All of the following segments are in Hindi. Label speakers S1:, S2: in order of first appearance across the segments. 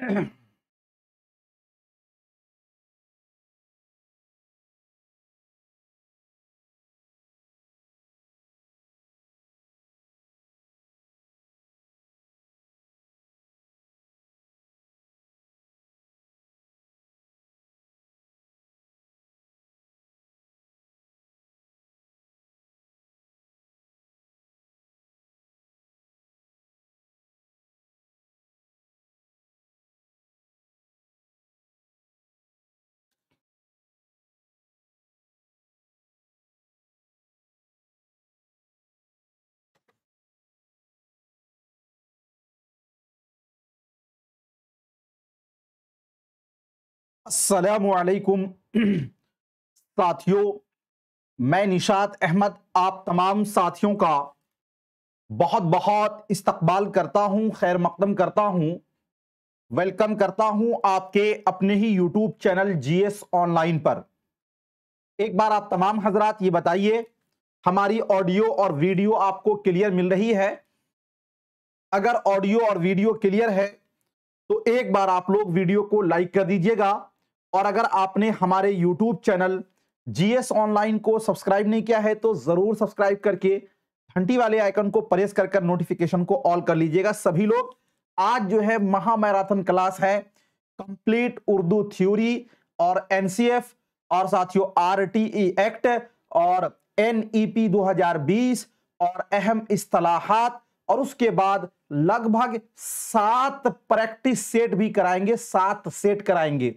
S1: Yeah. असलकुम
S2: साथियों मैं निशात अहमद आप तमाम साथियों का बहुत बहुत इस्तकबाल करता हूं खैर मकदम करता हूं वेलकम करता हूं आपके अपने ही यूट्यूब चैनल जीएस ऑनलाइन पर एक बार आप तमाम हजरात ये बताइए हमारी ऑडियो और वीडियो आपको क्लियर मिल रही है अगर ऑडियो और वीडियो क्लियर है तो एक बार आप लोग वीडियो को लाइक कर दीजिएगा और अगर आपने हमारे यूट्यूब चैनल जीएस ऑनलाइन को सब्सक्राइब नहीं किया है तो जरूर सब्सक्राइब करके घंटी वाले आइकन को प्रेस कर कर नोटिफिकेशन को ऑल कर लीजिएगा सभी लोग आज जो है महामैराथन क्लास है कंप्लीट उर्दू थ्योरी और एन और साथियों आर एक्ट e और e हजार 2020 और अहम इस्तलाहात और उसके बाद लगभग सात प्रैक्टिस सेट भी कराएंगे सात सेट कराएंगे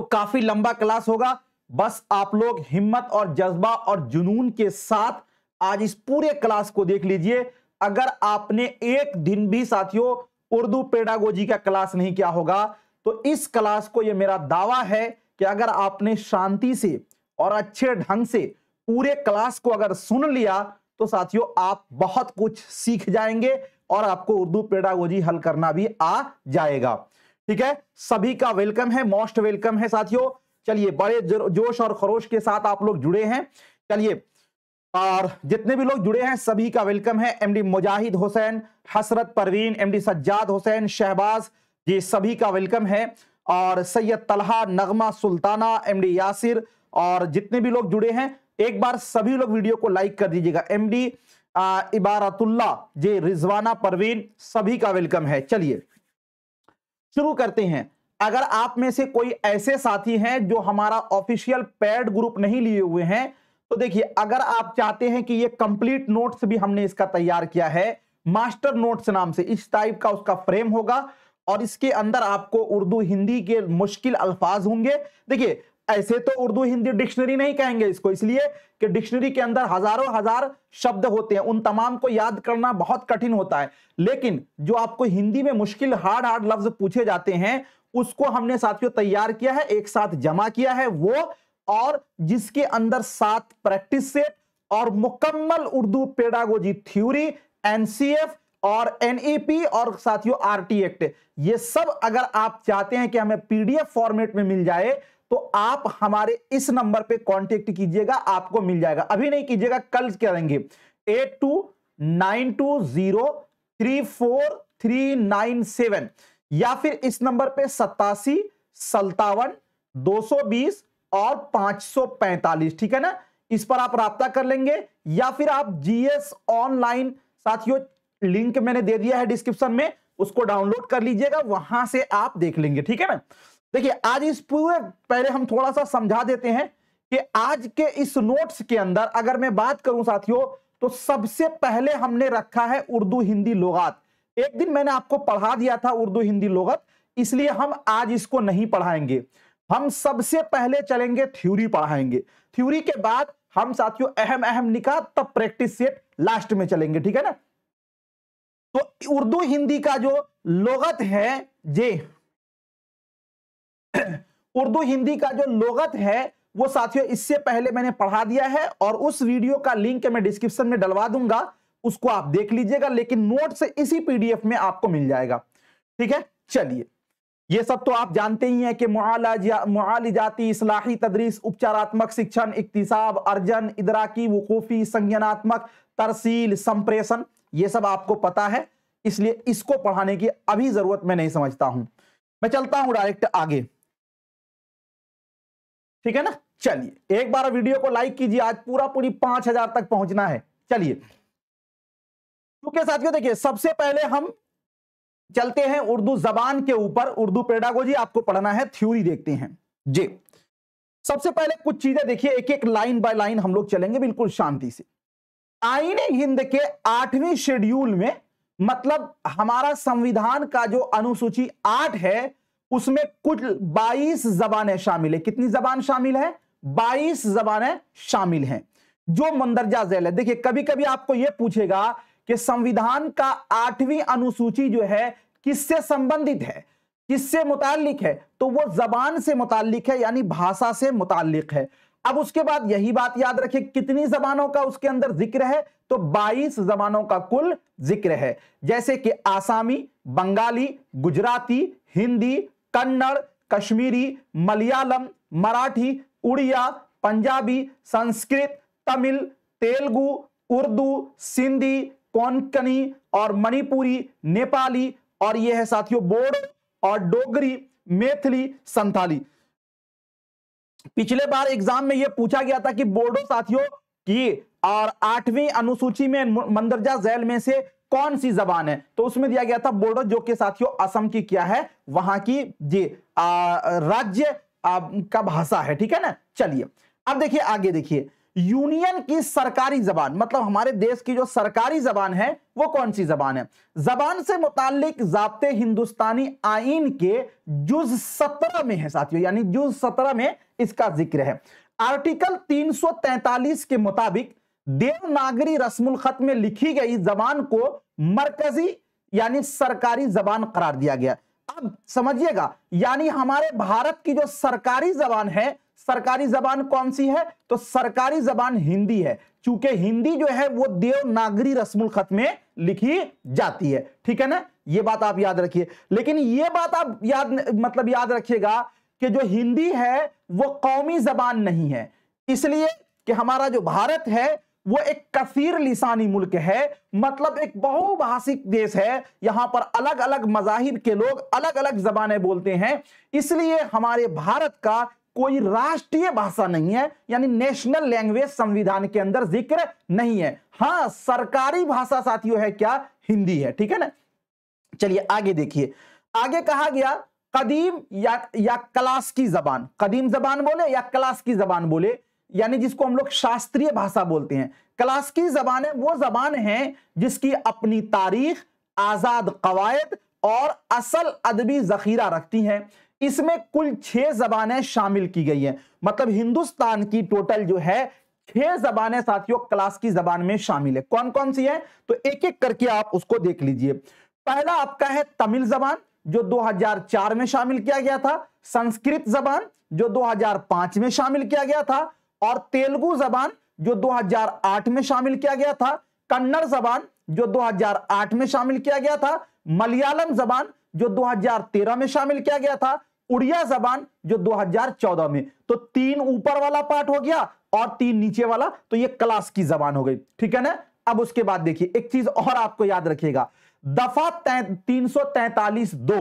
S2: तो काफी लंबा क्लास होगा बस आप लोग हिम्मत और जज्बा और जुनून के साथ आज इस पूरे क्लास को देख लीजिए अगर आपने एक दिन भी साथियों उर्दू पेडागोजी का क्लास नहीं किया होगा तो इस क्लास को यह मेरा दावा है कि अगर आपने शांति से और अच्छे ढंग से पूरे क्लास को अगर सुन लिया तो साथियों आप बहुत कुछ सीख जाएंगे और आपको उर्दू पेडागोजी हल करना भी आ जाएगा ठीक है सभी का वेलकम है मोस्ट वेलकम है साथियों चलिए बड़े जोश और खरोश के साथ आप लोग जुड़े हैं चलिए और जितने भी लोग जुड़े हैं सभी का वेलकम है एमडी मुजाहिद हुसैन हसरत परवीन एमडी सज्जाद हुसैन शहबाज ये सभी का वेलकम है और सैयद तलहा नगमा सुल्ताना एमडी यासिर और जितने भी लोग जुड़े हैं एक बार सभी लोग वीडियो को लाइक कर दीजिएगा एमडी इबारतुल्ला जे रिजवाना परवीन सभी का वेलकम है चलिए शुरू करते हैं अगर आप में से कोई ऐसे साथी हैं जो हमारा ऑफिशियल पेड ग्रुप नहीं लिए हुए हैं तो देखिए अगर आप चाहते हैं कि ये कंप्लीट नोट्स भी हमने इसका तैयार किया है मास्टर नोट्स नाम से इस टाइप का उसका फ्रेम होगा और इसके अंदर आपको उर्दू हिंदी के मुश्किल अल्फाज होंगे देखिए ऐसे तो उर्दू हिंदी डिक्शनरी नहीं कहेंगे इसको इसलिए कि डिक्शनरी के अंदर हजारों हजार शब्द होते हैं उन तमाम को याद करना बहुत कठिन होता है लेकिन जो आपको हिंदी में मुश्किल हार्ड हार्ड लफ्ज पूछे जाते हैं उसको हमने साथियों तैयार किया है एक साथ जमा किया है वो और जिसके अंदर सात प्रैक्टिस सेट और मुकम्मल उर्दू पेडागोजी थ्यूरी एनसीएफ और एनईपी और साथियों आरटी एक्ट ये सब अगर आप चाहते हैं कि हमें पीडीएफ फॉर्मेट में मिल जाए तो आप हमारे इस नंबर पे कांटेक्ट कीजिएगा आपको मिल जाएगा अभी नहीं कीजिएगा कल करेंगे eight two nine two zero three four three nine seven या फिर इस नंबर पे सतासी सत्तावन दो सौ बीस और पांच सौ पैंतालीस ठीक है ना इस पर आप रहा कर लेंगे या फिर आप जीएस ऑनलाइन साथियों लिंक मैंने दे दिया है डिस्क्रिप्शन में उसको डाउनलोड कर लीजिएगा वहां से आप देख लेंगे ठीक है ना देखिए आज इस पूरे पहले हम थोड़ा सा समझा देते हैं कि आज के इस नोट्स के अंदर अगर मैं बात करूं साथियों तो सबसे पहले हमने रखा है उर्दू हिंदी लोगात एक दिन मैंने आपको पढ़ा दिया था उर्दू हिंदी लोगत इसलिए हम आज इसको नहीं पढ़ाएंगे हम सबसे पहले चलेंगे थ्योरी पढ़ाएंगे थ्योरी के बाद हम साथियों अहम अहम निकात तब प्रैक्टिस सेट लास्ट में चलेंगे ठीक है ना तो उर्दू हिंदी का जो लोगत है जे उर्दू हिंदी का जो लोगत है वो साथियों इससे पहले मैंने पढ़ा दिया है और उस वीडियो का लिंक मैं डिस्क्रिप्शन में डलवा दूंगा उसको आप देख लीजिएगा लेकिन नोट से इसी पीडीएफ में आपको मिल जाएगा ठीक है चलिए ये सब तो आप जानते ही हैं कि मुआलजाती इसलाही तदरीस उपचारात्मक शिक्षण इकतिसाब अर्जन इदराकी वकूफी संज्ञानात्मक तरसील संप्रेषण ये सब आपको पता है इसलिए इसको पढ़ाने की अभी जरूरत मैं नहीं समझता हूं मैं चलता हूं डायरेक्ट आगे ठीक है ना चलिए एक बार वीडियो को लाइक कीजिए आज पूरा पूरी पांच हजार तक पहुंचना है चलिए क्योंकि साथियों देखिए सबसे पहले हम चलते हैं उर्दू जबान के ऊपर उर्दू पेडागोजी आपको पढ़ना है थ्योरी देखते हैं जी सबसे पहले कुछ चीजें देखिए एक एक लाइन बाय लाइन हम लोग चलेंगे बिल्कुल शांति से आईने हिंद के आठवीं शेड्यूल में मतलब हमारा संविधान का जो अनुसूची आठ है उसमें कुल 22 जबानें शामिल है कितनी जबान शामिल है 22 जबानें शामिल हैं जो मंदरजा जैल है देखिए कभी कभी आपको यह पूछेगा कि संविधान का आठवीं अनुसूची जो है किससे संबंधित है किससे मुतालिक है तो वो जबान से मुतालिक है यानी भाषा से मुतालिक है अब उसके बाद यही बात याद रखें कितनी जबानों का उसके अंदर जिक्र है तो 22 जबानों का कुल जिक्र है जैसे कि आसामी बंगाली गुजराती हिंदी कन्नड़ कश्मीरी मलयालम मराठी उड़िया पंजाबी संस्कृत तमिल तेलुगु उर्दू सिंधी कोंकणी और मणिपुरी नेपाली और यह है साथियों बोर्ड और डोगरी मैथिली संथाली पिछले बार एग्जाम में यह पूछा गया था कि बोर्डो साथियों की और आठवीं अनुसूची में मंदरजा जैल में से कौन सी जबान है तो उसमें दिया गया था बोडो जो कि साथियों असम की क्या है वहां की जी राज्य का भाषा है ठीक है ना चलिए अब देखिए आगे देखिए यूनियन की सरकारी जबान मतलब हमारे देश की जो सरकारी जबान है वो कौन सी जबान है जबान से मुतालिक जबते हिंदुस्तानी आइन के जुज सत्रह में है साथियों यानी जुज सत्रह में इसका जिक्र है आर्टिकल 343 के मुताबिक देवनागरी रस्मुल खत में लिखी गई जबान को मरकजी यानी सरकारी जबान करार दिया गया अब समझिएगा यानी हमारे भारत की जो सरकारी जबान है सरकारी जबान कौन सी है तो सरकारी जबान हिंदी है चूंकि हिंदी जो है वो देवनागरी रस्मुल खत में लिखी जाती है ठीक है ना ये बात आप याद रखिए लेकिन ये बात आप याद मतलब याद रखिएगा कि जो हिंदी है वो कौमी जबान नहीं है इसलिए कि हमारा जो भारत है वो एक कसीर लिसानी मुल्क है मतलब एक बहुभाषिक देश है यहां पर अलग अलग मजाहिब के लोग अलग अलग जबानें बोलते हैं इसलिए हमारे भारत का कोई राष्ट्रीय भाषा नहीं है यानी नेशनल लैंग्वेज संविधान के अंदर जिक्र नहीं है हां सरकारी भाषा साथियों है क्या हिंदी है ठीक है ना चलिए आगे देखिए आगे कहा गया कदीम या या क्लास की जबान कदीम जबान बोले या क्लास की जबान बोले यानी जिसको हम लोग शास्त्रीय भाषा बोलते हैं क्लासिकी जबान वो जबान है जिसकी अपनी तारीख आजाद कवायद और असल अदबी जखीरा रखती है इसमें कुल छह जबानें शामिल की गई हैं मतलब हिंदुस्तान की टोटल जो है छह जबानें साथियों क्लास की जबान में शामिल है कौन कौन सी है तो एक एक करके आप उसको देख लीजिए पहला आपका है तमिल जबान जो 2004 में शामिल किया गया था संस्कृत जबान जो 2005 में शामिल किया गया था और तेलुगु जबान जो 2008 में शामिल किया गया था कन्नड़ जबान जो 2008 में शामिल किया गया था मलयालम जबान जो 2013 में शामिल किया गया था उड़िया जबान जो 2014 में तो तीन ऊपर वाला पार्ट हो गया और तीन नीचे वाला तो ये क्लास की जबान हो गई ठीक है ना अब उसके बाद देखिए एक चीज और आपको याद रखिएगा दफा तीन सौ तैतालीस दो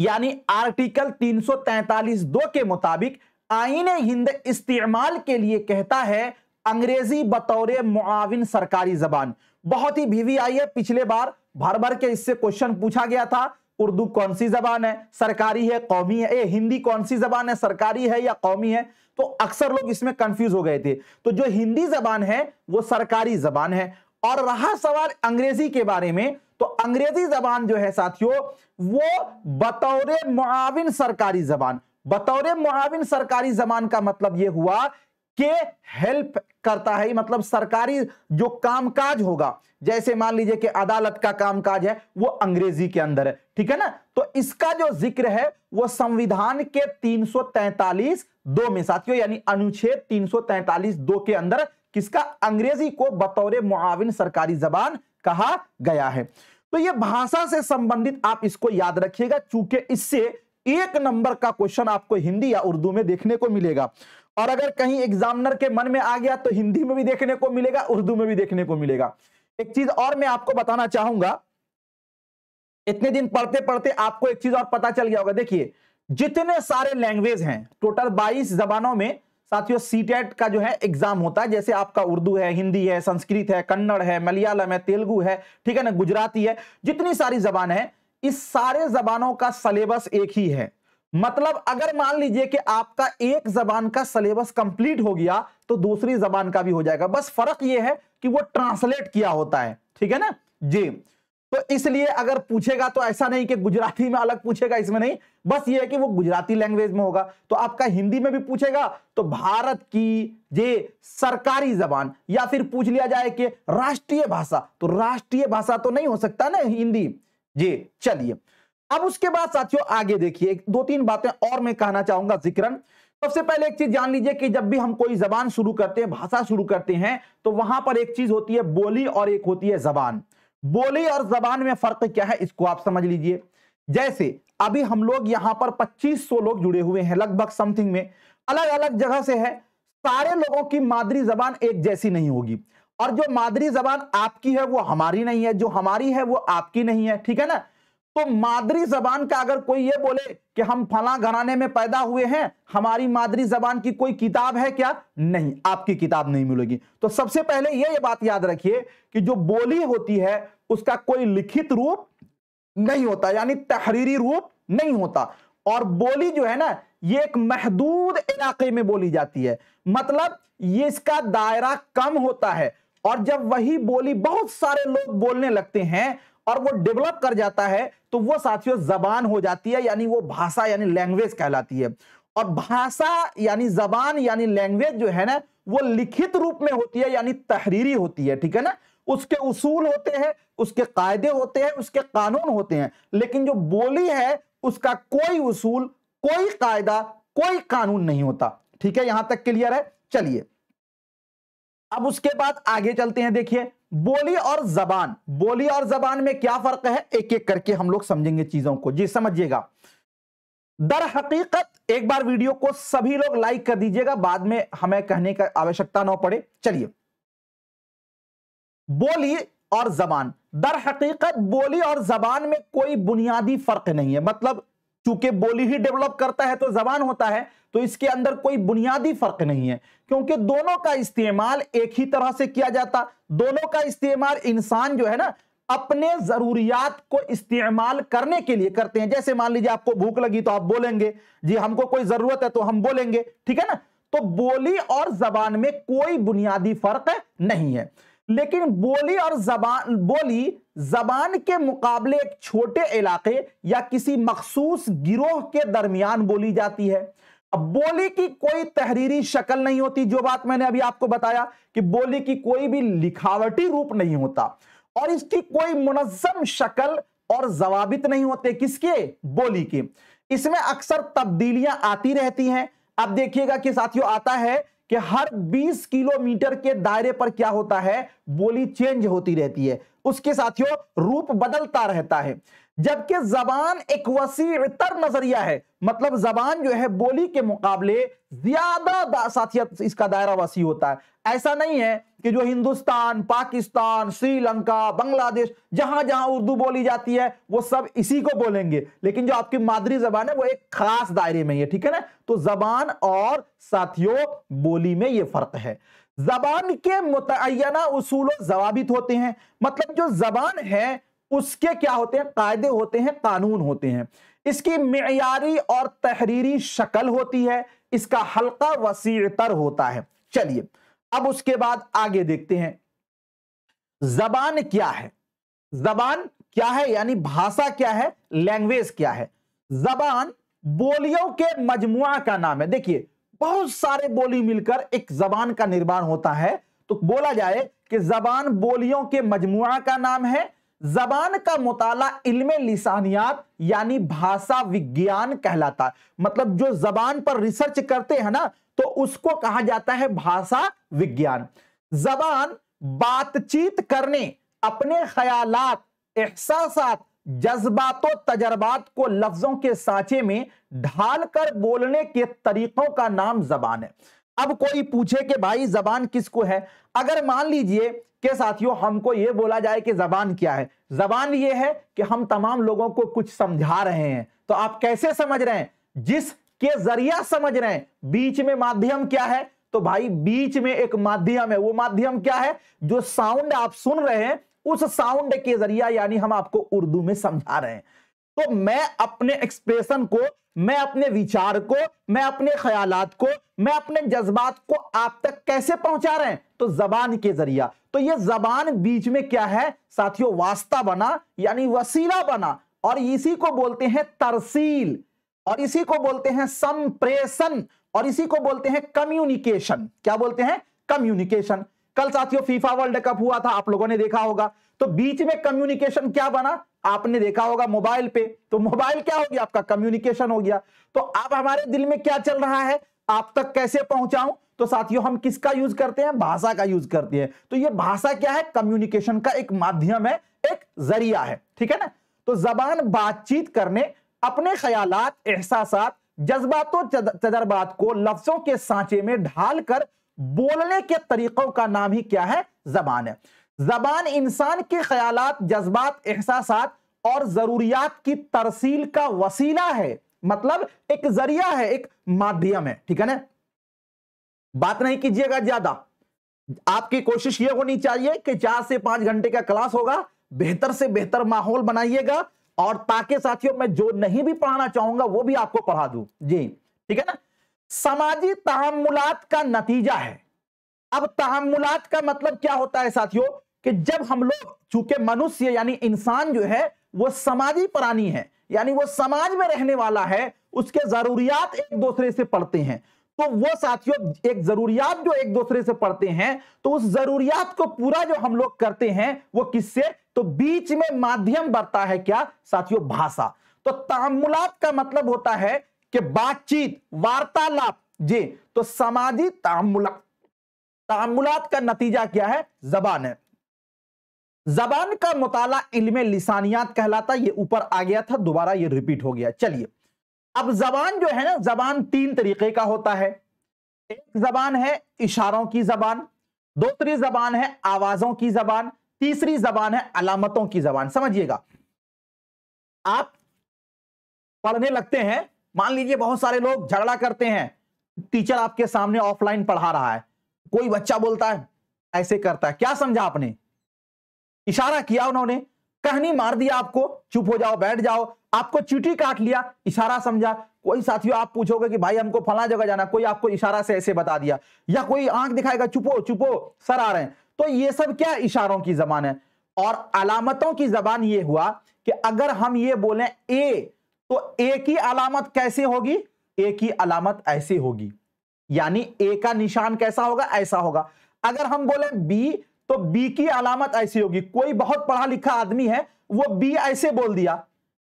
S2: यानी आर्टिकल तीन सौ तैतालीस दो के मुताबिक आईन हिंद इस्तेमाल के लिए कहता है अंग्रेजी बतौर मुआविन सरकारी जबान बहुत ही भीवी आई है पिछले बार भर भर के इससे क्वेश्चन पूछा गया था उर्दू कौन सी जबान है सरकारी है कौमी है ए, हिंदी कौन सी जबान है सरकारी है या कौमी है तो अक्सर लोग इसमें कंफ्यूज हो गए थे तो जो हिंदी जबान है वो सरकारी जबान है और रहा सवाल अंग्रेजी के बारे में तो अंग्रेजी जबान जो है साथियों वो बतौर मुआविन सरकारी जबान बतौर मुआविन सरकारी जमान का मतलब यह हुआ कि हेल्प करता है मतलब सरकारी जो कामकाज होगा जैसे मान लीजिए कि अदालत का कामकाज है वो अंग्रेजी के अंदर है ठीक है ना तो इसका जो जिक्र है वो संविधान के 343 दो में साथियों यानी अनुच्छेद 343 दो के अंदर किसका अंग्रेजी को बतौर मुआविन सरकारी जबान कहा गया है तो ये भाषा से संबंधित आप इसको याद रखिएगा चूंकि इससे एक नंबर का क्वेश्चन आपको हिंदी या उर्दू में देखने को मिलेगा और अगर कहीं एग्जामिनर के मन में आ गया तो हिंदी में भी देखने को मिलेगा उर्दू में भी देखने को मिलेगा एक चीज और मैं आपको बताना चाहूंगा इतने दिन पढ़ते पढ़ते आपको एक चीज और पता चल गया होगा देखिए जितने सारे लैंग्वेज हैं टोटल 22 जबानों में साथियों सीटेट e का जो है एग्जाम होता है जैसे आपका उर्दू है हिंदी है संस्कृत है कन्नड़ है मलयालम है तेलुगु है ठीक है ना गुजराती है जितनी सारी जबान है इस सारे जबानों का सिलेबस एक ही है मतलब अगर मान लीजिए कि आपका एक जबान का सिलेबस कंप्लीट हो गया तो दूसरी जबान का भी हो जाएगा बस फर्क यह है कि वो ट्रांसलेट किया होता है ठीक है ना जी तो इसलिए अगर पूछेगा तो ऐसा नहीं कि गुजराती में अलग पूछेगा इसमें नहीं बस ये है कि वो गुजराती लैंग्वेज में होगा तो आपका हिंदी में भी पूछेगा तो भारत की जे सरकारी जबान या फिर पूछ लिया जाए कि राष्ट्रीय भाषा तो राष्ट्रीय भाषा तो नहीं हो सकता ना हिंदी जी चलिए अब उसके बाद साथियों आगे देखिए दो तीन बातें और मैं कहना चाहूंगा जिक्रन सबसे पहले एक चीज जान लीजिए कि जब भी हम कोई जबान शुरू करते हैं भाषा शुरू करते हैं तो वहां पर एक चीज होती है बोली और एक होती है जबान बोली और जबान में फर्क क्या है इसको आप समझ लीजिए जैसे अभी हम लोग यहाँ पर 2500 लोग जुड़े हुए हैं लगभग समथिंग में अलग अलग जगह से है सारे लोगों की मादरी जबान एक जैसी नहीं होगी और जो मादरी जबान आपकी है वो हमारी नहीं है जो हमारी है वो आपकी नहीं है ठीक है ना तो मादरी जबान का अगर कोई ये बोले कि हम फला घराने में पैदा हुए हैं हमारी मादरी जबान की कोई किताब है क्या नहीं आपकी किताब नहीं मिलेगी तो सबसे पहले ये, ये बात याद रखिए कि जो बोली होती है उसका कोई लिखित रूप नहीं होता यानी तहरीरी रूप नहीं होता और बोली जो है ना ये एक महदूद इलाके में बोली जाती है मतलब ये इसका दायरा कम होता है और जब वही बोली बहुत सारे लोग बोलने लगते हैं और वो डेवलप कर जाता है तो वो साथियों जबान हो जाती है यानी वो भाषा यानी लैंग्वेज कहलाती है और भाषा यानी जबान यानी लैंग्वेज जो है ना वो लिखित रूप में होती है यानी तहरीरी होती है ठीक है ना उसके उसूल होते हैं उसके कायदे होते हैं उसके कानून होते हैं लेकिन जो बोली है उसका कोई उसूल कोई कायदा कोई कानून नहीं होता ठीक है यहां तक क्लियर है चलिए अब उसके बाद आगे चलते हैं देखिए बोली और जबान बोली और जबान में क्या फर्क है एक एक करके हम लोग समझेंगे चीजों को जी समझिएगा दर हकीकत एक बार वीडियो को सभी लोग लाइक कर दीजिएगा बाद में हमें कहने का आवश्यकता ना पड़े चलिए बोली और जबान दर हकीकत बोली और जबान में कोई बुनियादी फर्क नहीं है मतलब चूंकि बोली ही डेवलप करता है तो जबान होता है तो इसके अंदर कोई बुनियादी फर्क नहीं है क्योंकि दोनों का इस्तेमाल एक ही तरह से किया जाता दोनों का इस्तेमाल इंसान जो है ना अपने जरूरियात को इस्तेमाल करने के लिए करते हैं जैसे मान लीजिए आपको भूख लगी तो आप बोलेंगे जी हमको कोई जरूरत है तो हम बोलेंगे ठीक है ना तो बोली और जबान में कोई बुनियादी फर्क नहीं है लेकिन बोली और जबान बोली जबान के मुकाबले एक छोटे इलाके या किसी मखसूस गिरोह के दरमियान बोली जाती है अब बोली की कोई तहरीरी शक्ल नहीं होती जो बात मैंने अभी आपको बताया कि बोली की कोई भी लिखावटी रूप नहीं होता और इसकी कोई मुनजम शक्ल और जवाबित नहीं होते किसके बोली के इसमें अक्सर तब्दीलियां आती रहती हैं अब देखिएगा कि साथियों आता है कि हर 20 किलोमीटर के दायरे पर क्या होता है बोली चेंज होती रहती है उसके साथियों रूप बदलता रहता है जबकि जबान एक वसी तर नजरिया है मतलब जबान जो है बोली के मुकाबले ज्यादा साथियत इसका दायरा वसी होता है ऐसा नहीं है कि जो हिंदुस्तान पाकिस्तान श्रीलंका बांग्लादेश जहां जहां उर्दू बोली जाती है वो सब इसी को बोलेंगे लेकिन जो आपकी मादरी जबान है वो एक खास दायरे में है ठीक है ना तो जबान और साथियों बोली में ये फर्क है जबान के मुतना असूल जवाबित होते हैं मतलब जो जबान है उसके क्या होते हैं कायदे होते हैं कानून होते हैं इसकी मैारी और तहरीरी शक्ल होती है इसका हल्का वसी होता है चलिए अब उसके बाद आगे देखते हैं जबान क्या है जबान क्या है यानी भाषा क्या है लैंग्वेज क्या है जबान बोलियों के मजमुआ का नाम है देखिए बहुत सारे बोली मिलकर एक जबान का निर्माण होता है तो बोला जाए कि जबान बोलियों के मजमुआ का नाम है जबान का मुताला इल्म लिसानियात यानी भाषा विज्ञान कहलाता है मतलब जो जबान पर रिसर्च करते हैं ना तो उसको कहा जाता है भाषा विज्ञान जबान बातचीत करने अपने ख्यालात एहसास जज्बात तजर्बात को लफ्जों के सांचे में ढाल कर बोलने के तरीकों का नाम जबान है अब कोई पूछे कि भाई जबान किसको है अगर मान लीजिए के साथियों हमको ये बोला जाए कि जबान क्या है जबान ये है कि हम तमाम लोगों को कुछ समझा रहे हैं तो आप कैसे समझ रहे हैं जिस के जरिया समझ रहे हैं बीच में माध्यम क्या है तो भाई बीच में एक माध्यम है वो माध्यम क्या है जो साउंड आप सुन रहे हैं उस साउंड के जरिया यानी हम आपको उर्दू में समझा रहे हैं तो मैं अपने एक्सप्रेशन को मैं अपने विचार को मैं अपने ख्यालात को मैं अपने जज्बात को आप तक कैसे पहुंचा रहे हैं तो जबान के जरिया तो ये जबान बीच में क्या है साथियों वास्ता बना यानी वसीला बना और इसी को बोलते हैं तरसील और इसी को बोलते हैं संप्रेषण और इसी को बोलते हैं कम्युनिकेशन क्या बोलते हैं कम्युनिकेशन कल साथियों फीफा वर्ल्ड कप हुआ था आप लोगों ने देखा होगा तो बीच में कम्युनिकेशन क्या बना आपने देखा होगा मोबाइल पे तो मोबाइल क्या हो गया आपका कम्युनिकेशन हो गया तो अब हमारे दिल में क्या चल रहा है आप तक कैसे पहुंचाऊं तो साथियों हम किसका यूज करते हैं भाषा का यूज करते हैं तो ये भाषा क्या है कम्युनिकेशन का एक माध्यम है एक जरिया है ठीक है ना तो जबान बातचीत करने अपने ख्याल एहसास जज्बातों तजर्बात को लफ्जों के सांचे में ढाल कर बोलने के तरीकों का नाम ही क्या है जबान है जबान इंसान के ख्याल जज्बात एहसास और जरूरियात की तरसील का वसीला है मतलब एक जरिया है एक माध्यम है ठीक है ना बात नहीं कीजिएगा ज्यादा आपकी कोशिश यह होनी चाहिए कि चार से पांच घंटे का क्लास होगा बेहतर से बेहतर माहौल बनाइएगा और ताकि साथियों मैं जो नहीं भी पढ़ाना चाहूंगा वो भी आपको पढ़ा दू जी ठीक है ना समाजी तहमुलात का नतीजा है अब तहमुलात का मतलब क्या होता है साथियों कि जब हम लोग चूंकि मनुष्य यानी इंसान जो है वो समाजी प्राणी है यानी वो समाज में रहने वाला है उसके जरूरियात एक दूसरे से पड़ते हैं तो वो साथियों एक जरूरियात जो एक दूसरे से पड़ते हैं तो उस जरूरियात को पूरा जो हम लोग करते हैं वो किससे तो बीच में माध्यम बढ़ता है क्या साथियों भाषा तो तामुलात का मतलब होता है कि बातचीत वार्तालाप जी तो समाजी तामुला तामुलात का नतीजा क्या है जबान है जबान का मुताला इल्म लिसानियात कहलाता ये ऊपर आ गया था दोबारा ये रिपीट हो गया चलिए अब जबान जो है ना जबान तीन तरीके का होता है एक जबान है इशारों की जबान दूसरी जबान है आवाजों की जबान तीसरी जबान है अलामतों की जबान समझिएगा आप पढ़ने लगते हैं मान लीजिए बहुत सारे लोग झगड़ा करते हैं टीचर आपके सामने ऑफलाइन पढ़ा रहा है कोई बच्चा बोलता है ऐसे करता है क्या समझा आपने इशारा किया उन्होंने कहनी मार दिया आपको चुप हो जाओ बैठ जाओ आपको चीटी काट लिया इशारा समझा कोई साथियों आप पूछोगे कि भाई हमको फला जगह जाना कोई आपको इशारा से ऐसे बता दिया या कोई आंख दिखाएगा चुपो चुपो सर आ रहे हैं तो ये सब क्या इशारों की जबान है और अलामतों की जबान ये हुआ कि अगर हम ये बोले ए तो ए की अलामत कैसे होगी ए की अलामत ऐसे होगी यानी ए का निशान कैसा होगा ऐसा होगा अगर हम बोले बी तो बी की अलामत ऐसी होगी कोई बहुत पढ़ा लिखा आदमी है वो बी ऐसे बोल दिया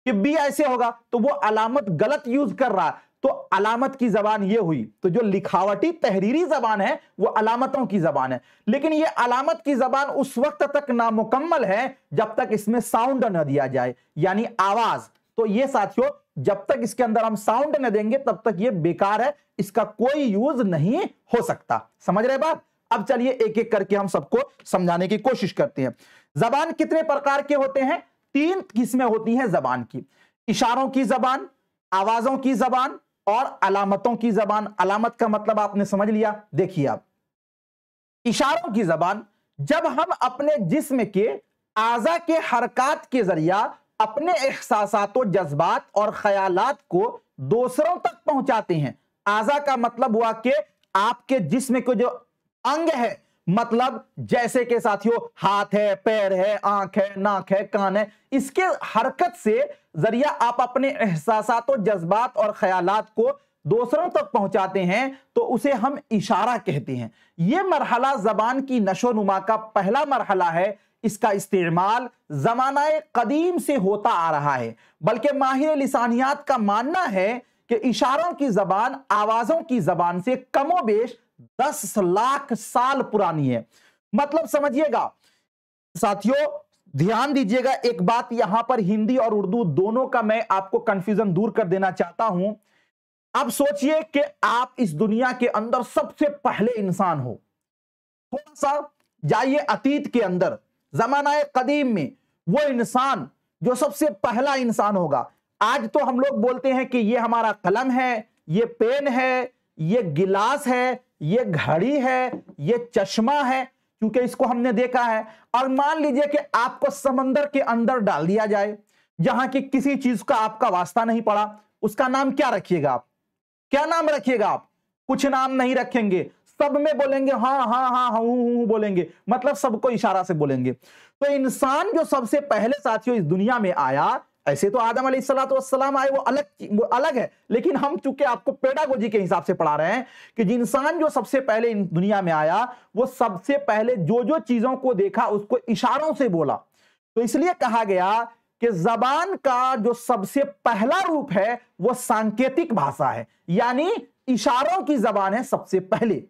S2: कि बी ऐसे होगा तो वो अलामत गलत यूज कर रहा है तो अलामत की जबान ये हुई तो जो लिखावटी तहरीरी जबान है वो अलामतों की जबान है लेकिन ये अलामत की जबान उस वक्त तक नामुकम्मल है जब तक इसमें साउंड न दिया जाए यानी आवाज तो ये साथियों जब तक इसके अंदर हम साउंड न देंगे तब तक ये बेकार है इसका कोई यूज नहीं हो सकता समझ रहे बात अब चलिए एक एक करके हम सबको समझाने की कोशिश करते हैं जबान कितने प्रकार के होते हैं तीन किस्में होती हैं जबान की इशारों की जबान आवाजों की जबान और अलामतों की जबान अलामत का मतलब आपने समझ लिया देखिए आप इशारों की जबान जब हम अपने जिस्म के आजा के हरकत के जरिया अपने एहसास जज्बात और ख्यालात को दूसरों तक पहुंचाते हैं आजा का मतलब हुआ कि आपके जिस्म को जो अंग है मतलब जैसे के साथियों हाथ है पैर है आंख है नाक है कान है इसके हरकत से जरिया आप अपने एहसास और जज्बात और ख्यालात को दूसरों तक पहुंचाते हैं तो उसे हम इशारा कहते हैं यह मरहला जबान की नशो नुमा का पहला मरहला है इसका इस्तेमाल जमाना कदीम से होता आ रहा है बल्कि माहिर लिसानियात का मानना है कि इशारों की जबान आवाज़ों की जबान से कमो बेश दस लाख साल पुरानी है मतलब समझिएगा साथियों ध्यान दीजिएगा एक बात यहां पर हिंदी और उर्दू दोनों का मैं आपको कंफ्यूजन दूर कर देना चाहता हूं अब सोचिए कि आप इस दुनिया के अंदर सबसे पहले इंसान हो थोड़ा सा जाइए अतीत के अंदर जमाना कदीम में वो इंसान जो सबसे पहला इंसान होगा आज तो हम लोग बोलते हैं कि ये हमारा कलम है ये पेन है ये गिलास है ये घड़ी है ये चश्मा है क्योंकि इसको हमने देखा है और मान लीजिए कि आपको समंदर के अंदर डाल दिया जाए जहां की किसी चीज का आपका वास्ता नहीं पड़ा उसका नाम क्या रखिएगा आप क्या नाम रखिएगा आप कुछ नाम नहीं रखेंगे सब में बोलेंगे हाँ हाँ हाँ हाँ हूं बोलेंगे मतलब सबको इशारा से बोलेंगे तो इंसान जो सबसे पहले साथियों इस दुनिया में आया ऐसे तो आदम अली सलाम आए वो अलग वो अलग है लेकिन हम चूंकि आपको पेडागोजी के हिसाब से पढ़ा रहे हैं कि इंसान जो सबसे पहले इन दुनिया में आया वो सबसे पहले जो जो चीजों को देखा उसको इशारों से बोला तो इसलिए कहा गया कि जबान का जो सबसे पहला रूप है वो सांकेतिक भाषा है यानी इशारों की जबान है सबसे पहले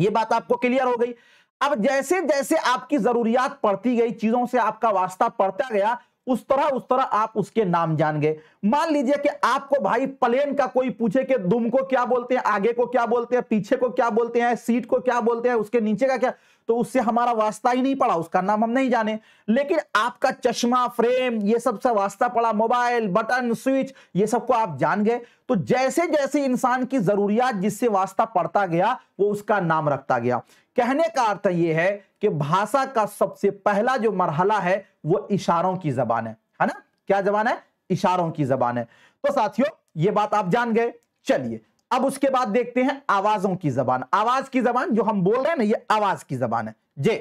S2: ये बात आपको क्लियर हो गई अब जैसे जैसे आपकी जरूरियात पड़ती गई चीजों से आपका वास्ता पड़ता गया उस तरह उस तरह आप उसके नाम जान गए मान लीजिए कि आपको भाई प्लेन का कोई पूछे कि दुम को क्या बोलते हैं आगे को क्या बोलते हैं पीछे को क्या बोलते हैं सीट को क्या बोलते हैं उसके नीचे का क्या तो उससे हमारा वास्ता ही नहीं पड़ा उसका नाम हम नहीं जाने लेकिन आपका चश्मा फ्रेम ये सब से वास्ता पड़ा मोबाइल बटन स्विच ये सबको आप जान गए तो जैसे जैसे इंसान की जरूरियात जिससे वास्ता पड़ता गया वो उसका नाम रखता गया कहने का अर्थ यह है कि भाषा का सबसे पहला जो मरहला है वो इशारों की जबान है है ना क्या जबान है इशारों की जबान है तो साथियों ये बात आप जान गए चलिए अब उसके बाद देखते हैं आवाजों की जबान आवाज की जबान जो हम बोल रहे हैं ना ये आवाज की जबान है जे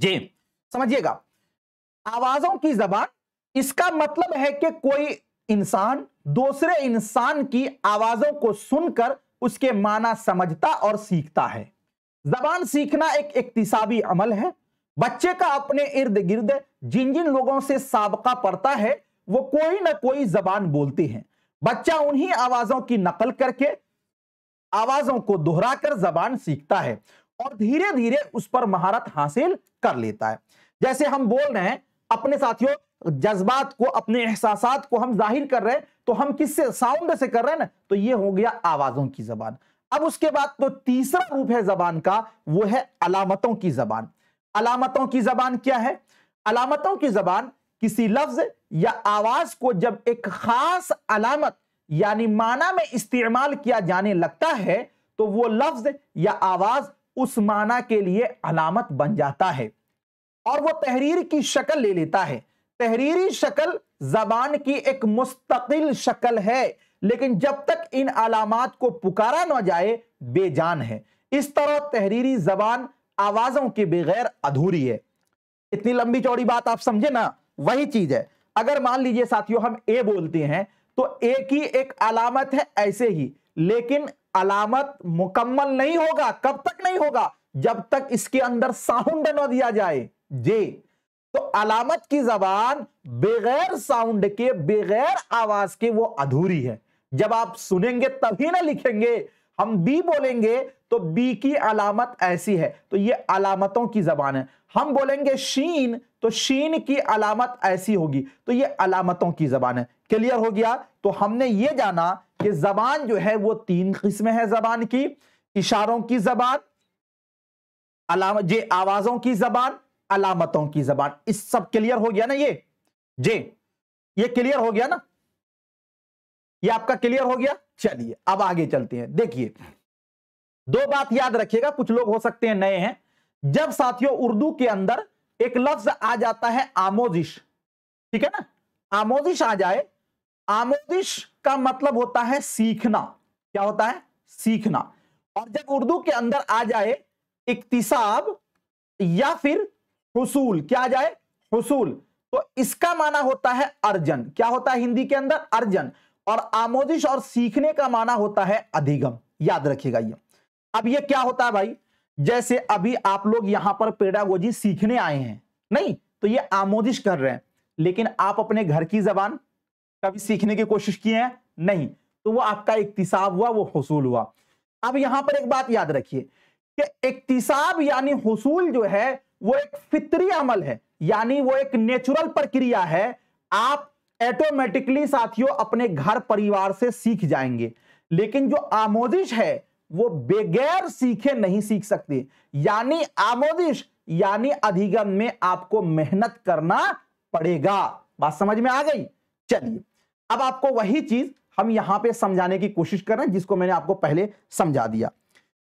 S2: जे समझिएगा आवाजों की जबान इसका मतलब है कि कोई इंसान दूसरे इंसान की आवाजों को सुनकर उसके माना समझता और सीखता है जबान सीखना एक इकतसाबी अमल है बच्चे का अपने इर्द गिर्द जिन जिन लोगों से सबका पड़ता है वो कोई ना कोई जबान बोलती है बच्चा उन्हीं आवाजों की नकल करके आवाजों को दोहराकर जबान सीखता है और धीरे धीरे उस पर महारत हासिल कर लेता है जैसे हम बोल रहे हैं अपने साथियों जज्बात को अपने एहसास को हम जाहिर कर रहे हैं तो हम किससे साउंड से कर रहे हैं ना तो ये हो गया आवाजों की जबान अब उसके बाद तो तीसरा रूप है जबान का वो है अलामतों की जबान अलामतों की जबान क्या है अलामतों की जबान किसी लफ्ज या आवाज को जब एक खास अलामत यानी माना में इस्तेमाल किया जाने लगता है तो वो लफ्ज या आवाज उस माना के लिए अलामत बन जाता है और वो तहरीर की शक्ल ले लेता है तहरीरी शक्ल जबान की एक मुस्तकिल शक्ल है लेकिन जब तक इन अलामत को पुकारा ना जाए बेजान है इस तरह तहरीरी जबान आवाजों के बगैर अधूरी है इतनी लंबी चौड़ी बात आप समझे ना वही चीज है अगर मान लीजिए साथियों हम ए बोलते हैं तो ए की एक अलामत है ऐसे ही लेकिन अलामत मुकम्मल नहीं होगा कब तक नहीं होगा जब तक इसके अंदर साउंड न दिया जाए जे तो अलामत की जबान बगैर साउंड के बगैर आवाज के वो अधूरी है जब आप सुनेंगे तभी ना लिखेंगे हम बी बोलेंगे तो बी की अलामत ऐसी है तो ये अलामतों की जबान है हम बोलेंगे शीन तो शीन की अलामत ऐसी होगी तो ये अलामतों की जबान है क्लियर हो गया तो हमने ये जाना कि जबान जो है वो तीन किस्में है जबान की इशारों की जबान जे आवाजों की जबान अलामतों की जबान इस सब क्लियर हो गया ना ये जे ये क्लियर हो गया ना ये आपका क्लियर हो गया चलिए अब आगे चलते हैं देखिए दो बात याद रखिएगा कुछ लोग हो सकते हैं नए हैं जब साथियों उर्दू के अंदर एक लफ्ज आ जाता है आमोजिश ठीक है ना आमोजिश आ जाए आमोजिश का मतलब होता है सीखना क्या होता है सीखना और जब उर्दू के अंदर आ जाए इकतिसाब या फिर हुसूल क्या आ जाए हुसूल तो इसका माना होता है अर्जन क्या होता है हिंदी के अंदर अर्जन और आमोदिश और सीखने का माना होता है अधिगम याद रखिएगा ये अब ये क्या होता है भाई जैसे अभी आप लोग यहां पर पेडागोजी सीखने आए हैं नहीं तो ये आमोदिश कर रहे हैं लेकिन आप अपने घर की जबान कभी सीखने की कोशिश किए हैं नहीं तो वो आपका इकतिसाब हुआ वो हसूल हुआ अब यहां पर एक बात याद रखिए कि इकतिसाब यानी हसूल जो है वो एक फित्री अमल है यानी वो एक नेचुरल प्रक्रिया है आप ऑटोमेटिकली साथियों अपने घर परिवार से सीख जाएंगे लेकिन जो आमोदिश है वो बगैर सीखे नहीं सीख सकते यानी आमोदिश यानी अधिगम में आपको मेहनत करना पड़ेगा बात समझ में आ गई चलिए अब आपको वही चीज हम यहां पे समझाने की कोशिश कर रहे हैं जिसको मैंने आपको पहले समझा दिया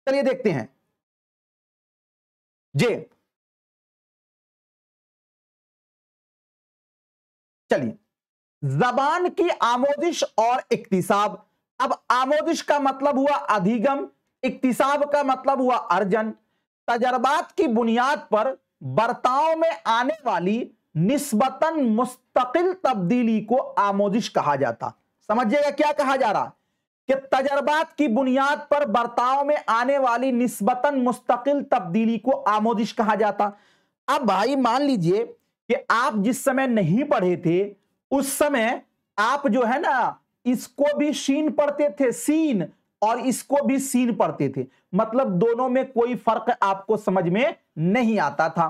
S2: चलिए देखते हैं जे चलिए जबान की आमोदिश और इकतिसाब अब आमोदिश का मतलब हुआ अधिगम इकतिसाब का मतलब हुआ अर्जन तजर्बात की बुनियाद पर बर्ताव में आने वाली निस्बतन मुस्तकिल तब्दीली को आमोदिश कहा जाता समझिएगा क्या कहा जा रहा कि तजर्बात की बुनियाद पर बर्ताव में आने वाली निस्बतन मुस्तकिल तब्दीली को आमोदिश कहा जाता अब भाई मान लीजिए कि आप जिस समय नहीं पढ़े थे उस समय आप जो है ना इसको भी शीन पढ़ते थे सीन और इसको भी सीन पढ़ते थे मतलब दोनों में कोई फर्क आपको समझ में नहीं आता था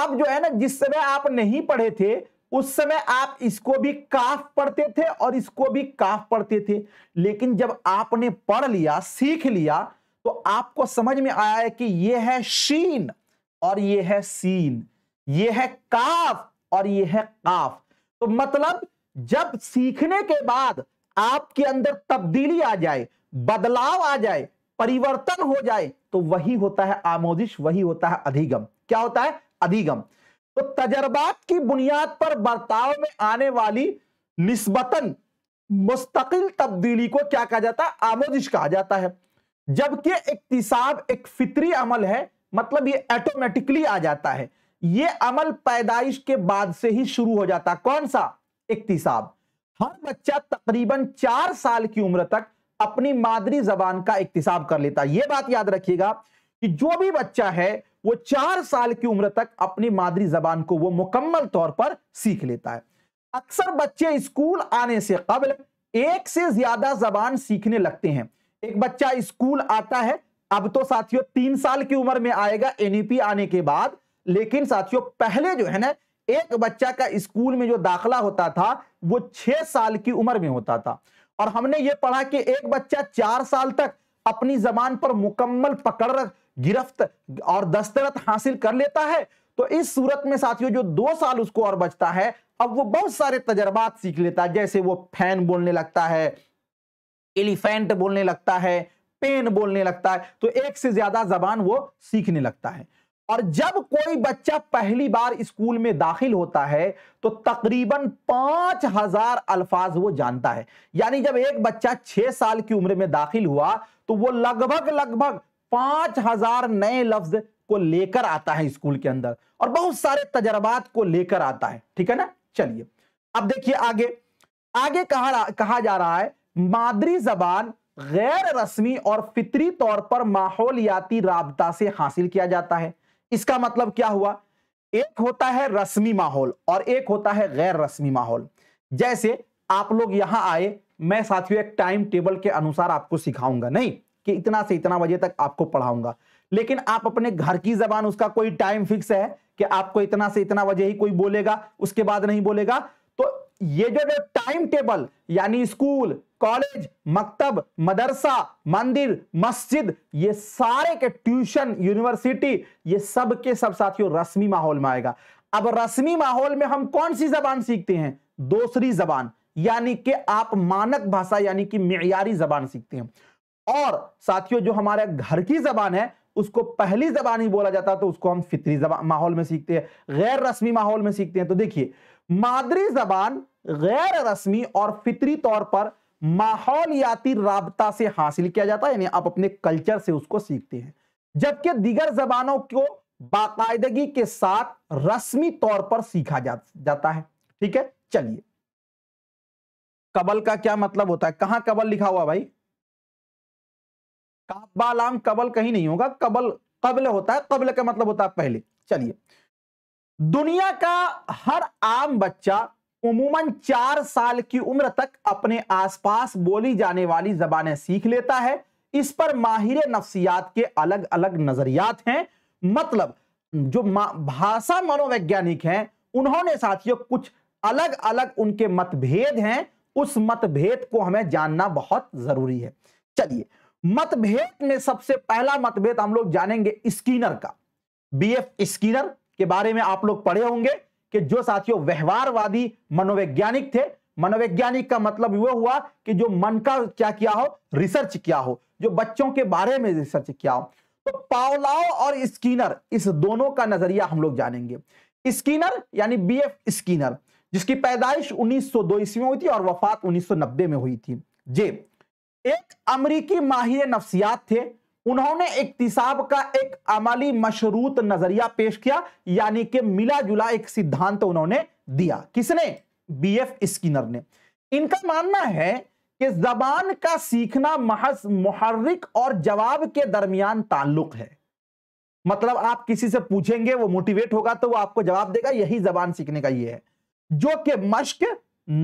S2: आप जो है ना जिस समय आप नहीं पढ़े थे उस समय आप इसको भी काफ पढ़ते थे और इसको भी काफ पढ़ते थे लेकिन जब आपने पढ़ लिया सीख लिया तो आपको समझ में आया है कि यह है शीन और यह है सीन यह है काफ और यह है काफ तो मतलब जब सीखने के बाद आपके अंदर तब्दीली आ जाए बदलाव आ जाए परिवर्तन हो जाए तो वही होता है आमोदिश वही होता है अधिगम क्या होता है अधिगम तो तजर्बात की बुनियाद पर बर्ताव में आने वाली निस्बतन मुस्तकिल तब्दीली को क्या कहा जाता है आमोदिश कहा जाता है जबकि इकतिसाब एक फितरी अमल है मतलब ये ऑटोमेटिकली आ जाता है ये अमल पैदाइश के बाद से ही शुरू हो जाता कौन सा इकतीसाब हर बच्चा तकरीबन चार साल की उम्र तक अपनी मादरी जबान का इकतीसाब कर लेता यह बात याद रखिएगा कि जो भी बच्चा है वो चार साल की उम्र तक अपनी मादरी जबान को वो मुकम्मल तौर पर सीख लेता है अक्सर बच्चे स्कूल आने से कबल एक से ज्यादा जबान सीखने लगते हैं एक बच्चा स्कूल आता है अब तो साथियों तीन साल की उम्र में आएगा एनईपी आने के बाद लेकिन साथियों पहले जो है ना एक बच्चा का स्कूल में जो दाखला होता था वो छह साल की उम्र में होता था और हमने ये पढ़ा कि एक बच्चा चार साल तक अपनी जबान पर मुकम्मल पकड़ गिरफ्त और दस्तरत हासिल कर लेता है तो इस सूरत में साथियों जो दो साल उसको और बचता है अब वो बहुत सारे तजर्बात सीख लेता है जैसे वो फैन बोलने लगता है एलिफेंट बोलने लगता है पेन बोलने लगता है तो एक से ज्यादा जबान वो सीखने लगता है और जब कोई बच्चा पहली बार स्कूल में दाखिल होता है तो तकरीबन पांच हजार अल्फाज वो जानता है यानी जब एक बच्चा छह साल की उम्र में दाखिल हुआ तो वो लगभग लगभग पांच हजार नए लफ्ज को लेकर आता है स्कूल के अंदर और बहुत सारे तजर्बात को लेकर आता है ठीक है ना चलिए अब देखिए आगे आगे कहा कहा जा रहा है मादरी जबान गैर रस्मी और फितरी तौर पर माहौलियाती रबता से हासिल किया जाता है इसका मतलब क्या हुआ एक होता है रस्मी माहौल और एक होता है गैर रस्मी माहौल जैसे आप लोग यहां आए मैं साथियों एक टाइम टेबल के अनुसार आपको सिखाऊंगा नहीं कि इतना से इतना बजे तक आपको पढ़ाऊंगा लेकिन आप अपने घर की जबान उसका कोई टाइम फिक्स है कि आपको इतना से इतना बजे ही कोई बोलेगा उसके बाद नहीं बोलेगा तो ये जो टाइम टेबल यानी स्कूल कॉलेज मकतब मदरसा मंदिर मस्जिद ये सारे के ट्यूशन यूनिवर्सिटी ये सब के सब साथियों रस्मी माहौल में आएगा अब रस्मी माहौल में हम कौन सी जबान सीखते हैं दूसरी जबान यानी कि आप मानक भाषा यानी कि मैारी जबान सीखते हैं और साथियों जो हमारे घर की जबान है उसको पहली जबान ही बोला जाता है तो उसको हम फितरी माहौल में सीखते हैं गैर रस्मी माहौल में सीखते हैं तो देखिए मादरी जबान गैर रस्मी और फितरी तौर पर माहौलियाती रबता से हासिल किया जाता है यानी आप अपने कल्चर से उसको सीखते हैं जबकि दीगर जबानों को बाकायदगी के साथ रस्मी तौर पर सीखा जा, जाता है ठीक है चलिए कबल का क्या मतलब होता है कहां कबल लिखा हुआ भाई काबालाम कबल कहीं नहीं होगा कबल कबल होता है कबल का मतलब होता है पहले चलिए दुनिया का हर आम बच्चा उमूमन चार साल की उम्र तक अपने आसपास बोली जाने वाली जबान सीख लेता है इस पर माहिर नफ्सियात के अलग अलग नजरियात हैं मतलब जो भाषा मनोवैज्ञानिक हैं उन्होंने साथियों कुछ अलग अलग उनके मतभेद हैं उस मतभेद को हमें जानना बहुत जरूरी है चलिए मतभेद में सबसे पहला मतभेद हम लोग जानेंगे स्कीनर का बी एफ स्कीनर के बारे में आप लोग पढ़े होंगे कि जो साथियों व्यवहारवादी मनोवैज्ञानिक थे मनोवैज्ञानिक का मतलब यह हुआ कि जो मन का क्या किया हो रिसर्च किया हो जो बच्चों के बारे में रिसर्च किया हो तो पावलाव और स्कीनर इस दोनों का नजरिया हम लोग जानेंगे स्कीनर यानी बी एफ स्कीनर जिसकी पैदाइश 1902 ईस्वी में हुई थी और वफात 1990 में हुई थी जे एक अमरीकी माहिर नफ्सियात थे उन्होंने इकतिसाब का एक अमली मशरूत नजरिया पेश किया यानी कि मिला जुला एक सिद्धांत उन्होंने दिया किसने बी एफ स्किनर ने इनका मानना है कि जबान का सीखना महज मुहर्रिक और जवाब के दरमियान ताल्लुक है मतलब आप किसी से पूछेंगे वो मोटिवेट होगा तो वो आपको जवाब देगा यही जबान सीखने का ये है जो कि मश्क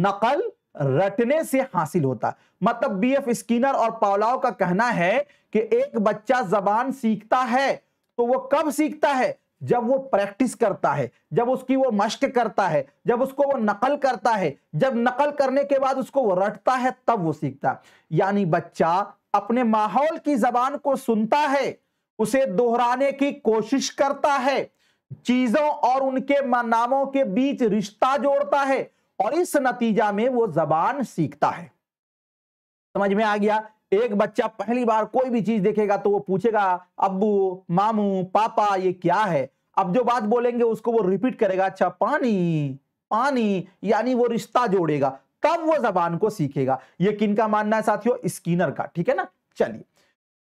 S2: नकल रटने से हासिल होता मतलब बी एफ स्किनर और पावलाओ का कहना है कि एक बच्चा जबान सीखता है तो वो कब सीखता है जब वो प्रैक्टिस करता है जब उसकी वो मश्क करता है जब उसको वो नकल करता है जब नकल करने के बाद उसको वो रटता है तब वो सीखता यानी बच्चा अपने माहौल की जबान को सुनता है उसे दोहराने की कोशिश करता है चीजों और उनके नामों के बीच रिश्ता जोड़ता है और इस नतीजा में वो जबान सीखता है समझ में आ गया एक बच्चा पहली बार कोई भी चीज देखेगा तो वो पूछेगा अब्बू मामू पापा ये क्या है अब जो बात बोलेंगे उसको वो रिपीट करेगा अच्छा पानी पानी यानी वो रिश्ता जोड़ेगा तब वो जबान को सीखेगा ये किन का मानना है साथियों स्किनर का ठीक है ना चलिए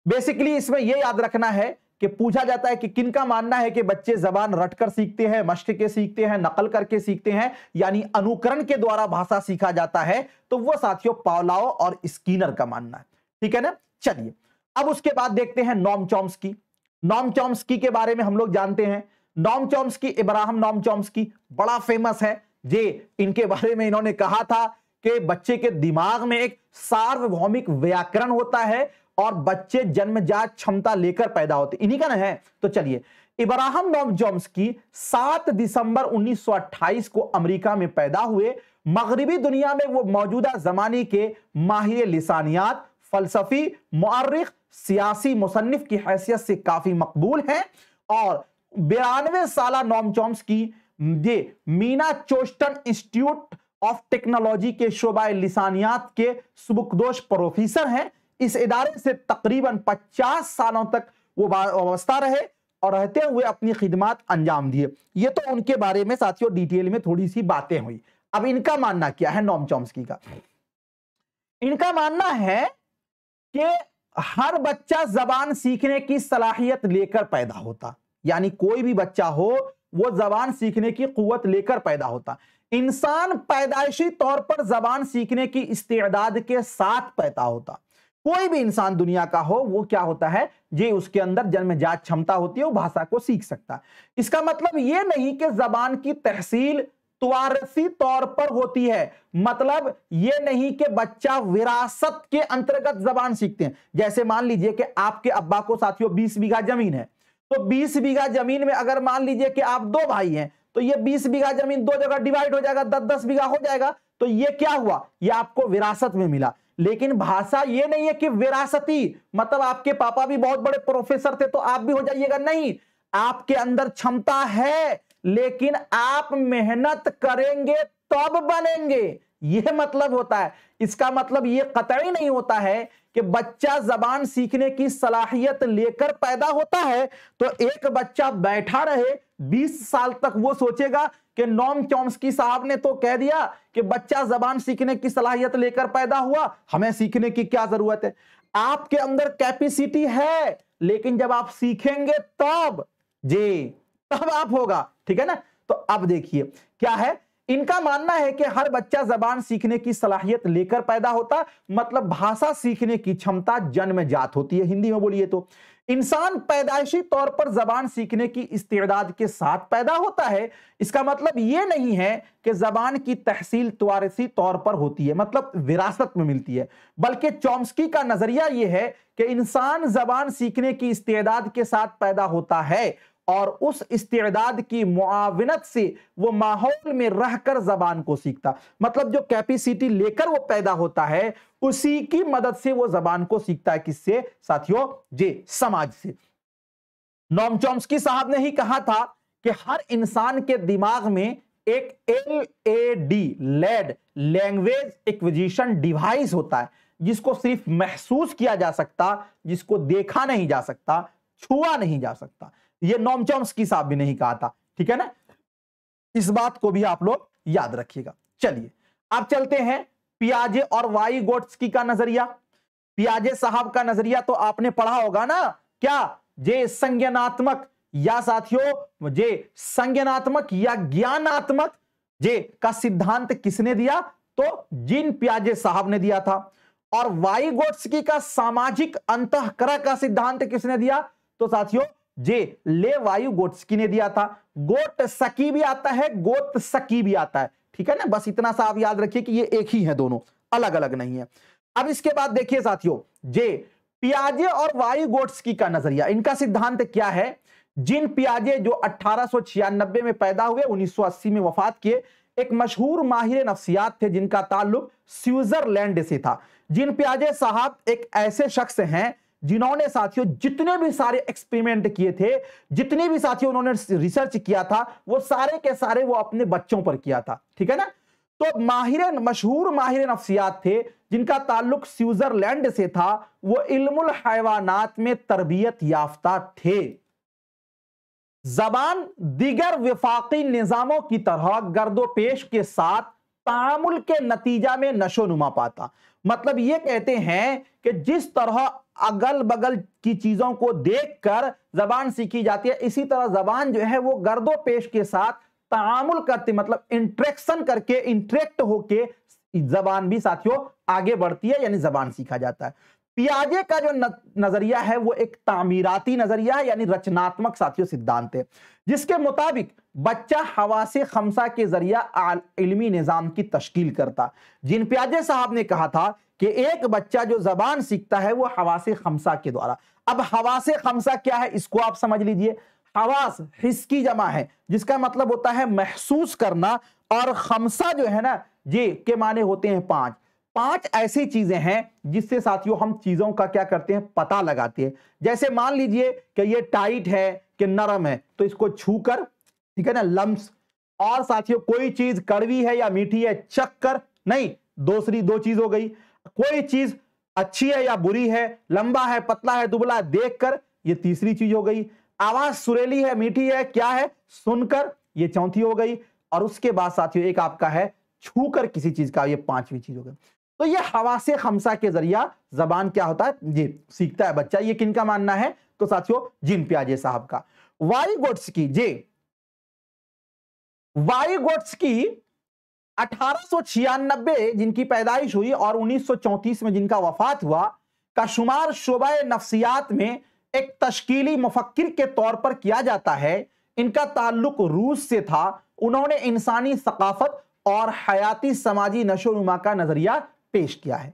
S2: बेसिकली इसमें यह याद रखना है कि पूछा जाता है कि किन का मानना है कि बच्चे जबान रटकर सीखते हैं मश्क के सीखते हैं नकल करके सीखते हैं यानी अनुकरण के द्वारा भाषा सीखा जाता है तो वो साथियों पावलाओ और स्किनर का मानना है ठीक है ना चलिए अब उसके बाद देखते हैं नॉम चॉम्स की नॉम चॉम्स की के बारे में हम लोग जानते हैं नॉम चॉम्स की इब्राहम नॉम चॉम्स की बड़ा फेमस है जे इनके बारे में इन्होंने कहा था कि बच्चे के दिमाग में एक सार्वभौमिक व्याकरण होता है और बच्चे जन्मजात क्षमता लेकर पैदा होते इन्हीं का ना है तो चलिए इब्राहम नॉम जॉम्स की सात दिसंबर 1928 को अमेरिका में पैदा हुए मगरबी दुनिया में वो मौजूदा जमाने के माहिर लिसानियात फलसफी मर्रख सियासी मुसनफ की हैसियत से काफी मकबूल है और बिरानवे साल नॉम चॉम्स की ये मीना चोस्टन इंस्टीट्यूट ऑफ टेक्नोलॉजी के शोबा लिसानियात के सुबुकदोश प्रोफेसर हैं इस इदारे से तकरीबन 50 सालों तक वो वाबस्ता रहे और रहते हुए अपनी खिदमत अंजाम दिए ये तो उनके बारे में साथियों डिटेल में थोड़ी सी बातें हुई अब इनका मानना क्या है नॉम चॉम्स्की का इनका मानना है कि हर बच्चा जबान सीखने की सलाहियत लेकर पैदा होता यानी कोई भी बच्चा हो वो जबान सीखने की कुत लेकर पैदा होता इंसान पैदाइशी तौर पर जबान सीखने की इस्तेदाद के साथ पैदा होता कोई भी इंसान दुनिया का हो वो क्या होता है ये उसके अंदर जन्म जात क्षमता होती है वो भाषा को सीख सकता है इसका मतलब ये नहीं कि जबान की तहसील त्वारसी तौर पर होती है मतलब ये नहीं कि बच्चा विरासत के अंतर्गत जबान सीखते हैं जैसे मान लीजिए कि आपके अब्बा को साथियों बीस बीघा जमीन है तो बीस बीघा जमीन में अगर मान लीजिए कि आप दो भाई हैं तो ये बीस बीघा जमीन दो जगह डिवाइड हो जाएगा दस दस बीघा हो जाएगा तो ये क्या हुआ ये आपको विरासत में मिला लेकिन भाषा ये नहीं है कि विरासती मतलब आपके पापा भी बहुत बड़े प्रोफेसर थे तो आप भी हो जाइएगा नहीं आपके अंदर क्षमता है लेकिन आप मेहनत करेंगे तब बनेंगे यह मतलब होता है इसका मतलब यह कतई नहीं होता है कि बच्चा जबान सीखने की सलाहियत लेकर पैदा होता है तो एक बच्चा बैठा रहे 20 साल तक वो सोचेगा कि नॉम चॉम्स्की साहब ने तो कह दिया कि बच्चा जबान सीखने की सलाहियत लेकर पैदा हुआ हमें सीखने की क्या जरूरत है आपके अंदर कैपेसिटी है लेकिन जब आप सीखेंगे तब जी तब आप होगा ठीक है ना तो अब देखिए क्या है इनका मानना है कि हर बच्चा जबान सीखने की सलाहियत लेकर पैदा होता मतलब भाषा सीखने की क्षमता जन्म जात होती है हिंदी में बोलिए तो इंसान पैदाइशी तौर पर जबान सीखने की इस्तेदाद के साथ पैदा होता है इसका मतलब यह नहीं है कि जबान की तहसील तवारसी तौर पर होती है मतलब विरासत में मिलती है बल्कि चॉम्स्की का नजरिया यह है कि इंसान जबान सीखने की इस्तेदाद के साथ पैदा होता है और उस इस्तेदाद की मुआवनत से वो माहौल में रहकर जबान को सीखता मतलब जो कैपेसिटी लेकर वो पैदा होता है उसी की मदद से वो जबान को सीखता है किससे साथियों जी समाज से नॉम चॉम्सकी साहब ने ही कहा था कि हर इंसान के दिमाग में एक L A D lad language acquisition device होता है जिसको सिर्फ महसूस किया जा सकता जिसको देखा नहीं जा सकता छुआ नहीं जा सकता ये नॉम की साहब भी नहीं कहा था ठीक है ना इस बात को भी आप लोग याद रखिएगा चलिए अब चलते हैं पियाजे और वाई की का नजरिया पियाजे साहब का नजरिया तो आपने पढ़ा होगा ना क्या जे संज्ञानात्मक या साथियों जे संज्ञानात्मक या ज्ञानात्मक जे का सिद्धांत किसने दिया तो जिन पियाजे साहब ने दिया था और वाई गोट्सकी का सामाजिक अंतकरण का सिद्धांत किसने दिया तो साथियों जे ले वायु गोटस्की ने दिया था गोट सकी भी आता है गोत सकी भी आता है ठीक है ना बस इतना सा आप याद रखिए कि ये एक ही है दोनों अलग अलग नहीं है अब इसके बाद देखिए साथियों जे पियाजे और वायु गोट्सकी का नजरिया इनका सिद्धांत क्या है जिन पियाजे जो अट्ठारह में पैदा हुए उन्नीस में वफात किए एक मशहूर माहिर नफसियात थे जिनका ताल्लुक स्विट्जरलैंड से था जिन पियाजे साहब एक ऐसे शख्स हैं जिन्होंने साथियों जितने भी सारे एक्सपेरिमेंट किए थे जितने भी साथियों उन्होंने रिसर्च किया था वो सारे के सारे वो अपने बच्चों पर किया था ठीक है ना तो माहिर मशहूर माहिर नफसियात थे जिनका ताल्लुक स्विट्जरलैंड से था वो इल्मुल हैवानात में तरबियत याफ्ता थे जबान दिगर विफाकी निज़ामों की तरह गर्दोपेश के साथ तामुल के नतीजा में नुमा पाता मतलब ये कहते हैं कि जिस तरह अगल बगल की चीजों को देखकर जबान सीखी जाती है इसी तरह जबान जो है वो गर्दो पेश के साथ तामुल करते मतलब इंट्रेक्शन करके इंट्रेक्ट होके जबान भी साथियों आगे बढ़ती है यानी जबान सीखा जाता है पियाजे का जो नजरिया है वो एक तामीराती नजरिया है यानी रचनात्मक साथियों सिद्धांत है जिसके मुताबिक बच्चा हवा से खमसा के जरिया इलमी निज़ाम की तश्कील करता जिन प्याजे साहब ने कहा था कि एक बच्चा जो जबान सीखता है वो हवा से खमसा के द्वारा अब हवा से खमसा क्या है इसको आप समझ लीजिए हवास हिस की जमा है जिसका मतलब होता है महसूस करना और खमसा जो है ना ये के माने होते हैं पांच पांच ऐसी चीजें हैं जिससे साथियों हम चीजों का क्या करते हैं पता लगाते हैं जैसे मान लीजिए कि ये टाइट है कि नरम है तो इसको छूकर ठीक है ना लम्स और साथियों कोई चीज कड़वी है या मीठी है चक्कर नहीं दूसरी दो चीज हो गई कोई चीज अच्छी है या बुरी है लंबा है पतला है दुबला देख कर ये तीसरी चीज हो गई आवाज सुरेली है मीठी है क्या है सुनकर ये चौथी हो गई और उसके बाद साथियों एक आपका है छूकर किसी चीज का ये पांचवी चीज हो गई तो ये हवा से खमसा के जरिया जबान क्या होता है जी सीखता है बच्चा ये किनका मानना है तो साथियों जिन प्याजे साहब का वाई गोट्स की जी वाई गोट्स की अठारह जिनकी पैदाइश हुई और 1934 में जिनका वफात हुआ का शुमार शोबा नफ्सियात में एक तश्कीली मुफक्र के तौर पर किया जाता है इनका ताल्लुक रूस से था उन्होंने इंसानी सकाफत और हयाती समाजी नशोनुमा का नजरिया पेश किया है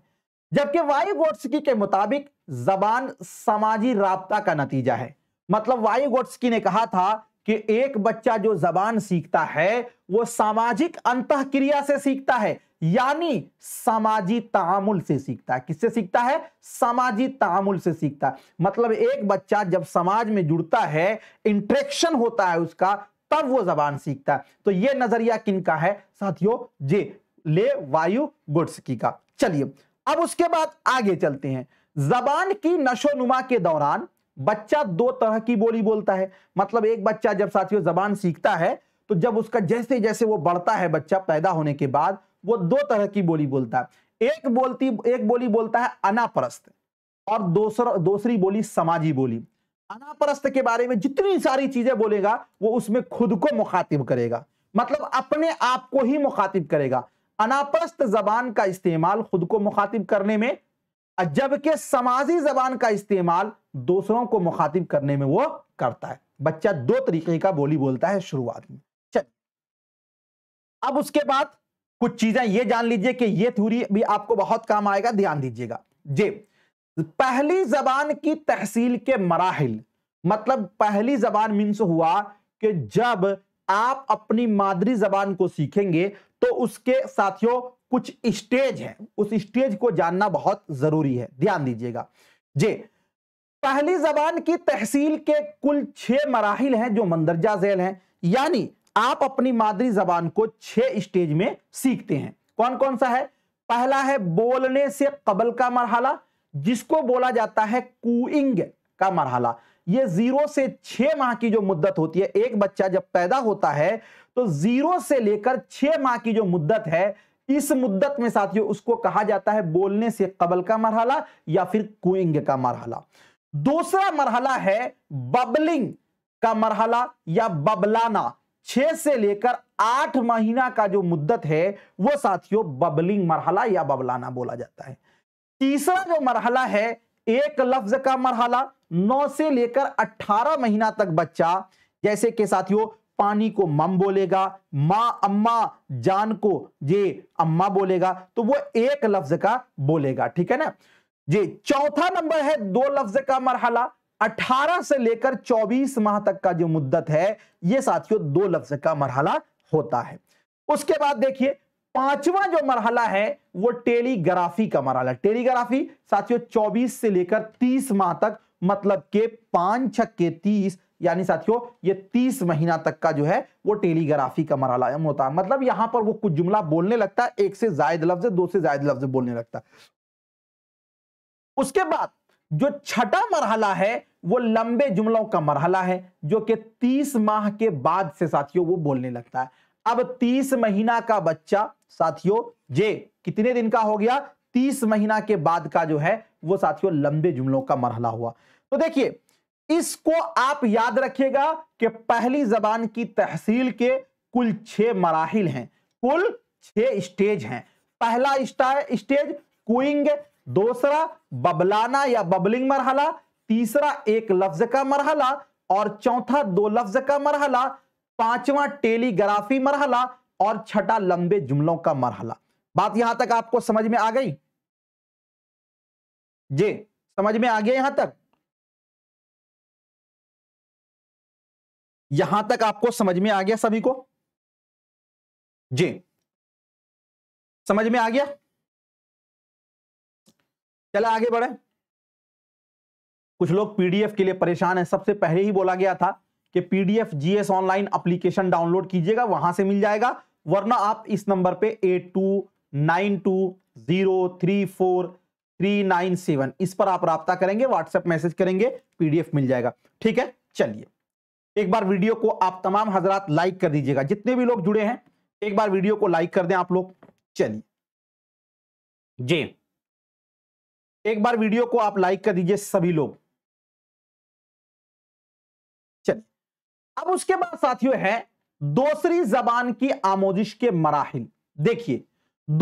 S2: जबकि गोट्सकी के मुताबिक जबान समाजी रबता का नतीजा है मतलब गोट्सकी ने कहा था कि एक बच्चा जो जबान सीखता है वो सामाजिक अंत क्रिया से सीखता है यानी सामाजिक तामुल से सीखता है किससे सीखता है समाजी तामुल से सीखता है मतलब एक बच्चा जब समाज में जुड़ता है इंट्रेक्शन होता है उसका तब वो जबान सीखता है तो ये नजरिया किन का है साथियों जे ले वायु गुड्स की का चलिए अब उसके बाद आगे चलते हैं जबान की नशोनुमा के दौरान बच्चा दो तरह की बोली बोलता है मतलब एक बच्चा जब साथियों जबान सीखता है तो जब उसका जैसे जैसे वो बढ़ता है बच्चा पैदा होने के बाद वो दो तरह की बोली बोलता है एक बोलती एक बोली बोलता है अनापरस्त और दूसरा दूसरी बोली समाजी बोली अनापरस्त के बारे में जितनी सारी चीजें बोलेगा वो उसमें खुद को मुखातिब करेगा मतलब अपने आप को ही मुखातिब करेगा अनापस्त जबान का इस्तेमाल खुद को मुखातिब करने में जबकि समाजी जबान का इस्तेमाल दूसरों को मुखातिब करने में वो करता है बच्चा दो तरीके का बोली बोलता है शुरुआत में चल अब उसके बाद कुछ चीजें ये जान लीजिए कि ये थ्योरी भी आपको बहुत काम आएगा ध्यान दीजिएगा जे पहली जबान की तहसील के मराहल मतलब पहली जबान मीन्स हुआ कि जब आप अपनी मादरी जबान को सीखेंगे तो उसके साथियों कुछ स्टेज है उस स्टेज को जानना बहुत जरूरी है ध्यान दीजिएगा जे पहली जबान की तहसील के कुल छह मराहल हैं जो मंदरजा जैल हैं यानी आप अपनी मादरी जबान को छह स्टेज में सीखते हैं कौन कौन सा है पहला है बोलने से कबल का मरहला जिसको बोला जाता है कुइंग का मरहला ये जीरो से छह माह की जो मुद्दत होती है एक बच्चा जब पैदा होता है तो जीरो से लेकर छह माह की जो मुद्दत है इस मुद्दत में साथियों उसको कहा जाता है बोलने से कबल का मरहला या फिर कुइंग का मरहला दूसरा मरहला है बबलिंग का मरहला या बबलाना छह से लेकर आठ महीना का जो मुद्दत है वो साथियों बबलिंग मरहला या बबलाना बोला जाता है तीसरा जो मरहला है एक लफ्ज का मरहला नौ से लेकर अट्ठारह महीना तक बच्चा जैसे के साथियों पानी को मम बोलेगा माँ अम्मा जान को ये अम्मा बोलेगा तो वो एक लफ्ज का बोलेगा ठीक है ना जी चौथा नंबर है दो लफ्ज का मरहला 18 से लेकर 24 माह तक का जो मुद्दत है ये साथियों दो लफ्ज का मरहला होता है उसके बाद देखिए पांचवा जो मरहला है वो टेलीग्राफी का मरहला टेलीग्राफी साथियों 24 से लेकर 30 माह तक मतलब के पांच छक्के तीस यानी साथियों ये तीस महीना तक का जो है वो टेलीग्राफी का मरालायम होता है मतलब यहां पर वो कुछ जुमला बोलने लगता है एक से जायद लफ्ज दो से जायद लफ्ज बोलने लगता है उसके बाद जो छठा मरहला है वो लंबे जुमलों का मरहला है जो कि तीस माह के बाद से साथियों वो बोलने लगता है अब तीस महीना का बच्चा साथियों जे कितने दिन का हो गया तीस महीना के बाद का जो है वो साथियों लंबे जुमलों का मरहला हुआ तो देखिए इसको आप याद रखिएगा कि पहली जबान की तहसील के कुल छह मराहल हैं कुल छह स्टेज हैं पहला स्टेज कुइंग दूसरा बबलाना या बबलिंग मरहला तीसरा एक लफ्ज का मरहला और चौथा दो लफ्ज का मरहला पांचवा टेलीग्राफी मरहला और छठा लंबे जुमलों का मरहला बात यहां तक आपको समझ में आ गई जे समझ में आ गया यहां तक
S1: यहां तक आपको समझ में आ गया सभी को जे समझ में आ गया
S2: चला आगे बढ़े कुछ लोग पीडीएफ के लिए परेशान हैं सबसे पहले ही बोला गया था कि PDF GS online application download कीजिएगा वहां से मिल जाएगा वरना आप इस नंबर पे eight two nine two zero three four three nine seven इस पर आप रहा करेंगे व्हाट्सएप मैसेज करेंगे पीडीएफ मिल जाएगा ठीक है चलिए एक बार वीडियो को आप तमाम हजरात लाइक कर दीजिएगा जितने भी लोग जुड़े हैं एक बार वीडियो को लाइक कर दें आप लोग चलिए जी एक बार वीडियो को आप लाइक कर दीजिए सभी लोग चलिए अब उसके बाद साथियों है दूसरी जबान की आमोजिश के मराहल देखिए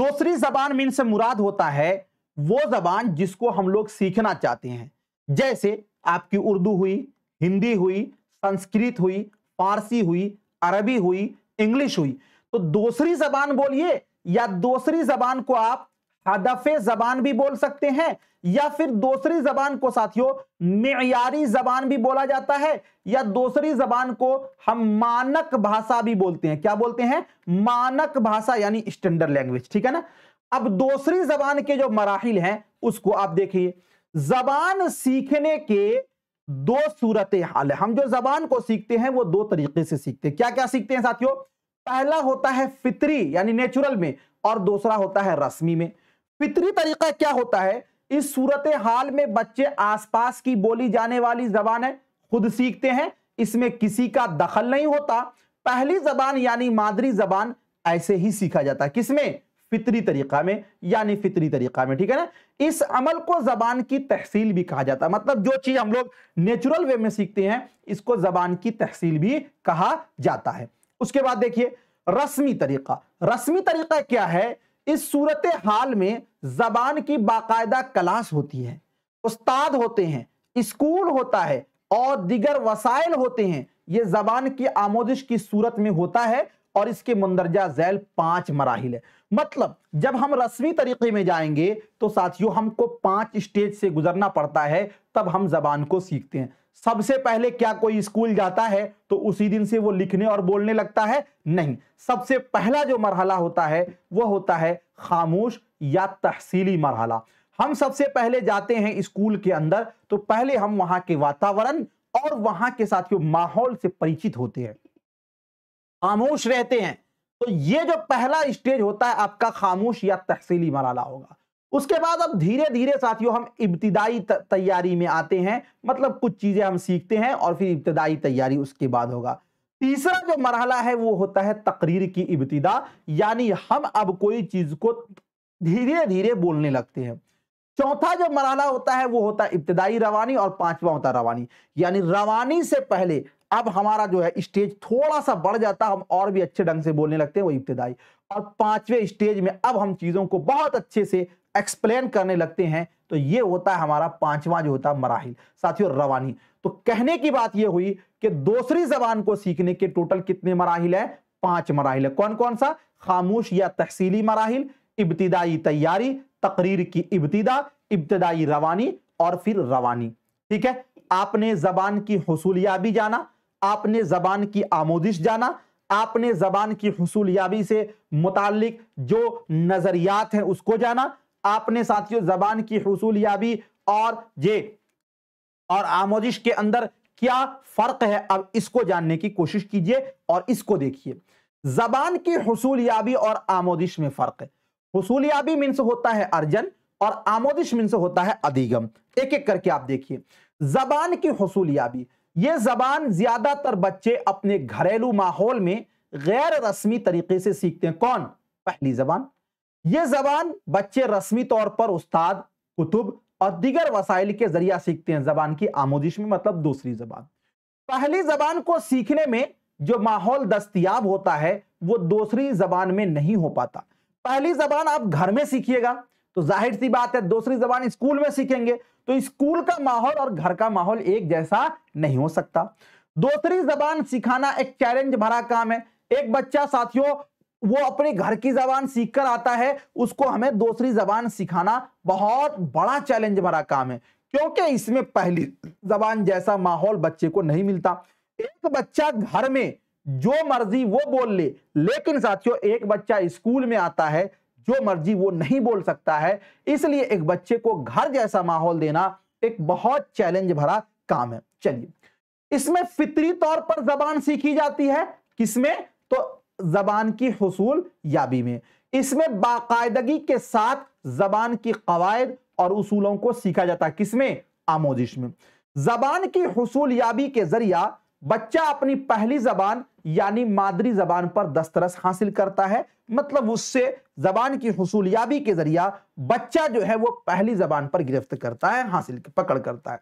S2: दूसरी जबान मीन से मुराद होता है वो जबान जिसको हम लोग सीखना चाहते हैं जैसे आपकी उर्दू हुई हिंदी हुई संस्कृत हुई फारसी हुई अरबी हुई इंग्लिश हुई तो दूसरी जबान बोलिए या दूसरी जबान को आप हदफ जबान भी बोल सकते हैं या फिर दूसरी जबान को साथियों मैारी जबान भी बोला जाता है या दूसरी जबान को हम मानक भाषा भी बोलते हैं क्या बोलते हैं मानक भाषा यानी स्टैंडर्ड लैंग्वेज ठीक है ना अब दूसरी जबान के जो मराहल हैं उसको आप देखिए जबान सीखने के दो सूरत हाल है हम जो जबान को सीखते हैं वो दो तरीके से सीखते हैं क्या क्या सीखते हैं साथियों पहला होता है फितरी यानी नेचुरल में और दूसरा होता है रस्मी में फितरी तरीका क्या होता है इस सूरत हाल में बच्चे आसपास की बोली जाने वाली जबान है खुद सीखते हैं इसमें किसी का दखल नहीं होता पहली जबान यानी मादरी जबान ऐसे ही सीखा जाता है किसमें फितरी तरीका में यानी फितरी तरीका में ठीक है ना इस अमल को जबान की तहसील भी कहा जाता है मतलब जो चीज हम लोग नेचुरल वे में सीखते हैं इसको जबान की तहसील भी कहा जाता है उसके बाद देखिए रस्मी तरीका रस्मी तरीका क्या है इस सूरत हाल में जबान की बाकायदा क्लास होती है उस्ताद होते हैं स्कूल होता है और दिगर वसाइल होते हैं ये जबान की आमोदिश की सूरत में होता है और इसके मंदरजा जैल पांच मराहल है मतलब जब हम रस्मी तरीके में जाएंगे तो साथियों हमको पांच स्टेज से गुजरना पड़ता है तब हम जबान को सीखते हैं सबसे पहले क्या कोई स्कूल जाता है तो उसी दिन से वो लिखने और बोलने लगता है नहीं सबसे पहला जो मरहला होता है वह होता है खामोश या तहसीली मरहला हम सबसे पहले जाते हैं स्कूल के अंदर तो पहले हम वहां के वातावरण और वहां के साथियों माहौल से परिचित होते हैं खामोश रहते हैं तो ये जो पहला स्टेज होता है आपका खामोश या तहसीली मराला होगा उसके बाद अब धीरे धीरे साथियों हम इब्तदाई तैयारी में आते हैं मतलब कुछ चीजें हम सीखते हैं और फिर इब्तदाई तैयारी उसके बाद होगा तीसरा जो मरहला है वो होता है तकरीर की इब्तदा यानी हम अब कोई चीज को धीरे धीरे बोलने लगते हैं चौथा जो मरहला होता है वो होता है इब्तदाई रवानी और पांचवा होता है रवानी यानी रवानी से पहले अब हमारा जो है स्टेज थोड़ा सा बढ़ जाता हम और भी अच्छे ढंग से बोलने लगते हैं वो इब्तदाई और पांचवें स्टेज में अब हम चीज़ों को बहुत अच्छे से एक्सप्लेन करने लगते हैं तो ये होता है हमारा पांचवा जो होता है मराहल साथियों रवानी तो कहने की बात यह हुई कि दूसरी जबान को सीखने के टोटल कितने मराहल है पांच मराहल है कौन कौन सा खामोश या तहसीली मराहल इब्तदाई तैयारी तकरीर की इब्तदा इब्तदाई रवानी और फिर रवानी ठीक है आपने जबान की हसूलिया भी जाना आपने जबान की आमोदिश जाना आपने जबान की हसूलियाबी से मुतल जो नज़रियात हैं उसको जाना आपने साथियों जबान की हसूलियाबी और ये और आमोदिश के अंदर क्या फ़र्क है अब इसको जानने की कोशिश कीजिए और इसको देखिए जबान की हसूलियाबी और आमोदिश में फ़र्क है हसूलियाबी मिनस होता है अर्जन और आमोदिश मिनस होता है अधिगम एक एक करके आप देखिए जबान की हसूलियाबी ये जबान ज्यादातर बच्चे अपने घरेलू माहौल में गैर रस्मी तरीके से सीखते हैं कौन पहली जबान ये जबान बच्चे रस्मी तौर पर उस्ताद कुतुब और दीगर वसाइल के जरिया सीखते हैं जबान की आमोजिश में मतलब दूसरी जबान पहली जबान को सीखने में जो माहौल दस्तियाब होता है वो दूसरी जबान में नहीं हो पाता पहली जबान आप घर में सीखिएगा तो जाहिर सी बात है दूसरी जबान स्कूल में सीखेंगे तो स्कूल का माहौल और घर का माहौल एक जैसा नहीं हो सकता दूसरी जबान सिखाना एक चैलेंज भरा काम है एक बच्चा साथियों वो अपने घर की जबान सीखकर आता है उसको हमें दूसरी जबान सिखाना बहुत बड़ा चैलेंज भरा काम है क्योंकि इसमें पहली जबान जैसा माहौल बच्चे को नहीं मिलता एक बच्चा घर में जो मर्जी वो बोल ले लेकिन साथियों एक बच्चा स्कूल में आता है जो मर्जी वो नहीं बोल सकता है इसलिए एक बच्चे को घर जैसा माहौल देना एक बहुत चैलेंज भरा काम है चलिए इसमें फितरी तौर पर जबान सीखी जाती है किसमें तो जबान की हसूल याबी में इसमें बाकायदगी के साथ जबान की कवायद और उसूलों को सीखा जाता है किसमें आमोजिश में जबान की हसूल याबी के जरिया बच्चा अपनी पहली जबान यानी मादरी जबान पर दस्तरस हासिल करता है मतलब उससे जबान की हसूलियाबी के जरिया बच्चा जो है वो पहली जबान पर गिरफ्त करता है हासिल पकड़ करता है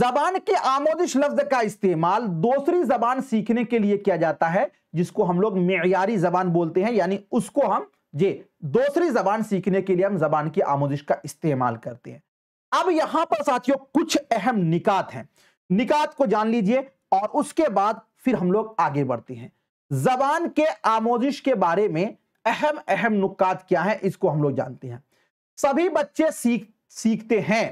S2: जबान के आमोदिश लफ्ज का इस्तेमाल दूसरी जबान सीखने के लिए किया जाता है जिसको हम लोग मैारी जबान बोलते हैं यानी उसको हम जे दूसरी जबान सीखने के लिए हम जबान की आमोदिश का इस्तेमाल करते हैं अब यहां पर साथियों कुछ अहम निकात हैं निकात को जान लीजिए और उसके बाद फिर हम लोग आगे बढ़ते हैं जबान के आमोजिश के बारे में अहम अहम नुकात क्या है इसको हम लोग जानते हैं सभी बच्चे सीख सीखते हैं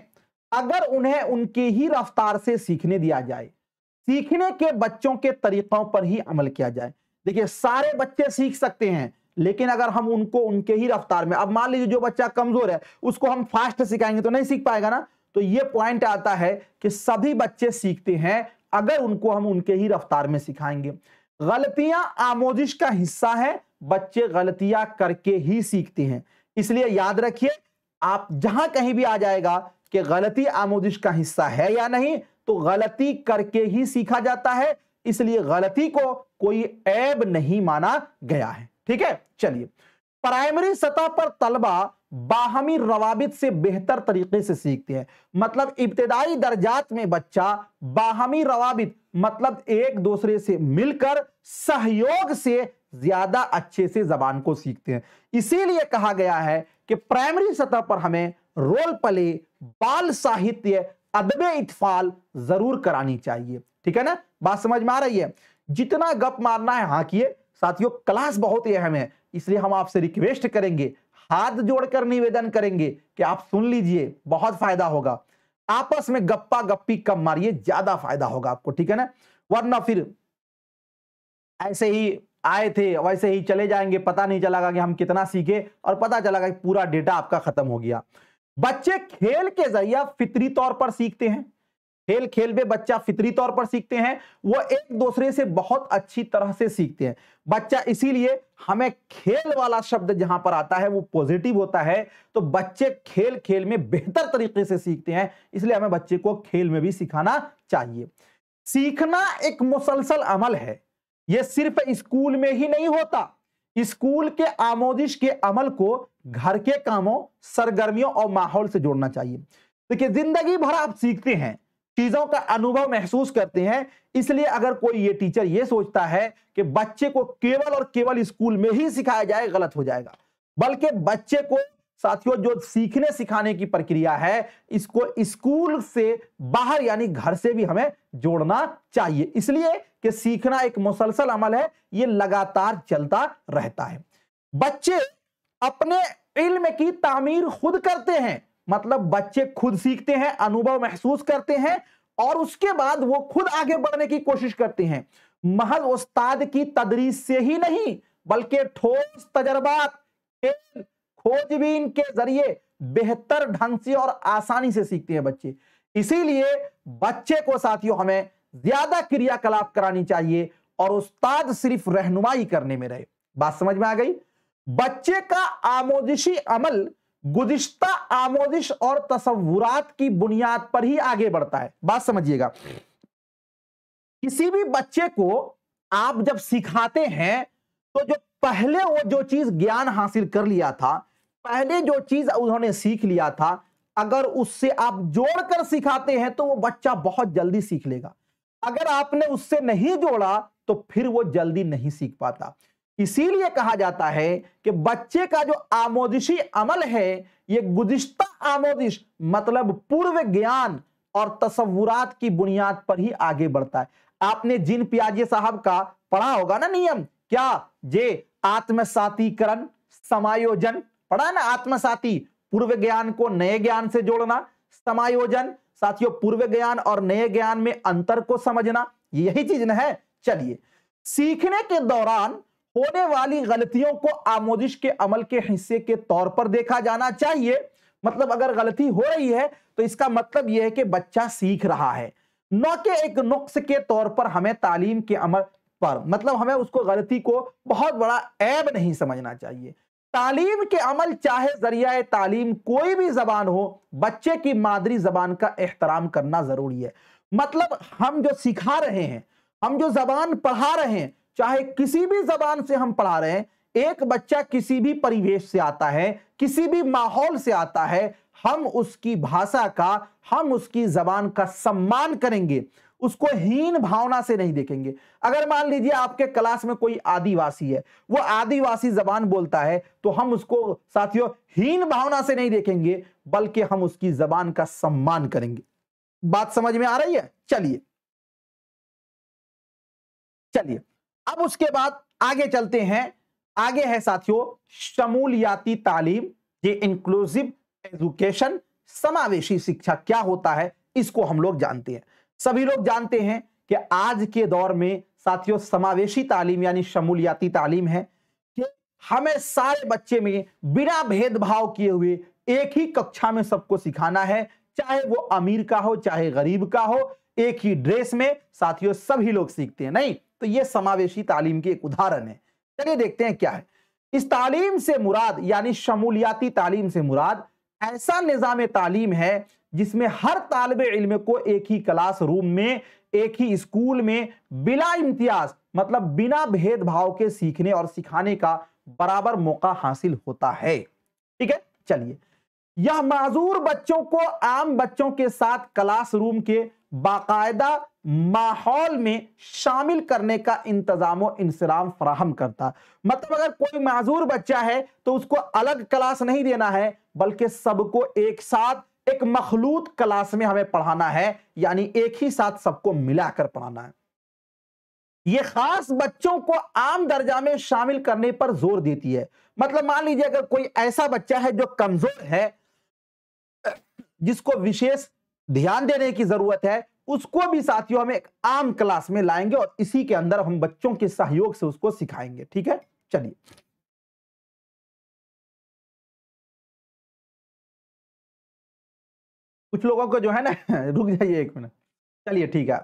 S2: अगर उन्हें उनकी ही रफ्तार से सीखने दिया जाए सीखने के बच्चों के तरीकों पर ही अमल किया जाए देखिए सारे बच्चे सीख सकते हैं लेकिन अगर हम उनको उनके ही रफ्तार में अब मान लीजिए जो बच्चा कमजोर है उसको हम फास्ट सिखाएंगे तो नहीं सीख पाएगा ना तो ये पॉइंट आता है कि सभी बच्चे सीखते हैं अगर उनको हम उनके ही रफ्तार में सिखाएंगे गलतियां आमोजिश का हिस्सा है बच्चे गलतियां करके ही सीखते हैं इसलिए याद रखिए आप जहां कहीं भी आ जाएगा कि गलती आमोदिश का हिस्सा है या नहीं तो गलती करके ही सीखा जाता है इसलिए गलती को कोई ऐब नहीं माना गया है ठीक है चलिए प्राइमरी सतह पर तलबा बाहमी रवाबित से बेहतर तरीके से सीखते हैं मतलब इब्तदाई दर्जात में बच्चा बाहमी रवाबित मतलब एक दूसरे से मिलकर सहयोग से ज्यादा अच्छे से जबान को सीखते हैं इसीलिए कहा गया है कि प्राइमरी सतह पर हमें रोल प्ले बाल साहित्य अदब इतफाल जरूर करानी चाहिए ठीक है ना बात समझ में आ रही है जितना गप मारना है हाँ किए साथियों क्लास बहुत ही अहम है इसलिए हम आपसे रिक्वेस्ट करेंगे हाथ जोड़कर निवेदन करेंगे कि आप सुन लीजिए बहुत फायदा होगा आपस में गप्पा गप्पी कम मारिए ज्यादा फायदा होगा आपको ठीक है ना वरना फिर ऐसे ही आए थे वैसे ही चले जाएंगे पता नहीं चला कि हम कितना सीखे और पता चला कि पूरा डेटा आपका खत्म हो गया बच्चे खेल के जरिए फितरी तौर पर सीखते हैं खेल खेल में बच्चा फितरी तौर पर सीखते हैं वो एक दूसरे से बहुत अच्छी तरह से सीखते हैं बच्चा इसीलिए हमें खेल वाला शब्द जहां पर आता है वो पॉजिटिव होता है तो बच्चे खेल खेल में बेहतर तरीके से सीखते हैं इसलिए हमें बच्चे को खेल में भी सिखाना चाहिए सीखना एक मुसलसल अमल है यह सिर्फ स्कूल में ही नहीं होता स्कूल के आमोदिश के अमल को घर के कामों सरगर्मियों और माहौल से जोड़ना चाहिए देखिए जिंदगी भर आप सीखते हैं चीजों का अनुभव महसूस करते हैं इसलिए अगर कोई ये टीचर ये सोचता है कि बच्चे को केवल और केवल स्कूल में ही सिखाया जाए गलत हो जाएगा बल्कि बच्चे को साथियों जो सीखने सिखाने की प्रक्रिया है इसको स्कूल से बाहर यानी घर से भी हमें जोड़ना चाहिए इसलिए कि सीखना एक मुसलसल अमल है ये लगातार चलता रहता है बच्चे अपने इल्म की तामीर खुद करते हैं मतलब बच्चे खुद सीखते हैं अनुभव महसूस करते हैं और उसके बाद वो खुद आगे बढ़ने की कोशिश करते हैं महल उस्ताद की तदरीस से ही नहीं बल्कि ठोस तजर्बात खोजबीन के जरिए बेहतर ढंग से और आसानी से सीखते हैं बच्चे इसीलिए बच्चे को साथियों हमें ज्यादा क्रियाकलाप करानी चाहिए और उस्ताद सिर्फ रहनुमाई करने में रहे बात समझ में आ गई बच्चे का आमोदिशी अमल गुजश्ता आमोदिश और तस्वुरात की बुनियाद पर ही आगे बढ़ता है बात समझिएगा किसी भी बच्चे को आप जब सिखाते हैं तो जो पहले वो जो चीज ज्ञान हासिल कर लिया था पहले जो चीज उन्होंने सीख लिया था अगर उससे आप जोड़कर सिखाते हैं तो वो बच्चा बहुत जल्दी सीख लेगा अगर आपने उससे नहीं जोड़ा तो फिर वो जल्दी नहीं सीख पाता इसीलिए कहा जाता है कि बच्चे का जो आमोदिशी अमल है ये गुजश्ता आमोदिश मतलब पूर्व ज्ञान और तस्वुरात की बुनियाद पर ही आगे बढ़ता है आपने जिन पियाजे साहब का पढ़ा होगा ना नियम क्या जे आत्मसातीकरण समायोजन पढ़ा ना आत्मसाती पूर्व ज्ञान को नए ज्ञान से जोड़ना समायोजन साथियों पूर्व ज्ञान और नए ज्ञान में अंतर को समझना यही चीज ना है चलिए सीखने के दौरान होने वाली गलतियों को आमोजिश के अमल के हिस्से के तौर पर देखा जाना चाहिए मतलब अगर गलती हो रही है तो इसका मतलब यह है कि बच्चा सीख रहा है न के एक नुक्स के तौर पर हमें तालीम के अमल पर मतलब हमें उसको गलती को बहुत बड़ा ऐब नहीं समझना चाहिए तालीम के अमल चाहे जरिया तालीम कोई भी जबान हो बच्चे की मादरी जबान का एहतराम करना जरूरी है मतलब हम जो सिखा रहे हैं हम जो जबान पढ़ा रहे हैं चाहे किसी भी जबान से हम पढ़ा रहे हैं एक बच्चा किसी भी परिवेश से आता है किसी भी माहौल से आता है हम उसकी भाषा का हम उसकी जबान का सम्मान करेंगे उसको हीन भावना से नहीं देखेंगे अगर मान लीजिए आपके क्लास में कोई आदिवासी है वो आदिवासी जबान बोलता है तो हम उसको साथियों हीन भावना से नहीं देखेंगे बल्कि हम उसकी जबान का सम्मान करेंगे बात समझ में आ रही है चलिए चलिए अब उसके बाद आगे चलते हैं आगे है साथियों शमूलियाती तालीम ये इंक्लूसिव एजुकेशन समावेशी शिक्षा क्या होता है इसको हम लोग जानते हैं सभी लोग जानते हैं कि आज के दौर में साथियों समावेशी तालीम यानी शमूलियाती तालीम है कि हमें सारे बच्चे में बिना भेदभाव किए हुए एक ही कक्षा में सबको सिखाना है चाहे वो अमीर का हो चाहे गरीब का हो एक ही ड्रेस में साथियों सभी लोग सीखते हैं नहीं तो ये समावेशी तालीम के एक उदाहरण है चलिए देखते हैं क्या है इस तालीम से मुराद यानी शमूलियाती तालीम से मुराद ऐसा निज़ाम तालीम है जिसमें हर तालब इल्म को एक ही क्लास रूम में एक ही स्कूल में बिला इम्तियाज मतलब बिना भेदभाव के सीखने और सिखाने का बराबर मौका हासिल होता है ठीक है चलिए यह माजूर बच्चों को आम बच्चों के साथ क्लासरूम के बाकायदा माहौल में शामिल करने का इंतजाम इंसराम फ्राहम करता मतलब अगर कोई माजूर बच्चा है तो उसको अलग क्लास नहीं देना है बल्कि सबको एक साथ एक मखलूत क्लास में हमें पढ़ाना है यानी एक ही साथ सबको मिलाकर पढ़ाना है ये खास बच्चों को आम दर्जा में शामिल करने पर जोर देती है मतलब मान लीजिए अगर कोई ऐसा बच्चा है जो कमजोर है जिसको विशेष ध्यान देने की जरूरत है उसको भी साथियों हम एक आम क्लास में लाएंगे और इसी के अंदर हम बच्चों के सहयोग से उसको सिखाएंगे ठीक है चलिए
S1: कुछ लोगों को जो है ना रुक जाइए एक मिनट
S2: चलिए ठीक है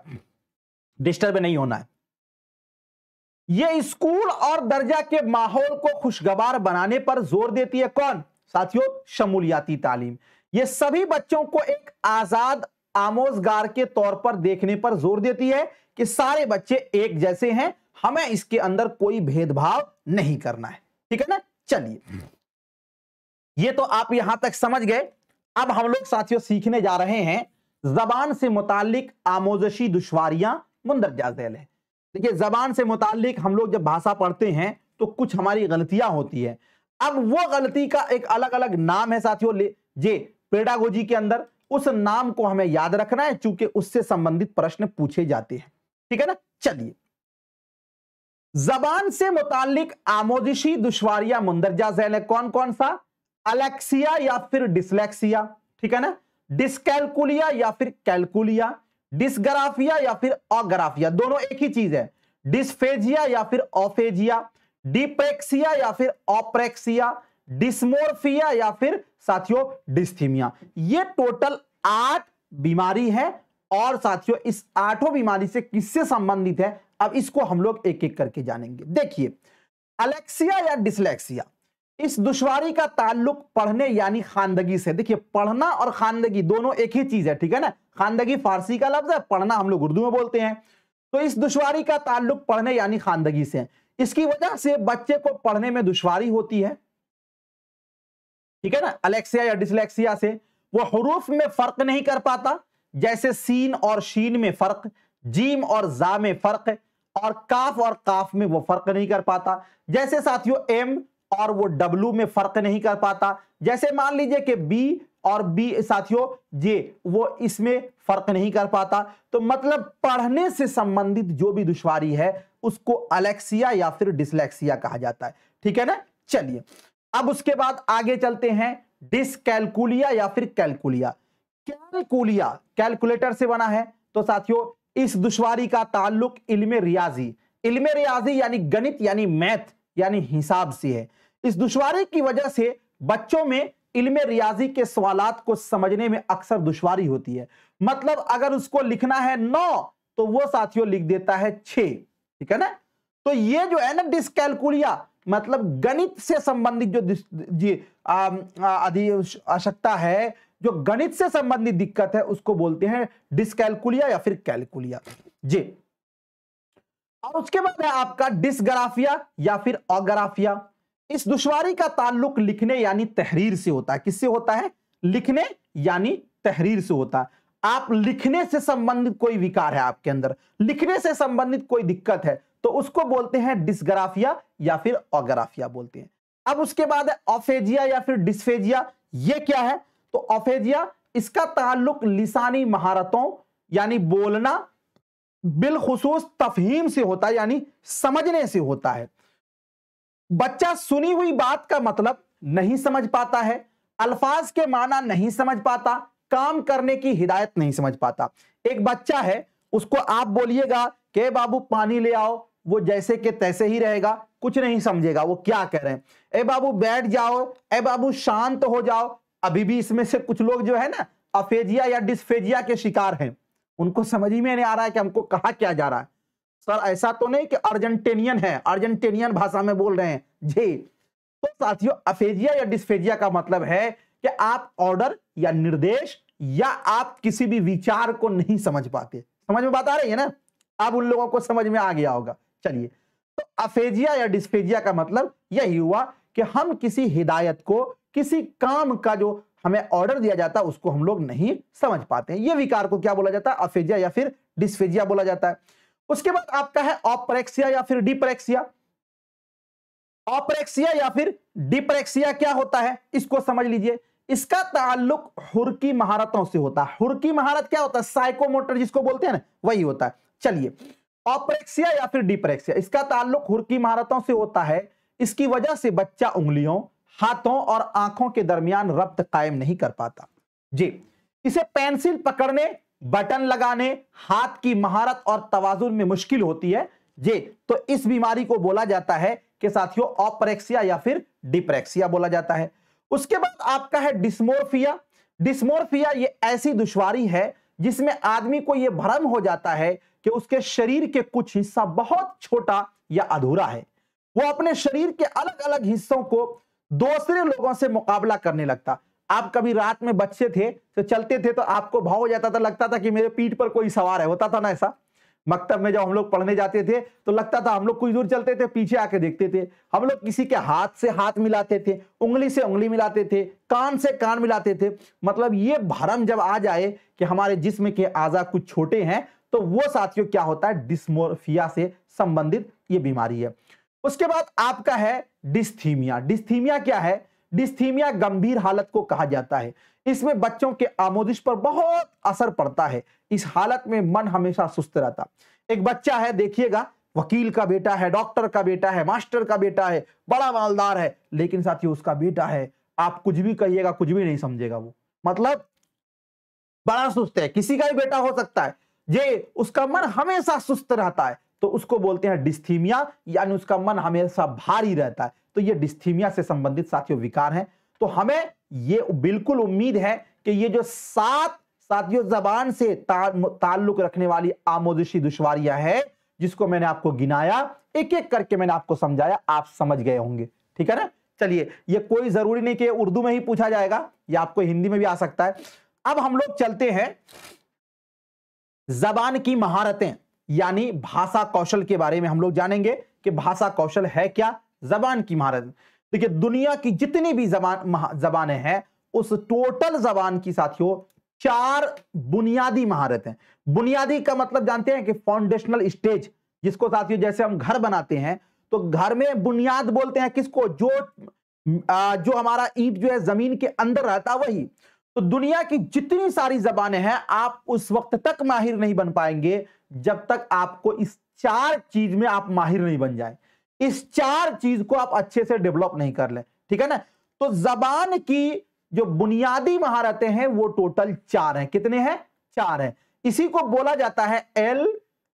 S2: डिस्टर्ब नहीं होना है ये स्कूल और दर्जा के माहौल को खुशगवार बनाने पर जोर देती है कौन साथियों शमूलियाती तालीम ये सभी बच्चों को एक आजाद आमोजगार के तौर पर देखने पर जोर देती है कि सारे बच्चे एक जैसे हैं हमें इसके अंदर कोई भेदभाव नहीं करना है ठीक है ना चलिए ये तो आप यहां तक समझ गए अब हम लोग साथियों सीखने जा रहे हैं जबान से मुतालिक आमोजशी दुश्वारियां मुंदरजा जैल है देखिए जबान से मुतालिक हम लोग जब भाषा पढ़ते हैं तो कुछ हमारी गलतियां होती है अब वो गलती का एक अलग अलग नाम है साथियों जे पेडागोजी के अंदर उस नाम को हमें याद रखना है चूंकि उससे संबंधित प्रश्न पूछे जाते हैं ठीक है ना चलिए जबान से मुतालिक आमोजिशी दुश्वारिया मुंदरजा जैल है कौन कौन सा अलेक्सिया या फिर डिसलेक्सिया ठीक है ना डिसकैलकुलिया या फिर कैलकुलिया डिसग्राफिया या फिर ऑग्राफिया दोनों एक ही चीज है डिसफेजिया या फिर ऑफेजिया डिप्रेक्सिया या फिर ऑप्रेक्सिया डिस्मोर्फिया या फिर साथियों डिस्थीमिया ये टोटल आठ बीमारी है और साथियों इस आठों बीमारी से किससे संबंधित है अब इसको हम लोग एक एक करके जानेंगे देखिए अलेक्सिया या डिसलेक्सिया इस दुश्वारी का ताल्लुक पढ़ने यानी खानदगी से देखिए पढ़ना और खानदगी दोनों एक ही चीज है ठीक है ना खानदगी फारसी का लफ्ज है पढ़ना हम लोग उर्दू में बोलते हैं तो इस दुश्वारी का ताल्लुक पढ़ने यानी खानदगी से है इसकी वजह से बच्चे को पढ़ने में दुश्वारी होती है ठीक है ना अलेक्सिया या डिसलेक्सिया से वो हरूफ में फर्क नहीं कर पाता जैसे सीन और शीन में फर्क जीम और जा में फर्क और काफ और काफ में वो फर्क नहीं कर पाता जैसे साथियों एम और वो डब्लू में फर्क नहीं कर पाता जैसे मान लीजिए कि बी और बी साथियों जे वो इसमें फर्क नहीं कर पाता तो मतलब पढ़ने से संबंधित जो भी दुश्वारी है उसको अलेक्सिया या फिर डिसलेक्सिया कहा जाता है ठीक है ना चलिए अब उसके बाद आगे चलते हैं डिसकैलकुलिया या फिर कैलकुलिया कैलकुलिया कैलकुलेटर से बना है तो साथियों इस दुश्वारी का ताल्लुक इल्मे रियाजी इल्मे रियाजी यानी गणित यानी मैथ यानी हिसाब से है इस दुश्वारी की वजह से बच्चों में इल्मे रियाजी के सवालात को समझने में अक्सर दुश्वारी होती है मतलब अगर उसको लिखना है नौ तो वो साथियों लिख देता है छ ठीक है ना तो ये जो है ना डिसकैलकुलिया मतलब गणित से संबंधित जो आवश्यकता है जो गणित से संबंधित दिक्कत है उसको बोलते हैं डिसकैलकुलिया या फिर कैलकुलिया जी और उसके बाद है आपका डिसग्राफिया या फिर अग्राफिया इस दुश्वारी का ताल्लुक लिखने यानी तहरीर से होता है किससे होता है लिखने यानी तहरीर से होता है आप लिखने से संबंधित कोई विकार है आपके अंदर लिखने से संबंधित कोई दिक्कत है तो उसको बोलते हैं डिस्ग्राफिया या फिर ऑग्राफिया बोलते हैं अब उसके बाद है ऑफेजिया या फिर डिस्फेजिया ये क्या है तो ऑफेजिया इसका ताल्लुक लिसानी महारतों यानी बोलना बिलखसूस तफहीम से होता है यानी समझने से होता है बच्चा सुनी हुई बात का मतलब नहीं समझ पाता है अल्फाज के माना नहीं समझ पाता काम करने की हिदायत नहीं समझ पाता एक बच्चा है उसको आप बोलिएगा के बाबू पानी ले आओ वो जैसे के तैसे ही रहेगा कुछ नहीं समझेगा वो क्या कह रहे हैं ए बाबू बैठ जाओ ए बाबू शांत हो जाओ अभी भी इसमें से कुछ लोग जो है ना अफेजिया या डिस्फेजिया के शिकार हैं उनको समझ ही में नहीं आ रहा है कि हमको कहा क्या जा रहा है सर ऐसा तो नहीं कि अर्जेंटेनियन है अर्जेंटेनियन भाषा में बोल रहे हैं जी तो साथियों अफेजिया या डिस्फेजिया का मतलब है कि आप ऑर्डर या निर्देश या आप किसी भी विचार को नहीं समझ पाते समझ में बात आ रही है ना अब उन लोगों को समझ में आ गया होगा चलिए तो अफेजिया या डिस्फेजिया का मतलब यही हुआ कि हम किसी हिदायत को किसी काम का जो हमें ऑर्डर दिया जाता है उसको हम लोग नहीं समझ पाते हैं ये विकार को क्या बोला जाता है अफेजिया या फिर डिस्फेजिया बोला जाता है उसके बाद आपका है ऑपरेक्सिया या फिर डिपरेक्सिया ऑपरेक्सिया या फिर डिपरेक्सिया क्या होता है इसको समझ लीजिए इसका ताल्लुक हुरकी महारतों से होता है हुरकी महारत क्या होता है साइकोमोटर जिसको बोलते हैं ना वही होता है चलिए अप्रेक्सिया या फिर डिप्रेक्सिया इसका ताल्लुक हुरकी महारतों से होता है इसकी वजह से बच्चा उंगलियों हाथों और आंखों के दरमियान रब्त कायम नहीं कर पाता जी इसे पेंसिल पकड़ने बटन लगाने हाथ की महारत और तवाजुन में मुश्किल होती है जी तो इस बीमारी को बोला जाता है कि साथियों ऑपरेक्सिया या फिर डिप्रेक्सिया बोला जाता है उसके बाद आपका है डिस्मोर्फिया डिस्मोर्फिया ये ऐसी दुश्वारी है जिसमें आदमी को यह भ्रम हो जाता है कि उसके शरीर के कुछ हिस्सा बहुत छोटा या अधूरा है वो अपने शरीर के अलग अलग हिस्सों को दूसरे लोगों से मुकाबला करने लगता आप कभी रात में बच्चे थे तो चलते थे तो आपको भाव हो जाता था लगता था कि मेरे पीठ पर कोई सवार है होता था ना ऐसा मकतब में जब हम लोग पढ़ने जाते थे तो लगता था हम लोग कुछ दूर चलते थे पीछे आके देखते थे हम लोग किसी के हाथ से हाथ मिलाते थे उंगली से उंगली मिलाते थे कान से कान मिलाते थे मतलब ये भरम जब आ जाए कि हमारे जिस्म के आजा कुछ छोटे हैं तो वो साथियों क्या होता है डिस्मोर्फिया से संबंधित ये बीमारी है उसके बाद आपका है डिस्थीमिया डिस्थीमिया क्या है डिस्थीमिया गंभीर हालत को कहा जाता है इसमें बच्चों के आमोदिश पर बहुत असर पड़ता है इस हालत में मन हमेशा सुस्त रहता एक बच्चा है देखिएगा वकील का बेटा है डॉक्टर का बेटा है मास्टर का बेटा है बड़ा मालदार है लेकिन साथियों उसका बेटा है आप कुछ भी कहिएगा कुछ भी नहीं समझेगा वो मतलब बड़ा सुस्त है किसी का भी बेटा हो सकता है ये उसका मन हमेशा सुस्त रहता है तो उसको बोलते हैं डिस्थीमिया यानी उसका मन हमेशा भारी रहता है तो ये डिस्थीमिया से संबंधित साथियों विकार हैं तो हमें ये बिल्कुल उम्मीद है कि ये जो सात साथियों जबान से ता, ताल्लुक रखने वाली आमोदिशी दुश्वारियां हैं जिसको मैंने आपको गिनाया एक एक करके मैंने आपको समझाया आप समझ गए होंगे ठीक है ना चलिए ये कोई जरूरी नहीं कि उर्दू में ही पूछा जाएगा या आपको हिंदी में भी आ सकता है अब हम लोग चलते हैं जबान की महारतें यानी भाषा कौशल के बारे में हम लोग जानेंगे कि भाषा कौशल है क्या जबान की महारत देखिए दुनिया की जितनी भी जबान जबानें हैं उस टोटल जबान की साथियों चार बुनियादी महारतें बुनियादी का मतलब जानते हैं कि फाउंडेशनल स्टेज जिसको साथियों जैसे हम घर बनाते हैं तो घर में बुनियाद बोलते हैं किसको जो जो हमारा ईट जो है जमीन के अंदर रहता वही तो दुनिया की जितनी सारी जबान हैं आप उस वक्त तक माहिर नहीं बन पाएंगे जब तक आपको इस चार चीज में आप माहिर नहीं बन जाए इस चार चीज को आप अच्छे से डेवलप नहीं कर ले ठीक है ना तो जबान की जो बुनियादी महारतें हैं वो टोटल चार हैं कितने हैं चार हैं इसी को बोला जाता है L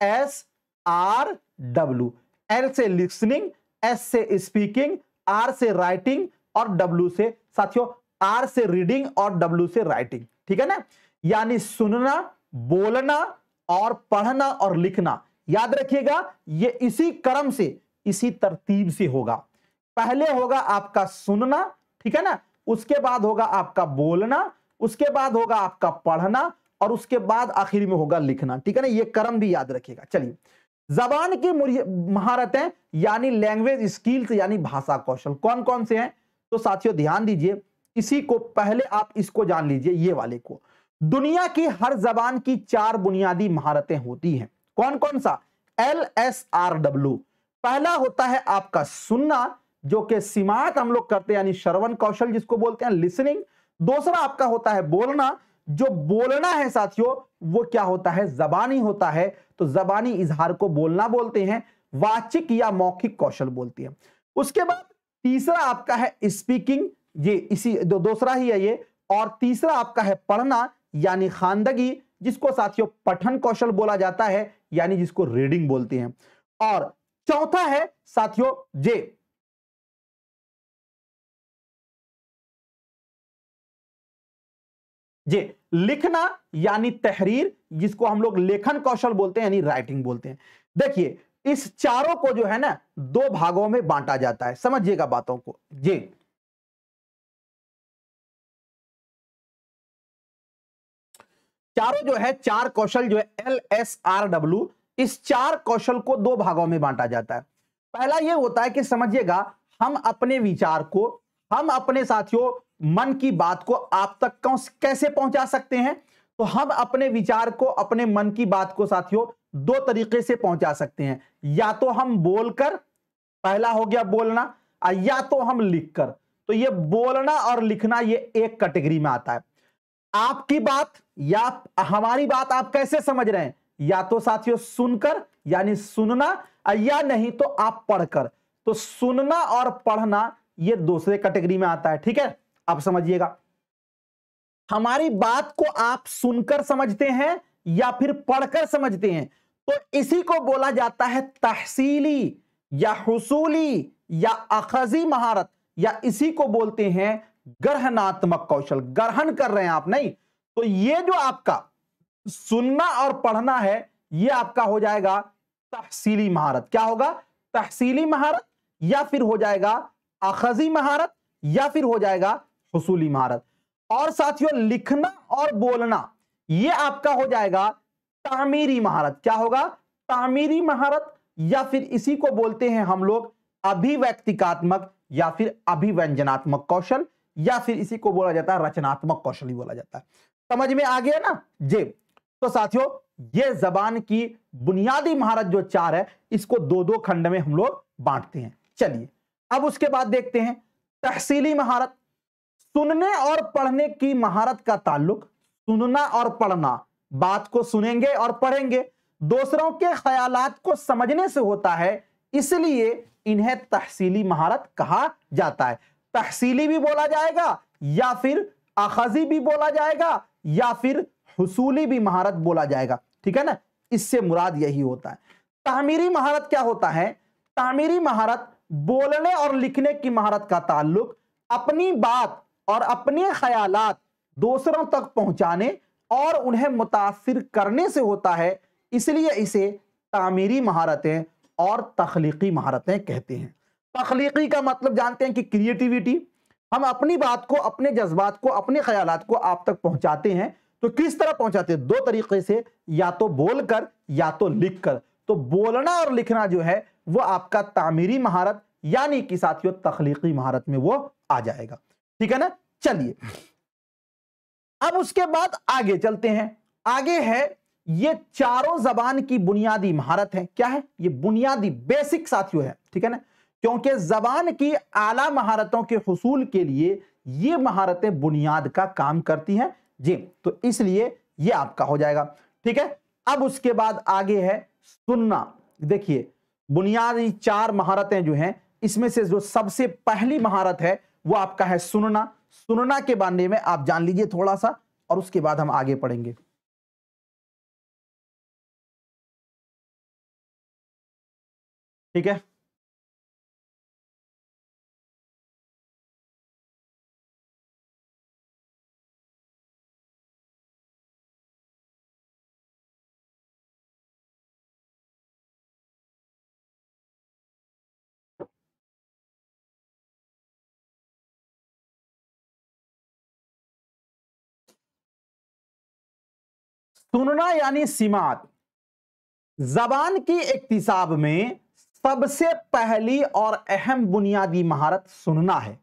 S2: S R W L से लिसनिंग एस से स्पीकिंग आर से राइटिंग और डब्ल्यू से साथियों आर से रीडिंग और डब्ल्यू से राइटिंग ठीक है ना यानी सुनना बोलना और पढ़ना और लिखना याद रखिएगा ये इसी क्रम से इसी तरतीब से होगा पहले होगा आपका सुनना ठीक है ना उसके बाद होगा आपका बोलना उसके बाद होगा आपका पढ़ना और उसके बाद आखिर में होगा लिखना ठीक है ना ये क्रम भी याद रखिएगा चलिए जबान की महारतें यानी लैंग्वेज स्किल्स यानी भाषा कौशल कौन कौन से हैं तो साथियों ध्यान दीजिए इसी को पहले आप इसको जान लीजिए ये वाले को दुनिया की हर जबान की चार बुनियादी महारतें होती हैं कौन कौन सा एल एस आर डब्ल्यू पहला होता है आपका सुनना जो कि सीमात हम लोग करते हैं यानी श्रवण कौशल जिसको बोलते हैं लिसनिंग दूसरा आपका होता है बोलना जो बोलना है साथियों वो क्या होता है जबानी होता है तो जबानी इजहार को बोलना बोलते हैं वाचिक या मौखिक कौशल बोलती है उसके बाद तीसरा आपका है स्पीकिंग ये इसी दो दूसरा ही है ये और तीसरा आपका है पढ़ना यानी खानदगी जिसको साथियों पठन कौशल बोला जाता है यानी जिसको रीडिंग बोलते हैं और चौथा है साथियों जे जे लिखना यानी तहरीर जिसको हम लोग लेखन कौशल बोलते हैं यानी राइटिंग बोलते हैं देखिए इस चारों को जो है ना दो भागों में बांटा जाता है समझिएगा बातों को जे चारों जो है चार कौशल जो है एल एस आर डब्ल्यू इस चार कौशल को दो भागों में बांटा जाता है पहला यह होता है कि समझिएगा हम अपने विचार को हम अपने साथियों मन की बात को आप तक कैसे पहुंचा सकते हैं तो हम अपने विचार को अपने मन की बात को साथियों दो तरीके से पहुंचा सकते हैं या तो हम बोलकर पहला हो गया बोलना या तो हम लिखकर तो ये बोलना और लिखना ये एक कैटेगरी में आता है आपकी बात या हमारी बात आप कैसे समझ रहे हैं या तो साथियों सुनकर यानी सुनना या नहीं तो आप पढ़कर तो सुनना और पढ़ना ये दूसरे कैटेगरी में आता है ठीक है आप समझिएगा हमारी बात को आप सुनकर समझते हैं या फिर पढ़कर समझते हैं तो इसी को बोला जाता है तहसीली या हसूली या अखजी महारत या इसी को बोलते हैं ग्रहणात्मक कौशल ग्रहण कर रहे हैं आप नहीं तो ये जो आपका सुनना और पढ़ना है ये आपका हो जाएगा तहसीली महारत क्या होगा तहसीली महारत या फिर हो जाएगा अखजी महारत या फिर हो जाएगा हसूली महारत और साथियों लिखना और बोलना ये आपका हो जाएगा तामीरी महारत क्या होगा तामीरी महारत या फिर इसी को बोलते हैं हम लोग अभिव्यक्तिकात्मक या फिर अभिव्यंजनात्मक कौशल या फिर इसी को बोला जाता है रचनात्मक कौशल ही बोला जाता है समझ में आ गया ना जे तो साथियों ये जबान की बुनियादी महारत जो चार है इसको दो दो खंड में हम लोग बांटते हैं चलिए अब उसके बाद देखते हैं तहसीली महारत सुनने और पढ़ने की महारत का ताल्लुक सुनना और पढ़ना बात को सुनेंगे और पढ़ेंगे दूसरों के ख्याल को समझने से होता है इसलिए इन्हें तहसीली महारत कहा जाता है तहसीली भी बोला जाएगा या फिर अखजी भी बोला जाएगा या फिर हसूली भी महारत बोला जाएगा ठीक है ना इससे मुराद यही होता है तामीरी महारत क्या होता है तामीरी महारत बोलने और लिखने की महारत का ताल्लुक अपनी बात और अपने ख्यालात दूसरों तक पहुंचाने और उन्हें मुतासर करने से होता है इसलिए इसे तामीरी महारतें और तख्लीकी महारतें कहते हैं तखलीकी का मतलब जानते हैं कि क्रिएटिविटी हम अपनी बात को अपने जज्बात को अपने ख्याल को आप तक पहुंचाते हैं तो किस तरह पहुंचाते हैं दो तरीके से या तो बोलकर या तो लिखकर तो बोलना और लिखना जो है वो आपका तामीरी महारत यानी कि साथियों तखलीकी महारत में वो आ जाएगा ठीक है ना चलिए अब उसके बाद आगे चलते हैं आगे है ये चारों जबान की बुनियादी महारत है क्या है ये बुनियादी बेसिक साथियों है ठीक है ना क्योंकि जबान की आला महारतों के हसूल के लिए ये महारतें बुनियाद का काम करती हैं जी तो इसलिए ये आपका हो जाएगा ठीक है अब उसके बाद आगे है सुनना देखिए बुनियादी चार महारतें जो हैं इसमें से जो सबसे पहली महारत है वो आपका है सुनना सुनना के बारे में आप जान लीजिए थोड़ा सा और उसके बाद हम आगे पढ़ेंगे
S1: ठीक है सुनना यानी सीमात
S2: जबान की इकतिसाब में सबसे पहली और अहम बुनियादी महारत सुनना है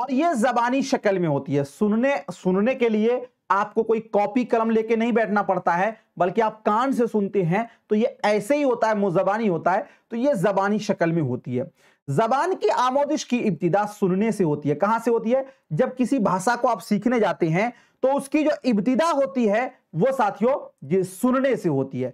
S2: और यह जबानी शक्ल में होती है सुनने सुनने के लिए आपको कोई कॉपी कलम लेके नहीं बैठना पड़ता है बल्कि आप कान से सुनते हैं तो यह ऐसे ही होता है मुजबानी होता है तो यह जबानी शक्ल में होती है जबान की आमोदिश की इब्तदा सुनने से होती है कहां से होती है जब किसी भाषा को आप सीखने जाते हैं तो उसकी जो इब्तदा होती है वो साथियों ये सुनने से होती है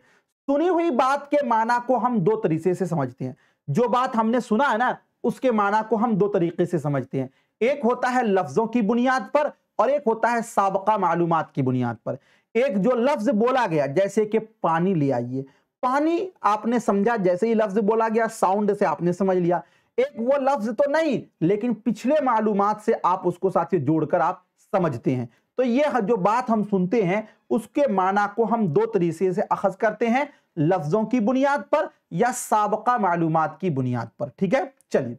S2: सुनी हुई बात के माना को हम दो तरीके से समझते हैं जो बात हमने सुना है ना उसके माना को हम दो तरीके से समझते हैं एक होता है लफ्जों की बुनियाद पर और एक होता है सबका मालूम की बुनियाद पर एक जो लफ्ज बोला गया जैसे कि पानी ले आइए पानी आपने समझा जैसे ही लफ्ज बोला गया साउंड से आपने समझ लिया एक वो लफ्ज तो नहीं लेकिन पिछले मालूम से आप उसको साथियों जोड़कर आप समझते हैं तो ये जो बात हम सुनते हैं उसके माना को हम दो तरीके से अखज करते हैं लफ्जों की बुनियाद पर या सबका मालूम की बुनियाद पर ठीक है चलिए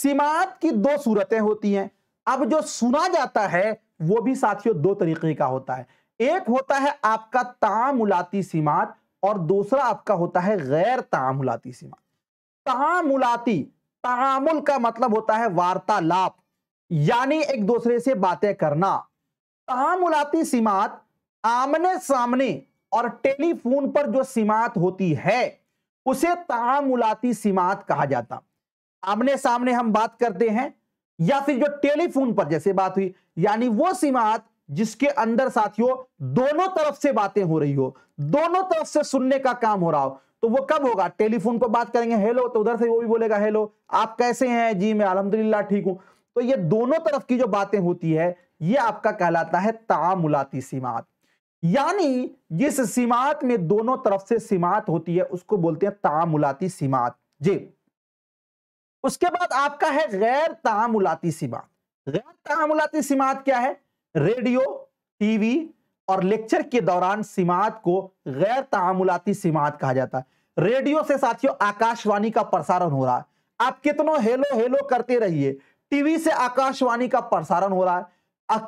S2: सिमात की दो सूरतें होती हैं अब जो सुना जाता है वो भी साथियों दो तरीके का होता है एक होता है आपका तामुलाती सिमात और दूसरा आपका होता है गैर तामुलाती सिमात तामुलाती तामुल का मतलब होता है वार्तालाप यानी एक दूसरे से बातें करना तामुलाती सीमात आमने सामने और टेलीफोन पर जो सीमात होती है उसे तामुलाती सीमात कहा जाता आमने सामने हम बात करते हैं या फिर जो टेलीफोन पर जैसे बात हुई यानी वो सीमात जिसके अंदर साथियों दोनों तरफ से बातें हो रही हो दोनों तरफ से सुनने का काम हो रहा हो तो वो कब होगा टेलीफोन पर बात करेंगे हेलो तो उधर से वो भी बोलेगा हेलो आप कैसे हैं जी मैं अलहमदिल्ला ठीक हूं तो ये दोनों तरफ की जो बातें होती है ये आपका कहलाता है तामुलाती सीमात यानी जिस सीमात में दोनों तरफ से सीमात होती है उसको बोलते हैं तामुलाती सीमात जी उसके बाद आपका है गैर तामुलाती सीमात गैर तामुलाती सीमात क्या है रेडियो टीवी और लेक्चर के दौरान सिमात को गैर तामुलाती सिमात कहा जाता है रेडियो से साथियों आकाशवाणी का प्रसारण हो रहा है आप कितनों हेलो हेलो करते रहिए टीवी से आकाशवाणी का प्रसारण हो रहा है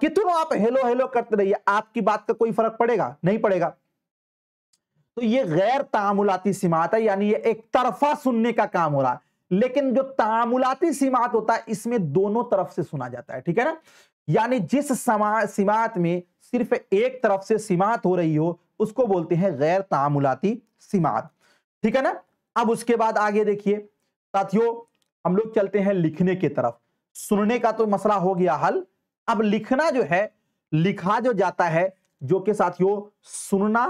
S2: कितनों आप हेलो हेलो करते रहिए आपकी बात का कोई फर्क पड़ेगा नहीं पड़ेगा तो ये गैर तामुलाती सीमात है यानी ये एक तरफा सुनने का काम हो रहा है लेकिन जो तामुलाती सीमात होता है इसमें दोनों तरफ से सुना जाता है ठीक है ना यानी जिस समा सीमात में सिर्फ एक तरफ से सीमात हो रही हो उसको बोलते हैं गैर तामुलाती सीमात ठीक है ना अब उसके बाद आगे देखिए साथियों हम लोग चलते हैं लिखने की तरफ सुनने का तो मसला हो गया हल अब लिखना जो है लिखा जो जाता है जो कि साथियों सुनना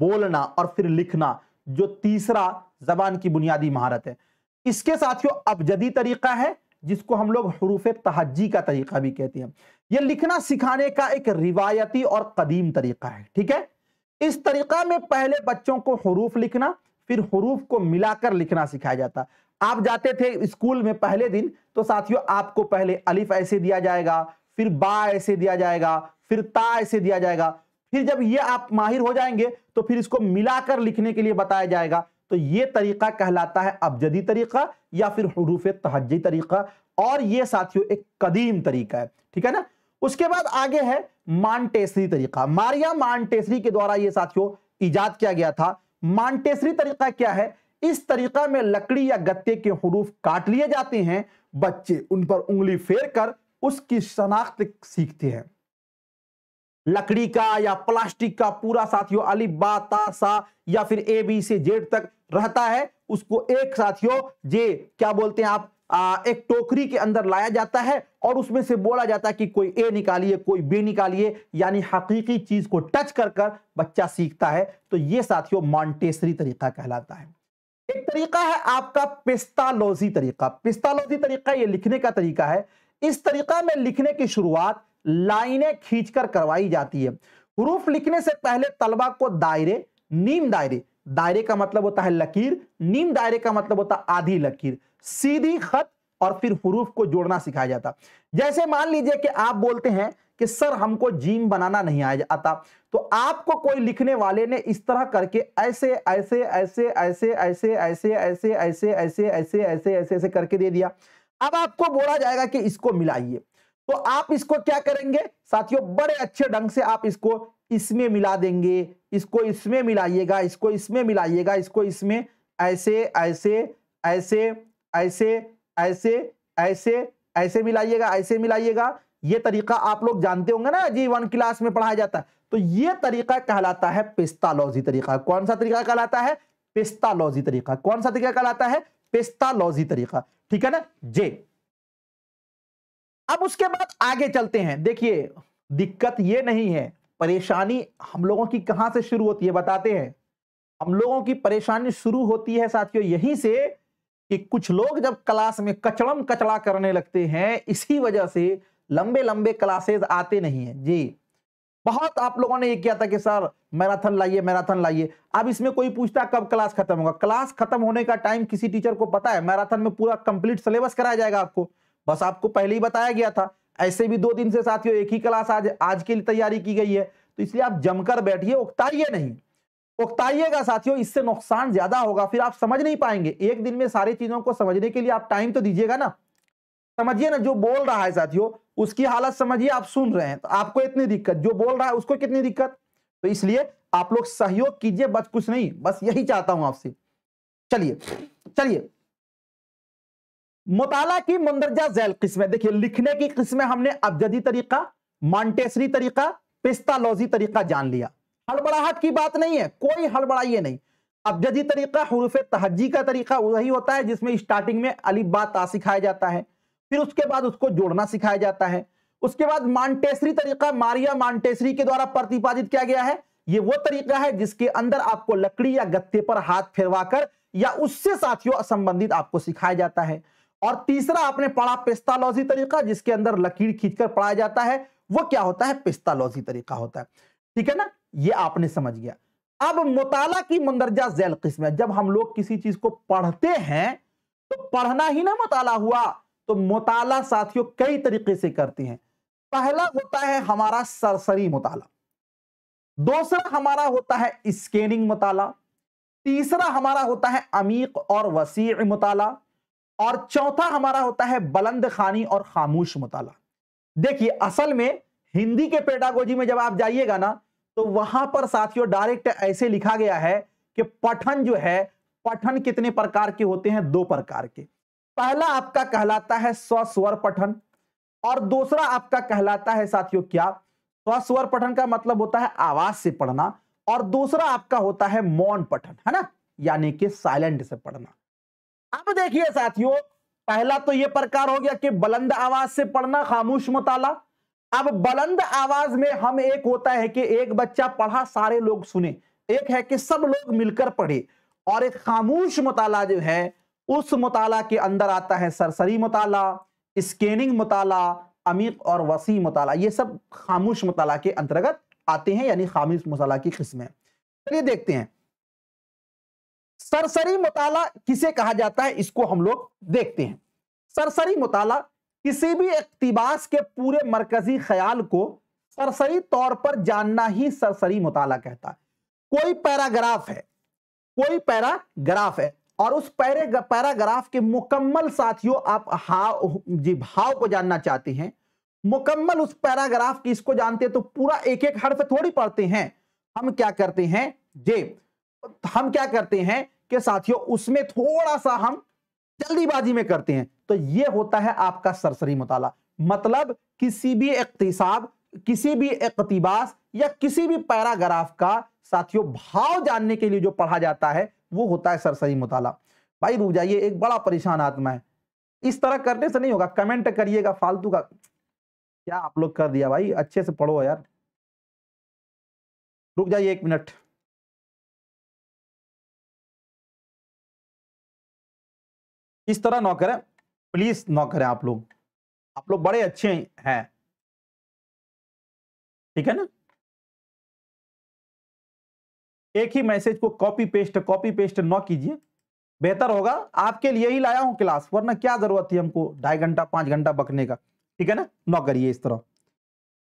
S2: बोलना और फिर लिखना जो तीसरा जबान की बुनियादी महारत है इसके साथियों अब जदी तरीका है जिसको हम लोग हरूफ तहजी का तरीका भी कहते हैं यह लिखना सिखाने का एक रिवायती और कदीम तरीका है ठीक है इस तरीका में पहले बच्चों को हरूफ लिखना फिर हरूफ को मिलाकर लिखना सिखाया जाता आप जाते थे स्कूल में पहले दिन तो साथियों आपको पहले अलिफ ऐसे दिया जाएगा फिर बा ऐसे दिया जाएगा फिर ता ऐसे दिया जाएगा फिर जब ये आप माहिर हो जाएंगे तो फिर इसको मिलाकर लिखने के लिए बताया जाएगा तो ये तरीका कहलाता है अबजदी तरीका या फिर हरूफ तहजी तरीका और ये साथियों एक कदीम तरीका है ठीक है ना उसके बाद आगे है मानटेसरी तरीका मारिया मानटेसरी के द्वारा ये साथियों ईजाद किया गया था मानटेसरी तरीका क्या है इस तरीका में लकड़ी या गत्ते के हरूफ काट लिए जाते हैं बच्चे उन पर उंगली फेर कर उसकी शनाख्त सीखते हैं लकड़ी का या प्लास्टिक का पूरा साथियों अली बा सा या फिर ए बी से जेड तक रहता है उसको एक साथियों जे क्या बोलते हैं आप आ, एक टोकरी के अंदर लाया जाता है और उसमें से बोला जाता है कि कोई ए निकालिए कोई बी निकालिए यानी हकीकी चीज को टच कर कर बच्चा सीखता है तो ये साथियों मॉन्टेसरी तरीका कहलाता है एक तरीका है आपका पिस्तालोजी तरीका पिस्तालोजी तरीका ये लिखने का तरीका है इस तरीका में लिखने की शुरुआत लाइनें खींचकर करवाई जाती है हरूफ लिखने से पहले तलबा को दायरे नीम दायरे दायरे का मतलब होता है लकीर नीम दायरे का मतलब होता है आधी लकीर सीधी खत और फिर हरूफ को जोड़ना सिखाया जाता जैसे मान लीजिए कि आप बोलते हैं कि सर हमको जीम बनाना नहीं आया आता तो आपको कोई लिखने वाले ने इस तरह करके ऐसे ऐसे ऐसे ऐसे ऐसे ऐसे ऐसे ऐसे ऐसे ऐसे ऐसे ऐसे ऐसे करके दे दिया अब आपको बोला जाएगा कि इसको मिलाइए तो आप इसको क्या करेंगे साथियों बड़े अच्छे ढंग से आप इसको इसमें मिला देंगे इसको इसमें मिलाइएगा इसको इसमें मिलाइएगा इसको इसमें ऐसे ऐसे ऐसे ऐसे ऐसे ऐसे ऐसे मिलाइएगा ऐसे मिलाइएगा ये तरीका आप लोग जानते होंगे ना जी वन क्लास में पढ़ाया जाता है तो ये तरीका कहलाता है पिस्तालॉजी तरीका कौन सा तरीका कहलाता है पिस्तालॉजी तरीका कौन सा तरीका कहलाता है पिस्तालॉजी तरीका ठीक है ना जे अब उसके बाद आगे चलते हैं देखिए दिक्कत ये नहीं है परेशानी हम लोगों की कहां से शुरू होती है बताते हैं हम लोगों की परेशानी शुरू होती है साथियों यहीं से कि कुछ लोग जब क्लास में कचड़म कचड़ा करने लगते हैं इसी वजह से लंबे लंबे क्लासेस आते नहीं है जी बहुत आप लोगों ने ये किया था कि सर मैराथन लाइए मैराथन लाइए अब इसमें कोई पूछता कब क्लास खत्म होगा क्लास खत्म होने का टाइम किसी टीचर को पता है मैराथन में पूरा कंप्लीट सिलेबस कराया जाएगा आपको बस आपको पहले ही बताया गया था ऐसे भी दो दिन से साथियों एक ही क्लास आज आज के लिए तैयारी की गई है तो इसलिए आप जमकर बैठिए उकताइए नहीं उकताइएगा साथियों इससे नुकसान ज्यादा होगा फिर आप समझ नहीं पाएंगे एक दिन में सारी चीजों को समझने के लिए आप टाइम तो दीजिएगा ना समझिए ना जो बोल रहा है साथियों उसकी हालत समझिए आप सुन रहे हैं तो आपको इतनी दिक्कत जो बोल रहा है उसको कितनी दिक्कत तो इसलिए आप लोग सहयोग कीजिए बस कुछ नहीं बस यही चाहता हूं आपसे चलिए चलिए मुताला की मंदरजा जैल किस्में देखिए लिखने की किस्में हमने अबजदी तरीका मॉन्टेसरी तरीका पिस्तालोजी तरीका जान लिया हड़बड़ाहट की बात नहीं है कोई हड़बड़ाइए नहीं अबजदी तरीका हरूफ तहजी का तरीका वही होता है जिसमें स्टार्टिंग में अलीबा सिखाया जाता है फिर उसके बाद उसको जोड़ना सिखाया जाता है उसके बाद मॉन्टेसरी तरीका मारिया मॉन्टेसरी के द्वारा प्रतिपादित किया गया है ये वो तरीका है जिसके अंदर आपको लकड़ी या गत्ते पर हाथ फेरवाकर या उससे साथियों संबंधित आपको सिखाया जाता है और तीसरा आपने पढ़ा पिस्तालॉजी तरीका जिसके अंदर लकीर खींचकर पढ़ाया जाता है वो क्या होता है पिस्तालॉजी तरीका होता है ठीक है ना ये आपने समझ गया अब मुताला की मंदरजा जैल किस्म है जब हम लोग किसी चीज को पढ़ते हैं तो पढ़ना ही ना मुताला हुआ तो मुताला साथियों कई तरीके से करते हैं पहला होता है हमारा सरसरी मुताला दूसरा हमारा होता है स्कैनिंग मुताला तीसरा हमारा होता है अमीक और वसी मुताला और चौथा हमारा होता है बुलंद खानी और खामोश मुताला देखिए असल में हिंदी के पेडागोजी में जब आप जाइएगा ना तो वहां पर साथियों डायरेक्ट ऐसे लिखा गया है कि पठन जो है पठन कितने प्रकार के होते हैं दो प्रकार के पहला आपका कहलाता है स्वस्वर पठन और दूसरा आपका कहलाता है साथियों क्या स्वस्वर पठन का मतलब होता है आवाज से पढ़ना और दूसरा आपका होता है मौन पठन है ना यानी कि साइलेंट से पढ़ना अब देखिए साथियों पहला तो यह प्रकार हो गया कि बुलंद आवाज से पढ़ना खामोश मुताला अब बुलंद आवाज में हम एक होता है कि एक बच्चा पढ़ा सारे लोग सुने एक है कि सब लोग मिलकर पढ़े और एक खामोश मुताला जो है उस मुताला के अंदर आता है सरसरी मुताला स्कैनिंग मुताला अमीक और वसी मुताला ये सब खामोश मुताला के अंतर्गत आते हैं यानी खामोश मुताला की किस्में चलिए देखते हैं सरसरी मुताला किसे कहा जाता है इसको हम लोग देखते हैं सरसरी मुताला किसी भी इकतबास के पूरे मरकजी ख्याल को सरसरी तौर पर जानना ही सरसरी मुताला कहता है कोई पैराग्राफ है कोई पैराग्राफ है और उस पैरे पैराग्राफ के मुकम्मल साथियों आप हाव जी भाव को जानना चाहते हैं मुकम्मल उस पैराग्राफ की इसको जानते हैं तो पूरा एक एक हर्फ थोड़ी पढ़ते हैं हम क्या करते हैं जे हम क्या करते हैं के साथियों उसमें थोड़ा सा हम जल्दीबाजी में करते हैं तो यह होता है आपका सरसरी मुताला मतलब किसी भी इकतीसाब किसी भी इकतीबास या किसी भी पैराग्राफ का साथियों भाव जानने के लिए जो पढ़ा जाता है वो होता है सरसरी मुताला भाई रुक जाइए एक बड़ा परेशान आत्मा है इस तरह करने से नहीं होगा कमेंट करिएगा फालतू का क्या आप लोग कर दिया भाई अच्छे से पढ़ो यार रुक जाइए एक मिनट
S1: इस तरह ना करें प्लीज ना करें आप लोग आप लोग बड़े अच्छे हैं
S2: ठीक है ना एक ही मैसेज को कॉपी पेस्ट कॉपी पेस्ट ना कीजिए बेहतर होगा आपके लिए ही लाया हूं क्लास वरना क्या जरूरत थी हमको ढाई घंटा पांच घंटा बकने का ठीक है ना ना करिए इस तरह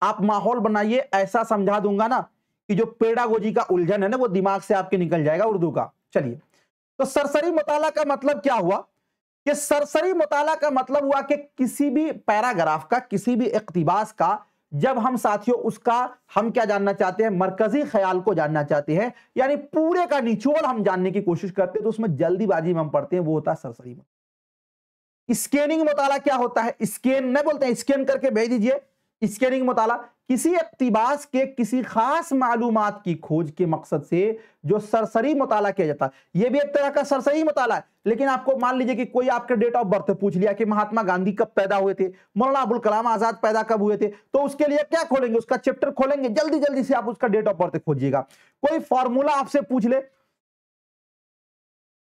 S2: आप माहौल बनाइए ऐसा समझा दूंगा ना कि जो पेडागोजी का उलझन है ना वो दिमाग से आपके निकल जाएगा उर्दू का चलिए तो सरसरी मताला का मतलब क्या हुआ कि सरसरी मुताला का मतलब हुआ कि किसी भी पैराग्राफ का किसी भी इकतबास का जब हम साथियों उसका हम क्या जानना चाहते हैं मरकजी ख्याल को जानना चाहते हैं यानी पूरे का निचोड़ हम जानने की कोशिश करते हैं तो उसमें जल्दीबाजी में हम पढ़ते हैं वो होता है सरसरी मुताला स्कैनिंग मुताला क्या होता है स्कैन नहीं बोलते हैं स्कैन करके भेज दीजिए स्कैनिंग मुताला किसी अकतबास के किसी खास मालूम की खोज के मकसद से जो सरसरी मुताला किया जाता है यह भी एक तरह का सरसरी मुताला है लेकिन आपको मान लीजिए कि कोई आपके डेट ऑफ बर्थ पूछ लिया कि महात्मा गांधी कब पैदा हुए थे मौलाना अबुल कलाम आजाद पैदा कब हुए थे तो उसके लिए क्या खोलेंगे उसका चैप्टर खोलेंगे जल्दी जल्दी से आप उसका डेट ऑफ बर्थ खोजिएगा कोई फॉर्मूला आपसे पूछ ले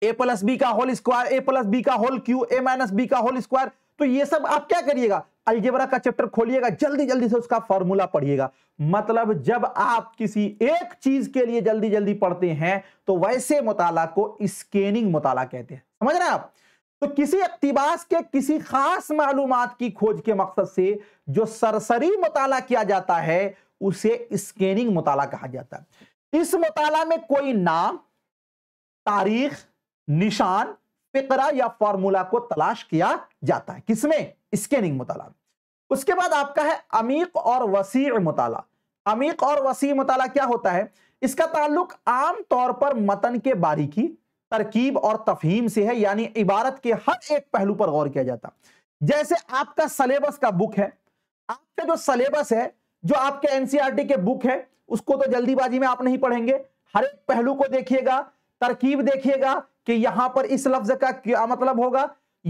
S2: ए प्लस बी का whole square A plus B का whole cube A minus B का होल स्क्वायर तो ये सब आप क्या करिएगा अलजेबरा का चैप्टर खोलिएगा जल्दी जल्दी से उसका फॉर्मूला पढ़िएगा मतलब जब आप किसी एक चीज के लिए जल्दी जल्दी पढ़ते हैं तो वैसे मुताला को स्कैनिंग मुताला कहते हैं समझ रहे हैं आप तो किसी इकतबास के किसी खास मालूम की खोज के मकसद से जो सरसरी मुताला किया जाता है उसे स्कैनिंग मुताला कहा जाता है इस मुताला में कोई नाम तारीख निशान फिकरा या फॉर्मूला को तलाश किया जाता है किसमें स्कैनिंग मुताला उसके बाद आपका है अमीक और वसी मुताला अमीक और वसी मुताला क्या होता है इसका ताल्लुक आम तौर पर मतन के बारीकी तरकीब और तफहीम से है यानी इबारत के हर एक पहलू पर गौर किया जाता जैसे आपका सलेबस का बुक है आपका जो सलेबस है जो आपके एनसीईआरटी e के बुक है उसको तो जल्दीबाजी में आप नहीं पढ़ेंगे हर एक पहलू को देखिएगा तरकीब देखिएगा कि यहां पर इस लफ्ज का क्या मतलब होगा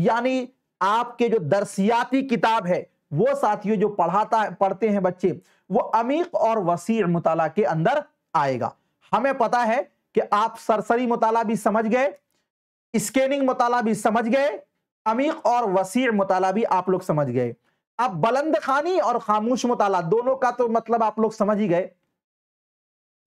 S2: यानी आपके जो दर्शियाती किताब है वो साथियों जो पढ़ाता पढ़ते हैं बच्चे वो अमीक और वसी मुताला के अंदर आएगा हमें पता है कि आप सरसरी मुताला भी समझ गए स्कैनिंग मुताला भी समझ गए अमीक और वसी मुताला भी आप लोग समझ गए अब बुलंद खानी और खामोश मुताला दोनों का तो मतलब आप लोग समझ ही गए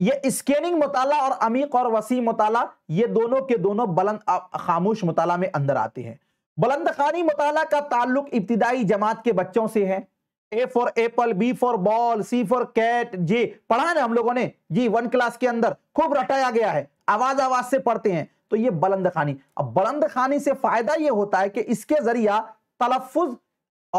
S2: ये स्कैनिंग मुताला और अमीक और वसी मुताला ये दोनों के दोनों बुलंद खामोश मुताला में अंदर आते हैं बुलंद खानी मुताला का ताल्लुक इब्तदाई जमात के बच्चों से है A for apple B for ball C for cat जे पढ़ा ना हम लोगों ने जी वन क्लास के अंदर खूब रटाया गया है आवाज आवाज से पढ़ते हैं तो ये बुलंद खानी अब बुलंद खानी से फायदा ये होता है कि इसके जरिया तलफुज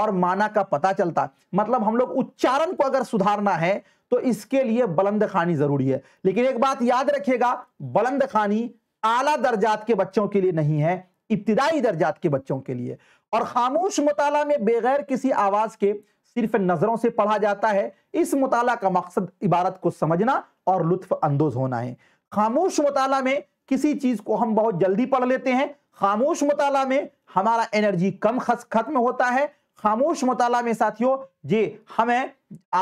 S2: और माना का पता चलता मतलब हम लोग उच्चारण को अगर सुधारना है तो इसके लिए बुलंद खानी जरूरी है लेकिन एक बात याद रखिएगा बुलंद खानी आला दर्जात के बच्चों के लिए नहीं है इब्तदाई दर्जात के बच्चों के लिए और खामोश मुताला में बगैर किसी आवाज़ के सिर्फ नज़रों से पढ़ा जाता है इस मताल का मकसद इबारत को समझना और लुत्फ अंदोज होना है खामोश मुताला में किसी चीज़ को हम बहुत जल्दी पढ़ लेते हैं खामोश मुताला में हमारा एनर्जी कम खत्म होता है खामोश मुताला में साथियों ये हमें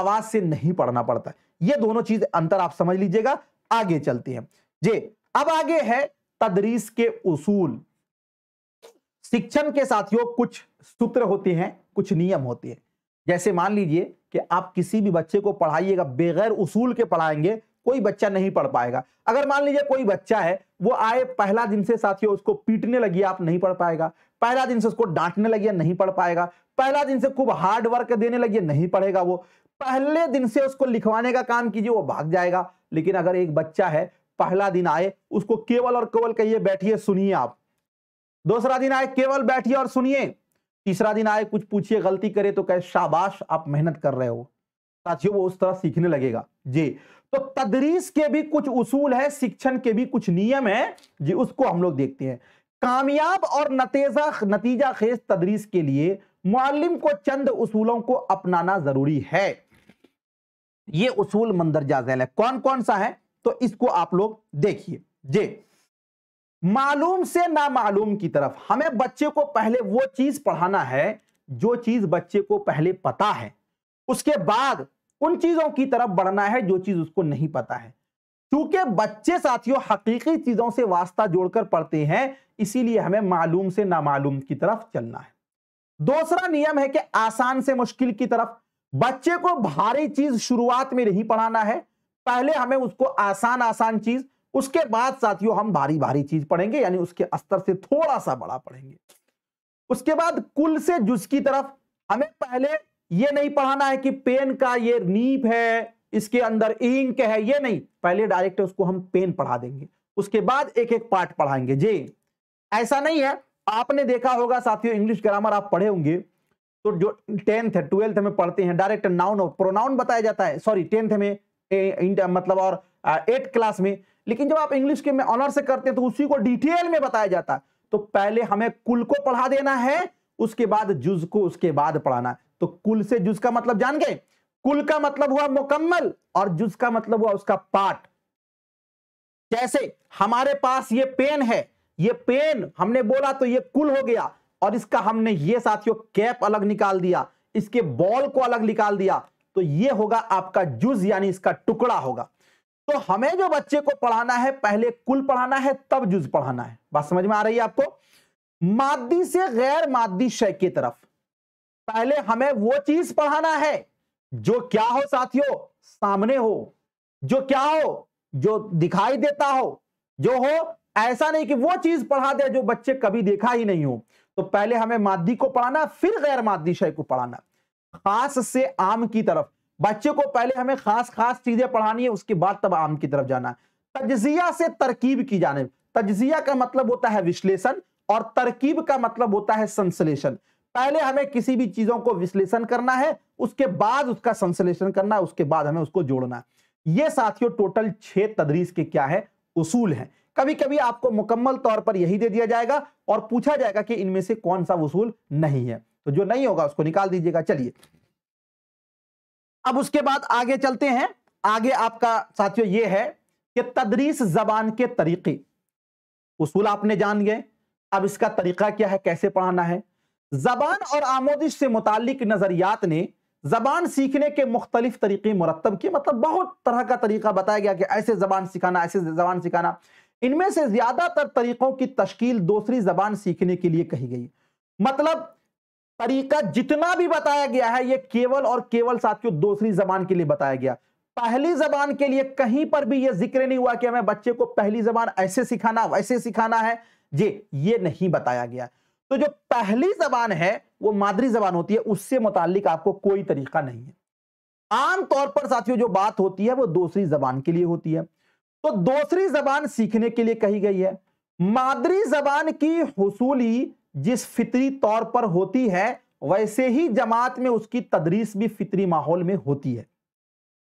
S2: आवाज़ से नहीं पढ़ना पड़ता ये दोनों चीज़ अंतर आप समझ लीजिएगा आगे चलते हैं जे अब आगे है तदरीस के उसूल शिक्षण के साथियों कुछ सूत्र होते हैं कुछ नियम होते हैं जैसे मान लीजिए कि आप किसी भी बच्चे को पढ़ाइएगा बगैर उसूल के पढ़ाएंगे कोई बच्चा नहीं पढ़ पाएगा अगर मान लीजिए कोई बच्चा है वो आए पहला दिन से साथियों उसको पीटने लगी आप नहीं पढ़ पाएगा पहला दिन से उसको डांटने लगी नहीं पढ़ पाएगा पहला दिन से खूब हार्ड वर्क देने लगी नहीं पढ़ेगा वो पहले दिन से उसको लिखवाने का काम कीजिए वो भाग जाएगा लेकिन अगर एक बच्चा है पहला दिन आए उसको केवल और केवल कहिए बैठिए सुनिए आप दूसरा दिन आए केवल बैठिए और सुनिए तीसरा दिन आए कुछ पूछिए गलती करे तो कहे शाबाश आप मेहनत कर रहे हो साथियों वो उस तरह सीखने लगेगा जी तो तदरीस के भी कुछ उसूल है शिक्षण के भी कुछ नियम है जी उसको हम लोग देखते हैं कामयाब और नतीजा नतीजा खेज तदरीस के लिए मालिम को चंद उसूलों को अपनाना जरूरी है ये उसूल मंदरजा जैल है कौन कौन सा है तो इसको आप लोग देखिए जी मालूम से ना मालूम की तरफ हमें बच्चे को पहले वो चीज पढ़ाना है जो चीज बच्चे को पहले पता है उसके बाद उन चीजों की तरफ बढ़ना है जो चीज उसको नहीं पता है क्योंकि बच्चे साथियों हकीकी चीजों से वास्ता जोड़कर पढ़ते हैं इसीलिए हमें मालूम से नामालूम की तरफ चलना है दूसरा नियम है कि आसान से मुश्किल की तरफ बच्चे को भारी चीज शुरुआत में नहीं पढ़ाना है पहले हमें उसको आसान आसान चीज उसके बाद साथियों हम भारी भारी चीज पढ़ेंगे यानी उसके स्तर से थोड़ा सा बड़ा पढ़ेंगे उसके बाद कुल से जुज की तरफ हमें पहले यह नहीं पढ़ाना है कि पेन का ये नीप है इसके अंदर इंक है ये नहीं पहले डायरेक्ट उसको हम पेन पढ़ा देंगे उसके बाद एक एक पार्ट पढ़ाएंगे जी ऐसा नहीं है आपने देखा होगा साथियों इंग्लिश ग्रामर आप पढ़े होंगे तो जो टेंथ है ट्वेल्थ में पढ़ते हैं डायरेक्ट नाउन और प्रोनाउन बताया जाता है सॉरी टेंथ में ए, मतलब और एट क्लास में लेकिन जब आप इंग्लिश के में ऑनर से करते हैं तो उसी को डिटेल में बताया जाता है तो पहले हमें कुल को पढ़ा देना है उसके बाद जुज को उसके बाद पढ़ाना है तो कुल से जुज का मतलब जान गए कुल का मतलब हुआ मुकम्मल और जुज का मतलब हुआ उसका पार्ट जैसे हमारे पास ये पेन है ये पेन हमने बोला तो ये कुल हो गया और इसका हमने ये साथियों कैप अलग निकाल दिया इसके बॉल को अलग निकाल दिया तो ये होगा आपका जुज यानी इसका टुकड़ा होगा तो हमें जो बच्चे को पढ़ाना है पहले कुल पढ़ाना है तब जुज पढ़ाना है बात समझ में आ रही है आपको मादी से गैर मादी शय की तरफ पहले हमें वो चीज पढ़ाना है जो क्या हो साथियों सामने हो जो क्या हो जो दिखाई देता हो जो हो ऐसा नहीं कि वो चीज पढ़ा दे जो बच्चे कभी देखा ही नहीं हो तो पहले हमें मादी को पढ़ाना फिर गैर मादी शय को पढ़ाना खास से आम की तरफ बच्चे को पहले हमें खास खास चीजें पढ़ानी है उसके बाद तब आम की तरफ जाना है तजिया से तरकीब की जाने तजिया का मतलब होता है विश्लेषण और तरकीब का मतलब होता है संश्लेषण पहले हमें किसी भी चीजों को विश्लेषण करना है उसके बाद उसका संश्लेषण करना है उसके बाद हमें उसको जोड़ना है ये साथियों टोटल छह तदरीस के क्या है उसूल है कभी कभी आपको मुकम्मल तौर पर यही दे दिया जाएगा और पूछा जाएगा कि इनमें से कौन सा वसूल नहीं है तो जो नहीं होगा उसको निकाल दीजिएगा चलिए अब उसके बाद आगे चलते हैं आगे आपका साथियों ये है कि तदरीस जबान के तरीके उसूल आपने जान गए अब इसका तरीका क्या है कैसे पढ़ाना है जबान और आमोदिश से मुतालिक नजरियात ने जबान सीखने के मुख्तलिफ तरीके मुरतब किए मतलब बहुत तरह का तरीका बताया गया कि ऐसे जबान सिखाना ऐसे जबान सिखाना इनमें से ज्यादातर तरीकों की तश्कील दूसरी जबान सीखने के लिए कही गई मतलब तरीका जितना भी बताया गया है ये केवल और केवल साथियों दूसरी जबान के लिए बताया गया पहली जबान के लिए कहीं पर भी यह जिक्र नहीं हुआ कि हमें बच्चे को पहली जबान ऐसे सिखाना वैसे सिखाना है जी ये नहीं बताया गया तो जो पहली जबान है वो मादरी जबान होती है उससे मुतालिक आपको कोई तरीका नहीं है आमतौर पर साथियों जो बात होती है वो दूसरी जबान के लिए होती है तो दूसरी जबान सीखने के लिए कही गई है मादरी जबान की हसूली जिस फितरी तौर पर होती है वैसे ही जमात में उसकी तदरीस भी फितरी माहौल में होती है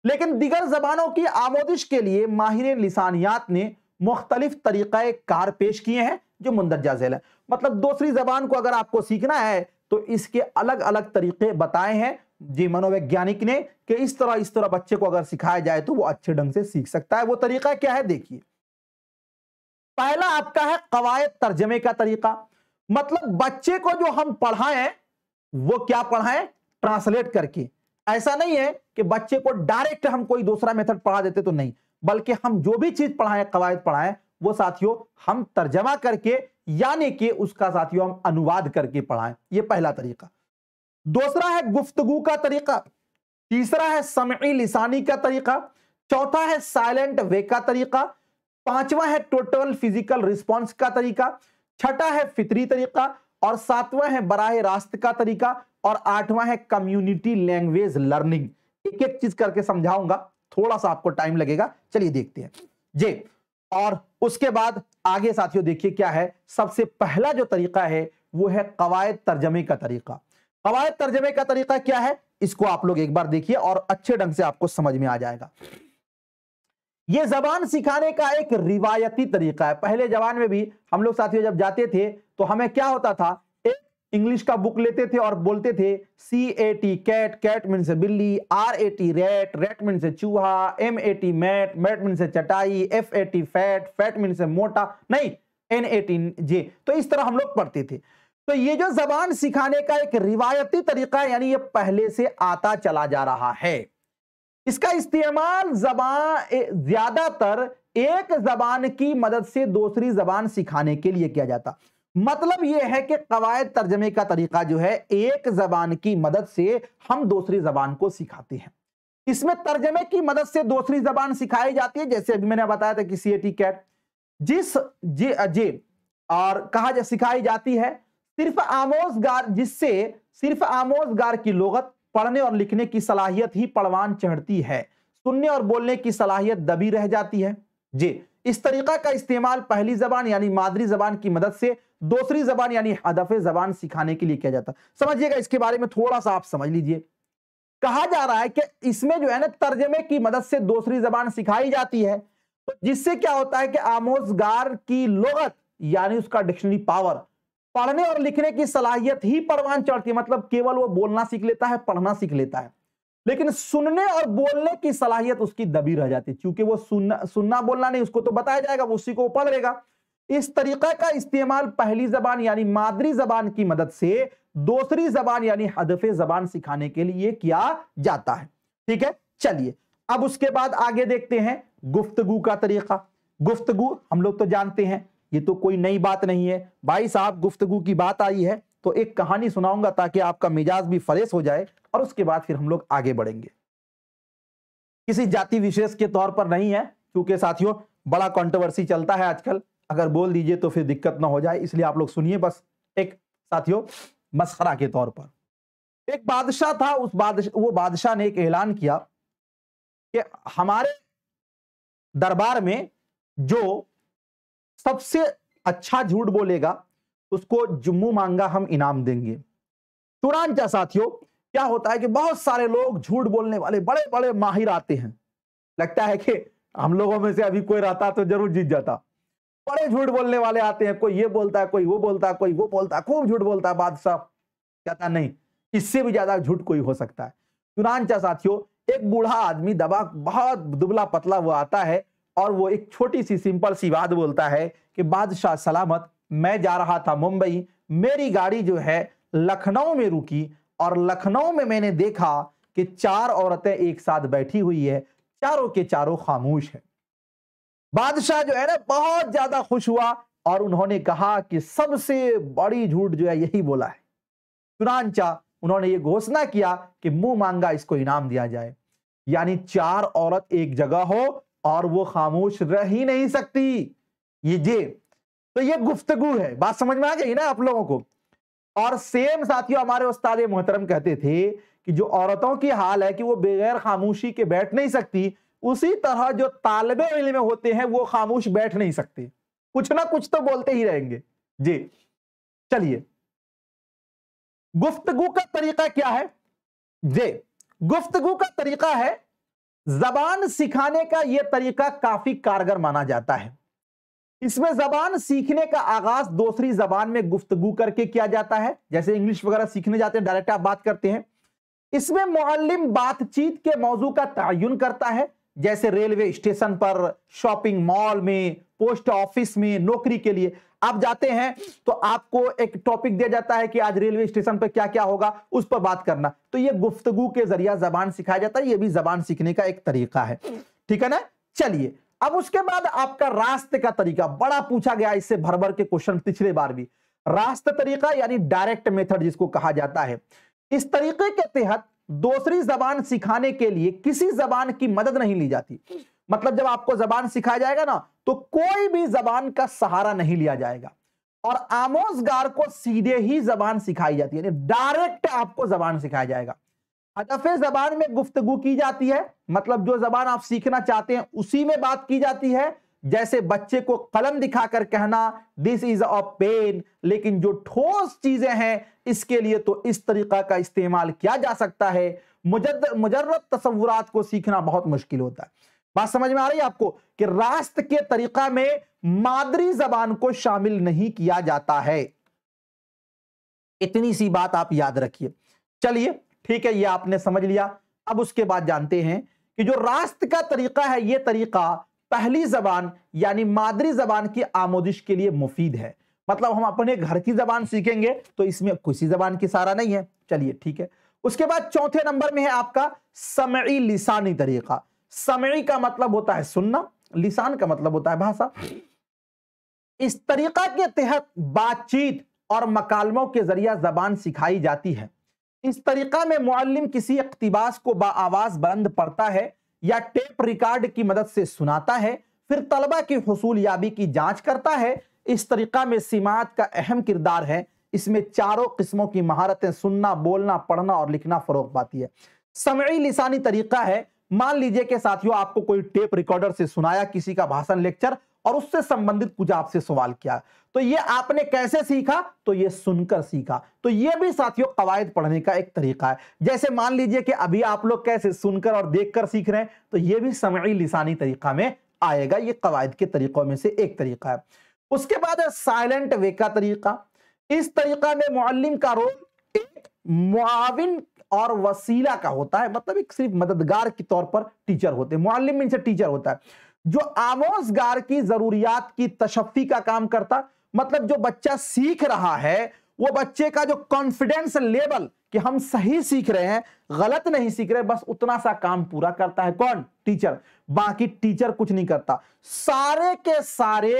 S2: लेकिन दिगर जबानों की आमोदिश के लिए माहिर लिसानियात ने मुख्तलिफ तरीक़ कार पेश किए हैं जो मुंदरजा झेल है मतलब दूसरी जबान को अगर आपको सीखना है तो इसके अलग अलग तरीके बताए हैं जी मनोवैज्ञानिक ने कि इस तरह इस तरह बच्चे को अगर सिखाया जाए तो वो अच्छे ढंग से सीख सकता है वो तरीका क्या है देखिए पहला आपका है कवायद तर्जमे का तरीका मतलब बच्चे को जो हम पढ़ाएं वो क्या पढ़ाएं ट्रांसलेट करके ऐसा नहीं है कि बच्चे को डायरेक्ट हम कोई दूसरा मेथड पढ़ा देते तो नहीं बल्कि हम जो भी चीज पढ़ाएं कवायद पढ़ाएं वो साथियों हम तर्जमा करके यानी कि उसका साथियों हम अनुवाद करके पढ़ाएं ये पहला तरीका दूसरा है गुफ्तगु का तरीका तीसरा है समय लिसानी का तरीका चौथा है साइलेंट वे का तरीका पांचवा है टोटल फिजिकल रिस्पॉन्स का तरीका छठा है फितरी तरीका और सातवां है बराह रास्त का तरीका और आठवां है कम्युनिटी लैंग्वेज लर्निंग एक एक चीज करके समझाऊंगा थोड़ा सा आपको टाइम लगेगा चलिए देखते हैं जे और उसके बाद आगे साथियों देखिए क्या है सबसे पहला जो तरीका है वो है कवायद तर्जमे का तरीका कवायद तर्जमे का तरीका क्या है इसको आप लोग एक बार देखिए और अच्छे ढंग से आपको समझ में आ जाएगा ये जबान सिखाने का एक रिवायती तरीका है पहले जबान में भी हम लोग साथियों जब जाते थे तो हमें क्या होता था एक इंग्लिश का बुक लेते थे और बोलते थे C A T cat cat mean से बिल्ली R A T rat rat mean से चूहा M A T mat mat mean से चटाई F A T fat fat mean से मोटा नहीं एन ए टी जे तो इस तरह हम लोग पढ़ते थे तो ये जो जबान सिखाने का एक रिवायती तरीका यानी ये पहले से आता चला जा रहा है इसका इस्तेमाल जबान ज्यादातर एक जबान की मदद से दूसरी जबान सिखाने के लिए किया जाता मतलब यह है कि कवायद तर्जमे का तरीका जो है एक जबान की मदद से हम दूसरी जबान को सिखाते हैं इसमें तर्जमे की मदद से दूसरी जबान सिखाई जाती है जैसे अभी मैंने बताया था कि सी ए टी कैट जिस जे जे और कहा जा सिखाई जाती है सिर्फ आमोजगार जिससे सिर्फ आमोजगार की लोगत पढ़ने और लिखने की सलाहियत ही पड़वान चढ़ती है सुनने और बोलने की सलाहियत दबी रह जाती है जी इस तरीका का इस्तेमाल पहली जबान यानी मादरी जबान की मदद से दूसरी जबान यानी हदफ जबान सिखाने के लिए किया जाता समझिएगा इसके बारे में थोड़ा सा आप समझ लीजिए कहा जा रहा है कि इसमें जो है ना तर्जमे की मदद से दूसरी जबान सिखाई जाती है तो जिससे क्या होता है कि आमोजगार की लोगत यानी उसका डिक्शनरी पावर पढ़ने और लिखने की सलाहियत ही परवान चढ़ती है मतलब केवल वो बोलना सीख लेता है पढ़ना सीख लेता है लेकिन सुनने और बोलने की सलाहियत उसकी दबी रह जाती है क्योंकि वो सुनना सुनना बोलना नहीं उसको तो बताया जाएगा वो उसी को पढ़ लेगा इस तरीके का इस्तेमाल पहली जबान यानी मादरी जबान की मदद से दूसरी जबान यानी हदफ जबान सिखाने के लिए किया जाता है ठीक है चलिए अब उसके बाद आगे देखते हैं गुफ्तगु का तरीका गुफ्तगु हम लोग तो जानते हैं ये तो कोई नई बात नहीं है भाई साहब गुफ्तगु की बात आई है तो एक कहानी सुनाऊंगा ताकि आपका मिजाज भी फ्रेश हो जाए और उसके बाद फिर हम लोग आगे बढ़ेंगे किसी जाति विशेष के तौर पर नहीं है क्योंकि साथियों बड़ा कंट्रोवर्सी चलता है आजकल अगर बोल दीजिए तो फिर दिक्कत ना हो जाए इसलिए आप लोग सुनिए बस एक साथियों मस्खरा के तौर पर एक बादशाह था उस बादशाह वो बादशाह ने एक ऐलान किया कि हमारे दरबार में जो सबसे अच्छा झूठ बोलेगा उसको जुम्मू मांगा हम इनाम देंगे तुरंत साथियों क्या होता है कि बहुत सारे लोग झूठ बोलने वाले बड़े बड़े माहिर आते हैं लगता है कि हम लोगों में से अभी कोई रहता तो जरूर जीत जाता बड़े झूठ बोलने वाले आते हैं कोई ये बोलता है कोई वो बोलता है कोई वो बोलता है खूब झूठ बोलता है बादशाह कहता नहीं इससे भी ज्यादा झूठ कोई हो सकता है चुनाचा साथियों एक बूढ़ा आदमी दबा बहुत दुबला पतला वो आता है और वो एक छोटी सी सिंपल सी बात बोलता है कि बादशाह सलामत मैं जा रहा था मुंबई मेरी गाड़ी जो है लखनऊ में रुकी और लखनऊ में मैंने देखा कि चार औरतें एक साथ बैठी हुई है चारों के चारों खामोश है बादशाह जो है ना बहुत ज्यादा खुश हुआ और उन्होंने कहा कि सबसे बड़ी झूठ जो है यही बोला है चुनाचा उन्होंने ये घोषणा किया कि मुंह मांगा इसको इनाम दिया जाए यानी चार औरत एक जगह हो और वो खामोश रह ही नहीं सकती ये जे तो ये गुफ्तगु है बात समझ में आ गई ना आप लोगों को और सेम साथियों हमारे उस्ताद मोहतरम कहते थे कि जो औरतों की हाल है कि वो बगैर खामोशी के बैठ नहीं सकती उसी तरह जो तालब इलम होते हैं वो खामोश बैठ नहीं सकते कुछ ना कुछ तो बोलते ही रहेंगे जी चलिए गुफ्तगु का तरीका क्या है जे गुफ्तगु का तरीका है जबान सिखाने का यह तरीका काफी कारगर माना जाता है इसमें जबान सीखने का आगाज दूसरी जबान में गुफ्तगु करके किया जाता है जैसे इंग्लिश वगैरह सीखने जाते हैं डायरेक्ट आप बात करते हैं इसमें मुअल्लिम बातचीत के मौजू का तयन करता है जैसे रेलवे स्टेशन पर शॉपिंग मॉल में पोस्ट ऑफिस में नौकरी के लिए आप जाते हैं तो आपको एक टॉपिक दिया जाता है कि आज रेलवे स्टेशन पर क्या क्या होगा उस पर बात करना तो ये गुफ्तगु के जरिया जबान सिखाया जाता है ये भी जबान सीखने का एक तरीका है ठीक है ना चलिए अब उसके बाद आपका रास्ते का तरीका बड़ा पूछा गया इससे भर भर के क्वेश्चन पिछले बार भी रास्ते तरीका यानी डायरेक्ट मेथड जिसको कहा जाता है इस तरीके के तहत दूसरी जबान सिखाने के लिए किसी जबान की मदद नहीं ली जाती मतलब जब आपको जबान सिखाया जाएगा ना तो कोई भी जबान का सहारा नहीं लिया जाएगा और आमोजगार को सीधे ही जबान सिखाई जाती है डायरेक्ट आपको जबान सिखाया जाएगा हदफे अच्छा, जबान में गुफ्तगु की जाती है मतलब जो जबान आप सीखना चाहते हैं उसी में बात की जाती है जैसे बच्चे को कलम दिखाकर कहना दिस इज अ पेन लेकिन जो ठोस चीजें हैं इसके लिए तो इस तरीका का इस्तेमाल किया जा सकता है मुजर्रत तस्वुरात को सीखना बहुत मुश्किल होता है बात समझ में आ रही है आपको कि रास्त के तरीका में मादरी जबान को शामिल नहीं किया जाता है इतनी सी बात आप याद रखिए चलिए ठीक है ये आपने समझ लिया अब उसके बाद जानते हैं कि जो रास्त का तरीका है ये तरीका पहली जबान यानी मादरी जबान की आमोदिश के लिए मुफीद है मतलब हम अपने घर की जबान सीखेंगे तो इसमें किसी जबान की सहारा नहीं है चलिए ठीक है उसके बाद चौथे नंबर में है आपका समी लिसानी तरीका समय का मतलब होता है सुनना लिसान का मतलब होता है भाषा इस तरीका के तहत बातचीत और मकालमों के जरिया जबान सिखाई जाती है इस तरीका में मुआलिम किसी अकतबास को आवाज बुलंद पढ़ता है या टेप रिकॉर्ड की मदद से सुनाता है फिर तलबा की हसूल याबी की जांच करता है इस तरीका में सिमात का अहम किरदार है इसमें चारों किस्मों की महारतें सुनना बोलना पढ़ना और लिखना फरोख पाती है समय लिसानी तरीका है मान लीजिए कि साथियों आपको कोई टेप रिकॉर्डर से सुनाया किसी का भाषण लेक्चर और उससे संबंधित कुछ आपसे सवाल किया तो ये आपने कैसे सीखा तो ये सुनकर सीखा तो ये भी साथियों कवायद पढ़ने का एक तरीका है जैसे मान लीजिए कि अभी आप लोग कैसे सुनकर और देखकर सीख रहे हैं तो ये भी समय लिसानी तरीका में आएगा ये कवायद के तरीकों में से एक तरीका है उसके बाद है साइलेंट वे का तरीका इस तरीका में मुअल्लिम का रोल एक मुआविन और वसीला का होता है मतलब एक सिर्फ मददगार के तौर पर टीचर होते हैं मालिम मीन टीचर होता है जो आमोजगार की जरूरियात की तशफ़ी का काम करता मतलब जो बच्चा सीख रहा है वो बच्चे का जो कॉन्फिडेंस लेवल कि हम सही सीख रहे हैं गलत नहीं सीख रहे बस उतना सा काम पूरा करता है कौन टीचर बाकी टीचर कुछ नहीं करता सारे के सारे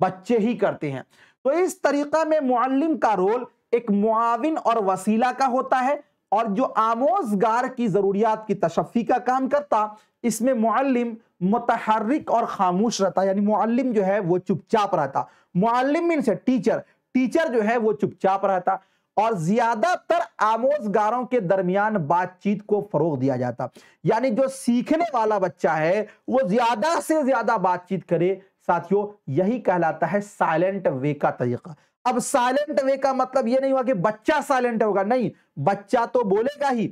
S2: बच्चे ही करते हैं तो इस तरीका में मालिम का रोल एक मुआविन और वसीला का होता है और जो आमोजगार की ज़रूरियात की तशफ़ी का काम करता इसमें मुअल्लिम मतहरिक और खामोश रहता यानी मुअल्लिम जो है वो चुपचाप रहता मुअल्लिम मीन्स टीचर टीचर जो है वो चुपचाप रहता और ज्यादातर आमोजगारों के दरमियान बातचीत को फरोग दिया जाता यानी जो सीखने वाला बच्चा है वो ज्यादा से ज्यादा बातचीत करे साथियों यही कहलाता है साइलेंट वे का तरीका अब साइलेंट वे का मतलब ये नहीं हुआ कि बच्चा साइलेंट होगा नहीं बच्चा तो बोलेगा ही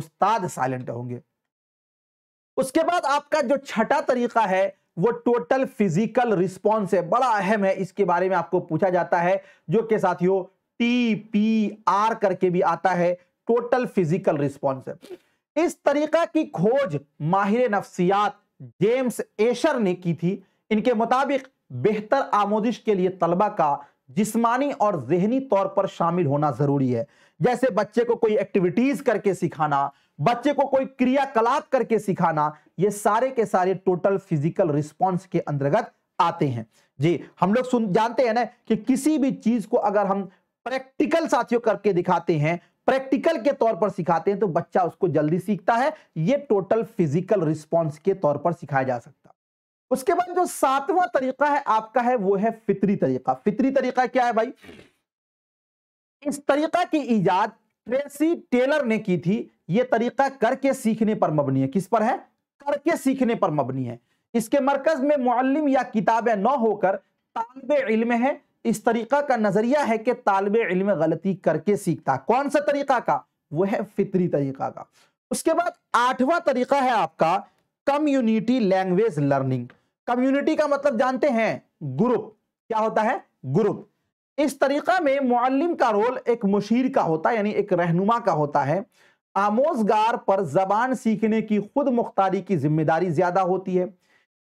S2: उस्ताद साइलेंट होंगे उसके बाद आपका जो छठा तरीका है वो टोटल फिजिकल रिस्पॉन्स है बड़ा अहम है इसके बारे में आपको पूछा जाता है जो के साथियों टी पी आर करके भी आता है टोटल फिजिकल रिस्पॉन्स है इस तरीका की खोज माहिर नफ्सियात जेम्स एशर ने की थी इनके मुताबिक बेहतर आमोदिश के लिए तलबा का जिस्मानी और जहनी तौर पर शामिल होना जरूरी है जैसे बच्चे को कोई एक्टिविटीज करके सिखाना बच्चे को कोई क्रियाकलाप करके सिखाना ये सारे के सारे टोटल फिजिकल रिस्पॉन्स के अंतर्गत आते हैं जी हम लोग सुन जानते हैं ना कि किसी भी चीज को अगर हम प्रैक्टिकल साथियों करके दिखाते हैं प्रैक्टिकल के तौर पर सिखाते हैं तो बच्चा उसको जल्दी सीखता है ये टोटल फिजिकल रिस्पॉन्स के तौर पर सिखाया जा सकता है उसके बाद जो सातवां तरीका है आपका है वो है फितरी तरीका फितरी तरीका क्या है भाई इस तरीका की इजाद ट्रेसी टेलर ने की थी ये तरीका करके सीखने पर मबनी है किस पर है करके सीखने पर मबनी है इसके मरकज में मुअल्लिम या किताबें न होकर तालब इल्म है इस तरीका का नजरिया है कि तालब इल्म गलती करके सीखता कौन सा तरीका का वह है फितरी तरीका का उसके बाद आठवां तरीका है आपका कम्युनिटी लैंग्वेज लर्निंग कम्युनिटी का मतलब जानते हैं ग्रुप क्या होता है ग्रुप इस तरीका में मुअल्लिम का रोल एक मुशीर का होता है यानी एक रहनुमा का होता है आमोजगार पर जबान सीखने की खुद मुख्तारी की जिम्मेदारी ज्यादा होती है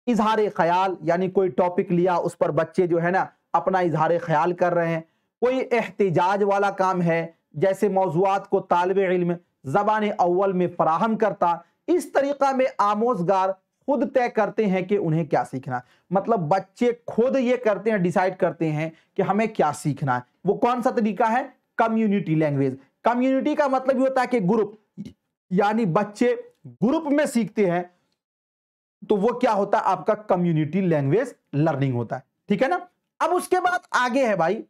S2: इजहार ख्याल यानी कोई टॉपिक लिया उस पर बच्चे जो है ना अपना इजहार ख्याल कर रहे हैं कोई एहतजाज वाला काम है जैसे मौजूद को तालब इल्म जबान अव्वल में फराहम करता इस तरीका में आमोजगार खुद तय करते हैं कि उन्हें क्या सीखना है मतलब बच्चे खुद ये करते हैं डिसाइड करते हैं कि हमें क्या सीखना है वो कौन सा तरीका है कम्युनिटी लैंग्वेज कम्युनिटी का मतलब ये होता है कि ग्रुप यानी बच्चे ग्रुप में सीखते हैं तो वो क्या होता है आपका कम्युनिटी लैंग्वेज लर्निंग होता है ठीक है ना अब उसके बाद आगे है भाई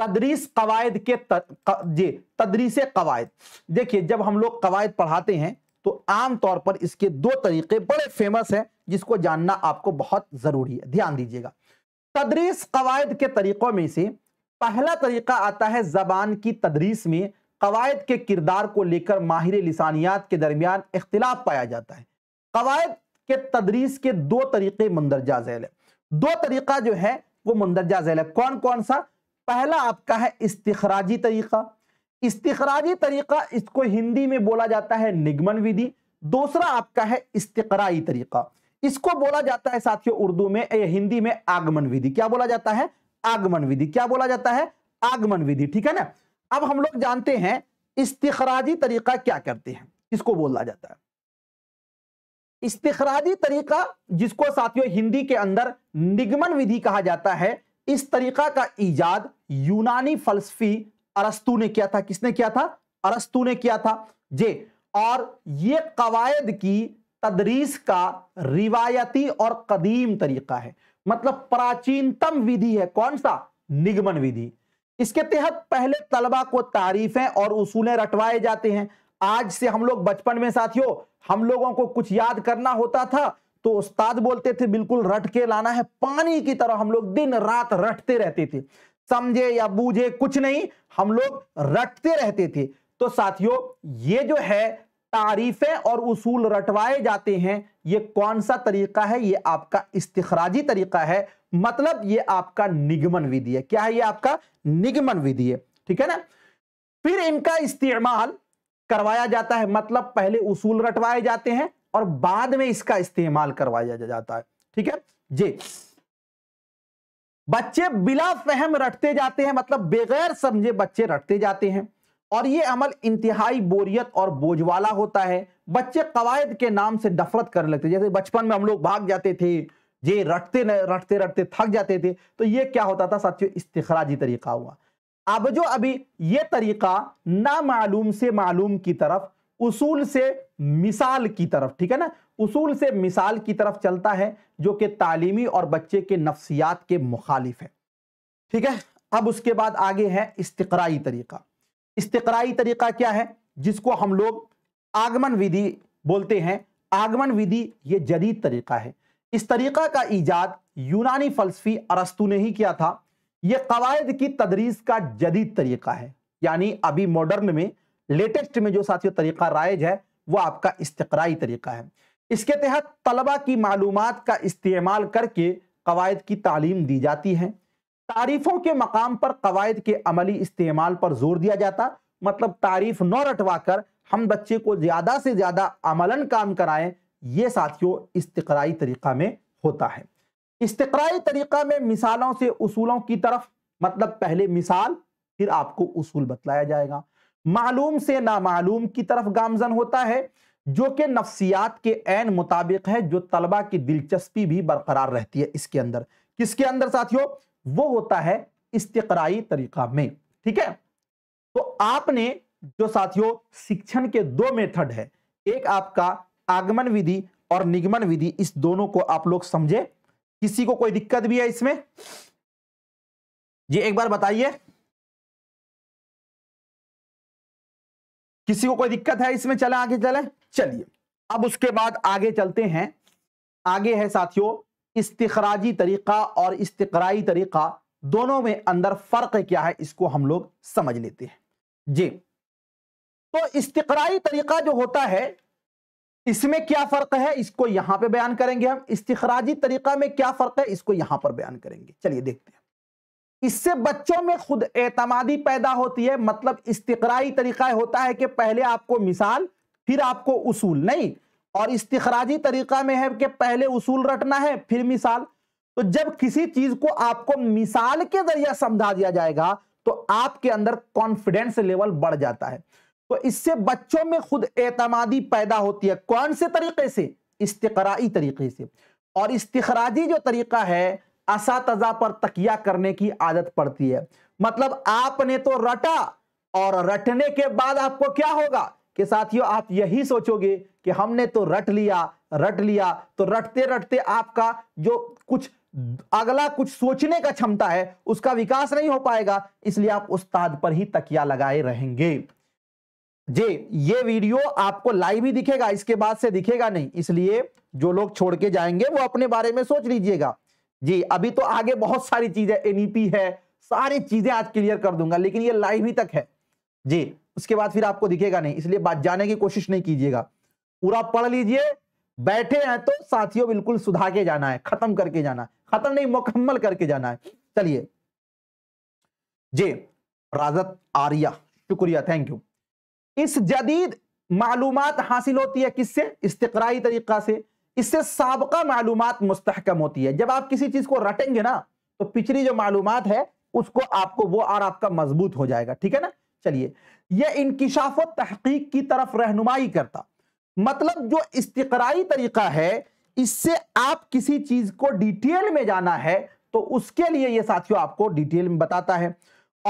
S2: तदरीस कवायद के त, क, जी तदरीस कवायद देखिए जब हम लोग कवायद पढ़ाते हैं तो आमतौर पर इसके दो तरीके बड़े फेमस हैं जिसको जानना आपको बहुत जरूरी है ध्यान दीजिएगा तदरीस कवायद के तरीकों में से पहला तरीका आता है जबान की तदरीस में कवायद के किरदार को लेकर माहिर लसानियात के दरमियान इख्तलाफ पाया जाता है कवायद के तदरीस के दो तरीके मंदरजा झैल है दो तरीका जो है वो मंदरजा झैल है कौन कौन सा पहला आपका है इस्तराजी तरीका इस्तराजी तरीका इसको हिंदी में बोला जाता है निगमन विधि दूसरा आपका है इस्तराई तरीका इसको बोला जाता है साथियों उर्दू में हिंदी में आगमन विधि क्या बोला जाता है आगमन विधि क्या बोला जाता है आगमन विधि ठीक है ना अब हम लोग जानते हैं इस्तराजी तरीका क्या करते हैं किसको बोला जाता है इस्तराजी तरीका जिसको साथियों हिंदी के अंदर निगमन विधि कहा जाता है इस तरीका का ईजाद यूनानी फलसफी अरस्तु ने किया था किसने किया था अरस्तु ने किया था जे और ये कवायद की तदरीस का रिवायती और कदीम तरीका है मतलब प्राचीनतम विधि है कौन सा निगमन विधि इसके तहत पहले तलबा को तारीफें और उसूलें रटवाए जाते हैं आज से हम लोग बचपन में साथियों हम लोगों को कुछ याद करना होता था तो उस्ताद बोलते थे बिल्कुल रट के लाना है पानी की तरह हम लोग दिन रात रटते रहते थे समझे या बूझे कुछ नहीं हम लोग रटते रहते थे तो साथियों ये जो है तारीफें और उसूल रटवाए जाते हैं ये कौन सा तरीका है ये आपका इस्तखराजी तरीका है मतलब ये आपका निगमन विधि है क्या है ये आपका निगमन विधि है ठीक है ना फिर इनका इस्तेमाल करवाया जाता है मतलब पहले उसूल रटवाए जाते हैं और बाद में इसका इस्तेमाल करवाया जाता है ठीक है जी बच्चे बिला फहम रटते जाते हैं मतलब बगैर समझे बच्चे रटते जाते हैं और ये अमल इंतहाई बोरियत और बोझवाला होता है बच्चे कवायद के नाम से नफरत करने लगते जैसे बचपन में हम लोग भाग जाते थे ये रटते रटते रटते थक जाते थे तो ये क्या होता था साथियों इस्तखराजी तरीका हुआ अब जो अभी ये तरीका नामालूम से मालूम की तरफ उसूल से मिसाल की तरफ ठीक है ना उसूल से मिसाल की तरफ चलता है जो कि तालीमी और बच्चे के नफ्सियात के मुखालिफ है ठीक है अब उसके बाद आगे है इस्तराई तरीका इस्तराई तरीका क्या है जिसको हम लोग आगमन विधि बोलते हैं आगमन विधि ये जदीद तरीका है इस तरीका का ईजाद यूनानी फलसफी अरस्तु ने ही किया था यह कवायद की तदरीस का जदीद तरीका है यानी अभी मॉडर्न में लेटेस्ट में जो साथियों तरीका राइज है वो आपका इस्तराई तरीका है इसके तहत तलबा की मालूम का इस्तेमाल करके कवायद की तालीम दी जाती है तारीफों के मकाम पर कवायद के अमली इस्तेमाल पर जोर दिया जाता मतलब तारीफ न रटवा कर हम बच्चे को ज़्यादा से ज़्यादा अमलन काम कराएं ये साथियों इस्तराई तरीका में होता है इस्तराई तरीका में मिसालों से उसूलों की तरफ मतलब पहले मिसाल फिर आपको उसूल बतलाया जाएगा मालूम से नामालूम की तरफ गामजन होता है जो कि नफ्सियात के एन मुताबिक है जो तलबा की दिलचस्पी भी बरकरार रहती है इसके अंदर किसके अंदर साथियों वो होता है इस्तराई तरीका में ठीक है तो आपने जो साथियों शिक्षण के दो मेथड है एक आपका आगमन विधि और निगमन विधि इस दोनों को आप लोग समझे किसी को कोई दिक्कत भी है इसमें
S1: जी एक बार बताइए
S2: किसी को कोई दिक्कत है इसमें चले आगे चले चलिए अब उसके बाद आगे चलते हैं आगे है साथियों इस्तराजी तरीका और इस्तराई तरीका दोनों में अंदर फर्क क्या है इसको हम लोग समझ लेते हैं जी तो इस्तराई तरीका जो होता है इसमें क्या फर्क है इसको यहां पे बयान करेंगे हम इस्तराजी तरीका में क्या फर्क है इसको यहां पर बयान करेंगे चलिए देखते हैं इससे बच्चों में खुद एतमादी पैदा होती है मतलब इस्तराई तरीका होता है कि पहले आपको मिसाल फिर आपको उसूल नहीं और इस्तराजी तरीका में है कि पहले उसूल रटना है फिर मिसाल तो जब किसी चीज को आपको मिसाल के जरिए समझा दिया जाएगा तो आपके अंदर कॉन्फिडेंस लेवल बढ़ जाता है तो इससे बच्चों में खुद एतमादी पैदा होती है कौन से तरीके से इस्तराई तरीके से और इस्तराजी जो तरीका है असातजा पर तकिया करने की आदत पड़ती है मतलब आपने तो रटा और रटने के बाद आपको क्या होगा कि साथियों आप यही सोचोगे कि हमने तो रट लिया रट लिया तो रटते रटते आपका जो कुछ अगला कुछ सोचने का क्षमता है उसका विकास नहीं हो पाएगा इसलिए आप उस्ताद पर ही तकिया लगाए रहेंगे जे ये वीडियो आपको लाइव ही दिखेगा इसके बाद से दिखेगा नहीं इसलिए जो लोग छोड़ के जाएंगे वो अपने बारे में सोच लीजिएगा जी अभी तो आगे बहुत सारी चीजें एनईपी e है सारी चीजें आज क्लियर कर दूंगा लेकिन ये लाइव ही तक है जी उसके बाद फिर आपको दिखेगा नहीं इसलिए बात जाने की कोशिश नहीं कीजिएगा पूरा पढ़ लीजिए बैठे हैं तो साथियों बिल्कुल सुधा के जाना है खत्म करके जाना है खत्म नहीं मुकम्मल करके जाना है चलिए जी राजत आर्या शुक्रिया थैंक यू इस जदीद मालूमात हासिल होती है किससे इस्तराई तरीका से इससे सबका मालूम मुस्तकम होती है जब आप किसी चीज को रटेंगे ना तो पिछली जो मालूम है उसको आपको वो और आपका मजबूत हो जाएगा ठीक है ना चलिए यह इनकशाफ तहकीक की तरफ रहनुमाई करता मतलब जो इस्तराई तरीका है इससे आप किसी चीज को डिटेल में जाना है तो उसके लिए ये साथियों आपको डिटेल में बताता है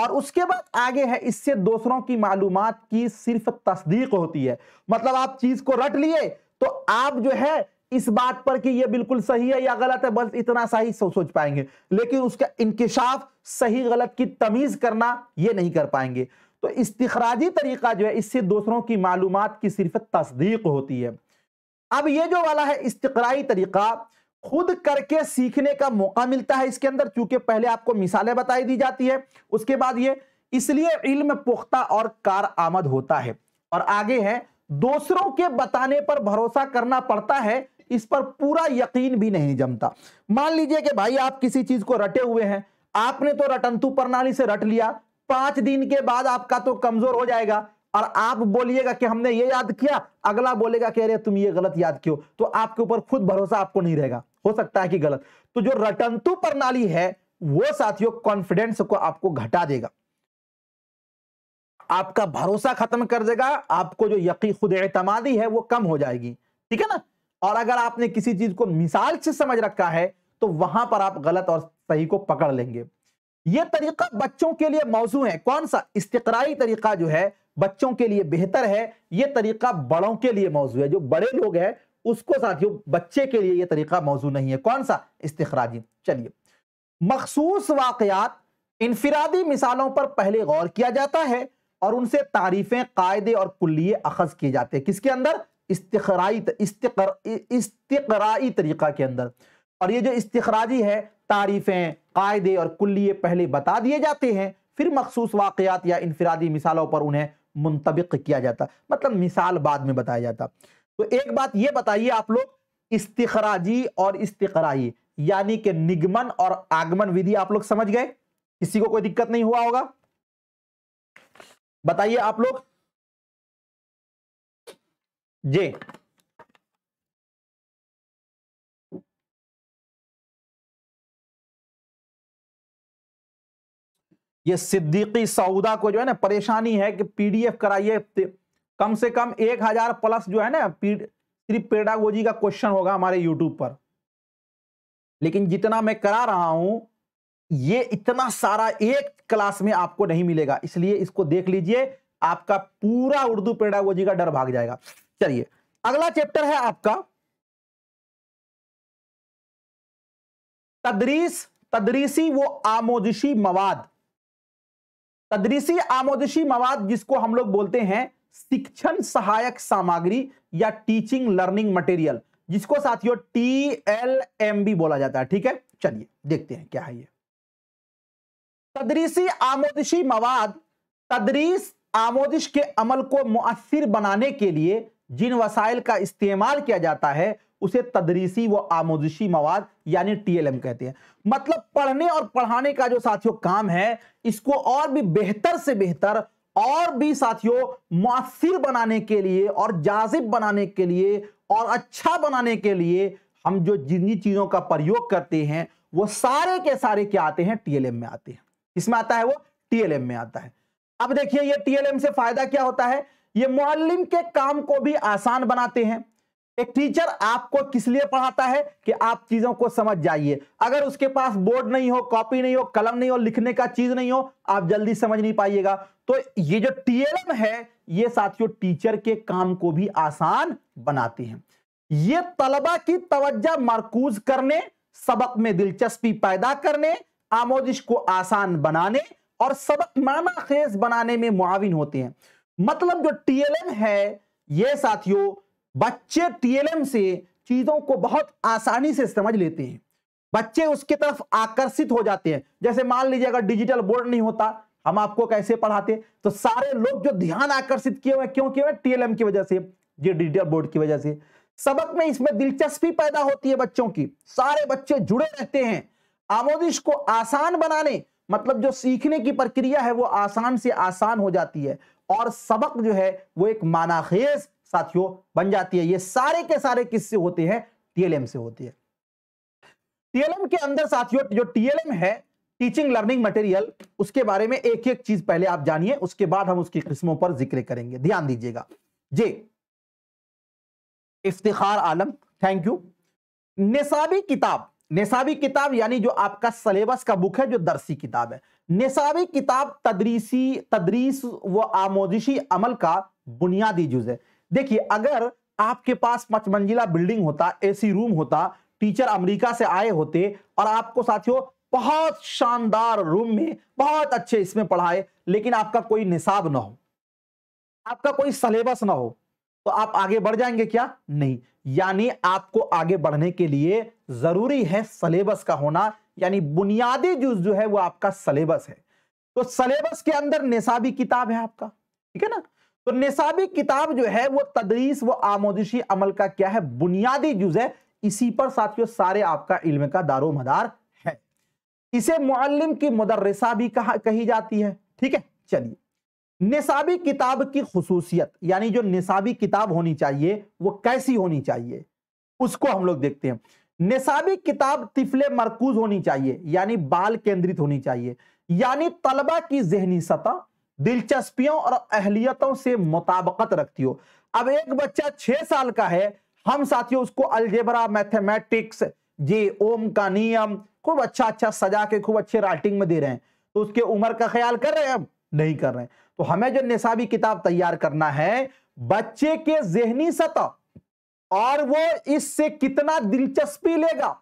S2: और उसके बाद आगे है इससे दूसरों की मालूम की सिर्फ तस्दीक होती है मतलब आप चीज को रट लिए तो आप जो है इस बात पर कि ये बिल्कुल सही है या गलत है बस इतना सा ही सोच पाएंगे लेकिन उसका इंकशाफ सही गलत की तमीज करना ये नहीं कर पाएंगे तो इस्तराजी तरीका जो है इससे दूसरों की मालूम की सिर्फ तस्दीक होती है अब ये जो वाला है इस्तराई तरीका खुद करके सीखने का मौका मिलता है इसके अंदर चूंकि पहले आपको मिसालें बताई दी जाती है उसके बाद ये इसलिए इल्म पुख्ता और कार आमद होता है और आगे है दूसरों के बताने पर भरोसा करना पड़ता है इस पर पूरा यकीन भी नहीं जमता मान लीजिए कि भाई आप किसी चीज को रटे हुए हैं आपने तो रटंतु प्रणाली से रट लिया पांच दिन के बाद आपका तो कमजोर हो जाएगा और आप बोलिएगा कि हमने ये याद किया अगला बोलेगा कि अरे तुम ये गलत याद क्यों तो आपके ऊपर खुद भरोसा आपको नहीं रहेगा हो सकता है कि गलत तो जो रटंतु प्रणाली है वो साथियों कॉन्फिडेंस को आपको घटा देगा आपका भरोसा खत्म कर देगा आपको जो यकी खुद एतमादी है वो कम हो जाएगी ठीक है ना और अगर आपने किसी चीज को मिसाल से समझ रखा है तो वहां पर आप गलत और सही को पकड़ लेंगे यह तरीका बच्चों के लिए मौजू है कौन सा इस्तराई तरीका जो है बच्चों के लिए बेहतर है यह तरीका बड़ों के लिए मौजू है जो बड़े लोग हैं उसको साथियों बच्चे के लिए यह तरीका मौजू नहीं है कौन सा इस्तराजी चलिए मखसूस वाकयात इनफरादी मिसालों पर पहले गौर किया जाता है और उनसे तारीफें कायदे और कुल्लिए अखज किए जाते हैं किसके अंदर इस्तराई इस्तराई तरीक़ा के अंदर और ये जो इस्तराजी है तारीफ़ें कायदे और कुल्लिए पहले बता दिए जाते हैं फिर मखसूस वाक़ात या इनफरादी मिसालों पर उन्हें मुंतबिक किया जाता मतलब मिसाल बाद में बताया जाता तो एक बात ये बताइए आप लोग इस्तराजी और इस्तराई यानी कि निगमन और आगमन विधि आप लोग समझ गए किसी को कोई दिक्कत नहीं हुआ होगा बताइए आप लोग जे ये सिद्दीकी सऊदा को जो है ना परेशानी है कि पीडीएफ कराइए कम से कम एक हजार प्लस जो है ना सिर्फ पेडागोजी का क्वेश्चन होगा हमारे यूट्यूब पर लेकिन जितना मैं करा रहा हूं ये इतना सारा एक क्लास में आपको नहीं मिलेगा इसलिए इसको देख लीजिए आपका पूरा उर्दू पेडागोजी का डर भाग जाएगा चलिए अगला चैप्टर है आपका तदरीस तदरीसी वो आमोदिशी मवाद तदरीसी आमोदिशी मवाद जिसको हम लोग बोलते हैं शिक्षण सहायक सामग्री या टीचिंग लर्निंग मटेरियल जिसको साथियों टी एल एम बी बोला जाता है ठीक है चलिए देखते हैं क्या है ये तदरीसी आमोदिशी मवाद तदरीस आमोदिश के अमल को मुअसर बनाने के लिए जिन वसाइल का इस्तेमाल किया जाता है उसे तदरीसी व आमोदिशी मवाद यानी टीएलएम कहते हैं मतलब पढ़ने और पढ़ाने का जो साथियों काम है इसको और भी बेहतर से बेहतर और भी साथियों मुआसर बनाने के लिए और जाजिब बनाने के लिए और अच्छा बनाने के लिए हम जो जिन चीज़ों का प्रयोग करते हैं वो सारे के सारे क्या आते हैं टीएलएम में आते हैं इसमें आता है वो टीएलएम में आता है अब देखिए ये टीएलएम से फायदा क्या होता है ये मुअल्लिम के काम को भी आसान बनाते हैं एक टीचर आपको किस लिए पढ़ाता है कि आप चीजों को समझ जाइए अगर उसके पास बोर्ड नहीं हो कॉपी नहीं हो कलम नहीं हो लिखने का चीज नहीं हो आप जल्दी समझ नहीं पाइएगा तो ये जो टीएलएम है ये साथियों टीचर के काम को भी आसान बनाती है ये तलबा की तवज्जा मरकूज करने सबक में दिलचस्पी पैदा करने आमोदिश को आसान बनाने और सबक माना खेज बनाने में मुआविन होते हैं मतलब जो टीएलएम है ये साथियों बच्चे टीएलएम से चीजों को बहुत आसानी से समझ लेते हैं बच्चे उसके तरफ आकर्षित हो जाते हैं जैसे मान लीजिए अगर डिजिटल बोर्ड नहीं होता हम आपको कैसे पढ़ाते तो सारे लोग जो ध्यान आकर्षित किए हुए क्यों किए हुए टीएलएम की वजह से ये डिजिटल बोर्ड की वजह से सबक में इसमें दिलचस्पी पैदा होती है बच्चों की सारे बच्चे जुड़े रहते हैं आमोदिश को आसान बनाने मतलब जो सीखने की प्रक्रिया है वो आसान से आसान हो जाती है और सबक जो है वो एक मानाखेज साथियों बन जाती है ये सारे के सारे किससे होते हैं टीएलएम से होती है टीएलएम के अंदर साथियों जो टीएलएम है टीचिंग लर्निंग मटेरियल उसके बारे में एक एक चीज पहले आप जानिए उसके बाद हम उसकी किस्मों पर जिक्र करेंगे ध्यान दीजिएगा J Iftikhar Alam thank you निसाबी किताब नेसाबी किताब यानी जो आपका सिलेबस का बुक है जो दरसी किताब है नेसाबी किताब तदरीसी तदरीस व आमोजिशी अमल का बुनियादी जुज है देखिए अगर आपके पास पचमंजिला बिल्डिंग होता एसी रूम होता टीचर अमेरिका से आए होते और आपको साथियों बहुत शानदार रूम में बहुत अच्छे इसमें पढ़ाए लेकिन आपका कोई निसाब ना हो आपका कोई सलेबस ना हो तो आप आगे बढ़ जाएंगे क्या नहीं यानी आपको आगे बढ़ने के लिए जरूरी है सलेबस का होना यानी बुनियादी जो जो है वो आपका सलेबस है तो सलेबस के अंदर निसाबी किताब है आपका ठीक है ना तो निसाबी किताब जो है वो तदरीस व आमोदिशी अमल का क्या है बुनियादी जुज है इसी पर साथियों सारे आपका इल्म का दारो मदार है इसे मुअल्लिम की मुदर्रसा भी कहा कही जाती है ठीक है चलिए निसाबी किताब की खसूसियत यानी जो निसाबी किताब होनी चाहिए वो कैसी होनी चाहिए उसको हम लोग देखते हैं निसाबी किताब तिफले मरकूज होनी चाहिए यानी बाल केंद्रित होनी चाहिए यानी तलबा की जहनी सतह दिलचस्पियों और अहलियतों से मुताबकत रखती हो अब एक बच्चा छह साल का है हम साथियों उसको अलजेबरा मैथमेटिक्स जी ओम का नियम खूब अच्छा अच्छा सजा के खूब अच्छे राइटिंग में दे रहे हैं तो उसके उम्र का ख्याल कर रहे हैं हम नहीं कर रहे हैं तो हमें जो निसाबी किताब तैयार करना है बच्चे के जहनी सतह और वो इससे कितना दिलचस्पी लेगा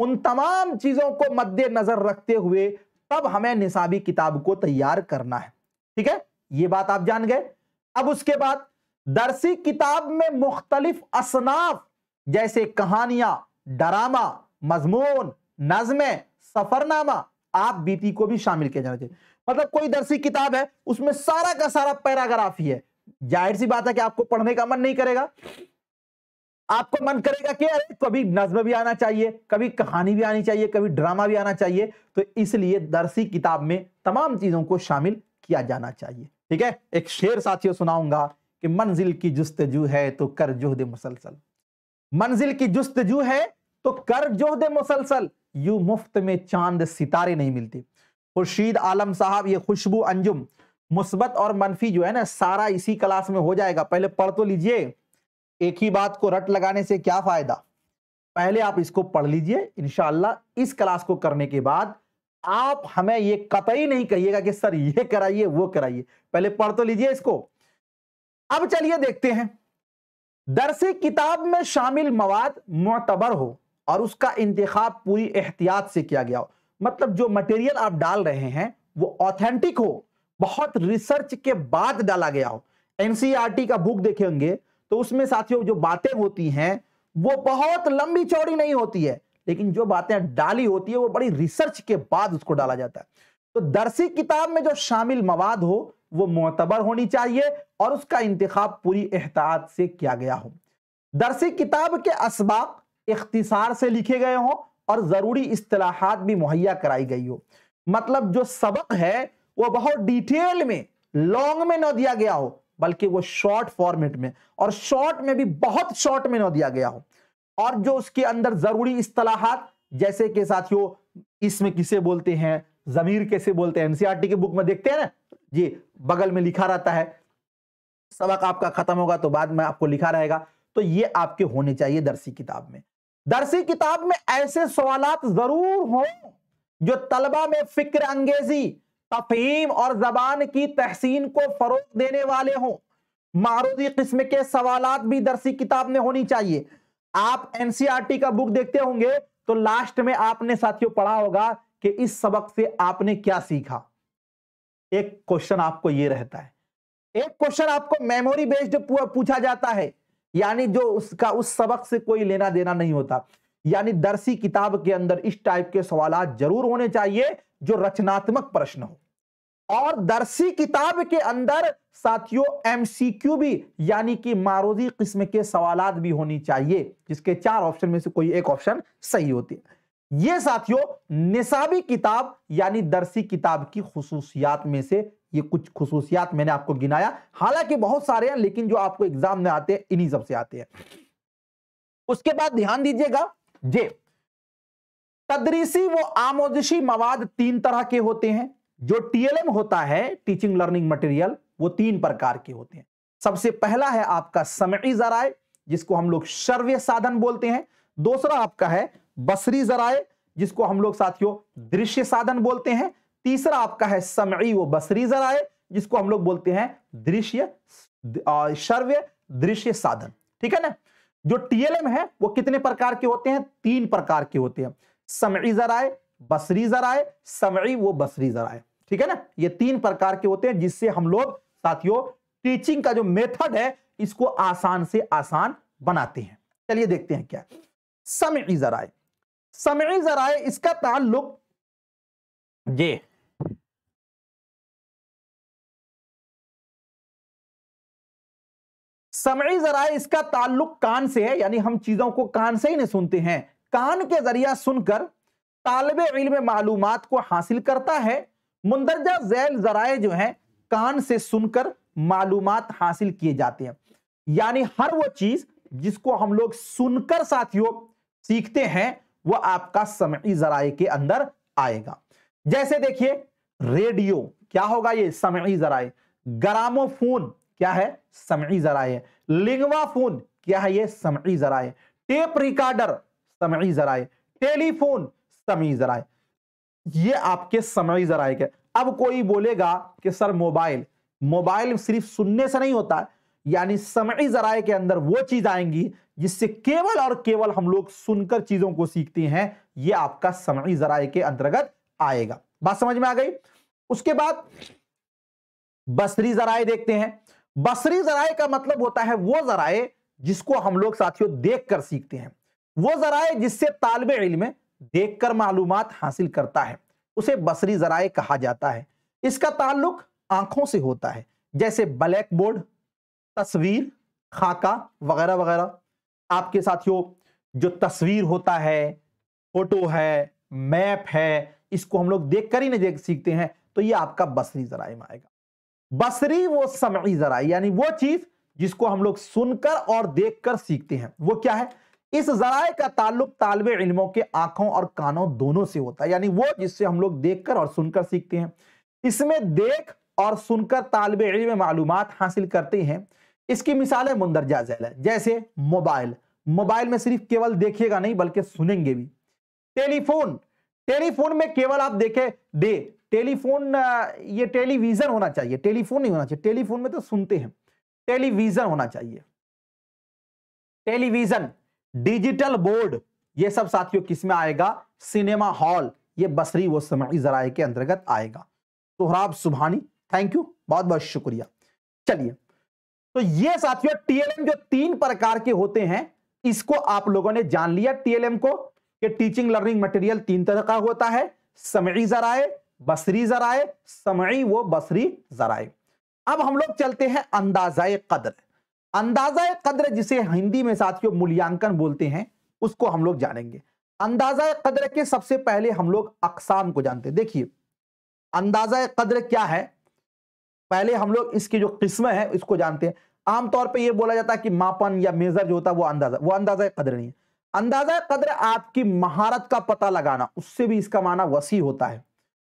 S2: उन तमाम चीजों को मद्देनजर रखते हुए तब हमें निसाबी किताब को तैयार करना है ठीक है ये बात आप जान गए अब उसके बाद दरसी किताब में मुख्तलिफ असनाफ जैसे कहानियां ड्रामा मजमून नज्में सफरनामा आप बीपी को भी शामिल किया जाना चाहिए मतलब कोई दर्शी किताब है उसमें सारा का सारा पैराग्राफ ही है जाहिर सी बात है कि आपको पढ़ने का मन नहीं करेगा आपको मन करेगा कि अरे कभी नज्म भी आना चाहिए कभी कहानी भी आनी चाहिए कभी ड्रामा भी आना चाहिए तो इसलिए दर्शी किताब में तमाम चीजों को शामिल किया जाना चाहिए ठीक है एक शेर साथियों सुनाऊंगा कि मंजिल की जू है तो कर जोह मुसलसल मंजिल की जू है तो कर जोह मुसलसल यू मुफ्त में चांद सितारे नहीं मिलते खुर्शीद आलम साहब ये खुशबू अंजुम मुस्बत और मनफी जो है ना सारा इसी क्लास में हो जाएगा पहले पढ़ तो लीजिए एक ही बात को रट लगाने से क्या फायदा पहले आप इसको पढ़ लीजिए इनशाला इस क्लास को करने के बाद आप हमें ये कतई नहीं कहिएगा कि सर ये कराइए वो कराइए पहले पढ़ तो लीजिए इसको अब चलिए देखते हैं दरसी किताब में शामिल मवाद मतबर हो और उसका इंतखब पूरी एहतियात से किया गया हो मतलब जो मटेरियल आप डाल रहे हैं वो ऑथेंटिक हो बहुत रिसर्च के बाद डाला गया हो एनसीईआरटी e का बुक देखेंगे तो उसमें साथियों जो बातें होती हैं वो बहुत लंबी चौड़ी नहीं होती है लेकिन जो बातें डाली होती है वो बड़ी रिसर्च के बाद उसको डाला जाता है तो दरसी किताब में जो शामिल मवाद हो वो मोतबर होनी चाहिए और उसका इंतखब पूरी एहतियात से किया गया हो दरसी किताब के असबाक इख्तिसार से लिखे गए हों और ज़रूरी इस्तलाहात भी मुहैया कराई गई हो मतलब जो सबक है वो बहुत डिटेल में लॉन्ग में न दिया गया हो बल्कि वो शॉर्ट फॉर्मेट में और शॉर्ट में भी बहुत शॉर्ट में न दिया गया हो और जो उसके अंदर ज़रूरी इस्तलाहात जैसे कि साथियों इसमें किसे बोलते हैं जमीर कैसे बोलते हैं एनसीआरटी की बुक में देखते हैं ना जी बगल में लिखा रहता है सबक आपका खत्म होगा तो बाद में आपको लिखा रहेगा तो ये आपके होने चाहिए दर्सी किताब में दरसी किताब में ऐसे सवालात जरूर हों जो तलबा में फिक्र अंगेजी तफहीम और जबान की तहसीन को फरोग देने वाले हों मारूदी किस्म के सवालात भी दरसी किताब में होनी चाहिए आप एनसीआरटी e का बुक देखते होंगे तो लास्ट में आपने साथियों पढ़ा होगा कि इस सबक से आपने क्या सीखा एक क्वेश्चन आपको ये रहता है एक क्वेश्चन आपको मेमोरी बेस्ड पूछा जाता है यानी जो उसका उस सबक से कोई लेना देना नहीं होता यानी दर्शी किताब के अंदर इस टाइप के सवाल जरूर होने चाहिए जो रचनात्मक प्रश्न हो और दर्शी किताब के अंदर साथियों एमसीक्यू भी यानी कि मारोजी किस्म के सवाल भी होनी चाहिए जिसके चार ऑप्शन में से कोई एक ऑप्शन सही होती है ये साथियों निसाबी किताब यानी दर्शी किताब की खसूसियात में से ये कुछ खसूसियात मैंने आपको गिनाया हालांकि बहुत सारे हैं लेकिन जो आपको एग्जाम में आते हैं इन्हीं सबसे आते हैं उसके बाद ध्यान दीजिएगा जे तदरीसी वो आमोजशी मवाद तीन तरह के होते हैं जो टीएलएम होता है टीचिंग लर्निंग मटेरियल वो तीन प्रकार के होते हैं सबसे पहला है आपका समई जराए जिसको हम लोग शर्व्य साधन बोलते हैं दूसरा आपका है बसरी जराए जिसको हम लोग साथियों दृश्य साधन बोलते हैं तीसरा आपका है समी वो बसरी जराए जिसको हम लोग बोलते हैं दृश्य शर्व्य दृश्य साधन ठीक है ना जो टीएलएम है वो कितने प्रकार के होते हैं तीन प्रकार के होते हैं समी जराए बसरी जराए समी वो बसरी जराए ठीक है ना ये तीन प्रकार के होते हैं जिससे हम लोग साथियों टीचिंग का जो मेथड है इसको आसान से आसान बनाते हैं चलिए देखते हैं क्या समी जराए समी जराए इसका ताल्लुक ये समई जरा इसका ताल्लुक कान से है यानी हम चीजों को कान से ही नहीं सुनते हैं कान के जरिया सुनकर तालब इलम मालूम को हासिल करता है मुंदरजा जैल जराए जो है कान से सुनकर मालूम हासिल किए जाते हैं यानी हर वो चीज जिसको हम लोग सुनकर साथियों सीखते हैं वो आपका समय जराए के अंदर आएगा जैसे देखिए रेडियो क्या होगा ये समय जराए ग्रामोफोन क्या है समी जराए लिंगवा फोन क्या है ये समी जराए टेप रिकॉर्डर समी जराए टेलीफोन समी जराए ये आपके समी जराए के अब कोई बोलेगा कि सर मोबाइल मोबाइल सिर्फ सुनने से नहीं होता यानी समी जराए के अंदर वो चीज आएंगी जिससे केवल और केवल हम लोग सुनकर चीजों को सीखते हैं ये आपका समी जराए के अंतर्गत आएगा बात समझ में आ गई उसके बाद बसरी जराए देखते हैं बसरी जराए का मतलब होता है वो जराए जिसको हम लोग साथियों देख कर सीखते हैं वो जराए जिससे तालब इलम देख कर मालूम हासिल करता है उसे बसरी जराए कहा जाता है इसका ताल्लुक आंखों से होता है जैसे ब्लैक बोर्ड तस्वीर खाका वगैरह वगैरह आपके साथियों जो तस्वीर होता है फोटो है मैप है इसको हम लोग देख कर ही नहीं देख सीखते हैं तो ये आपका बसरी में आएगा बसरी वो समी जरा यानी वो चीज जिसको हम लोग सुनकर और देखकर सीखते हैं वो क्या है इस जराए का ताल्लुक तालब इलमों के आंखों और कानों दोनों से होता है यानी वो जिससे हम लोग देखकर और सुनकर सीखते हैं इसमें देख और सुनकर तालब इलम मालूम हासिल करते हैं इसकी मिसालें मुंदरजा जैल है जैसे मोबाइल मोबाइल में सिर्फ केवल देखिएगा नहीं बल्कि सुनेंगे भी टेलीफोन टेलीफोन में केवल आप देखें दे टेलीफोन ये टेलीविज़न होना चाहिए टेलीफोन नहीं होना चाहिए टेलीफोन में तो सुनते हैं टेलीविज़न होना चाहिए टेलीविज़न डिजिटल बोर्ड ये सब साथियों किसमें आएगा सिनेमा हॉल ये बसरी वो समय जराए के अंतर्गत आएगा सोहराब तो सुबहानी थैंक यू बहुत बहुत शुक्रिया चलिए तो ये साथियों टीएलएम जो तीन प्रकार के होते हैं इसको आप लोगों ने जान लिया टीएलएम को कि टीचिंग लर्निंग मटेरियल तीन तरह का होता है समय जराए बसरी जराए समी वो बसरी जराए अब हम लोग चलते हैं अंदाजा कदर अंदाजा कदर जिसे हिंदी में साथियों मूल्यांकन बोलते हैं उसको हम लोग जानेंगे अंदाजा कदर के सबसे पहले हम लोग अकसाम को जानते हैं देखिए अंदाजा कदर क्या है पहले हम लोग इसकी जो किस्म है इसको जानते हैं आमतौर पे ये बोला जाता है कि मापन या मेजर जो होता है वो अंदाजा वो अंदाजा कदर नहीं है अंदाजा कदर आपकी महारत का पता लगाना उससे भी इसका माना वसी होता है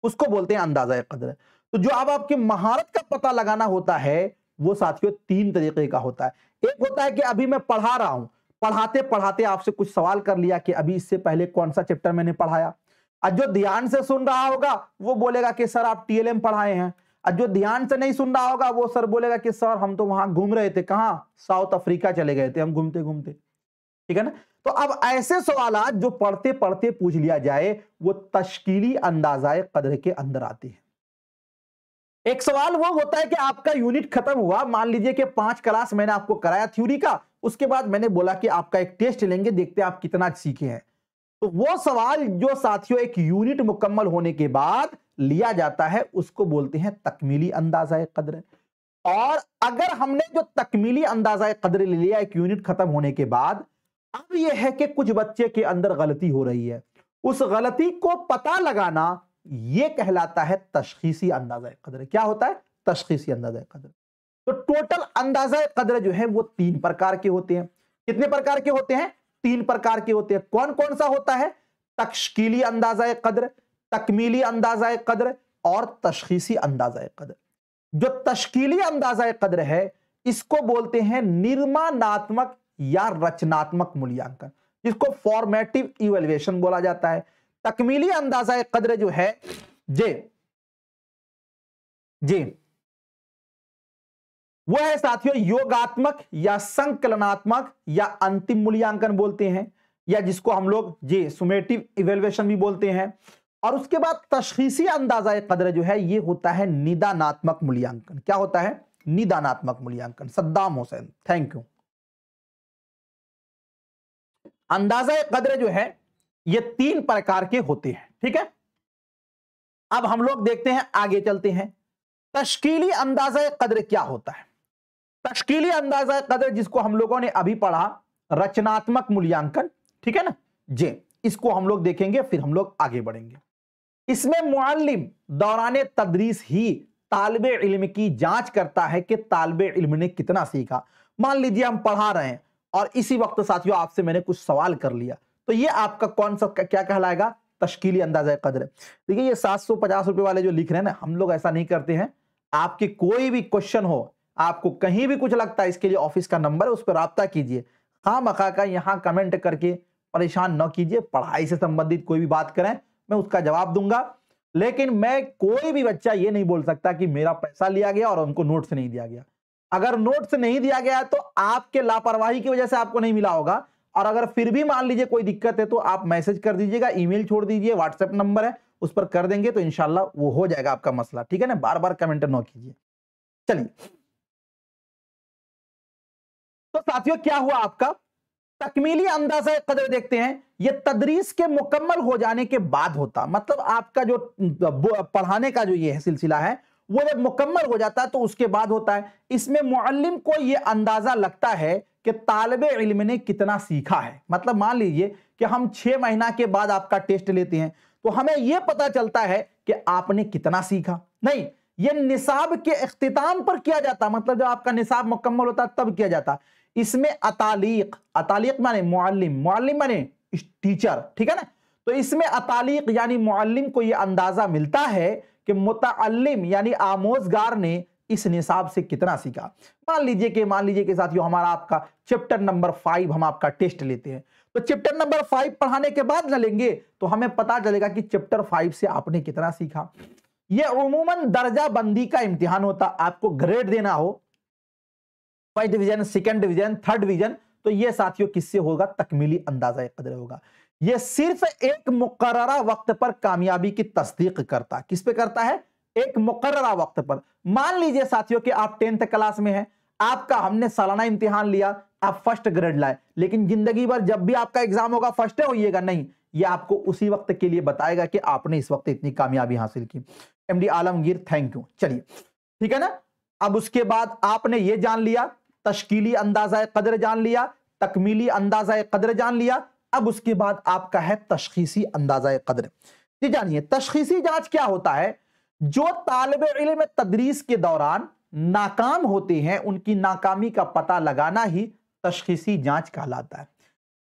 S2: उसको बोलते हैं अंदाजा कदर तो जो अब आपकी महारत का पता लगाना होता है वो साथियों तीन तरीके का होता है एक होता है कि अभी मैं पढ़ा रहा हूं पढ़ाते पढ़ाते आपसे कुछ सवाल कर लिया कि अभी इससे पहले कौन सा चैप्टर मैंने पढ़ाया और जो ध्यान से सुन रहा होगा वो बोलेगा कि सर आप टीएलएम पढ़ाए हैं और जो ध्यान से नहीं सुन रहा होगा वो सर बोलेगा कि सर हम तो वहां घूम रहे थे कहाँ साउथ अफ्रीका चले गए थे हम घूमते घूमते ठीक है ना तो अब ऐसे सवाल जो पढ़ते पढ़ते पूछ लिया जाए वो तश्कीली अंदाजा कदर के अंदर आते हैं एक सवाल वो होता है कि आपका यूनिट खत्म हुआ मान लीजिए कि पांच क्लास मैंने आपको कराया थ्योरी का उसके बाद मैंने बोला कि आपका एक टेस्ट लेंगे देखते हैं आप कितना सीखे हैं तो वो सवाल जो साथियों एक यूनिट मुकम्मल होने के बाद लिया जाता है उसको बोलते हैं तकमीली अंदाजा कदर और अगर हमने जो तकमीली अंदाजा कदर ले लिया एक यूनिट खत्म होने के बाद अब यह है कि कुछ बच्चे के अंदर गलती हो रही है उस गलती को पता लगाना यह कहलाता है तशखीसी अंदाजा कदर क्या होता है तशखीसी अंदाजा कदर तो टोटल अंदाजा कदर जो है वो तीन प्रकार के होते हैं कितने प्रकार के होते हैं तीन प्रकार के होते हैं कौन कौन सा होता है तकशकीली अंदाजा कदर तकमीली अंदाजा कदर और तशखीसी अंदाजा कदर जो तशकीली अंदाजा कदर है इसको बोलते हैं निर्माणात्मक या रचनात्मक मूल्यांकन जिसको फॉर्मेटिव इवेल्युएशन बोला जाता है तकमीली अंदाजा कदर जो है जे जी वो है साथियों योगात्मक या संकलनात्मक या अंतिम मूल्यांकन बोलते हैं या जिसको हम लोग जी सुमेटिव इवेल्युएशन भी बोलते हैं और उसके बाद तशखीसी अंदाजा कदर जो है ये होता है निदानात्मक मूल्यांकन क्या होता है निदानात्मक मूल्यांकन सद्दाम हुसैन थैंक यू अंदाजा कदर जो है ये तीन प्रकार के होते हैं ठीक है अब हम लोग देखते हैं आगे चलते हैं तश्कीली अंदाजा कदर क्या होता है तश्कीली अंदाजा कदर जिसको हम लोगों ने अभी पढ़ा रचनात्मक मूल्यांकन ठीक है ना जे इसको हम लोग देखेंगे फिर हम लोग आगे बढ़ेंगे इसमें मुआलिम दौरान तदरीस ही तालब इल्म की जांच करता है कि तालब इल्म ने कितना सीखा मान लीजिए हम पढ़ा रहे हैं और इसी वक्त तो साथियों आपसे मैंने कुछ सवाल कर लिया तो ये आपका कौन सा क्या कहलाएगा तश्कीली अंदाजा कदर देखिए ये सात सौ पचास रुपए वाले जो लिख रहे हैं ना हम लोग ऐसा नहीं करते हैं आपके कोई भी क्वेश्चन हो आपको कहीं भी कुछ लगता है इसके लिए ऑफिस का नंबर है उस पर रबता कीजिए खा हाँ, मखा का यहाँ कमेंट करके परेशान न कीजिए पढ़ाई से संबंधित कोई भी बात करें मैं उसका जवाब दूंगा लेकिन मैं कोई भी बच्चा ये नहीं बोल सकता कि मेरा पैसा लिया गया और उनको नोट्स नहीं दिया गया अगर नोट्स नहीं दिया गया है तो आपके लापरवाही की वजह से आपको नहीं मिला होगा और अगर फिर भी मान लीजिए कोई दिक्कत है तो आप मैसेज कर दीजिएगा ईमेल छोड़ दीजिए व्हाट्सएप नंबर है उस पर कर देंगे तो इनशाला वो हो जाएगा आपका मसला ठीक है ना बार बार कमेंट न कीजिए चलिए तो साथियों क्या हुआ आपका तकमीली अंदाजा कदर देखते हैं ये तदरीस के मुकम्मल हो जाने के बाद होता मतलब आपका जो पढ़ाने का जो ये सिलसिला है वो जब मुकम्मल हो जाता है तो उसके बाद होता है इसमें मुअल्लिम को ये अंदाज़ा लगता है कि तालब इल्म ने कितना सीखा है मतलब मान लीजिए कि हम छः महीना के बाद आपका टेस्ट लेते हैं तो हमें ये पता चलता है कि आपने कितना सीखा नहीं ये निसाब के अख्ताम पर किया जाता मतलब जब आपका निसाब मुकम्मल होता तब किया जाता इसमें अतालीक अतालीक माने मुअल्लिम मुअल्लिम माने टीचर ठीक है ना तो इसमें अतालीक यानी मुअल्लिम को ये अंदाज़ा मिलता है कि मुतालिम यानी आमोजगार ने इस निसाब से कितना सीखा मान लीजिए कि मान लीजिए कि साथियों हमारा आपका चैप्टर नंबर फाइव हम आपका टेस्ट लेते हैं तो चैप्टर नंबर फाइव पढ़ाने के बाद ना लेंगे तो हमें पता चलेगा कि चैप्टर फाइव से आपने कितना सीखा यह उमूमन दर्जा बंदी का इम्तिहान होता आपको ग्रेड देना हो first division second division third division तो यह साथियों किससे होगा तकमीली अंदाजा कदर होगा यह सिर्फ एक मुकर वक्त पर कामयाबी की तस्दीक करता किस पे करता है एक मुकर्रा वक्त पर मान लीजिए साथियों कि आप टेंथ क्लास में हैं आपका हमने सालाना इम्तिहान लिया आप फर्स्ट ग्रेड लाए लेकिन जिंदगी भर जब भी आपका एग्जाम होगा फर्स्ट होइएगा नहीं ये आपको उसी वक्त के लिए बताएगा कि आपने इस वक्त इतनी कामयाबी हासिल की एमडी आलमगीर थैंक यू चलिए ठीक है ना अब उसके बाद आपने ये जान लिया तश्कीली अंदाजा कदर जान लिया तकमीली अंदाजा कदर जान लिया अब उसके बाद आपका है तशखीसी अंदाजा कदर जी जानिए तशखीसी जांच क्या होता है जो तालब इलम तदरीस के दौरान नाकाम होते हैं उनकी नाकामी का पता लगाना ही तशखीसी जांच कहलाता है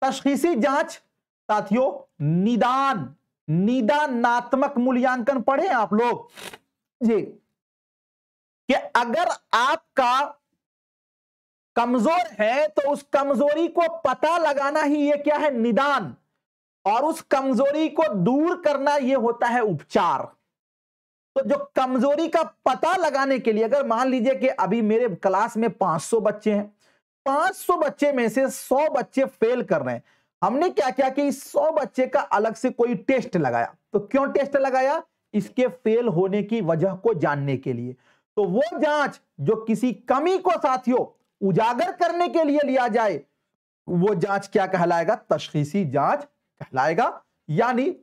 S2: तशखीसी जांच साथियों निदान निदानात्मक मूल्यांकन पढ़े आप लोग जी कि अगर आपका कमजोर है तो उस कमजोरी को पता लगाना ही ये क्या है निदान और उस कमजोरी को दूर करना ये होता है उपचार तो जो कमजोरी का पता लगाने के लिए अगर मान लीजिए कि अभी मेरे क्लास में 500 बच्चे हैं 500 बच्चे में से 100 बच्चे फेल कर रहे हैं हमने क्या किया कि 100 बच्चे का अलग से कोई टेस्ट लगाया तो क्यों टेस्ट लगाया इसके फेल होने की वजह को जानने के लिए तो वो जांच जो किसी कमी को साथियों उजागर करने के लिए लिया जाए वो जांच क्या कहलाएगा तशखीसी जांच कहलाएगा यानी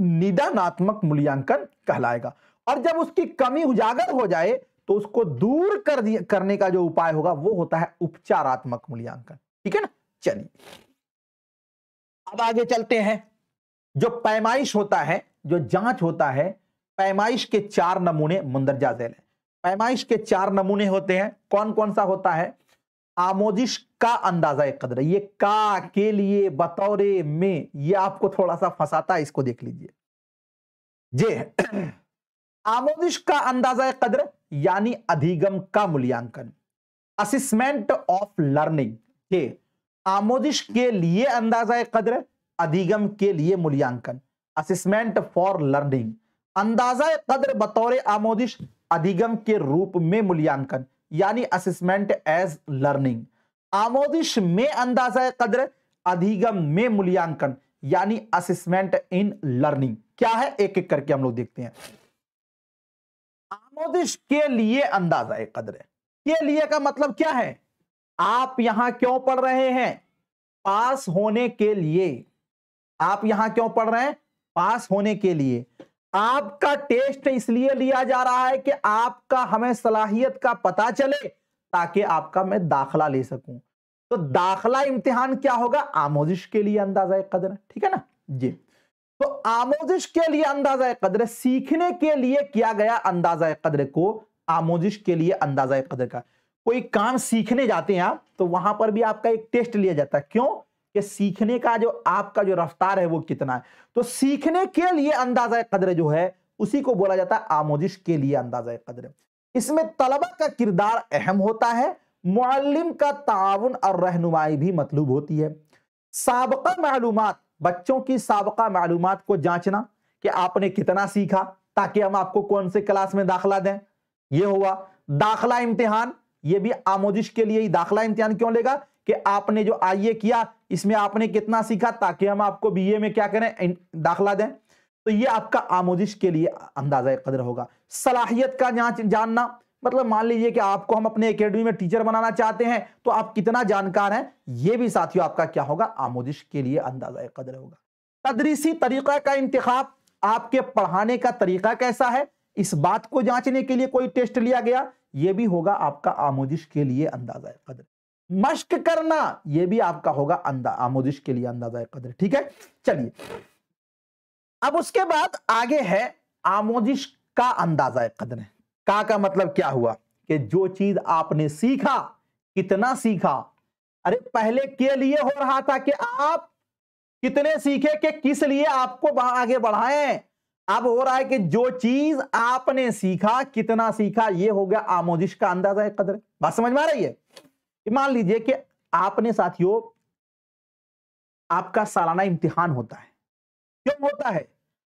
S2: निदानात्मक मूल्यांकन कहलाएगा और जब उसकी कमी उजागर हो जाए तो उसको दूर कर करने का जो उपाय होगा वो होता है उपचारात्मक मूल्यांकन ठीक है ना चलिए अब आगे चलते हैं जो पैमाइश होता है जो जांच होता है पैमाइश के चार नमूने मुंदरजा जैल है पैमाइश के चार नमूने होते हैं कौन कौन सा होता है आमोजिश का अंदाजा एक कदर ये का के लिए बतौरे में ये आपको थोड़ा सा फंसाता है इसको देख लीजिए जे आमोजिश का अंदाजा कदर यानी अधिगम का मूल्यांकन असिसमेंट ऑफ लर्निंग के आमोजिश के लिए अंदाजा कदर अधिगम के लिए मूल्यांकन असिसमेंट फॉर लर्निंग अंदाजा कदर बतौर आमोदिश अधिगम के रूप में मूल्यांकन यानी असिस्मेंट एज लर्निंग आमोदिश में अंदाजा कदर अधिगम में मूल्यांकन यानी असिस्मेंट इन लर्निंग क्या है एक एक करके हम लोग देखते हैं आमोदिश के लिए अंदाजा कदर के लिए का मतलब क्या है आप यहां क्यों पढ़ रहे हैं पास होने के लिए आप यहां क्यों पढ़ रहे हैं पास होने के लिए आपका टेस्ट इसलिए लिया जा रहा है कि आपका हमें सलाहियत का पता चले ताकि आपका मैं दाखला ले सकूं तो दाखला इम्तिहान क्या होगा आमोजिश के लिए अंदाजा कदर ठीक है ना जी तो आमोजिश के लिए अंदाजा कदर सीखने के लिए किया गया अंदाजा कदर को आमोजिश के लिए अंदाजा कदर का कोई काम सीखने जाते हैं आप तो वहां पर भी आपका एक टेस्ट लिया जाता है क्यों कि सीखने का जो आपका जो रफ्तार है वो कितना है तो सीखने के लिए अंदाजा कदर जो है उसी को बोला जाता है आमोजिश के लिए अंदाजा कदर इसमें तलबा का किरदार अहम होता है मुअल्लिम का ताउन और रहनुमाई भी मतलूब होती है सबका मालूम बच्चों की सबका मालूम को जांचना कि आपने कितना सीखा ताकि हम आपको कौन से क्लास में दाखला दें यह हुआ दाखला इम्तिहान ये भी आमोजिश के लिए ही दाखला इम्तिहान क्यों लेगा कि आपने जो आइए किया इसमें आपने कितना सीखा ताकि हम आपको बीए में क्या करें दाखला दें तो ये आपका आमोजिश के लिए अंदाजा कदर होगा सलाहियत का जानना मतलब मान लीजिए कि आपको हम अपने एकेडमी में टीचर बनाना चाहते हैं तो आप कितना जानकार हैं ये भी साथियों आपका क्या होगा आमोदिश के लिए अंदाजा कदर होगा तदरीसी तरीका का इंतखब आपके पढ़ाने का तरीका कैसा है इस बात को जांचने के लिए कोई टेस्ट लिया गया यह भी होगा आपका आमोदिश के लिए अंदाजा कदर मश्क करना यह भी आपका होगा अंदा आमोदिश के लिए अंदाजा कदर ठीक है चलिए अब उसके बाद आगे है आमोदिश का अंदाजा कदर का का मतलब क्या हुआ कि जो चीज आपने सीखा कितना सीखा अरे पहले के लिए हो रहा था कि आप कितने सीखे कि किस लिए आपको आगे बढ़ाएं अब हो रहा है कि जो चीज आपने सीखा कितना सीखा यह हो गया आमोदिश का अंदाजा कदर बात समझ में आ रही है मान लीजिए कि आपने साथियों आपका सालाना इम्तिहान होता है क्यों होता है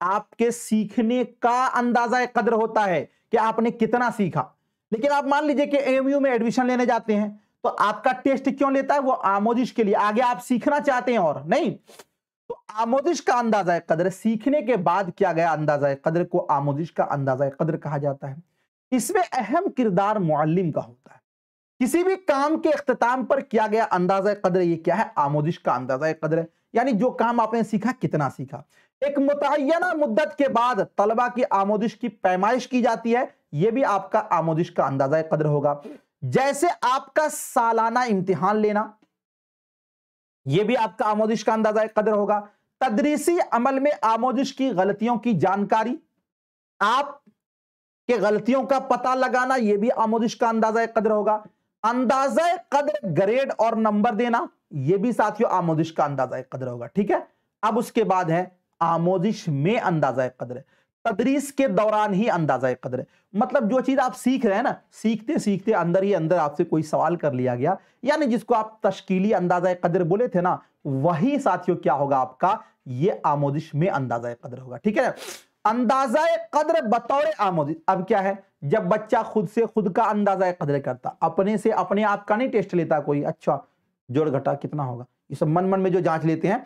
S2: आपके सीखने का अंदाजा कदर होता है कि आपने कितना सीखा लेकिन आप मान लीजिए कि एमयू में एडमिशन लेने जाते हैं तो आपका टेस्ट क्यों लेता है वो आमोजिश के लिए आगे आप सीखना चाहते हैं और नहीं तो आमोजिश का अंदाजा कदर सीखने के बाद किया गया अंदाजा कदर को आमोजिश का अंदाजा कदर कहा जाता है इसमें अहम किरदार मुआलिम का होता है किसी भी काम के अख्ताम पर किया गया अंदाजा कदर ये क्या है आमोदिश का अंदाजा कदर है यानी जो काम आपने सीखा कितना सीखा एक मुतना मुद्दत के बाद तलबा की आमोदिश की पैमाइश की जाती है यह भी आपका आमोदिश का अंदाजा कदर होगा जैसे आपका सालाना इम्तिहान लेना यह भी आपका आमोदिश का अंदाजा कदर होगा तदरीसी अमल में आमोदिश की गलतियों की जानकारी आप के गलतियों का पता लगाना यह भी आमोदिश का अंदाजा कदर होगा अंदाजा कदर ग्रेड और नंबर देना यह भी साथियों आमोदिश का अंदाजा कदर होगा ठीक है अब उसके बाद है आमोदिश में अंदाजा कदर तदरीस के दौरान ही अंदाजा कदर मतलब जो चीज आप सीख रहे हैं ना सीखते सीखते अंदर ही अंदर आपसे कोई सवाल कर लिया गया यानी जिसको आप तश्कीली अंदाजा कदर बोले थे ना वही साथियों क्या होगा आपका ये आमोदिश में अंदाजा कदर होगा ठीक है अंदाजा कदर बतौर आमोदिश अब क्या है जब बच्चा खुद से खुद का अंदाजा कदर करता अपने से अपने आप का नहीं टेस्ट लेता कोई अच्छा जोड़ घटा कितना होगा ये सब मन मन में जो जांच लेते हैं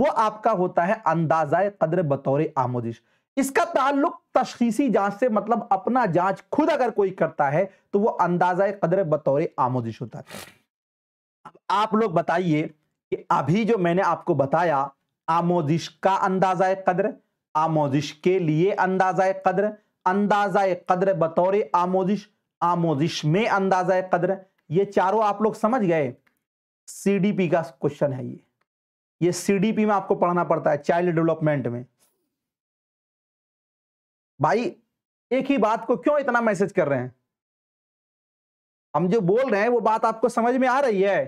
S2: वो आपका होता है अंदाजा कदर बतौर आमोदिश इसका ताल्लुक तशखीसी जांच से मतलब अपना जांच खुद अगर कोई करता है तो वो अंदाजा कदर बतौर आमोदिश होता है अब आप लोग बताइए कि अभी जो मैंने आपको बताया आमोदिश का अंदाजा कदर आमोदिश के लिए अंदाजा कदर अंदाजा कदर बतौर आमोजिश आमोजिश में अंदाजा कदर ये चारों आप लोग समझ गए सीडीपी का क्वेश्चन है ये ये सीडीपी में आपको पढ़ना पड़ता है चाइल्ड डेवलपमेंट में भाई एक ही बात को क्यों इतना मैसेज कर रहे हैं हम जो बोल रहे हैं वो बात आपको समझ में आ रही है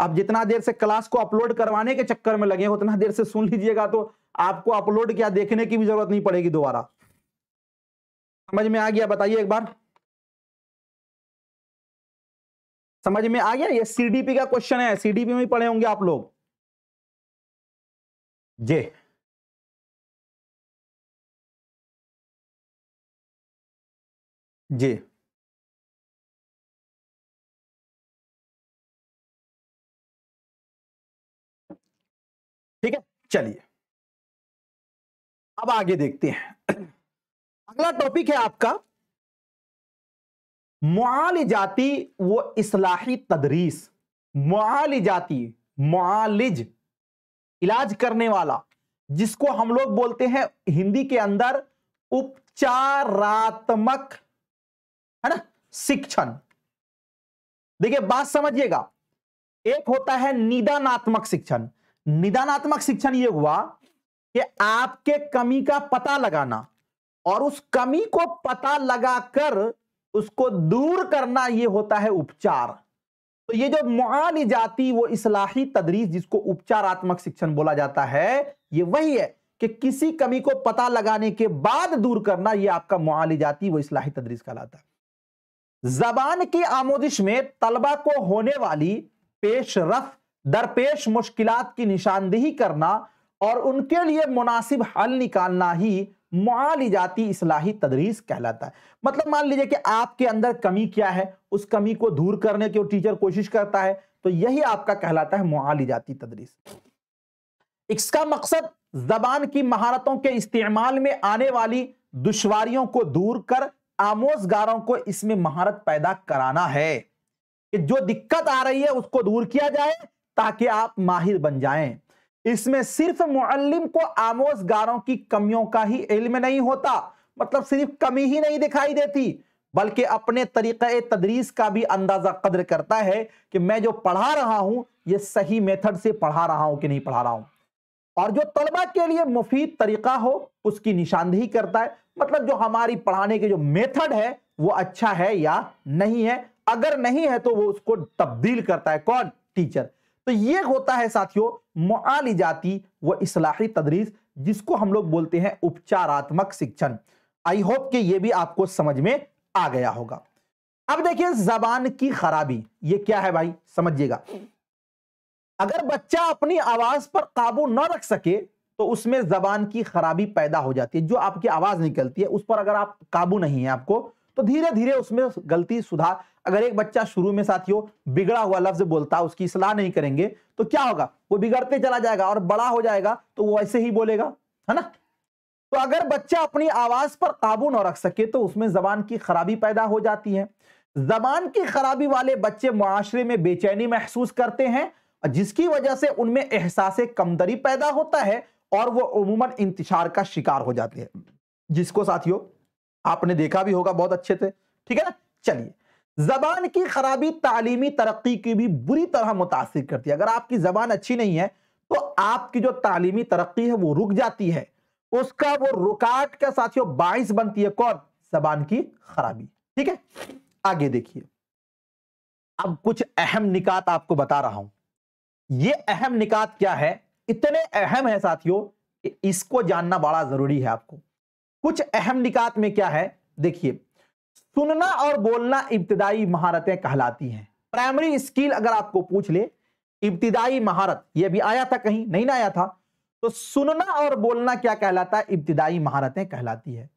S2: आप जितना देर से क्लास को अपलोड करवाने के चक्कर में लगे उतना देर से सुन लीजिएगा तो आपको अपलोड क्या देखने की भी जरूरत नहीं पड़ेगी दोबारा समझ में आ गया बताइए एक बार
S1: समझ में आ गया ये सीडीपी का क्वेश्चन है सीडीपी में पढ़े होंगे आप लोग जे जी चलिए अब आगे देखते हैं
S2: अगला टॉपिक है आपका मुआल जाति व इसलाही तदरीस मुआल जाति मुआलिज इलाज करने वाला जिसको हम लोग बोलते हैं हिंदी के अंदर उपचारात्मक है ना शिक्षण देखिए बात समझिएगा एक होता है निदानात्मक शिक्षण निदानात्मक शिक्षण ये हुआ कि आपके कमी का पता लगाना और उस कमी को पता लगाकर उसको दूर करना ये होता है उपचार तो ये जो मुआनिजाती वो इसलाही तदरीस जिसको उपचारात्मक शिक्षण बोला जाता है ये वही है कि किसी कमी को पता लगाने के बाद दूर करना ये आपका जाति वो इसलाही तदरीस कहलाता है जबान की आमोदिश में तलबा को होने वाली पेशरफ दरपेश मुश्किल की निशानदेही करना और उनके लिए मुनासिब हल निकालना ही मुआलिजाती इसलाही तदरीस कहलाता है मतलब मान लीजिए कि आपके अंदर कमी क्या है उस कमी को दूर करने की टीचर कोशिश करता है तो यही आपका कहलाता है मुआलिजाती तदरीस इसका मकसद जबान की महारतों के इस्तेमाल में आने वाली दुश्वारियों को दूर कर आमोजगारों को इसमें महारत पैदा कराना है कि जो दिक्कत आ रही है उसको दूर किया जाए ताकि आप माहिर बन जाएं इसमें सिर्फ मुअल्लिम को आमोजगारों की कमियों का ही इल्म नहीं होता मतलब सिर्फ कमी ही नहीं दिखाई देती बल्कि अपने तरीक़े तदरीस का भी अंदाज़ा कदर करता है कि मैं जो पढ़ा रहा हूं ये सही मेथड से पढ़ा रहा हूँ कि नहीं पढ़ा रहा हूं और जो तलबा के लिए मुफीद तरीका हो उसकी निशानदेही करता है मतलब जो हमारी पढ़ाने के जो मेथड है वो अच्छा है या नहीं है अगर नहीं है तो वो उसको तब्दील करता है कौन टीचर तो ये होता है साथियों जाति व इसलाही तदरीस जिसको हम लोग बोलते हैं उपचारात्मक शिक्षण आई होप कि ये भी आपको समझ में आ गया होगा अब देखिए जबान की खराबी ये क्या है भाई समझिएगा अगर बच्चा अपनी आवाज पर काबू ना रख सके तो उसमें जबान की खराबी पैदा हो जाती है जो आपकी आवाज निकलती है उस पर अगर आप काबू नहीं है आपको तो धीरे धीरे उसमें गलती सुधार अगर एक बच्चा शुरू में साथियों बिगड़ा हुआ लफ्ज बोलता उसकी सलाह नहीं करेंगे तो क्या होगा वो बिगड़ते चला जाएगा और बड़ा हो जाएगा तो वो ऐसे ही बोलेगा है ना तो अगर बच्चा अपनी आवाज पर काबू न रख सके तो उसमें जबान की खराबी पैदा हो जाती है जबान की खराबी वाले बच्चे मुआरे में बेचैनी महसूस करते हैं जिसकी वजह से उनमें एहसास कमदरी पैदा होता है और वो उमूमन इंतजार का शिकार हो जाते हैं जिसको साथियों आपने देखा भी होगा बहुत अच्छे से ठीक है ना चलिए जबान की खराबी तालीमी तरक्की की भी बुरी तरह मुतासर करती है अगर आपकी जबान अच्छी नहीं है तो आपकी जो तालीमी तरक्की है वो रुक जाती है उसका वो रुकावट का साथियों बाइस बनती है कौन जबान की खराबी ठीक है आगे देखिए अब कुछ अहम निकात आपको बता रहा हूं ये अहम निकात क्या है इतने अहम है साथियों कि इसको जानना बड़ा जरूरी है आपको कुछ अहम निकात में क्या है देखिए सुनना और बोलना इब्तदाई महारतें कहलाती हैं प्राइमरी स्किल अगर आपको पूछ ले इब्तदाई महारत यह भी आया था कहीं नहीं ना आया था तो सुनना और बोलना क्या कहलाता है इब्तदाई महारतें कहलाती है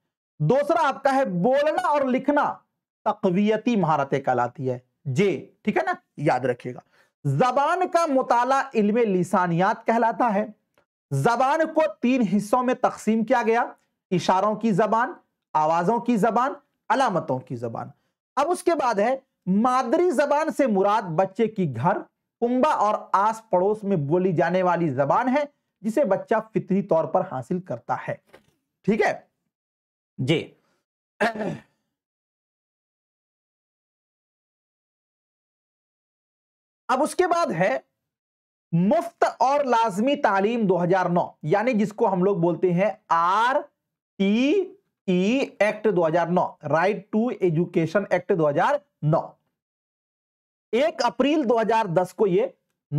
S2: दूसरा आपका है बोलना और लिखना तकवीयती महारतें कहलाती है जे ठीक है ना याद रखिएगा जबान का मुताला इल्म लिसानियात कहलाता है जबान को तीन हिस्सों में तकसीम किया गया इशारों की जबान आवाजों की जबान अलामतों की जबान अब उसके बाद है मादरी जबान से मुराद बच्चे की घर कुंबा और आस पड़ोस में बोली जाने वाली जबान है जिसे बच्चा फितरी तौर पर हासिल करता है ठीक है जी अब उसके बाद है मुफ्त और लाजमी तालीम 2009 यानी जिसको हम लोग बोलते हैं R E act 2009 right to education act 2009 एक अप्रैल 2010 को ये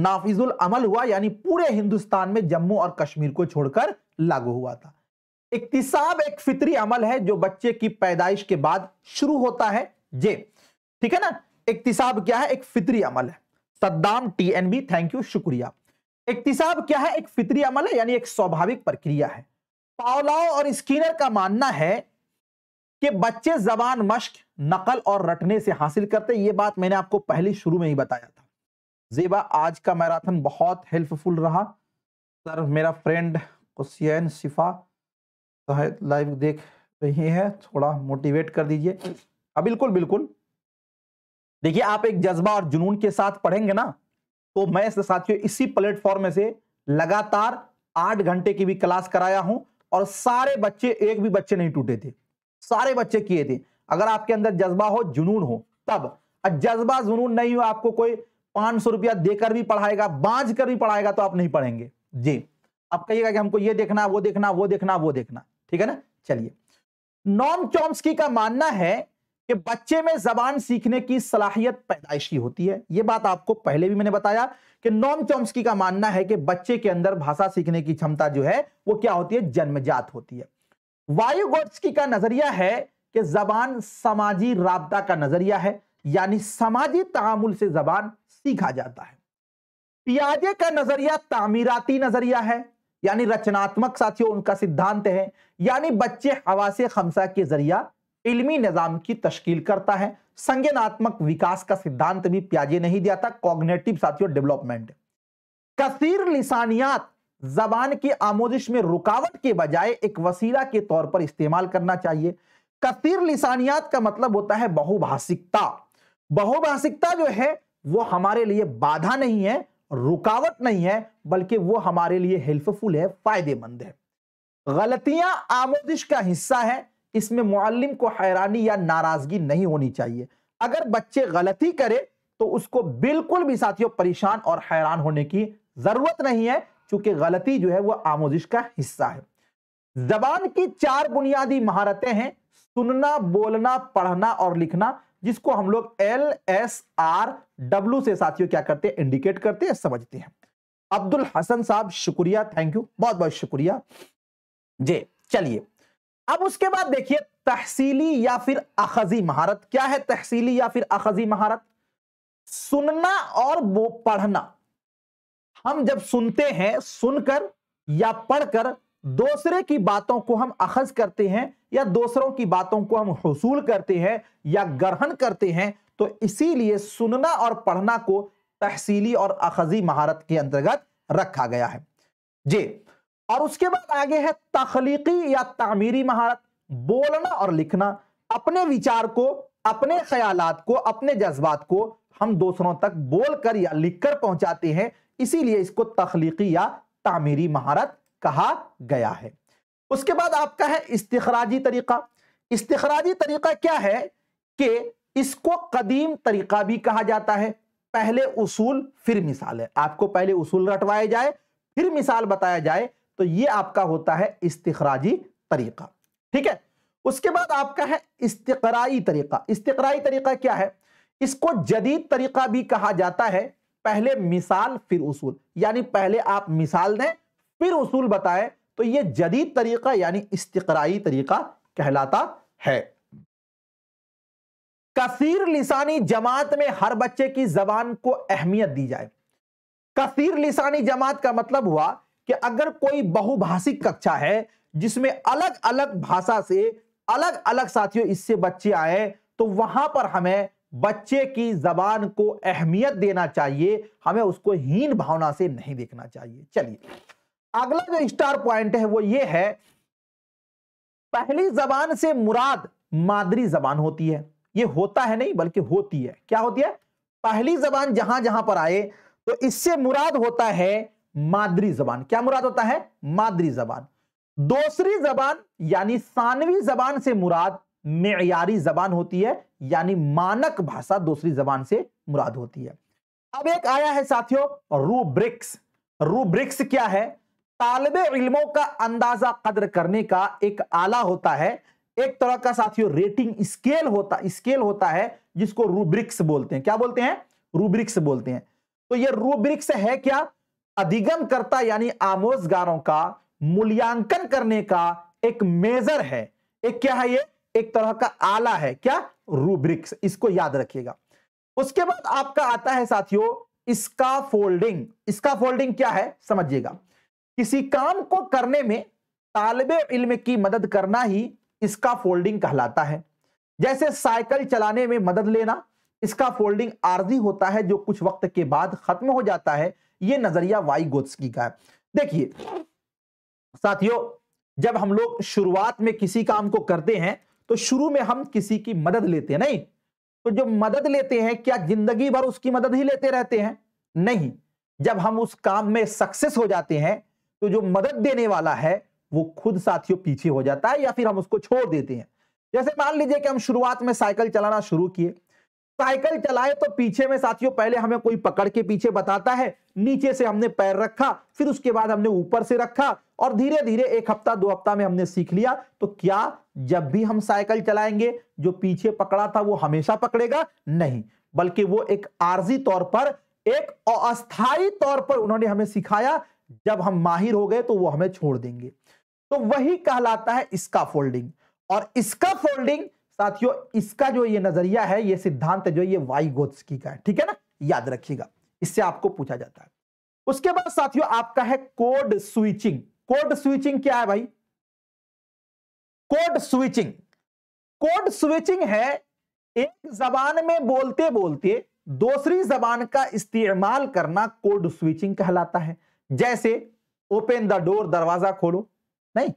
S2: नाफिजुल अमल हुआ यानी पूरे हिंदुस्तान में जम्मू और कश्मीर को छोड़कर लागू हुआ था इकतिसाब एक फितरी अमल है जो बच्चे की पैदाइश के बाद शुरू होता है जे ठीक है ना इकतिसाब क्या है एक फितरी अमल है सद्दाम टीएनबी थैंक यू शुक्रिया इकतिसाब क्या है एक फितरी अमल है यानी एक स्वाभाविक प्रक्रिया है पावलाओ और स्कीनर का मानना है कि बच्चे जबान मश्क नकल और रटने से हासिल करते ये बात मैंने आपको पहले शुरू में ही बताया था जेबा आज का मैराथन बहुत हेल्पफुल रहा सर मेरा फ्रेंड कुसैन शिफा लाइव देख रही है थोड़ा मोटिवेट कर दीजिए अब हाँ, बिल्कुल बिल्कुल देखिए आप एक जज्बा और जुनून के साथ पढ़ेंगे ना तो मैं साथियों इसी प्लेटफॉर्म में से लगातार आठ घंटे की भी क्लास कराया हूं और सारे बच्चे एक भी बच्चे नहीं टूटे थे सारे बच्चे किए थे अगर आपके अंदर जज्बा हो जुनून हो तब जज्बा जुनून नहीं हो आपको कोई पांच सौ रुपया देकर भी पढ़ाएगा बांझ कर भी पढ़ाएगा तो आप नहीं पढ़ेंगे जी आप कहिएगा कि हमको ये देखना वो देखना वो देखना वो देखना ठीक है ना चलिए नॉन चॉम्स्की का मानना है कि बच्चे में जबान सीखने की सलाहियत पैदाइशी होती है यह बात आपको पहले भी मैंने बताया कि नॉम चॉम्सकी का मानना है कि बच्चे के अंदर भाषा सीखने की क्षमता जो है वो क्या होती है जन्मजात होती है गोट्सकी का नजरिया है कि जबान समाजी राबता का नजरिया है यानी समाजी तामुल से जबान सीखा जाता है पियाजे का नजरिया तामीराती नजरिया है यानी रचनात्मक साथियों उनका सिद्धांत है यानी बच्चे हवा से खमसा के जरिया इल्मी निज़ाम की तश्कील करता है संज्ञानात्मक विकास का सिद्धांत भी प्याजे नहीं दिया था कॉग्नेटिव साथियों डेवलपमेंट कसीर लिसानियात जबान की आमोजिश में रुकावट के बजाय एक वसीला के तौर पर इस्तेमाल करना चाहिए कसीर लिसानियात का मतलब होता है बहुभाषिकता बहुभाषिकता जो है वो हमारे लिए बाधा नहीं है रुकावट नहीं है बल्कि वो हमारे लिए हेल्पफुल है फायदेमंद है गलतियां आमोदिश का हिस्सा है इसमें मुअल्लिम को हैरानी या नाराजगी नहीं होनी चाहिए अगर बच्चे गलती करे तो उसको बिल्कुल भी साथियों परेशान और हैरान होने की जरूरत नहीं है चूंकि गलती जो है वह आमोजिश का हिस्सा है जबान की चार बुनियादी महारतें हैं सुनना बोलना पढ़ना और लिखना जिसको हम लोग एल एस आर डब्ल्यू से साथियों क्या करते हैं इंडिकेट करते हैं समझते हैं अब्दुल हसन साहब शुक्रिया थैंक यू बहुत बहुत शुक्रिया जी चलिए अब उसके बाद देखिए तहसीली या फिर अखजी महारत क्या है तहसीली या फिर अखजी महारत सुनना और वो पढ़ना हम जब सुनते हैं सुनकर या पढ़कर दूसरे की बातों को हम अखज करते हैं या दूसरों की बातों को हम हसूल करते हैं या ग्रहण करते हैं तो इसीलिए सुनना और पढ़ना को तहसीली और अखजी महारत के अंतर्गत रखा गया है जी और उसके बाद आगे है तखलीकी या तामीरी महारत बोलना और लिखना अपने विचार को अपने ख्यालात को अपने जज्बात को हम दूसरों तक बोलकर या लिखकर पहुंचाते हैं इसीलिए इसको तखलीकी या तामीरी महारत कहा गया है उसके बाद आपका है इस्तराजी तरीका इस्तराजी तरीका क्या है कि इसको कदीम तरीका भी कहा जाता है पहले उसूल फिर मिसाल है आपको पहले उसूल रटवाया जाए फिर मिसाल बताया जाए तो ये आपका होता है इस्तराजी तरीका ठीक है उसके बाद आपका है इस्तराई तरीका इस्तराई तरीका क्या है इसको जदीद तरीका भी कहा जाता है पहले मिसाल फिर उसूल यानी पहले आप मिसाल दें फिर उसूल बताएं तो ये जदीद तरीका यानी इस्तराई तरीका कहलाता है कसीर लिसानी जमात में हर बच्चे की जबान को अहमियत दी जाए कसीर लिसानी जमात का मतलब हुआ कि अगर कोई बहुभाषिक कक्षा है जिसमें अलग अलग भाषा से अलग अलग साथियों इससे बच्चे आए तो वहां पर हमें बच्चे की जबान को अहमियत देना चाहिए हमें उसको हीन भावना से नहीं देखना चाहिए चलिए अगला जो स्टार पॉइंट है वो ये है पहली जबान से मुराद मादरी जबान होती है ये होता है नहीं बल्कि होती है क्या होती है पहली जबान जहां जहां पर आए तो इससे मुराद होता है मादरी जबान क्या मुराद होता है मादरी जबान दूसरी जबान यानी सानवी जबान से मुराद मैारी जबान होती है यानी मानक भाषा दूसरी जबान से मुराद होती है अब एक आया है साथियों रूब्रिक्स रूब्रिक्स क्या है तालब इलमों का अंदाजा कदर करने का एक आला होता है एक तरह का साथियों रेटिंग स्केल होता स्केल होता है जिसको रूब्रिक्स बोलते हैं क्या बोलते हैं रूब्रिक्स बोलते हैं तो ये रूब्रिक्स है क्या अधिगमकर्ता यानी आमोजगारों का मूल्यांकन करने का एक मेजर है एक क्या है ये एक तरह का आला है क्या रूब्रिक्स इसको याद रखिएगा उसके बाद आपका आता है साथियों इसका फोल्डिंग इसका फोल्डिंग क्या है समझिएगा किसी काम को करने में तालबे इल्म की मदद करना ही इसका फोल्डिंग कहलाता है जैसे साइकिल चलाने में मदद लेना इसका फोल्डिंग आरजी होता है जो कुछ वक्त के बाद खत्म हो जाता है ये नजरिया वाई गोत्सकी का है देखिए साथियों जब हम लोग शुरुआत में किसी काम को करते हैं तो शुरू में हम किसी की मदद लेते हैं नहीं तो जो मदद लेते हैं क्या जिंदगी भर उसकी मदद ही लेते रहते हैं नहीं जब हम उस काम में सक्सेस हो जाते हैं तो जो मदद देने वाला है वो खुद साथियों पीछे हो जाता है या फिर हम उसको छोड़ देते हैं जैसे मान लीजिए कि हम शुरुआत में साइकिल चलाना शुरू किए साइकिल चलाए तो पीछे में साथियों पहले हमें कोई पकड़ के पीछे बताता है नीचे से हमने पैर रखा फिर उसके बाद हमने ऊपर से रखा और धीरे धीरे एक हफ्ता दो हफ्ता में हमने सीख लिया तो क्या जब भी हम साइकिल चलाएंगे जो पीछे पकड़ा था वो हमेशा पकड़ेगा नहीं बल्कि वो एक आर्जी तौर पर एक अस्थायी तौर पर उन्होंने हमें सिखाया जब हम माहिर हो गए तो वो हमें छोड़ देंगे तो वही कहलाता है इसका फोल्डिंग और इसका फोल्डिंग साथियों इसका जो ये नजरिया है ये सिद्धांत जो ये वाइगोत्स्की का है ठीक है ना याद रखिएगा इससे आपको पूछा जाता है उसके बाद साथियों आपका है कोड स्विचिंग कोड स्विचिंग क्या है भाई कोड स्विचिंग कोड स्विचिंग है एक जबान में बोलते बोलते दूसरी जबान का इस्तेमाल करना कोड स्विचिंग कहलाता है जैसे ओपन द डोर दरवाजा खोलो नहीं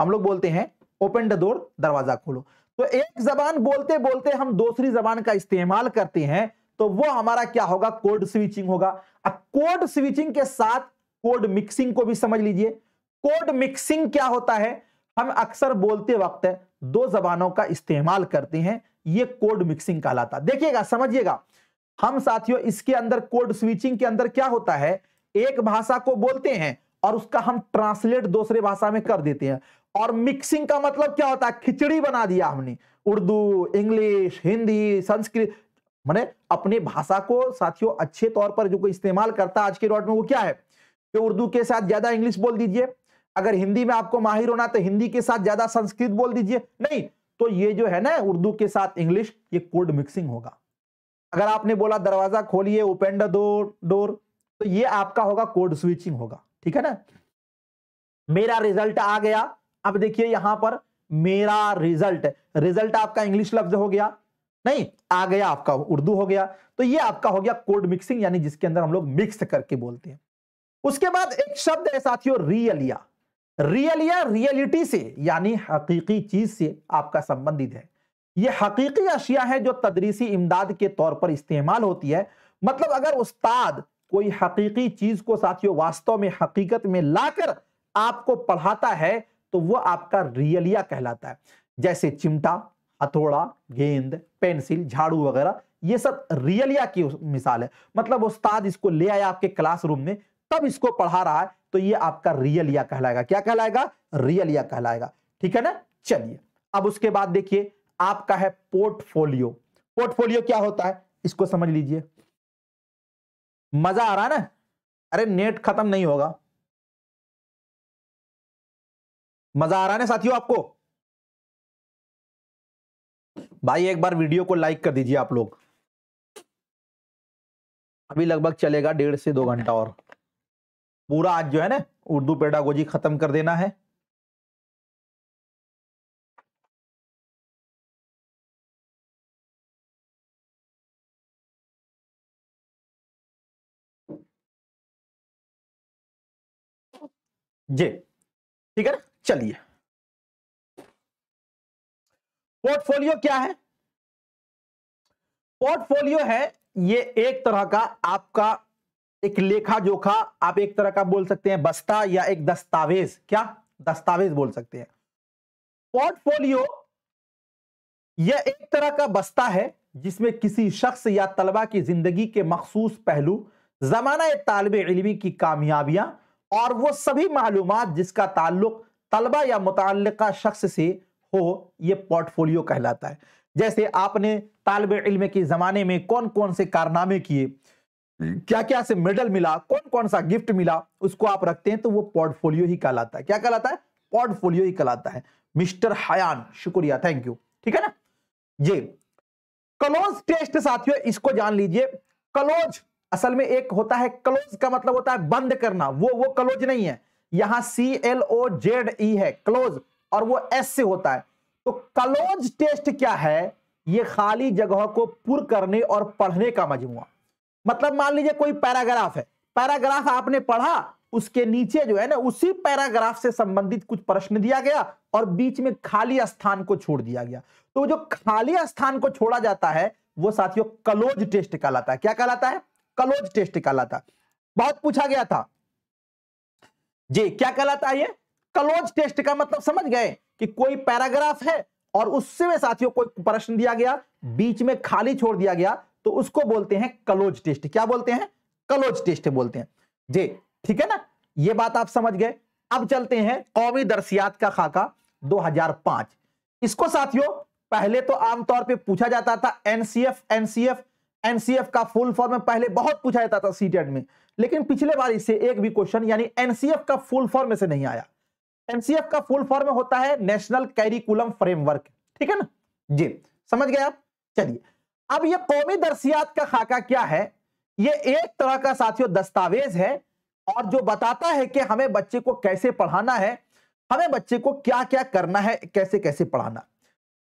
S2: हम लोग बोलते हैं ओपन द डोर दरवाजा खोलो तो एक जबान बोलते बोलते हम दूसरी जबान का इस्तेमाल करते हैं तो वो हमारा क्या होगा कोड स्विचिंग होगा अब कोड स्विचिंग के साथ कोड मिक्सिंग को भी समझ लीजिए कोड मिक्सिंग क्या होता है हम अक्सर बोलते वक्त दो जबानों का इस्तेमाल करते हैं ये कोड मिक्सिंग कहलाता देखिएगा समझिएगा हम साथियों इसके अंदर कोड स्विचिंग के अंदर क्या होता है एक भाषा को बोलते हैं और उसका हम ट्रांसलेट दूसरे भाषा में कर देते हैं और मिक्सिंग का मतलब क्या होता है खिचड़ी बना दिया हमने उर्दू इंग्लिश हिंदी संस्कृत मैंने अपने भाषा को साथियों अच्छे तौर पर जो कोई इस्तेमाल करता आज के डॉट में वो क्या है कि उर्दू के साथ ज्यादा इंग्लिश बोल दीजिए अगर हिंदी में आपको माहिर होना तो हिंदी के साथ ज्यादा संस्कृत बोल दीजिए नहीं तो ये जो है ना उर्दू के साथ इंग्लिश ये कोड मिक्सिंग होगा अगर आपने बोला दरवाजा खोलिए ओपन डोर डोर तो ये आपका होगा कोड स्विचिंग होगा ठीक है ना मेरा रिजल्ट आ गया अब देखिए यहां पर मेरा रिजल्ट रिजल्ट आपका इंग्लिश लफ्ज हो गया नहीं आ गया आपका उर्दू हो गया तो ये आपका हो गया कोड मिक्सिंग यानी जिसके अंदर हम लोग मिक्स करके बोलते हैं उसके बाद एक शब्द है साथियों रियलिया रियलिया रियलिटी से यानी हकीकी चीज से आपका संबंधित है ये हकीकी अशिया है जो तदरीसी इमदाद के तौर पर इस्तेमाल होती है मतलब अगर उस्ताद कोई हकीकी चीज को साथियों वास्तव में हकीकत में लाकर आपको पढ़ाता है तो वह आपका रियलिया कहलाता है जैसे चिमटा हथौड़ा गेंद पेंसिल झाड़ू वगैरह ये सब रियलिया की मिसाल है मतलब उस्ताद इसको ले आया आपके क्लासरूम में तब इसको पढ़ा रहा है तो ये आपका रियलिया कहलाएगा क्या कहलाएगा रियलिया कहलाएगा ठीक है ना चलिए अब उसके बाद देखिए आपका है पोर्टफोलियो पोर्टफोलियो क्या होता है इसको समझ लीजिए मजा आ रहा है ना अरे नेट खत्म नहीं होगा
S1: मजा आ रहा है साथियों आपको
S2: भाई एक बार वीडियो को लाइक कर दीजिए आप लोग अभी लगभग चलेगा डेढ़ से दो घंटा और पूरा आज जो है ना उर्दू
S1: पेडागोजी खत्म कर देना है जी ठीक है ना चलिए
S2: पोर्टफोलियो क्या है पोर्टफोलियो है ये एक तरह का आपका एक लेखा जोखा आप एक तरह का बोल सकते हैं बस्ता या एक दस्तावेज क्या दस्तावेज बोल सकते हैं पोर्टफोलियो यह एक तरह का बस्ता है जिसमें किसी शख्स या तलबा की जिंदगी के मखसूस पहलू जमाना तालब इलमी की कामयाबियां और वो सभी मालूम जिसका ताल्लुक तलबा या मुतल शख्स से हो ये पोर्टफोलियो कहलाता है जैसे आपने तालब इल्म के ज़माने में कौन कौन से कारनामे किए क्या क्या से मेडल मिला कौन कौन सा गिफ्ट मिला उसको आप रखते हैं तो वो पोर्टफोलियो ही कहलाता है क्या कहलाता है पोर्टफोलियो ही कहलाता है मिस्टर हयान शुक्रिया थैंक यू ठीक है ना ये क्लोज टेस्ट साथियों इसको जान लीजिए क्लोज असल में एक होता है क्लोज का मतलब होता है बंद करना वो वो क्लोज नहीं है यहां सी एल ओ जेड ई है क्लोज और वो एस से होता है तो क्लोज टेस्ट क्या है ये खाली जगह को पुर करने और पढ़ने का मजमुआ मतलब मान लीजिए कोई पैराग्राफ है पैराग्राफ आपने पढ़ा उसके नीचे जो है ना उसी पैराग्राफ से संबंधित कुछ प्रश्न दिया गया और बीच में खाली स्थान को छोड़ दिया गया तो जो खाली स्थान को छोड़ा जाता है वो साथियों क्लोज टेस्ट कहलाता है क्या कहलाता है कलोज टेस्ट कहलाता है बहुत पूछा गया था जी क्या कहलाता है क्लोज टेस्ट का मतलब समझ गए कि कोई पैराग्राफ है और उससे में साथियों कोई प्रश्न दिया गया बीच में खाली छोड़ दिया गया तो उसको बोलते हैं क्लोज टेस्ट क्या बोलते हैं क्लोज टेस्ट बोलते हैं जी ठीक है ना ये बात आप समझ गए अब चलते हैं कौमी दर्शियात का खाका 2005 इसको साथियों पहले तो आमतौर पे पूछा जाता था एनसीएफ एनसीएफ एनसीएफ का फुल फॉर्म पहले बहुत पूछा जाता था सीटेट में लेकिन पिछले बार इससे एक भी क्वेश्चन यानी एनसीएफ का फुल फॉर्म से नहीं आया एनसीएफ का फुल फॉर्म होता है नेशनल कैरिकुलम फ्रेमवर्क ठीक है ना जी समझ गए आप चलिए अब ये कौमी दर्शियात का खाका क्या है ये एक तरह का साथियों दस्तावेज है और जो बताता है कि हमें बच्चे को कैसे पढ़ाना है हमें बच्चे को क्या क्या करना है कैसे कैसे पढ़ाना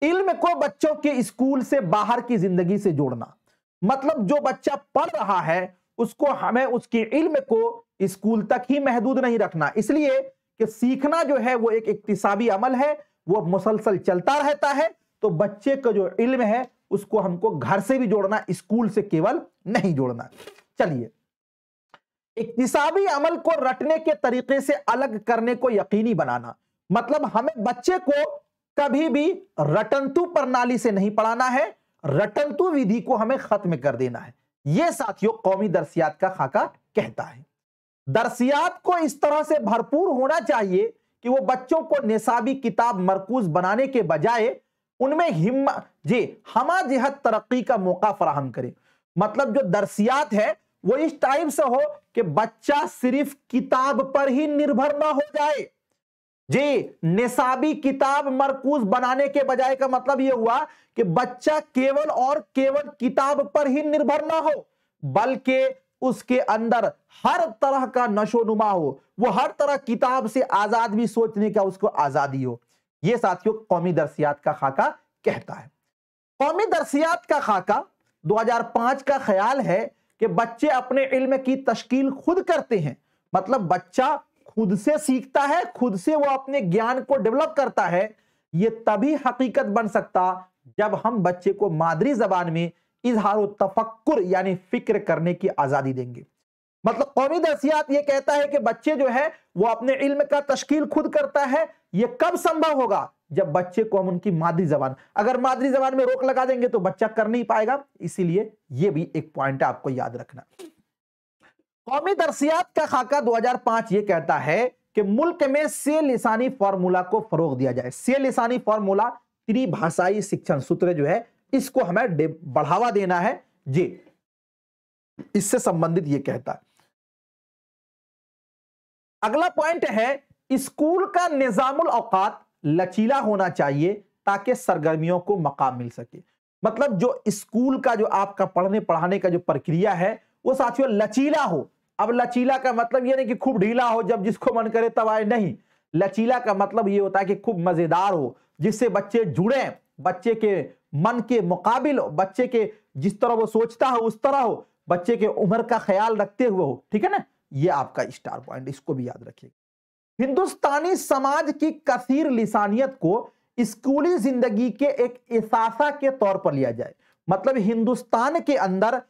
S2: इल्म को बच्चों के स्कूल से बाहर की जिंदगी से जोड़ना मतलब जो बच्चा पढ़ रहा है उसको हमें उसके इल्म को स्कूल तक ही महदूद नहीं रखना इसलिए कि सीखना जो है वो एक इकतसाबी अमल है वो मुसलसल चलता रहता है तो बच्चे का जो इल्म है उसको हमको घर से भी जोड़ना स्कूल से केवल नहीं जोड़ना चलिए इकतसाबी अमल को रटने के तरीके से अलग करने को यकीनी बनाना मतलब हमें बच्चे को कभी भी रटंतु प्रणाली से नहीं पढ़ाना है रटंतु विधि को हमें खत्म कर देना है यह साथियों कौमी दरसियात का खाका कहता है दरसियात को इस तरह से भरपूर होना चाहिए कि वो बच्चों को निसाबी किताब मरकूज बनाने के बजाय उनमें हिम्मत जी हमा जहत तरक्की का मौका फराहम करे मतलब जो दरसियात है वो इस टाइप से हो कि बच्चा सिर्फ किताब पर ही निर्भर ना हो जाए जी निसाबी किताब मरकूज बनाने के बजाय का मतलब यह हुआ कि बच्चा केवल और केवल किताब पर ही निर्भर ना हो बल्कि उसके अंदर हर तरह का नशोनुमा हो वो हर तरह किताब से आजाद भी सोचने का उसको आजादी हो यह साथियों कौमी दरसियात का खाका कहता है कौमी दरसियात का खाका 2005 का ख्याल है कि बच्चे अपने इल्म की तश्कील खुद करते हैं मतलब बच्चा खुद से सीखता है खुद से वो अपने ज्ञान को डेवलप करता है ये तभी हकीकत बन सकता जब हम बच्चे को मादरी जबान में इजहार तफक्र यानी फिक्र करने की आज़ादी देंगे मतलब कौमी दसियात ये कहता है कि बच्चे जो है वो अपने इल्म का तश्कील खुद करता है ये कब संभव होगा जब बच्चे को हम उनकी मादरी जबान अगर मादरी जबान में रोक लगा देंगे तो बच्चा कर नहीं पाएगा इसीलिए ये भी एक पॉइंट है आपको याद रखना कौमी दरसियात का खाका 2005 ये कहता है कि मुल्क में से लिसानी फार्मूला को फरोग दिया जाए से लिसानी फार्मूला त्रिभाषाई शिक्षण सूत्र जो है इसको हमें बढ़ावा देना है जी इससे संबंधित ये कहता है अगला पॉइंट है स्कूल का निजामुल औकात लचीला होना चाहिए ताकि सरगर्मियों को मकाम मिल सके मतलब जो स्कूल का जो आपका पढ़ने पढ़ाने का जो प्रक्रिया है वो साथियों लचीला हो अब लचीला का मतलब ये नहीं कि खूब ढीला हो जब जिसको मन करे तब आए नहीं लचीला का मतलब ये होता है कि खूब मजेदार हो जिससे बच्चे जुड़े बच्चे के मन के मुकाबिल हो बच्चे के जिस तरह वो सोचता हो उस तरह हो बच्चे के उम्र का ख्याल रखते हुए हो ठीक है ना ये आपका स्टार पॉइंट इसको भी याद रखिए हिंदुस्तानी समाज की कसीर लिसानियत को स्कूली जिंदगी के एक एसासा के तौर पर लिया जाए मतलब हिंदुस्तान के अंदर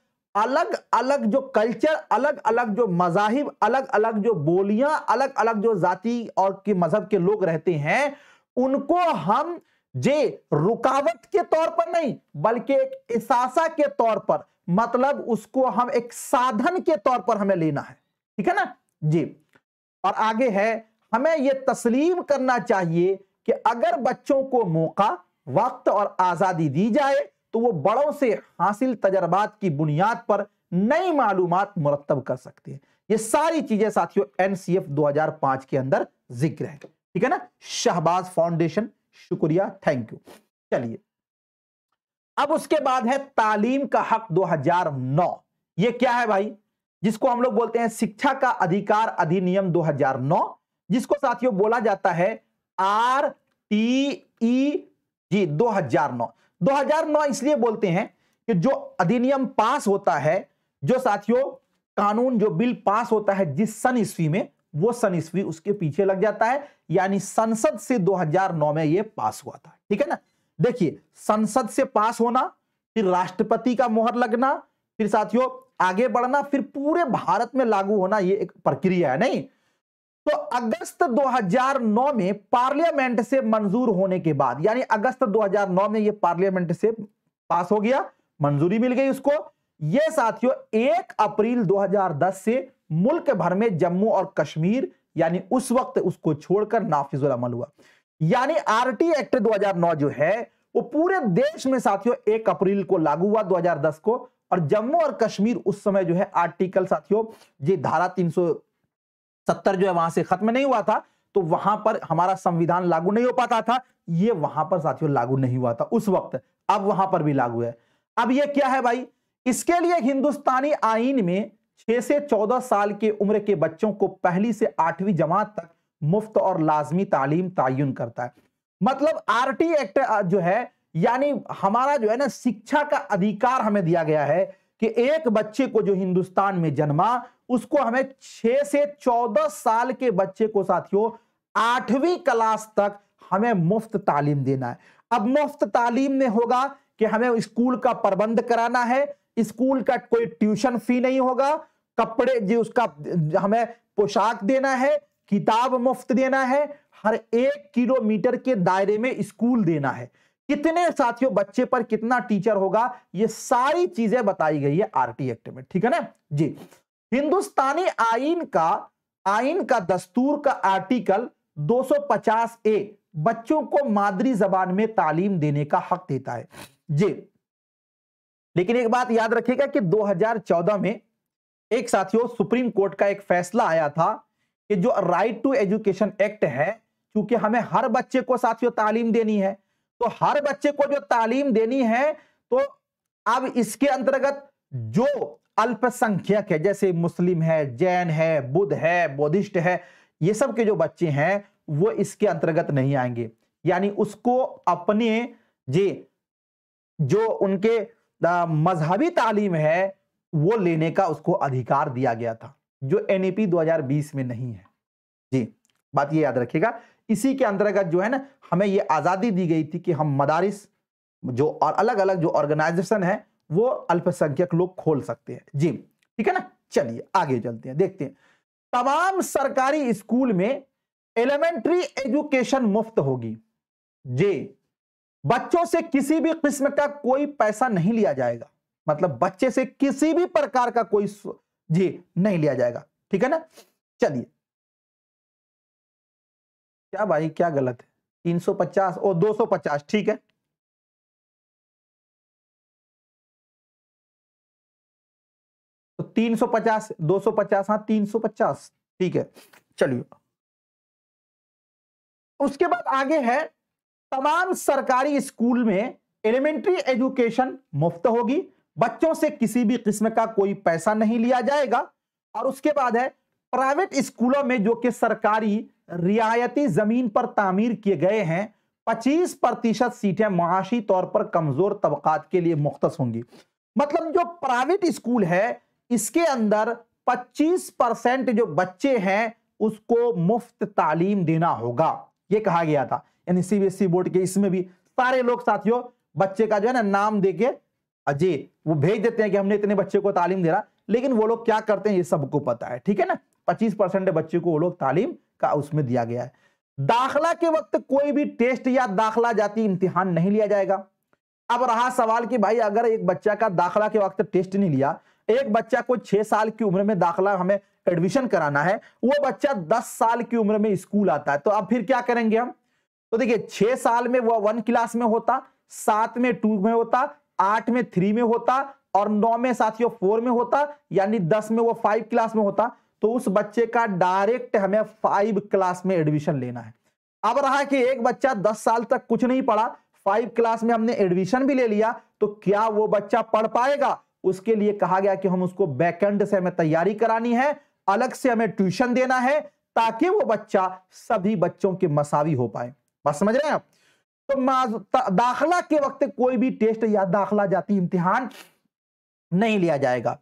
S2: अलग अलग जो कल्चर अलग अलग जो मजाहिब अलग अलग जो बोलियां अलग अलग जो जाति और के मजहब के लोग रहते हैं उनको हम जे रुकावट के तौर पर नहीं बल्कि एक इसासा के तौर पर मतलब उसको हम एक साधन के तौर पर हमें लेना है ठीक है ना जी और आगे है हमें यह तस्लीम करना चाहिए कि अगर बच्चों को मौका वक्त और आजादी दी जाए तो वो बड़ों से हासिल तजर्बात की बुनियाद पर नई मालूम मुरतब कर सकते हैं ये सारी चीजें साथियों एनसीएफ 2005 के अंदर जिक्र है ठीक है ना शहबाज फाउंडेशन शुक्रिया थैंक यू चलिए अब उसके बाद है तालीम का हक 2009 ये क्या है भाई जिसको हम लोग बोलते हैं शिक्षा का अधिकार अधिनियम 2009 जिसको साथियों बोला जाता है आर टी ई जी नौ 2009 इसलिए बोलते हैं कि जो अधिनियम पास होता है जो साथियों कानून जो बिल पास होता है जिस सन ईस्वी में वो सन ईस्वी उसके पीछे लग जाता है यानी संसद से 2009 में ये पास हुआ था ठीक है ना देखिए संसद से पास होना फिर राष्ट्रपति का मोहर लगना फिर साथियों आगे बढ़ना फिर पूरे भारत में लागू होना ये एक प्रक्रिया है नहीं तो अगस्त 2009 में पार्लियामेंट से मंजूर होने के बाद यानी अगस्त 2009 में यह पार्लियामेंट से पास हो गया मंजूरी मिल गई उसको यह साथियों एक अप्रैल 2010 से मुल्क भर में जम्मू और कश्मीर यानी उस वक्त उसको छोड़कर नाफिजुल अमल हुआ यानी आरटी एक्ट 2009 जो है वो पूरे देश में साथियों एक अप्रैल को लागू हुआ 2010 को और जम्मू और कश्मीर उस समय जो है आर्टिकल साथियों जी धारा तीन सत्तर जो है वहां से खत्म नहीं हुआ था तो वहां पर हमारा संविधान लागू नहीं हो पाता था ये वहां पर साथियों लागू नहीं हुआ था उस वक्त अब वहां पर भी लागू है अब ये क्या है भाई इसके लिए हिंदुस्तानी आईन में छह से चौदह साल के उम्र के बच्चों को पहली से आठवीं जमात तक मुफ्त और लाजमी तालीम तयन करता है मतलब टी एक्ट जो है यानी हमारा जो है ना शिक्षा का अधिकार हमें दिया गया है कि एक बच्चे को जो हिंदुस्तान में जन्मा उसको हमें छह से चौदह साल के बच्चे को साथियों आठवीं क्लास तक हमें मुफ्त तालीम देना है अब मुफ्त तालीम में होगा कि हमें स्कूल का प्रबंध कराना है स्कूल का कोई ट्यूशन फी नहीं होगा कपड़े जी उसका हमें पोशाक देना है किताब मुफ्त देना है हर एक किलोमीटर के दायरे में स्कूल देना है कितने साथियों बच्चे पर कितना टीचर होगा ये सारी चीजें बताई गई है आरटी एक्ट में ठीक है ना जी हिंदुस्तानी आइन का आइन का दस्तूर का आर्टिकल 250 ए बच्चों को मादरी जबान में तालीम देने का हक देता है जी लेकिन एक बात याद रखिएगा कि 2014 में एक साथियों सुप्रीम कोर्ट का एक फैसला आया था कि जो राइट टू एजुकेशन एक्ट है क्योंकि हमें हर बच्चे को साथियों तालीम देनी है तो हर बच्चे को जो तालीम देनी है तो अब इसके अंतर्गत जो अल्पसंख्यक है जैसे मुस्लिम है जैन है बुद्ध है बौद्धिस्ट है ये सब के जो बच्चे हैं वो इसके अंतर्गत नहीं आएंगे यानी उसको अपने जी जो उनके मजहबी तालीम है वो लेने का उसको अधिकार दिया गया था जो एनईपी 2020 में नहीं है जी बात ये याद रखिएगा इसी के अंतर्गत जो है ना हमें ये आज़ादी दी गई थी कि हम मदारिस जो और अलग अलग जो ऑर्गेनाइजेशन है वो अल्पसंख्यक लोग खोल सकते हैं जी ठीक है ना चलिए आगे चलते हैं देखते हैं तमाम सरकारी स्कूल में एलिमेंट्री एजुकेशन मुफ्त होगी जे बच्चों से किसी भी किस्म का कोई पैसा नहीं लिया जाएगा मतलब बच्चे से किसी भी प्रकार का कोई जी नहीं लिया जाएगा ठीक है ना चलिए क्या भाई क्या गलत है 350 और 250 ठीक है तीन सौ पचास दो सौ पचास हाँ तीन सौ पचास ठीक है चलिए उसके बाद आगे है तमाम सरकारी स्कूल में एलिमेंट्री एजुकेशन मुफ्त होगी बच्चों से किसी भी किस्म का कोई पैसा नहीं लिया जाएगा और उसके बाद है प्राइवेट स्कूलों में जो कि सरकारी रियायती जमीन पर तामीर किए गए हैं 25 प्रतिशत सीटें मुआशी तौर पर कमजोर तबकात के लिए मुख्त होंगी मतलब जो प्राइवेट स्कूल है इसके अंदर 25 परसेंट जो बच्चे हैं उसको मुफ्त तालीम देना होगा ये कहा गया था यानी सीबीएसई e बोर्ड के इसमें भी सारे लोग साथियों बच्चे का जो है ना नाम देके अजय वो भेज देते हैं कि हमने इतने बच्चे को तालीम दे रहा लेकिन वो लोग क्या करते हैं ये सबको पता है ठीक है ना पच्चीस परसेंट बच्चे को वो लोग तालीम का उसमें दिया गया है दाखला के वक्त कोई भी टेस्ट या दाखला जाति इम्तिहान नहीं लिया जाएगा अब रहा सवाल कि भाई अगर एक बच्चा का दाखला के वक्त टेस्ट नहीं लिया एक बच्चा को छह साल की उम्र में दाखला हमें एडमिशन कराना है वो बच्चा दस साल की उम्र में स्कूल आता है तो अब फिर क्या करेंगे हम तो देखिए छह साल में वह वन क्लास में होता सात में टू में होता आठ में थ्री में होता और नौ में साथियों फोर में होता यानी दस में वो फाइव क्लास में होता तो उस बच्चे का डायरेक्ट हमें फाइव क्लास में एडमिशन लेना है अब रहा कि एक बच्चा दस साल तक कुछ नहीं पढ़ा फाइव क्लास में हमने एडमिशन भी ले लिया तो क्या वो बच्चा पढ़ पाएगा उसके लिए कहा गया कि हम उसको बैकेंड से हमें तैयारी करानी है अलग से हमें ट्यूशन देना है ताकि वो बच्चा सभी बच्चों के मसावी हो पाए बस समझ रहे हैं आप तो दाखला के वक्त कोई भी टेस्ट या दाखला जाती इम्तिहान नहीं लिया जाएगा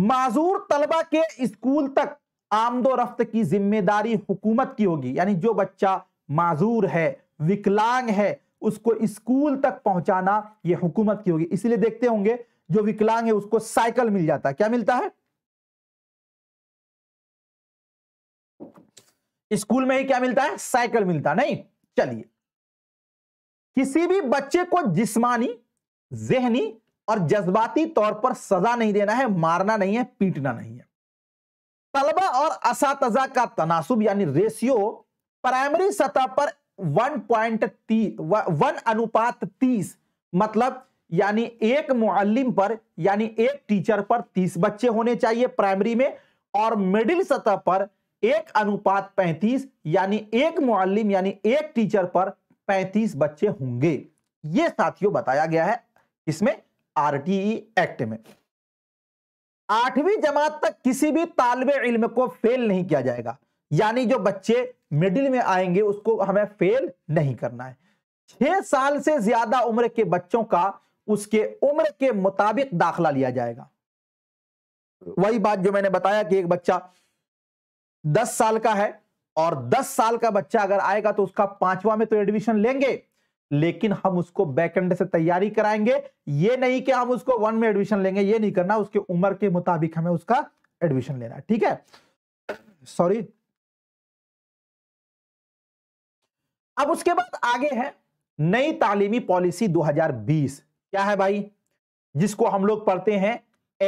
S2: माजूर तलबा के स्कूल तक आमदोरफ्त की जिम्मेदारी हुकूमत की होगी यानी जो बच्चा माजूर है विकलांग है उसको स्कूल तक पहुंचाना यह हुकूमत की होगी इसलिए देखते होंगे जो विकलांग है उसको साइकिल मिल जाता है क्या मिलता है स्कूल में ही क्या मिलता है साइकिल मिलता नहीं चलिए किसी भी बच्चे को जिस्मानी जहनी और जज्बाती तौर पर सजा नहीं देना है मारना नहीं है पीटना नहीं है तलबा और असातजा का तनासुब यानी रेशियो प्राइमरी सतह पर 1.30 वन अनुपात 30 मतलब यानी एक मुआलिम पर यानी एक टीचर पर तीस बच्चे होने चाहिए प्राइमरी में और मिडिल सतह पर एक अनुपात पैंतीस यानी एक मुआलिम यानी एक टीचर पर पैंतीस बच्चे होंगे ये साथियों बताया गया है इसमें आरटीई एक्ट में आठवीं जमात तक किसी भी तालब इल्म को फेल नहीं किया जाएगा यानी जो बच्चे मिडिल में आएंगे उसको हमें फेल नहीं करना है छह साल से ज्यादा उम्र के बच्चों का उसके उम्र के मुताबिक दाखला लिया जाएगा वही बात जो मैंने बताया कि एक बच्चा दस साल का है और दस साल का बच्चा अगर आएगा तो उसका पांचवा में तो एडमिशन लेंगे लेकिन हम उसको बैकएंड से तैयारी कराएंगे ये नहीं कि हम उसको वन में एडमिशन लेंगे ये नहीं करना उसके उम्र के मुताबिक हमें उसका एडमिशन लेना है ठीक है सॉरी अब उसके बाद आगे है नई तालीमी पॉलिसी 2020 क्या है भाई जिसको हम लोग पढ़ते हैं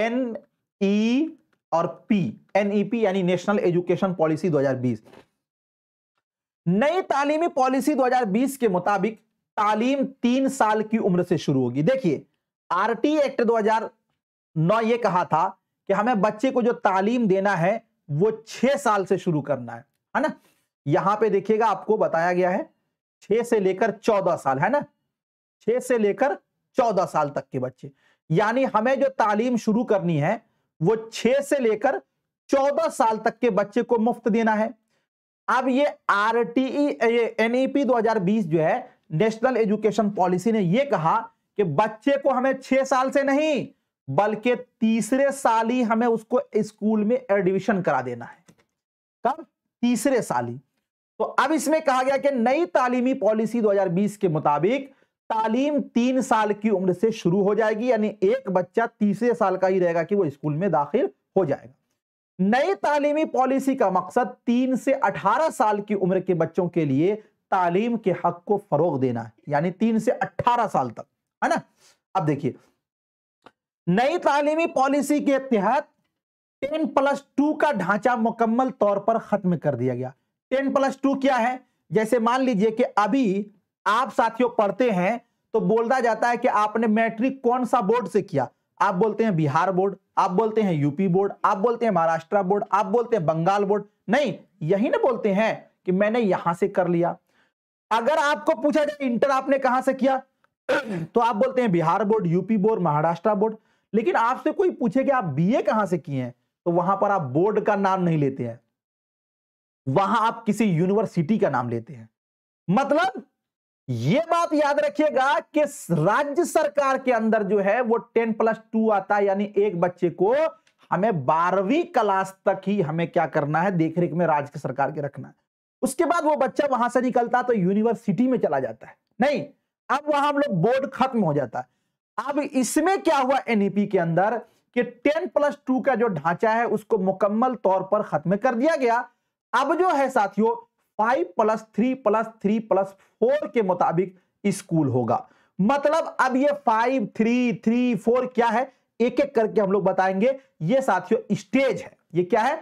S2: एन ई e और पी एन ई पी यानी नेशनल एजुकेशन पॉलिसी 2020 नई तालीमी पॉलिसी 2020 के मुताबिक तालीम तीन साल की उम्र से शुरू होगी देखिए आरटी एक्ट 2009 ये कहा था कि हमें बच्चे को जो तालीम देना है वो छह साल से शुरू करना है है ना यहां पे देखिएगा आपको बताया गया है छह से लेकर चौदह साल है ना छह से लेकर चौदह साल तक के बच्चे यानी हमें जो तालीम शुरू करनी है वो छह से लेकर चौदह साल तक के बच्चे को मुफ्त देना है अब ये आर टी एनईपी 2020 जो है नेशनल एजुकेशन पॉलिसी ने ये कहा कि बच्चे को हमें छह साल से नहीं बल्कि तीसरे साल ही हमें उसको स्कूल में एडमिशन करा देना है कब तीसरे साल ही तो अब इसमें कहा गया कि नई तालीमी पॉलिसी 2020 के मुताबिक तालीम तीन साल की उम्र से शुरू हो जाएगी यानी एक बच्चा तीसरे साल का ही रहेगा कि वो स्कूल में दाखिल हो जाएगा नई तालीमी पॉलिसी का मकसद तीन से अठारह साल की उम्र के बच्चों के लिए तालीम के हक को फरोग देना है यानी तीन से अट्ठारह साल तक है ना अब देखिए नई तालीमी पॉलिसी के तहत टेन प्लस टू का ढांचा मुकम्मल तौर पर खत्म कर दिया गया टेन प्लस टू क्या है जैसे मान लीजिए कि अभी आप साथियों पढ़ते हैं तो बोलता जाता है कि आपने मैट्रिक कौन सा बोर्ड से किया आप बोलते हैं बिहार बोर्ड आप बोलते हैं यूपी बोर्ड आप बोलते हैं महाराष्ट्र बोर्ड आप बोलते हैं बंगाल बोर्ड नहीं यही ना बोलते हैं कि मैंने यहां से कर लिया अगर आपको पूछा जाए इंटर आपने कहां से किया तो आप बोलते हैं Bihar board UP board Maharashtra board लेकिन आपसे कोई पूछे कि आप बीए कहां से किए हैं तो वहां पर आप बोर्ड का नाम नहीं लेते हैं वहां आप किसी यूनिवर्सिटी का नाम लेते हैं मतलब ये बात याद रखिएगा कि राज्य सरकार के अंदर जो है वो टेन प्लस टू आता है यानी एक बच्चे को हमें बारहवीं क्लास तक ही हमें क्या करना है देखरेख में राज्य सरकार के रखना है उसके बाद वो बच्चा वहां से निकलता तो यूनिवर्सिटी में चला जाता है नहीं अब वहां हम लोग बोर्ड खत्म हो जाता है अब इसमें क्या हुआ एनईपी e के अंदर कि टेन प्लस टू का जो ढांचा है उसको मुकम्मल तौर पर खत्म कर दिया गया अब जो है साथियों five plus three plus three plus four के मुताबिक स्कूल होगा मतलब अब ये फाइव थ्री थ्री फोर क्या है एक एक करके हम लोग बताएंगे ये साथियों स्टेज है ये क्या है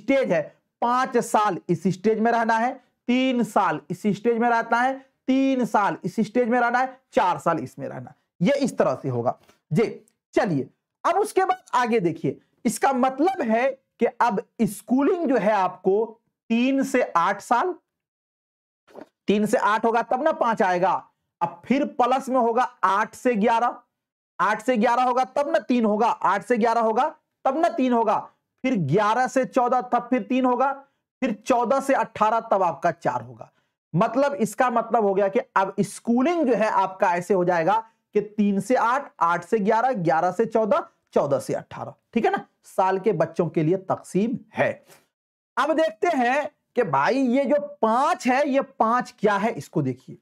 S2: स्टेज है पांच साल इस स्टेज में रहना है तीन साल इस स्टेज में रहना है तीन साल इस स्टेज में रहना है चार साल इसमें रहना है ये इस तरह से होगा जी चलिए अब उसके बाद आगे देखिए इसका मतलब है कि अब स्कूलिंग जो है आपको तीन से आठ साल तीन से आठ होगा तब ना पांच आएगा अब फिर प्लस में होगा आठ से ग्यारह आठ से ग्यारह होगा तब ना तीन होगा आठ से ग्यारह होगा तब ना तीन होगा फिर ग्यारह से चौदह तब फिर तीन होगा फिर चौदह से अट्ठारह तब आपका चार होगा मतलब इसका मतलब हो गया कि अब स्कूलिंग जो है आपका ऐसे हो जाएगा कि तीन से आठ आठ से ग्यारह ग्यारह से चौदह चौदह से अट्ठारह ठीक है ना साल के बच्चों के लिए तकसीम है अब देखते हैं कि भाई ये जो पांच है ये पांच क्या है इसको देखिए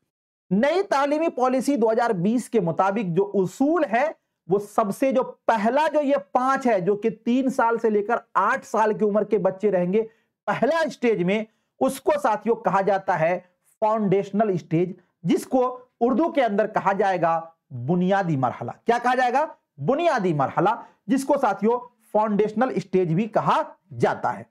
S2: नई तालीमी पॉलिसी 2020 के मुताबिक जो उसूल है वो सबसे जो पहला जो ये पांच है जो कि तीन साल से लेकर आठ साल की उम्र के बच्चे रहेंगे पहला स्टेज में उसको साथियों कहा जाता है फाउंडेशनल स्टेज जिसको उर्दू के अंदर कहा जाएगा बुनियादी मरहला क्या कहा जाएगा बुनियादी मरहला जिसको साथियों फाउंडेशनल स्टेज भी कहा जाता है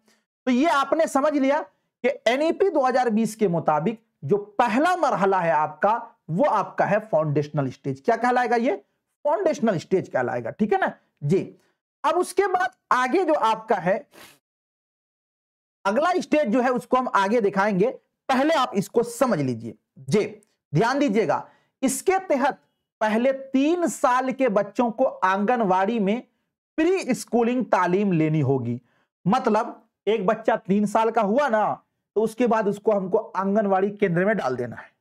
S2: तो ये आपने समझ लिया कि एनईपी e 2020 के मुताबिक जो पहला मरहला है आपका वो आपका है फाउंडेशनल स्टेज क्या कहलाएगा ये फाउंडेशनल स्टेज कहलाएगा ठीक है ना जी अब उसके बाद आगे जो आपका है अगला स्टेज जो है उसको हम आगे दिखाएंगे पहले आप इसको समझ लीजिए जे ध्यान दीजिएगा इसके तहत पहले तीन साल के बच्चों को आंगनवाड़ी में प्री स्कूलिंग तालीम लेनी होगी मतलब एक बच्चा तीन साल का हुआ ना तो उसके बाद उसको हमको आंगनवाड़ी केंद्र में डाल देना है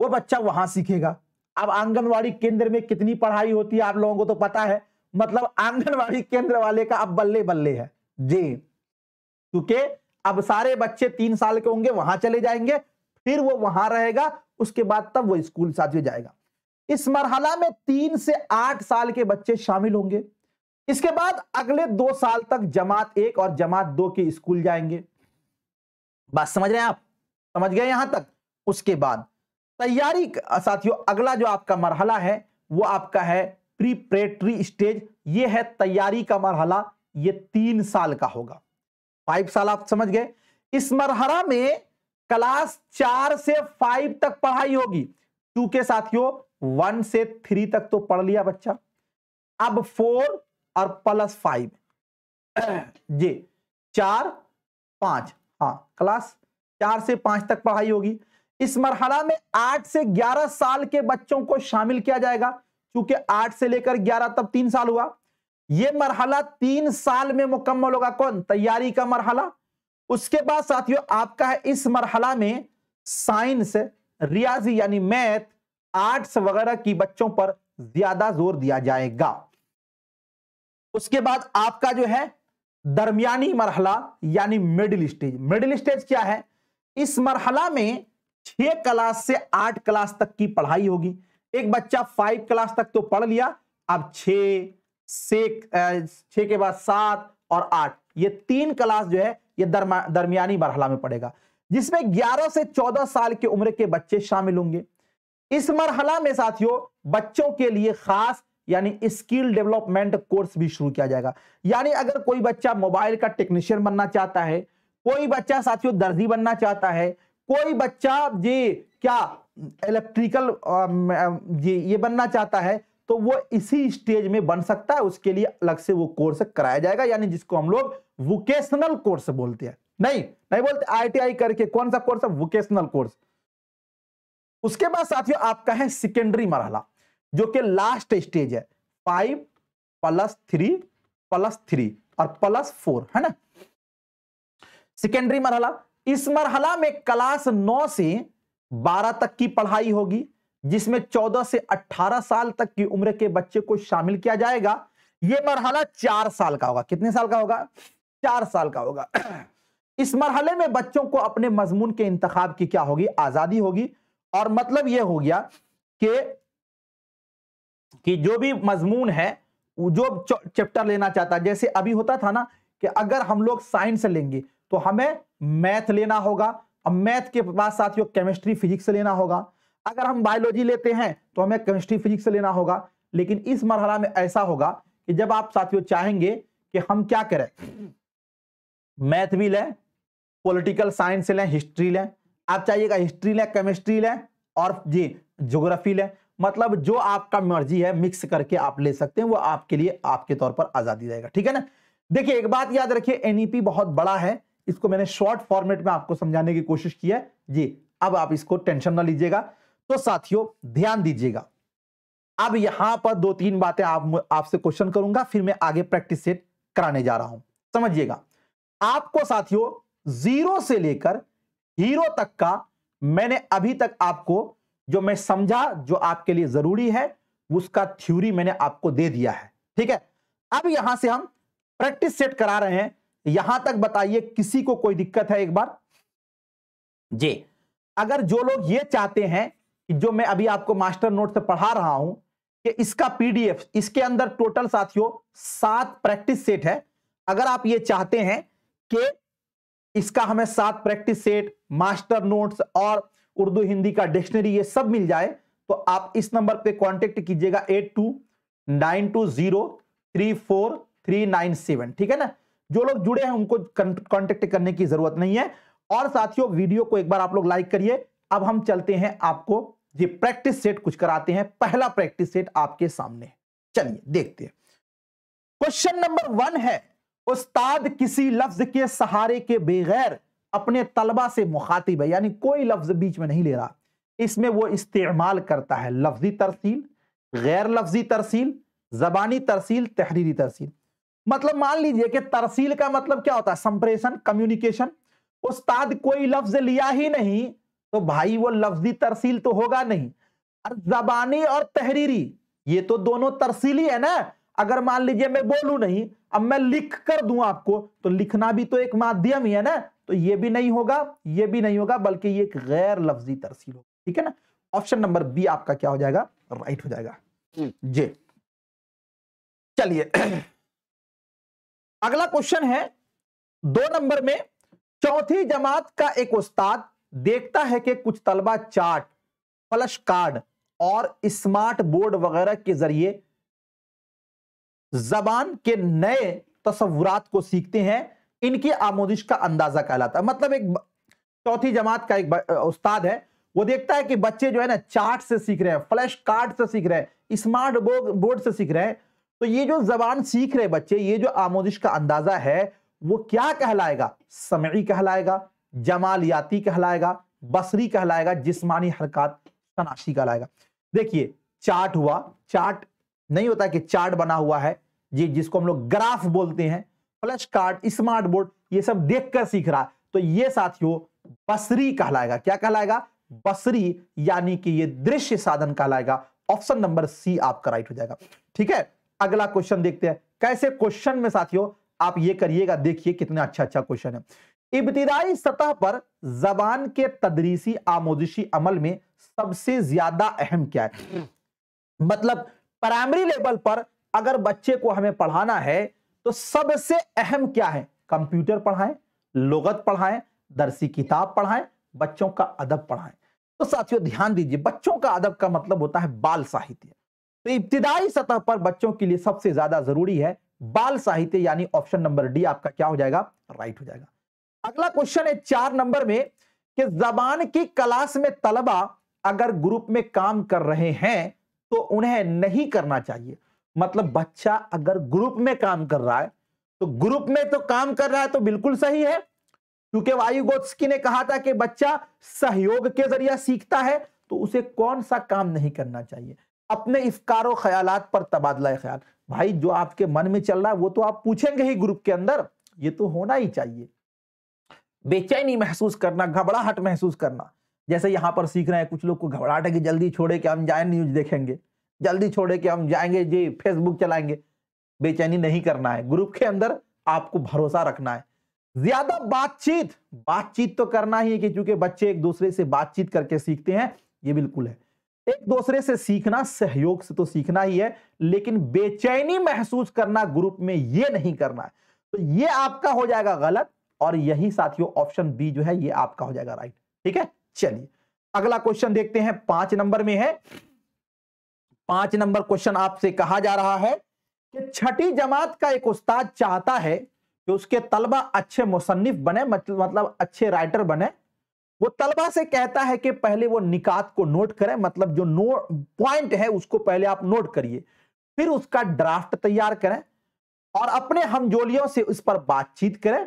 S2: वो बच्चा वहां सीखेगा अब आंगनवाड़ी केंद्र में कितनी पढ़ाई होती है आप लोगों को तो पता है मतलब आंगनवाड़ी केंद्र वाले का अब बल्ले बल्ले है जी क्योंकि अब सारे बच्चे तीन साल के होंगे वहां चले जाएंगे फिर वो वहां रहेगा उसके बाद तब वो स्कूल साथ में जाएगा इस मरहला में तीन से आठ साल के बच्चे शामिल होंगे इसके बाद अगले दो साल तक जमात एक और जमात दो के स्कूल जाएंगे बात समझ रहे हैं आप समझ गए यहां तक उसके बाद तैयारी साथियों अगला जो आपका मरहला है वो आपका है प्रीपरेटरी स्टेज ये है तैयारी का मरहला ये तीन साल का होगा फाइव साल आप समझ गए इस मरहला में क्लास चार से फाइव तक पढ़ाई होगी चूंकि साथियों वन से थ्री तक तो पढ़ लिया बच्चा अब फोर और प्लस फाइव जी चार पांच हाँ क्लास चार से पांच तक पढ़ाई होगी इस मरहला में आठ से ग्यारह साल के बच्चों को शामिल किया जाएगा क्योंकि आठ से लेकर ग्यारह तब तीन साल हुआ यह मरहला तीन साल में मुकम्मल होगा कौन तैयारी का मरहला उसके बाद साथियों आपका है इस मरहला में साइंस रियाजी यानी मैथ आर्ट्स वगैरह की बच्चों पर ज्यादा जोर दिया जाएगा उसके बाद आपका जो है दरमियानी मरहला यानी मिडिल स्टेज मिडिल स्टेज क्या है इस मरहला में छह क्लास से आठ क्लास तक की पढ़ाई होगी एक बच्चा फाइव क्लास तक तो पढ़ लिया अब छ के बाद सात और आठ ये तीन क्लास जो है ये दरमियानी मरहला में पड़ेगा जिसमें ग्यारह से चौदह साल की उम्र के बच्चे शामिल होंगे इस मरहला में साथियों बच्चों के लिए खास यानी स्किल डेवलपमेंट कोर्स भी शुरू किया जाएगा यानी अगर कोई बच्चा मोबाइल का टेक्नीशियन बनना चाहता है कोई बच्चा साथियों दर्जी बनना चाहता है कोई बच्चा जी क्या इलेक्ट्रिकल जी ये बनना चाहता है तो वो इसी स्टेज में बन सकता है उसके लिए अलग से वो कोर्स कराया जाएगा यानी जिसको हम लोग वोकेशनल कोर्स बोलते हैं नहीं नहीं बोलते आईटीआई करके कौन सा कोर्स है वोकेशनल कोर्स उसके बाद साथियों आपका है सेकेंडरी मरहला जो कि लास्ट स्टेज है five plus three plus three और प्लस फोर है ना सेकेंडरी मरहला इस मरहला में क्लास नौ से बारह तक की पढ़ाई होगी जिसमें चौदह से अट्ठारह साल तक की उम्र के बच्चे को शामिल किया जाएगा यह मरहला चार साल का होगा कितने साल का होगा चार साल का होगा इस मरहले में बच्चों को अपने मजमून के इंतखाब की क्या होगी आजादी होगी और मतलब यह हो गया कि कि जो भी मजमून है जो चैप्टर लेना चाहता है जैसे अभी होता था ना कि अगर हम लोग साइंस लेंगे तो हमें मैथ लेना होगा अब मैथ के बाद साथियों केमिस्ट्री फिजिक्स लेना होगा अगर हम बायोलॉजी लेते हैं तो हमें केमिस्ट्री फिजिक्स लेना होगा लेकिन इस मरहला में ऐसा होगा कि जब आप साथियों चाहेंगे कि हम क्या करें मैथ भी लें पॉलिटिकल साइंस लें हिस्ट्री लें आप चाहिएगा हिस्ट्री लें केमिस्ट्री लें और जी ज्योग्राफी लें मतलब जो आपका मर्जी है मिक्स करके आप ले सकते हैं वो आपके लिए आपके तौर पर आजादी रहेगा ठीक है ना देखिए एक बात याद रखिए एनईपी e बहुत बड़ा है इसको मैंने शॉर्ट फॉर्मेट में आपको समझाने की कोशिश की है जी अब आप इसको टेंशन ना लीजिएगा तो साथियों ध्यान दीजिएगा अब यहां पर दो तीन बातें आप आपसे क्वेश्चन करूंगा फिर मैं आगे प्रैक्टिस सेट कराने जा रहा हूं समझिएगा आपको साथियों जीरो से लेकर हीरो तक का मैंने अभी तक आपको जो मैं समझा जो आपके लिए जरूरी है उसका थ्योरी मैंने आपको दे दिया है ठीक है अब यहां से हम प्रैक्टिस सेट करा रहे हैं यहां तक बताइए किसी को कोई दिक्कत है एक बार जी अगर जो लोग ये चाहते हैं कि जो मैं अभी आपको मास्टर नोट से पढ़ा रहा हूं कि इसका पीडीएफ इसके अंदर टोटल साथियों सात प्रैक्टिस सेट है अगर आप ये चाहते हैं कि इसका हमें सात प्रैक्टिस सेट मास्टर नोट्स और उर्दू हिंदी का डिक्शनरी ये सब मिल जाए तो आप इस नंबर पे कांटेक्ट कीजिएगा eight two nine two zero three four three nine seven ठीक है ना जो लोग जुड़े हैं उनको कांटेक्ट करने की जरूरत नहीं है और साथियों वीडियो को एक बार आप लोग लाइक करिए अब हम चलते हैं आपको ये प्रैक्टिस सेट कुछ कराते हैं पहला प्रैक्टिस सेट आपके सामने चलिए देखते हैं क्वेश्चन नंबर वन है उस्ताद किसी लफ्ज के सहारे के बगैर अपने तलबा से मुखातिब है यानी कोई लफ्ज बीच में नहीं ले रहा इसमें वो इस्तेमाल करता है लफ्जी तरसील गैर लफ्जी तरसील जबानी तरसील तहरीरी तरसील मतलब मान लीजिए कि तरसील का मतलब क्या होता है संप्रेषण कम्युनिकेशन उस्ताद कोई लफ्ज लिया ही नहीं तो भाई वो लफ्जी तरसील तो होगा नहीं और जबानी और तहरीरी ये तो दोनों तरसीली है ना अगर मान लीजिए मैं बोलू नहीं अब मैं लिख कर दूं आपको तो लिखना भी तो एक माध्यम ही है ना तो ये भी नहीं होगा ये भी नहीं होगा बल्कि ये एक गैर लफ्जी तरसील होगी ठीक है ना ऑप्शन नंबर बी आपका क्या हो जाएगा राइट हो जाएगा जे चलिए अगला क्वेश्चन है दो नंबर में चौथी जमात का एक उस्ताद देखता है कि कुछ तलबा चार्ट फ्लश कार्ड और स्मार्ट बोर्ड वगैरह के जरिए जबान के नए तस्वुरात को सीखते हैं इनकी आमोदिश का अंदाजा कहलाता है मतलब एक चौथी जमात का एक उस्ताद है वो देखता है कि बच्चे जो है ना चार्ट से सीख रहे हैं फ्लैश कार्ड से सीख रहे हैं स्मार्ट बोर्ड से सीख रहे हैं तो ये जो जबान सीख रहे बच्चे ये जो आमोदिश का अंदाजा है वो क्या कहलाएगा समयी कहलाएगा जमालियाती कहलाएगा बसरी कहलाएगा जिस्मानी हरकत तनाशी कहलाएगा देखिए चार्ट हुआ चार्ट नहीं होता कि चार्ट बना हुआ है जी जिसको हम लोग ग्राफ बोलते हैं फ्लैश कार्ड स्मार्ट बोर्ड ये सब देखकर सीख रहा है तो ये साथियों बसरी कहलाएगा क्या कहलाएगा बसरी यानी कि ये दृश्य साधन कहलाएगा ऑप्शन नंबर सी आपका राइट हो जाएगा ठीक है अगला क्वेश्चन देखते हैं कैसे क्वेश्चन में साथियों आप ये करिएगा देखिए कितना अच्छा अच्छा क्वेश्चन है इब्तदाई सतह पर जबान के तदरीसी आमोदिशी अमल में सबसे ज्यादा अहम क्या है मतलब प्राइमरी लेवल पर अगर बच्चे को हमें पढ़ाना है तो सबसे अहम क्या है कंप्यूटर पढ़ाएं लोगत पढ़ाएं दरसी किताब पढ़ाएं बच्चों का अदब पढ़ाएं तो साथियों ध्यान दीजिए बच्चों का अदब का मतलब होता है बाल साहित्य तो इब्तदाई सतह पर बच्चों के लिए सबसे ज्यादा जरूरी है बाल साहित्य यानी ऑप्शन नंबर डी आपका क्या हो जाएगा राइट हो जाएगा अगला क्वेश्चन है चार नंबर में कि जबान की क्लास में तलबा अगर ग्रुप में काम कर रहे हैं तो उन्हें नहीं करना चाहिए मतलब बच्चा अगर ग्रुप में काम कर रहा है तो ग्रुप में तो काम कर रहा है तो बिल्कुल सही है क्योंकि वायु गोत्सकी ने कहा था कि बच्चा सहयोग के जरिए सीखता है तो उसे कौन सा काम नहीं करना चाहिए अपने इफकारों ख्यालात पर तबादला ख्याल भाई जो आपके मन में चल रहा है वो तो आप पूछेंगे ही ग्रुप के अंदर ये तो होना ही चाहिए बेचैनी महसूस करना घबराहट महसूस करना जैसे यहां पर सीख रहे हैं कुछ लोग को घबराहट है कि जल्दी छोड़े कि हम जाए न्यूज देखेंगे जल्दी छोड़े कि हम जाएंगे जी फेसबुक चलाएंगे बेचैनी नहीं करना है ग्रुप के अंदर आपको भरोसा रखना है ज्यादा बातचीत बातचीत तो करना ही है कि चूंकि बच्चे एक दूसरे से बातचीत करके सीखते हैं ये बिल्कुल है एक दूसरे से सीखना सहयोग से तो सीखना ही है लेकिन बेचैनी महसूस करना ग्रुप में ये नहीं करना है तो ये आपका हो जाएगा गलत और यही साथियों ऑप्शन बी जो है ये आपका हो जाएगा राइट ठीक है चलिए अगला क्वेश्चन देखते हैं पांच नंबर में है पांच नंबर क्वेश्चन आपसे कहा जा रहा है कि छठी जमात का एक उस्ताद चाहता है कि उसके तलबा अच्छे मुसन्फ बने मतलब अच्छे राइटर बने वो तलबा से कहता है कि पहले वो निकात को नोट करें मतलब जो नो पॉइंट है उसको पहले आप नोट करिए फिर उसका ड्राफ्ट तैयार करें और अपने हमजोलियों से उस पर बातचीत करें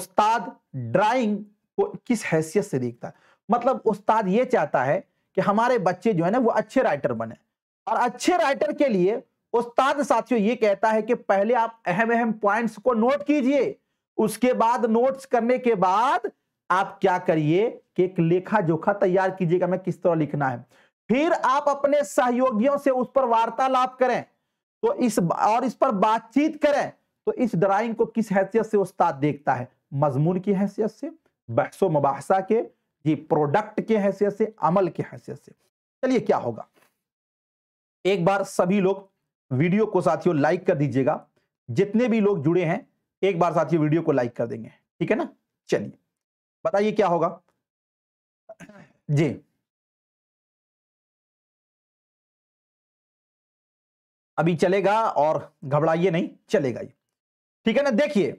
S2: उस्ताद ड्राइंग को किस हैसियत से देखता है मतलब उस्ताद ये चाहता है कि हमारे बच्चे जो है ना वो अच्छे राइटर बने और अच्छे राइटर के लिए उस्ताद साथियों ये कहता है कि पहले आप अहम अहम पॉइंट्स को नोट कीजिए उसके बाद नोट्स करने के बाद आप क्या करिए कि एक लेखा जोखा तैयार कीजिएगा मैं किस तरह लिखना है फिर आप अपने सहयोगियों से उस पर वार्तालाप करें तो इस और इस पर बातचीत करें तो इस ड्राइंग को किस हैसियत से उस्ताद देखता है मजमून की हैसियत से बहसो मुबासा के जी प्रोडक्ट के हैसियत से अमल के हैसियत से चलिए क्या होगा एक बार सभी लोग वीडियो को साथियों लाइक कर दीजिएगा जितने भी लोग जुड़े हैं एक बार साथियों वीडियो को लाइक कर देंगे ठीक है ना चलिए बताइए क्या होगा जी अभी चलेगा और घबराइए नहीं चलेगा ये ठीक है ना देखिए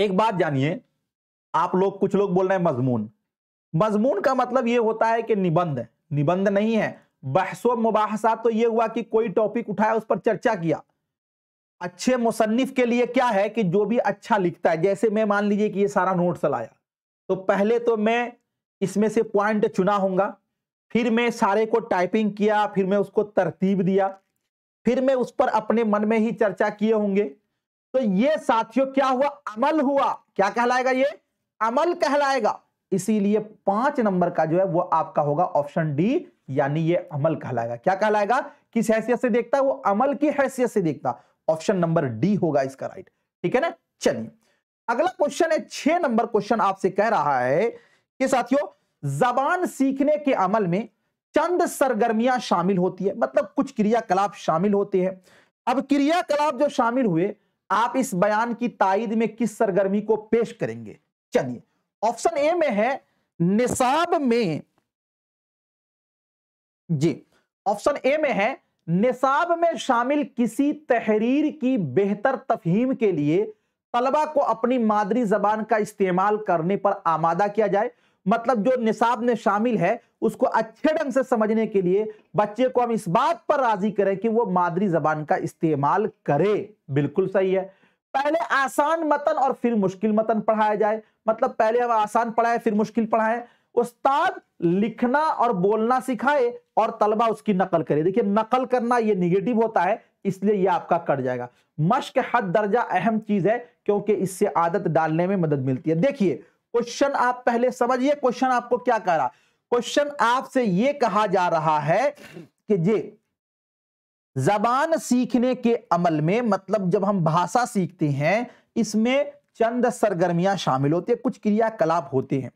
S2: एक बात जानिए आप लोग कुछ लोग बोल रहे हैं मजमून मजमून का मतलब ये होता है कि निबंध निबंध नहीं है बहसो मुबाहसा तो ये हुआ कि कोई टॉपिक उठाया उस पर चर्चा किया अच्छे मुसन्फ के लिए क्या है कि जो भी अच्छा लिखता है जैसे मैं मान लीजिए कि ये सारा नोट चलाया तो पहले तो मैं इसमें से पॉइंट चुना होगा फिर मैं सारे को टाइपिंग किया फिर मैं उसको तरतीब दिया फिर मैं उस पर अपने मन में ही चर्चा किए होंगे तो ये साथियों क्या हुआ अमल हुआ क्या कहलाएगा ये अमल कहलाएगा इसीलिए पांच नंबर का जो है वो आपका होगा ऑप्शन डी यानी ये अमल कहलाएगा क्या कहलाएगा किस हैसियत से देखता है वो अमल की हैसियत से देखता ऑप्शन नंबर डी होगा इसका राइट ठीक है ना चलिए अगला क्वेश्चन है छह नंबर क्वेश्चन आपसे कह रहा है कि साथियों जबान सीखने के अमल में चंद सरगर्मियां शामिल होती है मतलब कुछ क्रियाकलाप शामिल होते हैं अब क्रियाकलाप जो शामिल हुए आप इस बयान की ताइद में किस सरगर्मी को पेश करेंगे चलिए ऑप्शन ए में है निसाब में जी ऑप्शन ए में है निसाब में शामिल किसी तहरीर की बेहतर तफहीम के लिए तलबा को अपनी मादरी जबान का इस्तेमाल करने पर आमादा किया जाए मतलब जो निसाब में शामिल है उसको अच्छे ढंग से समझने के लिए बच्चे को हम इस बात पर राजी करें कि वो मादरी जबान का इस्तेमाल करे बिल्कुल सही है पहले आसान मतन और फिर मुश्किल मतन पढ़ाया जाए मतलब पहले हम आसान पढ़ाए फिर मुश्किल पढ़ाएं उस्ताद लिखना और बोलना सिखाए और तलबा उसकी नकल करे देखिए नकल करना ये निगेटिव होता है इसलिए ये आपका कट जाएगा मश्क हद दर्जा अहम चीज है क्योंकि इससे आदत डालने में मदद मिलती है देखिए क्वेश्चन आप पहले समझिए क्वेश्चन आपको क्या कह रहा क्वेश्चन आपसे ये कहा जा रहा है कि जे जबान सीखने के अमल में मतलब जब हम भाषा सीखते हैं इसमें चंद सरगर्मियां शामिल होती है कुछ क्रियाकलाप होते हैं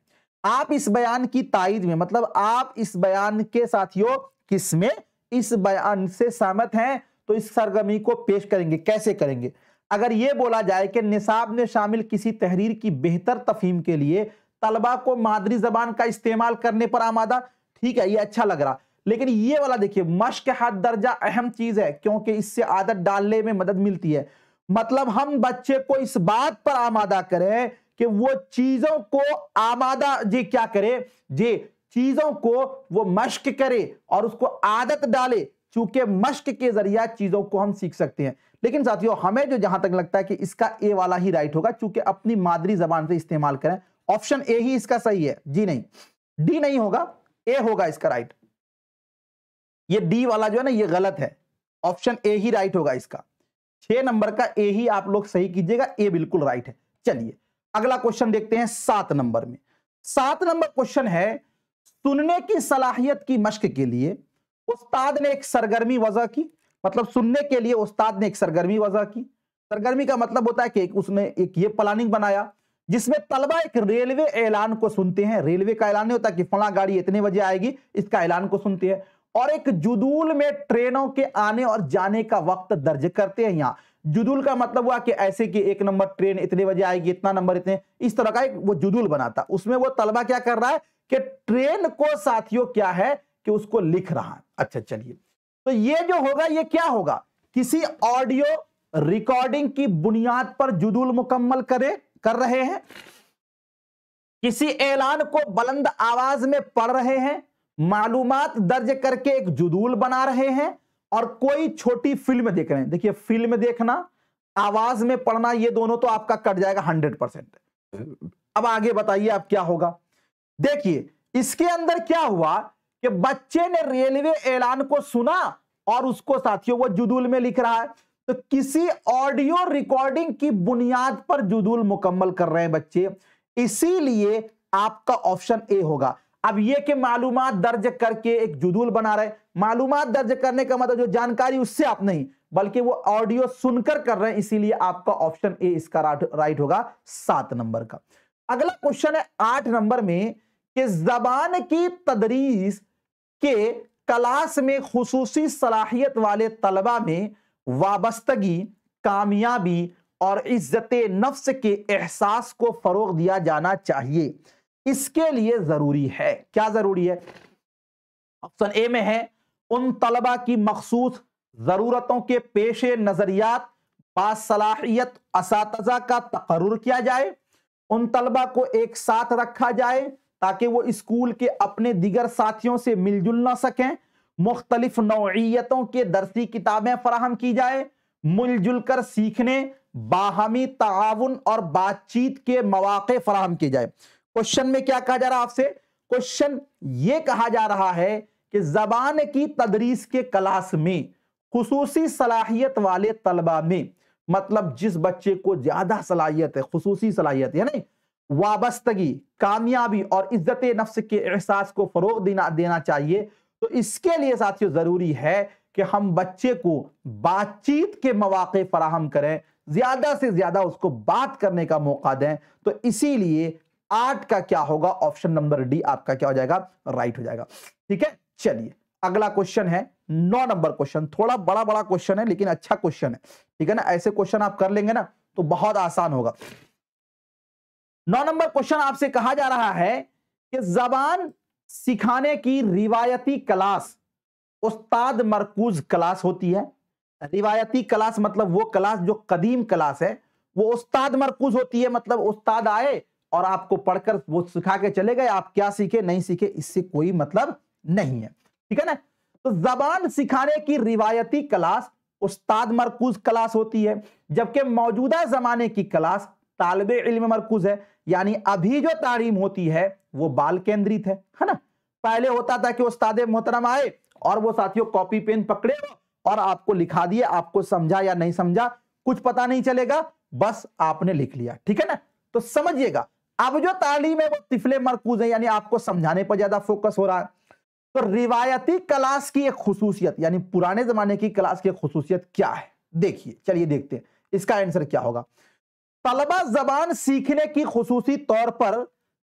S2: आप इस बयान की ताइद में मतलब आप इस बयान के साथियों किसमें इस बयान से सहमत हैं तो इस सरगर्मी को पेश करेंगे कैसे करेंगे अगर ये बोला जाए कि निसाब ने शामिल किसी तहरीर की बेहतर तफहीम के लिए तलबा को मादरी जबान का इस्तेमाल करने पर आमादा ठीक है ये अच्छा लग रहा लेकिन ये वाला देखिए मश्क हद दर्जा अहम चीज है क्योंकि इससे आदत डालने में मदद मिलती है मतलब हम बच्चे को इस बात पर आमादा करें कि वो चीजों को आमादा जी क्या करे जी चीजों को वो मश्क करे और उसको आदत डाले चूंकि मश्क के जरिया चीजों को हम सीख सकते हैं लेकिन साथियों हमें जो जहां तक लगता है कि इसका ए वाला ही राइट होगा चूंकि अपनी मादरी जबान से इस्तेमाल करें ऑप्शन ए ही इसका सही है जी नहीं डी नहीं होगा ए होगा इसका राइट ये डी वाला जो है ना ये गलत है ऑप्शन ए ही राइट होगा इसका छह नंबर का ए ही आप लोग सही कीजिएगा ए बिल्कुल राइट है चलिए अगला क्वेश्चन देखते हैं सात नंबर में सात नंबर क्वेश्चन है सुनने की सलाहियत की मश्क के लिए उस्ताद ने एक सरगर्मी वजह की मतलब सुनने के लिए उस्ताद ने एक सरगर्मी वजह की सरगर्मी का मतलब होता है कि उसने एक ये प्लानिंग बनाया जिसमें तलबा एक रेलवे ऐलान को सुनते हैं रेलवे का ऐलान नहीं होता कि फला गाड़ी इतने बजे आएगी इसका ऐलान को सुनते हैं और एक जुदूल में ट्रेनों के आने और जाने का वक्त दर्ज करते हैं यहाँ जुदुल का मतलब हुआ कि ऐसे कि एक नंबर ट्रेन इतने बजे आएगी इतना नंबर इतने इस तरह का एक वो जुदुल बनाता उसमें वो तलबा क्या कर रहा है कि ट्रेन को साथियों क्या है कि उसको लिख रहा है अच्छा चलिए तो ये जो होगा ये क्या होगा किसी ऑडियो रिकॉर्डिंग की बुनियाद पर जुदुल मुकम्मल करे कर रहे हैं किसी ऐलान को बुलंद आवाज में पढ़ रहे हैं मालूमात दर्ज करके एक जुदूल बना रहे हैं और कोई छोटी फिल्म देख रहे हैं देखिए फिल्म देखना आवाज में पढ़ना ये दोनों तो आपका कट जाएगा हंड्रेड परसेंट अब आगे बताइए आप क्या होगा देखिए इसके अंदर क्या हुआ कि बच्चे ने रेलवे ऐलान को सुना और उसको साथियों वो जुदूल में लिख रहा है तो किसी ऑडियो रिकॉर्डिंग की बुनियाद पर जुदूल मुकम्मल कर रहे हैं बच्चे इसीलिए आपका ऑप्शन ए होगा अब ये कि मालूम दर्ज करके एक जुदूल बना रहे मालूम दर्ज करने का मतलब जो जानकारी उससे आप नहीं बल्कि वो ऑडियो सुनकर कर रहे हैं इसीलिए आपका ऑप्शन ए इसका राइट होगा सात नंबर का अगला क्वेश्चन है आठ नंबर में कि जबान की तदरीस के क्लास में खसूसी सलाहियत वाले तलबा में वाबस्तगी कामयाबी और इज्जत नफ्स के एहसास को फरोग दिया जाना चाहिए इसके लिए जरूरी है क्या जरूरी है ऑप्शन ए में है उन तलबा की मखसूस जरूरतों के पेशे नजरियात बासलाहियत इस का तकर्र किया जाए उन तलबा को एक साथ रखा जाए ताकि वो स्कूल के अपने दिगर साथियों से मिलजुल ना सकें मुख्तलिफ नौीयतों के दरसी किताबें फराहम की जाए मिलजुल कर सीखने बाहमी ताउन और बातचीत के मौाक़े फराहम किए जाए क्वेश्चन में क्या कहा जा रहा है आपसे क्वेश्चन ये कहा जा रहा है कि जबान की तदरीस के क्लास में खसूसी सलाहियत वाले तलबा में मतलब जिस बच्चे को ज्यादा सलाहियत है खसूसी सलाहियत यानी वाबस्तगी कामयाबी और इज्जत नफ्स के एहसास को फरोग देना देना चाहिए तो इसके लिए साथियों जरूरी है कि हम बच्चे को बातचीत के मौाक़े फराहम करें ज्यादा से ज्यादा उसको बात करने का मौका दें तो इसीलिए आठ का क्या होगा ऑप्शन नंबर डी आपका क्या हो जाएगा राइट हो जाएगा ठीक है चलिए अगला क्वेश्चन है नौ नंबर क्वेश्चन थोड़ा बड़ा बड़ा क्वेश्चन है लेकिन अच्छा क्वेश्चन है ठीक है ना ऐसे क्वेश्चन आप कर लेंगे ना तो बहुत आसान होगा नौ नंबर क्वेश्चन आपसे कहा जा रहा है कि जबान सिखाने की रिवायती क्लास उस्ताद मरकूज क्लास होती है रिवायती क्लास मतलब वो क्लास जो कदीम क्लास है वो उस्ताद मरकूज होती है मतलब उस्ताद आए और आपको पढ़कर वो सिखा के चले गए आप क्या सीखे नहीं सीखे इससे कोई मतलब नहीं है ठीक है ना तो जबान सिखाने की रिवायती क्लास उस्ताद मरकूज क्लास होती है जबकि मौजूदा जमाने की क्लास तालब इल्म मरकूज है यानी अभी जो तालीम होती है वो बाल केंद्रित है है ना पहले होता था कि उस्ताद मोहतरम आए और वो साथियों कॉपी पेन पकड़े और आपको लिखा दिए आपको समझा या नहीं समझा कुछ पता नहीं चलेगा बस आपने लिख लिया ठीक है ना तो समझिएगा अब जो तालीम है वो तिफले मरकूज है यानी आपको समझाने पर ज्यादा फोकस हो रहा है तो रिवायती क्लास की एक खसूसियत यानी पुराने जमाने की क्लास की खसूसियत क्या है देखिए चलिए देखते हैं इसका आंसर क्या होगा तलबा जबान सीखने की खसूसी तौर पर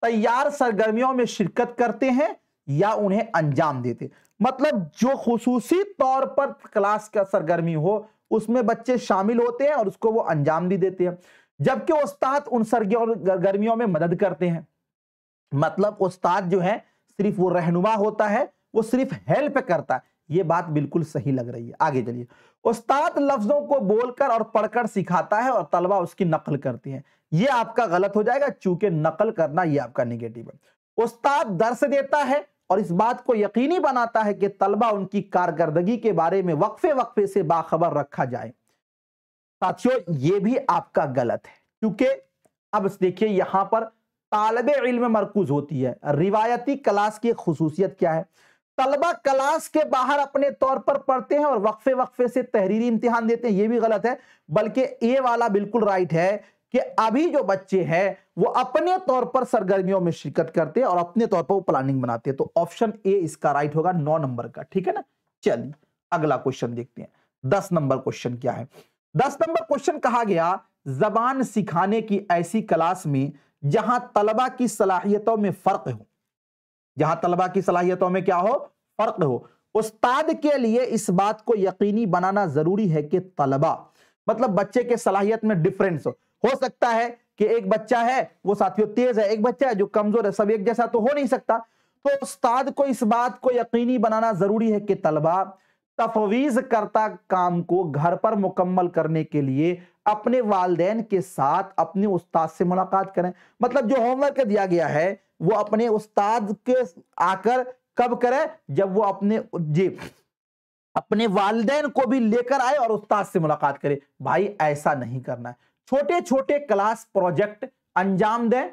S2: तैयार सरगर्मियों में शिरकत करते हैं या उन्हें अंजाम देते मतलब जो खसूसी तौर पर क्लास का सरगर्मी हो उसमें बच्चे शामिल होते हैं और उसको वो अंजाम भी देते हैं जबकि उस्ताद उन और गर्मियों में मदद करते हैं मतलब उस्ताद जो है सिर्फ वो रहनुमा होता है वो सिर्फ हेल्प करता है ये बात बिल्कुल सही लग रही है आगे चलिए उस्ताद लफ्जों को बोलकर और पढ़कर सिखाता है और तलबा उसकी नकल करती है ये आपका गलत हो जाएगा चूंकि नकल करना ये आपका निगेटिव है उस्ताद दर्श देता है और इस बात को यकीनी बनाता है कि तलबा उनकी कारकर्दगी के बारे में वक्फे वक्फे से बाखबर रखा जाए साथियों ये भी आपका गलत है क्योंकि अब देखिए यहां पर तालब इल्म मरकूज होती है रिवायती क्लास की खसूसियत क्या है तलबा क्लास के बाहर अपने तौर पर पढ़ते हैं और वक्फे वक्फे से तहरीरी इम्तिहान देते हैं ये भी गलत है बल्कि ए वाला बिल्कुल राइट है कि अभी जो बच्चे हैं वो अपने तौर पर सरगर्मियों में शिरकत करते हैं और अपने तौर पर वो प्लानिंग बनाते हैं तो ऑप्शन ए इसका राइट होगा नौ नंबर का ठीक है ना चलिए अगला क्वेश्चन देखते हैं दस नंबर क्वेश्चन क्या है दस नंबर क्वेश्चन कहा गया जबान सिखाने की ऐसी क्लास में जहां तलबा की सलाहियतों में फर्क हो जहां तलबा की सलाहियतों में क्या हो फर्क हो उस्ताद के लिए इस बात को यकीनी बनाना जरूरी है कि तलबा मतलब बच्चे के सलाहियत में डिफरेंस हो हो सकता है कि एक बच्चा है वो साथियों तेज है एक बच्चा है जो कमजोर है सब एक जैसा तो हो नहीं सकता तो उस्ताद को इस बात को यकीनी बनाना जरूरी है कि तलबा तफवीज करता काम को घर पर मुकम्मल करने के लिए अपने वालदेन के साथ अपने उस्ताद से मुलाकात करें मतलब जो होमवर्क दिया गया है वो अपने उस्ताद के आकर कब करें जब वो अपने जी अपने वालदेन को भी लेकर आए और उस्ताद से मुलाकात करे भाई ऐसा नहीं करना है छोटे छोटे क्लास प्रोजेक्ट अंजाम दें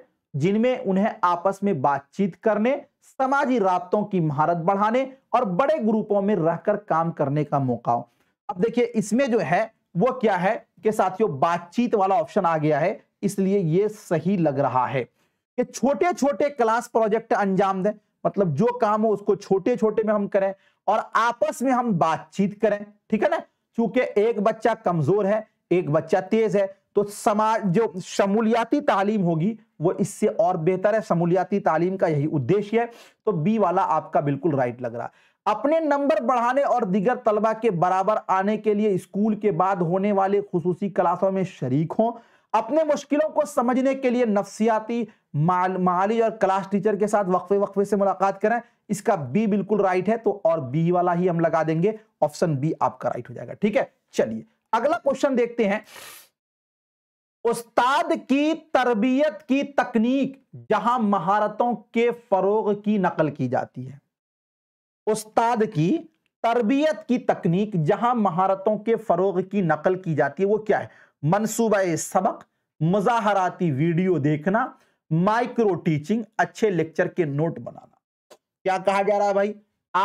S2: जिनमें उन्हें आपस में बातचीत करने समाजी राबतों की महारत बढ़ाने और बड़े ग्रुपों में रहकर काम करने का मौका हो अब देखिए इसमें जो है वो क्या है कि साथियों बातचीत वाला ऑप्शन आ गया है इसलिए ये सही लग रहा है कि छोटे छोटे क्लास प्रोजेक्ट अंजाम दें मतलब जो काम हो उसको छोटे छोटे में हम करें और आपस में हम बातचीत करें ठीक है ना क्योंकि एक बच्चा कमजोर है एक बच्चा तेज है तो समाज जो शमूलियाती तालीम होगी वो इससे और बेहतर है शमूलियाती तालीम का यही उद्देश्य है तो बी वाला आपका बिल्कुल राइट लग रहा है अपने नंबर बढ़ाने और दिगर तलबा के बराबर आने के लिए स्कूल के बाद होने वाले खसूसी क्लासों में शरीक हों अपने मुश्किलों को समझने के लिए नफसियाती माल माली और क्लास टीचर के साथ वक्फे वक्फे से मुलाकात करें इसका बी बिल्कुल राइट है तो और बी वाला ही हम लगा देंगे ऑप्शन बी आपका राइट हो जाएगा ठीक है चलिए अगला क्वेश्चन देखते हैं उस्ताद की तरबियत की तकनीक जहां महारतों के फरोग की नकल की जाती है उस्ताद की तरबियत की तकनीक जहां महारतों के फरोग की नकल की जाती है वो क्या है मनसूबा सबक मजाहराती वीडियो देखना माइक्रो टीचिंग अच्छे लेक्चर के नोट बनाना क्या कहा जा रहा है भाई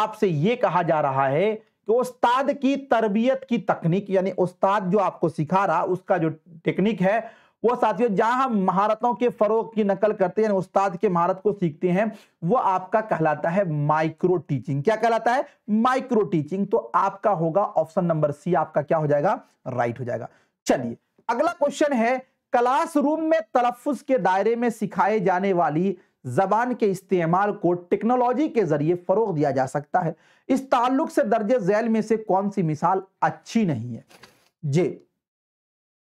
S2: आपसे ये कहा जा रहा है कि उस्ताद की तरबियत की तकनीक यानी उस्ताद जो आपको सिखा रहा उसका जो टेक्निक है वो साथियों जहां हम महारतों के फरोग की नकल करते हैं उस्ताद के महारत को सीखते हैं वो आपका कहलाता है माइक्रो टीचिंग क्या कहलाता है माइक्रो टीचिंग तो आपका होगा ऑप्शन नंबर सी आपका क्या हो जाएगा राइट हो जाएगा चलिए अगला क्वेश्चन है क्लासरूम में तलफुज के दायरे में सिखाए जाने वाली जबान के इस्तेमाल को टेक्नोलॉजी के जरिए फरोग दिया जा सकता है इस ताल्लुक से दर्ज जैल में से कौन सी मिसाल अच्छी नहीं है जे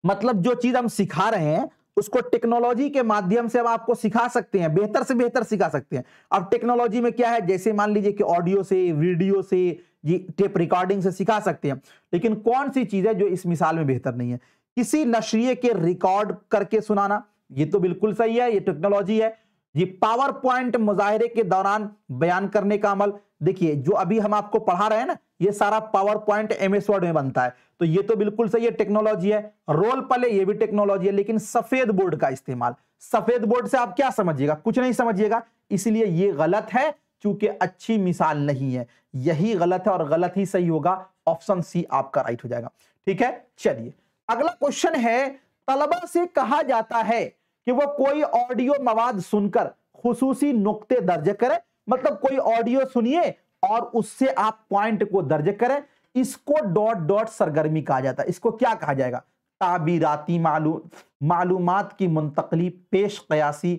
S2: मतलब जो चीज हम सिखा रहे हैं उसको टेक्नोलॉजी के माध्यम से हम आपको सिखा सकते हैं बेहतर से बेहतर सिखा सकते हैं अब टेक्नोलॉजी में क्या है जैसे मान लीजिए कि ऑडियो से वीडियो से जी टेप रिकॉर्डिंग से सिखा सकते हैं लेकिन कौन सी चीज है जो इस मिसाल में बेहतर नहीं है किसी नशरिए के रिकॉर्ड करके सुनाना ये तो बिल्कुल सही है ये टेक्नोलॉजी है ये पावर पॉइंट मुजाहरे के दौरान बयान करने का अमल देखिए जो अभी हम आपको पढ़ा रहे हैं ना ये सारा पावर पॉइंट एमएस वर्ड में बनता है तो ये तो बिल्कुल सही है टेक्नोलॉजी है रोल पले ये भी टेक्नोलॉजी है लेकिन सफेद बोर्ड का इस्तेमाल सफेद बोर्ड से आप क्या समझिएगा कुछ नहीं समझिएगा इसलिए ये गलत है चूंकि अच्छी मिसाल नहीं है यही गलत है और गलत ही सही होगा ऑप्शन सी आपका राइट हो जाएगा ठीक है चलिए अगला क्वेश्चन है तलबा से कहा जाता है कि वो कोई ऑडियो मवाद सुनकर खसूसी नुकते दर्ज करें मतलब कोई ऑडियो सुनिए और उससे आप पॉइंट को दर्ज करें इसको डॉट डॉट सरगर्मी कहा जाता है इसको क्या कहा जाएगा ताबीराती मालूम की मुंतकली पेश कयासी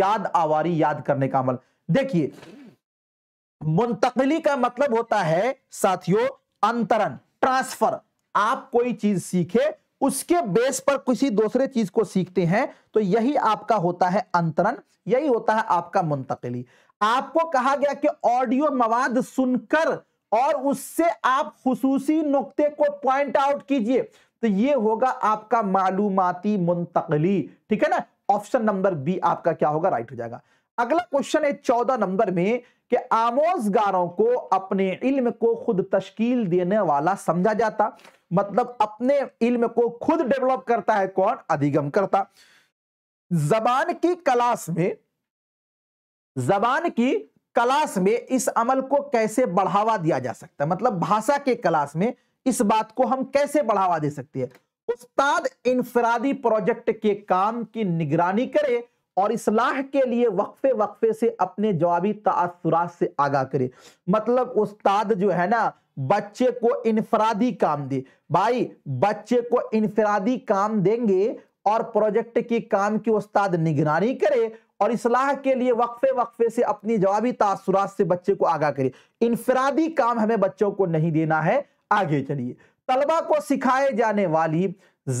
S2: याद आवारी याद करने का अमल देखिए मुंतकली का मतलब होता है साथियों अंतरण ट्रांसफर आप कोई चीज सीखे उसके बेस पर किसी दूसरे चीज को सीखते हैं तो यही आपका होता है अंतरण यही होता है आपका मुंतकली आपको कहा गया कि ऑडियो मवाद सुनकर और उससे आप खसूसी नुकते को पॉइंट आउट कीजिए तो ये होगा आपका मालूमती मुंतकली ठीक है ना ऑप्शन नंबर बी आपका क्या होगा राइट हो जाएगा अगला क्वेश्चन है चौदह नंबर में कि आमोजगारों को अपने इल्म को खुद तश्कील देने वाला समझा जाता मतलब अपने इल्म को खुद डेवलप करता है कौन अधिगम करता जबान की क्लास में जबान की क्लास में इस अमल को कैसे बढ़ावा दिया जा सकता है मतलब भाषा के क्लास में इस बात को हम कैसे बढ़ावा दे सकते हैं उस्ताद इंफरादी प्रोजेक्ट के काम की निगरानी करे और इसलाह के लिए वक्फे वक्फे से अपने जवाबी तासुरात से आगाह करे मतलब उस्ताद जो है ना बच्चे को इनफरादी काम दे भाई बच्चे को इनफरादी काम देंगे और प्रोजेक्ट के काम की उस्ताद निगरानी करे और इसलाह के लिए वक्फे वक्फे से अपनी जवाबी तासुरात से बच्चे को आगाह करे इनफरादी काम हमें बच्चों को नहीं देना है आगे चलिए तलबा को सिखाए जाने वाली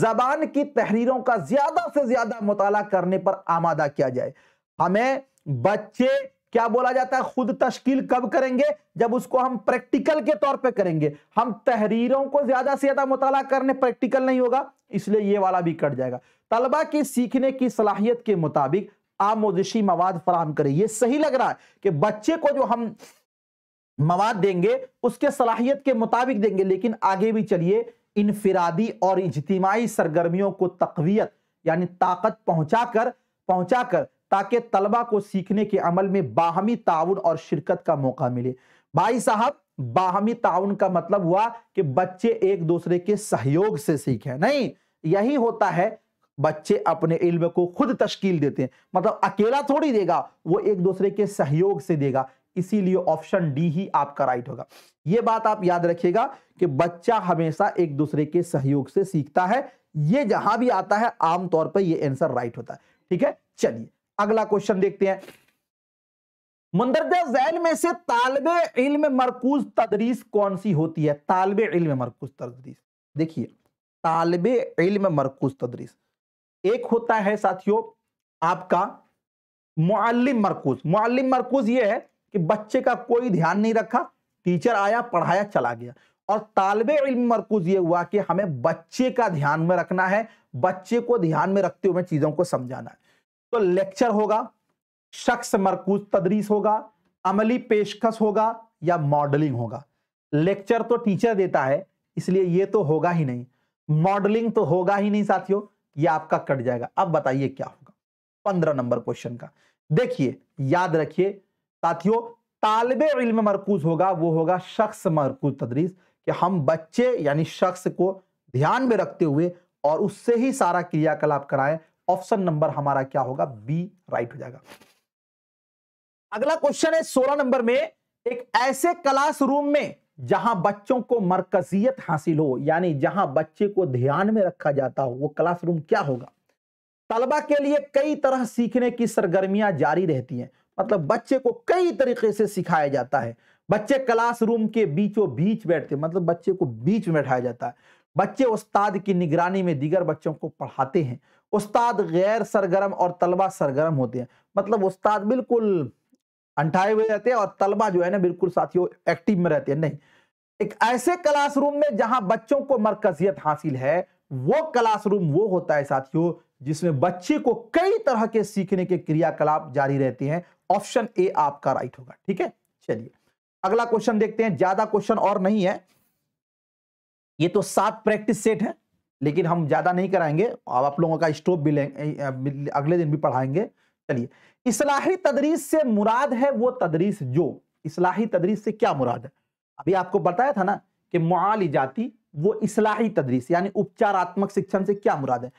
S2: जबान की तहरीरों का ज्यादा से ज्यादा मुताला करने पर आमादा किया जाए हमें बच्चे क्या बोला जाता है खुद तश्कील कब करेंगे जब उसको हम प्रैक्टिकल के तौर पे करेंगे हम तहरीरों को ज्यादा से ज्यादा मुताला करने प्रैक्टिकल नहीं होगा इसलिए ये वाला भी कट जाएगा तलबा की सीखने की सलाहियत के मुताबिक आमोजिशी मवाद फराम करें ये सही लग रहा है कि बच्चे को जो हम मवाद देंगे उसके सलाहियत के मुताबिक देंगे लेकिन आगे भी चलिए इनफिरादी और इजतमाही सरगर्मियों को तकवीत यानी ताकत पहुंचाकर पहुंचाकर ताकि तलबा को सीखने के अमल में बाहमी ताउन और शिरकत का मौका मिले भाई साहब बाहमी ताउन का मतलब हुआ कि बच्चे एक दूसरे के सहयोग से सीखें नहीं यही होता है बच्चे अपने इल्म को खुद तश्कील देते हैं मतलब अकेला थोड़ी देगा वो एक दूसरे के सहयोग से देगा इसीलिए ऑप्शन डी ही आपका राइट होगा ये बात आप याद रखिएगा कि बच्चा हमेशा एक दूसरे के सहयोग से सीखता है ये जहां भी आता है आमतौर पर ये आंसर राइट होता है ठीक है चलिए अगला क्वेश्चन देखते हैं मंदरजा जैल में से तालब इल्म मरकूज तदरीस कौन सी होती है तालब इल्म मरकूज तदरीस देखिए तालब इल्म मरकूज तदरीस एक होता है साथियों आपका मुअल्लिम मरकूज मुअल्लिम मरकूज ये है कि बच्चे का कोई ध्यान नहीं रखा टीचर आया पढ़ाया चला गया और तालब इल्म मरकूज ये हुआ कि हमें बच्चे का ध्यान में रखना है बच्चे को ध्यान में रखते हुए चीज़ों को समझाना है तो लेक्चर होगा शख्स मरकूज तदरीस होगा अमली पेशकश होगा या मॉडलिंग होगा लेक्चर तो टीचर देता है इसलिए ये तो होगा ही नहीं मॉडलिंग तो होगा ही नहीं साथियों ये आपका कट जाएगा अब बताइए क्या होगा पंद्रह नंबर क्वेश्चन का देखिए याद रखिए साथियों तालब इल्म मरकूज होगा वो होगा शख्स मरकूज तदरीस कि हम बच्चे यानी शख्स को ध्यान में रखते हुए और उससे ही सारा क्रियाकलाप कराएं ऑप्शन नंबर हमारा क्या होगा बी राइट हो जाएगा अगला क्वेश्चन है सोलह नंबर में एक ऐसे क्लासरूम में जहां बच्चों को मरकजियत हासिल हो यानी जहां बच्चे को ध्यान में रखा जाता हो वो क्लासरूम क्या होगा तलबा के लिए कई तरह सीखने की सरगर्मियां जारी रहती हैं मतलब बच्चे को कई तरीके से सिखाया जाता है बच्चे क्लासरूम के बीचों बीच बैठते मतलब बच्चे को बीच में बैठाया जाता है बच्चे उस्ताद की निगरानी में दीगर बच्चों को पढ़ाते हैं उस्ताद गैर सरगर्म और तलबा सरगर्म होते हैं मतलब उस्ताद बिल्कुल अंठाए हुए रहते हैं और तलबा जो है ना बिल्कुल साथियों एक्टिव में रहते हैं नहीं एक ऐसे क्लासरूम में जहां बच्चों को मरकजियत हासिल है वो क्लासरूम वो होता है साथियों जिसमें बच्चे को कई तरह के सीखने के क्रियाकलाप जारी रहते हैं ऑप्शन ए आपका राइट होगा ठीक है चलिए अगला क्वेश्चन देखते हैं ज्यादा क्वेश्चन और नहीं है ये तो सात प्रैक्टिस सेट है लेकिन हम ज़्यादा नहीं कराएंगे अब आप लोगों का स्टोप भी लेंगे अगले दिन भी पढ़ाएंगे चलिए इसलाही तदरीस से मुराद है वो तदरीस जो इसलाही तदरीस से क्या मुराद है अभी आपको बताया था ना कि मुआली जाति वो इसलाही तदरीस यानी उपचारात्मक शिक्षण से क्या मुराद है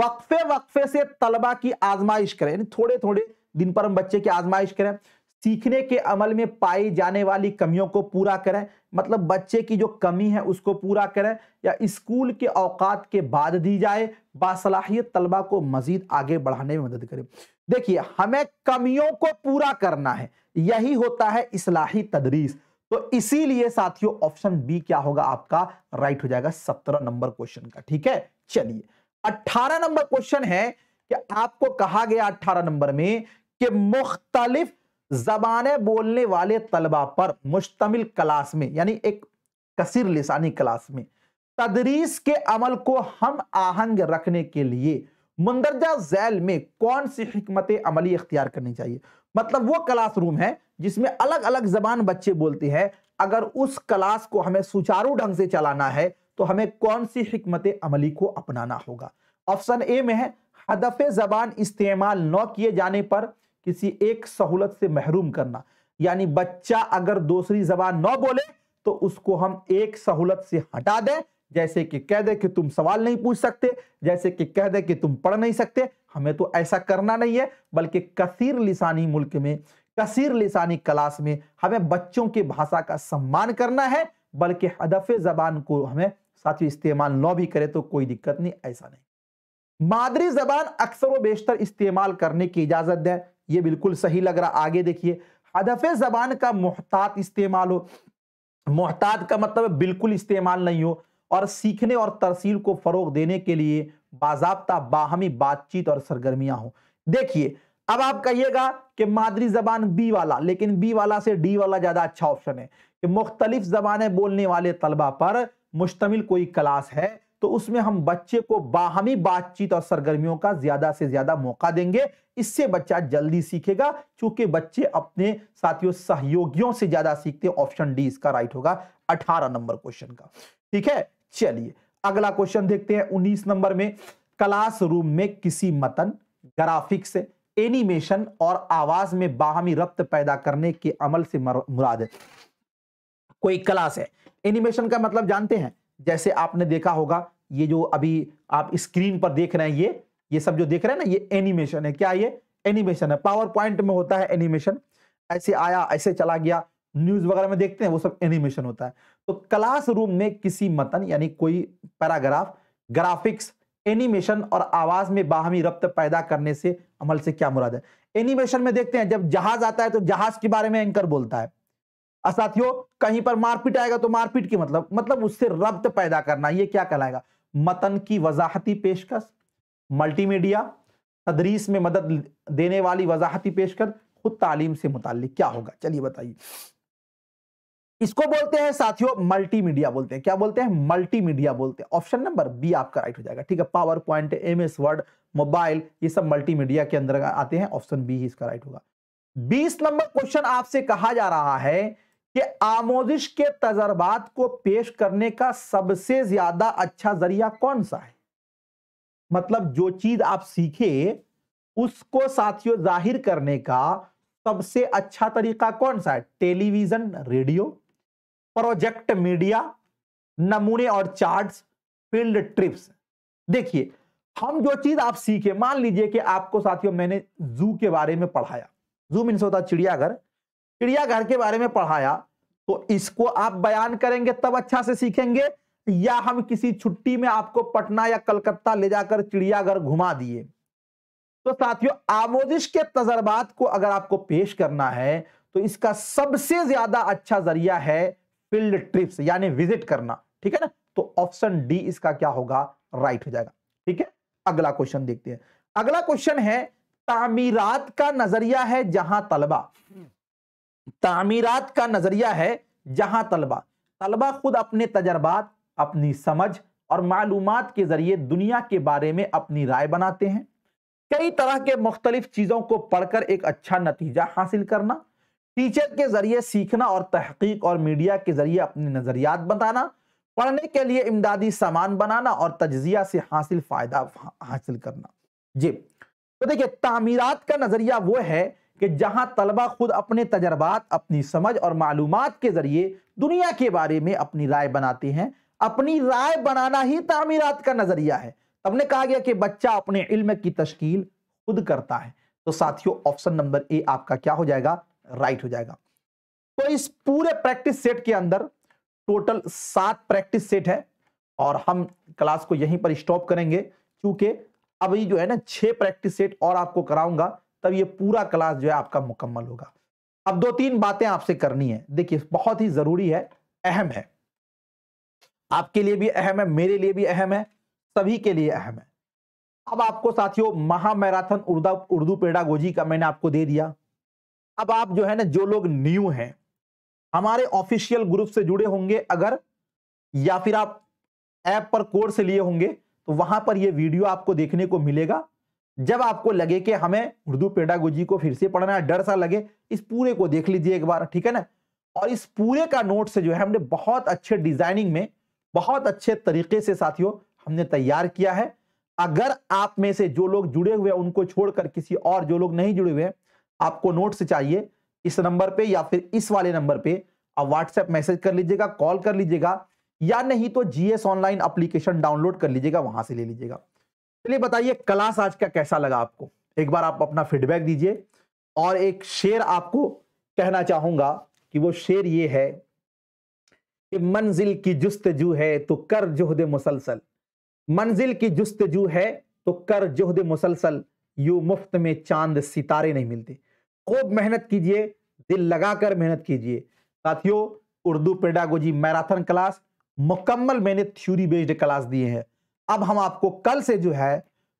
S2: वक्फे वक्फे से तलबा की आजमाइश करें यानी थोड़े थोड़े दिन पर हम बच्चे की आजमाइश करें सीखने के अमल में पाई जाने वाली कमियों को पूरा करें मतलब बच्चे की जो कमी है उसको पूरा करें या स्कूल के अवकात के बाद दी जाए बासलाहियत तलबा को मजीद आगे बढ़ाने में मदद करें देखिए हमें कमियों को पूरा करना है यही होता है इसलाही तदरीस तो इसीलिए साथियों ऑप्शन बी क्या होगा आपका राइट हो जाएगा सत्रह नंबर क्वेश्चन का ठीक है चलिए अट्ठारह नंबर क्वेश्चन है कि आपको कहा गया अट्ठारह नंबर में कि मुख्तलिफ जबान बोलने वाले तलबा पर मुश्तमिल क्लास में यानी एक कसर लिसानी क्लास में तदरीस के अमल को हम आहंग रखने के लिए मुंदरजा जैल में कौन सी हमत अमली अख्तियार करनी चाहिए मतलब वो क्लासरूम है जिसमें अलग अलग जबान बच्चे बोलते हैं अगर उस क्लास को हमें सुचारू ढंग से चलाना है तो हमें कौन सी हमत अमली को अपनाना होगा ऑप्शन ए में है हदफ जबान इस्तेमाल न किए जाने पर किसी एक सहूलत से महरूम करना यानी बच्चा अगर दूसरी जबान न बोले तो उसको हम एक सहूलत से हटा दें जैसे कि कह दे कि तुम सवाल नहीं पूछ सकते जैसे कि कह दे कि तुम पढ़ नहीं सकते हमें तो ऐसा करना नहीं है बल्कि कसीर लिसानी मुल्क में कसीर लिसानी क्लास में हमें बच्चों की भाषा का सम्मान करना है बल्कि हदफ जबान को हमें साथियों इस्तेमाल न भी करे तो कोई दिक्कत नहीं ऐसा नहीं मादरी जबान अक्सर व बेशतर इस्तेमाल करने की इजाजत दें ये बिल्कुल सही लग रहा आगे देखिए हदफ जबान का मोहतात इस्तेमाल हो मोहतात का मतलब बिल्कुल इस्तेमाल नहीं हो और सीखने और तरसील को फरोग देने के लिए बाजाबता बाहमी बातचीत और सरगर्मियां हो देखिए अब आप कहिएगा कि मादरी जबान बी वाला लेकिन बी वाला से डी वाला ज्यादा अच्छा ऑप्शन है कि मुख्तलिफ जबान बोलने वाले तलबा पर मुश्तमिल कोई क्लास है तो उसमें हम बच्चे को बाहमी बातचीत और सरगर्मियों का ज्यादा से ज्यादा मौका देंगे इससे बच्चा जल्दी सीखेगा क्योंकि बच्चे अपने साथियों सहयोगियों से ज्यादा सीखते ऑप्शन डी इसका राइट होगा अठारह नंबर क्वेश्चन का ठीक है चलिए अगला क्वेश्चन देखते हैं उन्नीस नंबर में क्लास में किसी मतन ग्राफिक्स एनिमेशन और आवाज में बाहमी रक्त पैदा करने के अमल से मुराद कोई क्लास है एनिमेशन का मतलब जानते हैं जैसे आपने देखा होगा ये जो अभी आप स्क्रीन पर देख रहे हैं ये ये सब जो देख रहे हैं ना ये एनिमेशन है क्या ये एनिमेशन है पावर पॉइंट में होता है एनिमेशन ऐसे आया ऐसे चला गया न्यूज वगैरह में देखते हैं वो सब एनिमेशन होता है तो रूम में किसी मतन यानी कोई पैराग्राफ ग्राफिक्स एनिमेशन और आवाज में बाहमी रब्त पैदा करने से अमल से क्या मुराद है एनिमेशन में देखते हैं जब जहाज आता है तो जहाज के बारे में एंकर बोलता है साथियों कहीं पर मारपीट आएगा तो मारपीट की मतलब मतलब उससे रब्त पैदा करना ये क्या कहलाएगा मतन की वजाहती पेशकश मल्टीमीडिया तदरीस में मदद देने वाली वजाहती पेशकश खुद तालीम से मुतल क्या होगा चलिए बताइए इसको बोलते हैं साथियों मल्टीमीडिया बोलते हैं क्या बोलते हैं मल्टीमीडिया बोलते हैं ऑप्शन नंबर बी आपका राइट हो जाएगा ठीक है power point M S word mobile ये सब मल्टीमीडिया के अंदर आते हैं ऑप्शन बी ही इसका राइट होगा बीस नंबर क्वेश्चन आपसे कहा जा रहा है कि आमोजिश के तजर्बात को पेश करने का सबसे ज्यादा अच्छा जरिया कौन सा है मतलब जो चीज आप सीखे उसको साथियों जाहिर करने का सबसे अच्छा तरीका कौन सा है टेलीविजन रेडियो प्रोजेक्ट मीडिया नमूने और चार्ट्स फील्ड ट्रिप्स देखिए हम जो चीज आप सीखे मान लीजिए कि आपको साथियों मैंने जू के बारे में पढ़ाया जू मीन होता चिड़ियाघर चिड़ियाघर के बारे में पढ़ाया तो इसको आप बयान करेंगे तब अच्छा से सीखेंगे या हम किसी छुट्टी में आपको पटना या कलकत्ता ले जाकर चिड़ियाघर घुमा दिए तो साथियों आमोजिश के तजर्बात को अगर आपको पेश करना है तो इसका सबसे ज्यादा अच्छा जरिया है फील्ड ट्रिप्स यानी विजिट करना ठीक है ना तो ऑप्शन डी इसका क्या होगा राइट हो जाएगा ठीक है अगला क्वेश्चन देखते हैं अगला क्वेश्चन है तामीरात का नजरिया है जहां तलबा तामीरत का नजरिया है जहां तलबा तलबा खुद अपने तजर्बात अपनी समझ और मालूम के जरिए दुनिया के बारे में अपनी राय बनाते हैं कई तरह के मुख्तलिफ चीज़ों को पढ़कर एक अच्छा नतीजा हासिल करना टीचर के जरिए सीखना और तहकीक और मीडिया के जरिए अपने नज़रियात बताना पढ़ने के लिए इमदादी सामान बनाना और तजिया से हासिल फ़ायदा हासिल करना जी तो देखिए तामीरत का नज़रिया वो है कि जहां तलबा खुद अपने तजर्बात अपनी समझ और मालूम के जरिए दुनिया के बारे में अपनी राय बनाते हैं अपनी राय बनाना ही तामीरत का नजरिया है तब ने कहा गया कि बच्चा अपने इल्म की तश्कील खुद करता है तो साथियों ऑप्शन नंबर ए आपका क्या हो जाएगा राइट हो जाएगा तो इस पूरे प्रैक्टिस सेट के अंदर टोटल सात प्रैक्टिस सेट है और हम क्लास को यहीं पर स्टॉप करेंगे क्योंकि अभी जो है ना छह प्रैक्टिस सेट और आपको कराऊंगा तब ये पूरा क्लास जो है आपका मुकम्मल होगा अब दो तीन बातें आपसे करनी है देखिए बहुत ही जरूरी है अहम है आपके लिए भी अहम है मेरे लिए भी अहम है सभी के लिए अहम है अब आपको साथियों महामैराथन उर्दा उर्दू पेडागोजी का मैंने आपको दे दिया अब आप जो है ना जो लोग न्यू हैं हमारे ऑफिशियल ग्रुप से जुड़े होंगे अगर या फिर आप ऐप पर कोर्स लिए होंगे तो वहां पर यह वीडियो आपको देखने को मिलेगा जब आपको लगे कि हमें उर्दू पेडागोजी को फिर से पढ़ना है डर सा लगे इस पूरे को देख लीजिए एक बार ठीक है ना और इस पूरे का नोट से जो है हमने बहुत अच्छे डिजाइनिंग में बहुत अच्छे तरीके से साथियों हमने तैयार किया है अगर आप में से जो लोग जुड़े हुए हैं उनको छोड़कर किसी और जो लोग नहीं जुड़े हुए हैं आपको नोट से चाहिए इस नंबर पे या फिर इस वाले नंबर पे आप व्हाट्सएप मैसेज कर लीजिएगा कॉल कर लीजिएगा या नहीं तो जीएस ऑनलाइन एप्लीकेशन डाउनलोड कर लीजिएगा वहां से ले लीजिएगा चलिए बताइए क्लास आज का कैसा लगा आपको एक बार आप अपना फीडबैक दीजिए और एक शेर आपको कहना चाहूंगा कि वो शेर ये है कि मंजिल की जुस्त जू है तो कर जोहद मुसलसल मंजिल की जुस्त जू है तो कर जोहद मुसलसल यू मुफ्त में चांद सितारे नहीं मिलते खूब मेहनत कीजिए दिल लगाकर मेहनत कीजिए साथियों उर्दू पेडागोजी मैराथन क्लास मुकम्मल मैंने थ्यूरी बेस्ड क्लास दिए हैं अब हम आपको कल से जो है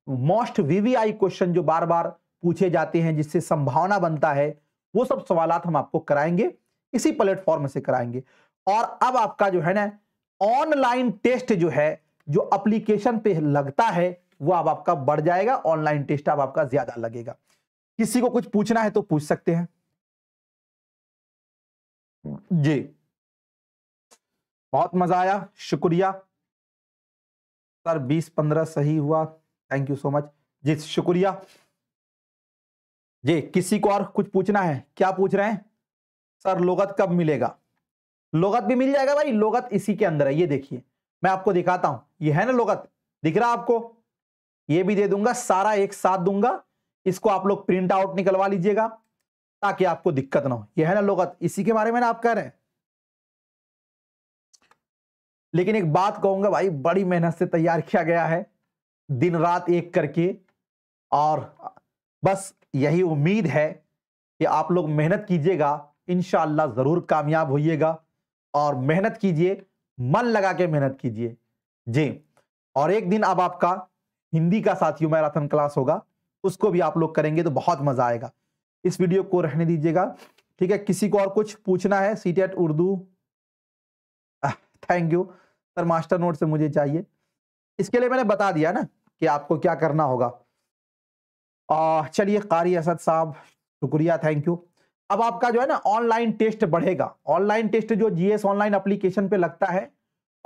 S2: मोस्ट वीवीआई क्वेश्चन जो बार बार पूछे जाते हैं जिससे संभावना बनता है वो सब सवाल हम आपको कराएंगे इसी प्लेटफॉर्म से कराएंगे और अब आपका जो है ना ऑनलाइन टेस्ट जो है जो अप्लीकेशन पे लगता है वो अब आपका बढ़ जाएगा ऑनलाइन टेस्ट अब आपका ज्यादा लगेगा किसी को कुछ पूछना है तो पूछ सकते हैं जी बहुत मजा आया शुक्रिया सर बीस पंद्रह सही हुआ थैंक यू सो मच जी शुक्रिया जी किसी को और कुछ पूछना है क्या पूछ रहे हैं सर लोगत कब मिलेगा लोगत भी मिल जाएगा भाई लोगत इसी के अंदर है ये देखिए मैं आपको दिखाता हूं ये है ना लोगत दिख रहा आपको ये भी दे दूंगा सारा एक साथ दूंगा इसको आप लोग प्रिंट आउट निकलवा लीजिएगा ताकि आपको दिक्कत ना हो यह है ना लोगत इसी के बारे में ना आप कह रहे हैं लेकिन एक बात कहूंगा भाई बड़ी मेहनत से तैयार किया गया है दिन रात एक करके और बस यही उम्मीद है कि आप लोग मेहनत कीजिएगा इन ज़रूर कामयाब होइएगा और मेहनत कीजिए मन लगा के मेहनत कीजिए जी और एक दिन अब आपका हिंदी का साथियों मैराथन क्लास होगा उसको भी आप लोग करेंगे तो बहुत मजा आएगा इस वीडियो को रहने दीजिएगा ठीक है किसी को और कुछ पूछना है C Urdu thank you sir master note से मुझे चाहिए इसके लिए मैंने बता दिया ना कि आपको क्या करना होगा चलिए कारी असद साहब शुक्रिया थैंक यू अब आपका जो है ना ऑनलाइन टेस्ट बढ़ेगा ऑनलाइन टेस्ट जो जीएस ऑनलाइन एप्लीकेशन पे लगता है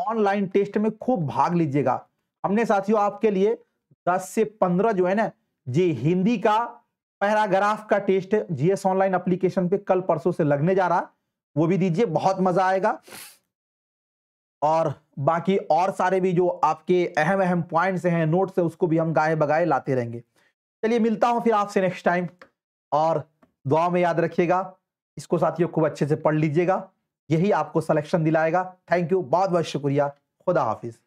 S2: ऑनलाइन टेस्ट में खूब भाग लीजिएगा हमने साथियों आपके लिए 10 से 15 जो है ना जी हिंदी का पैराग्राफ का टेस्ट जीएस ऑनलाइन एप्लीकेशन पे कल परसों से लगने जा रहा वो भी दीजिए बहुत मजा आएगा और बाकी और सारे भी जो आपके अहम अहम पॉइंट्स हैं नोट्स हैं उसको भी हम गाए बगाए लाते रहेंगे चलिए मिलता हूँ फिर आपसे नेक्स्ट टाइम और दुआ में याद रखिएगा इसको साथियों खूब अच्छे से पढ़ लीजिएगा यही आपको सलेक्शन दिलाएगा थैंक यू बहुत बहुत शुक्रिया खुदा हाफिज़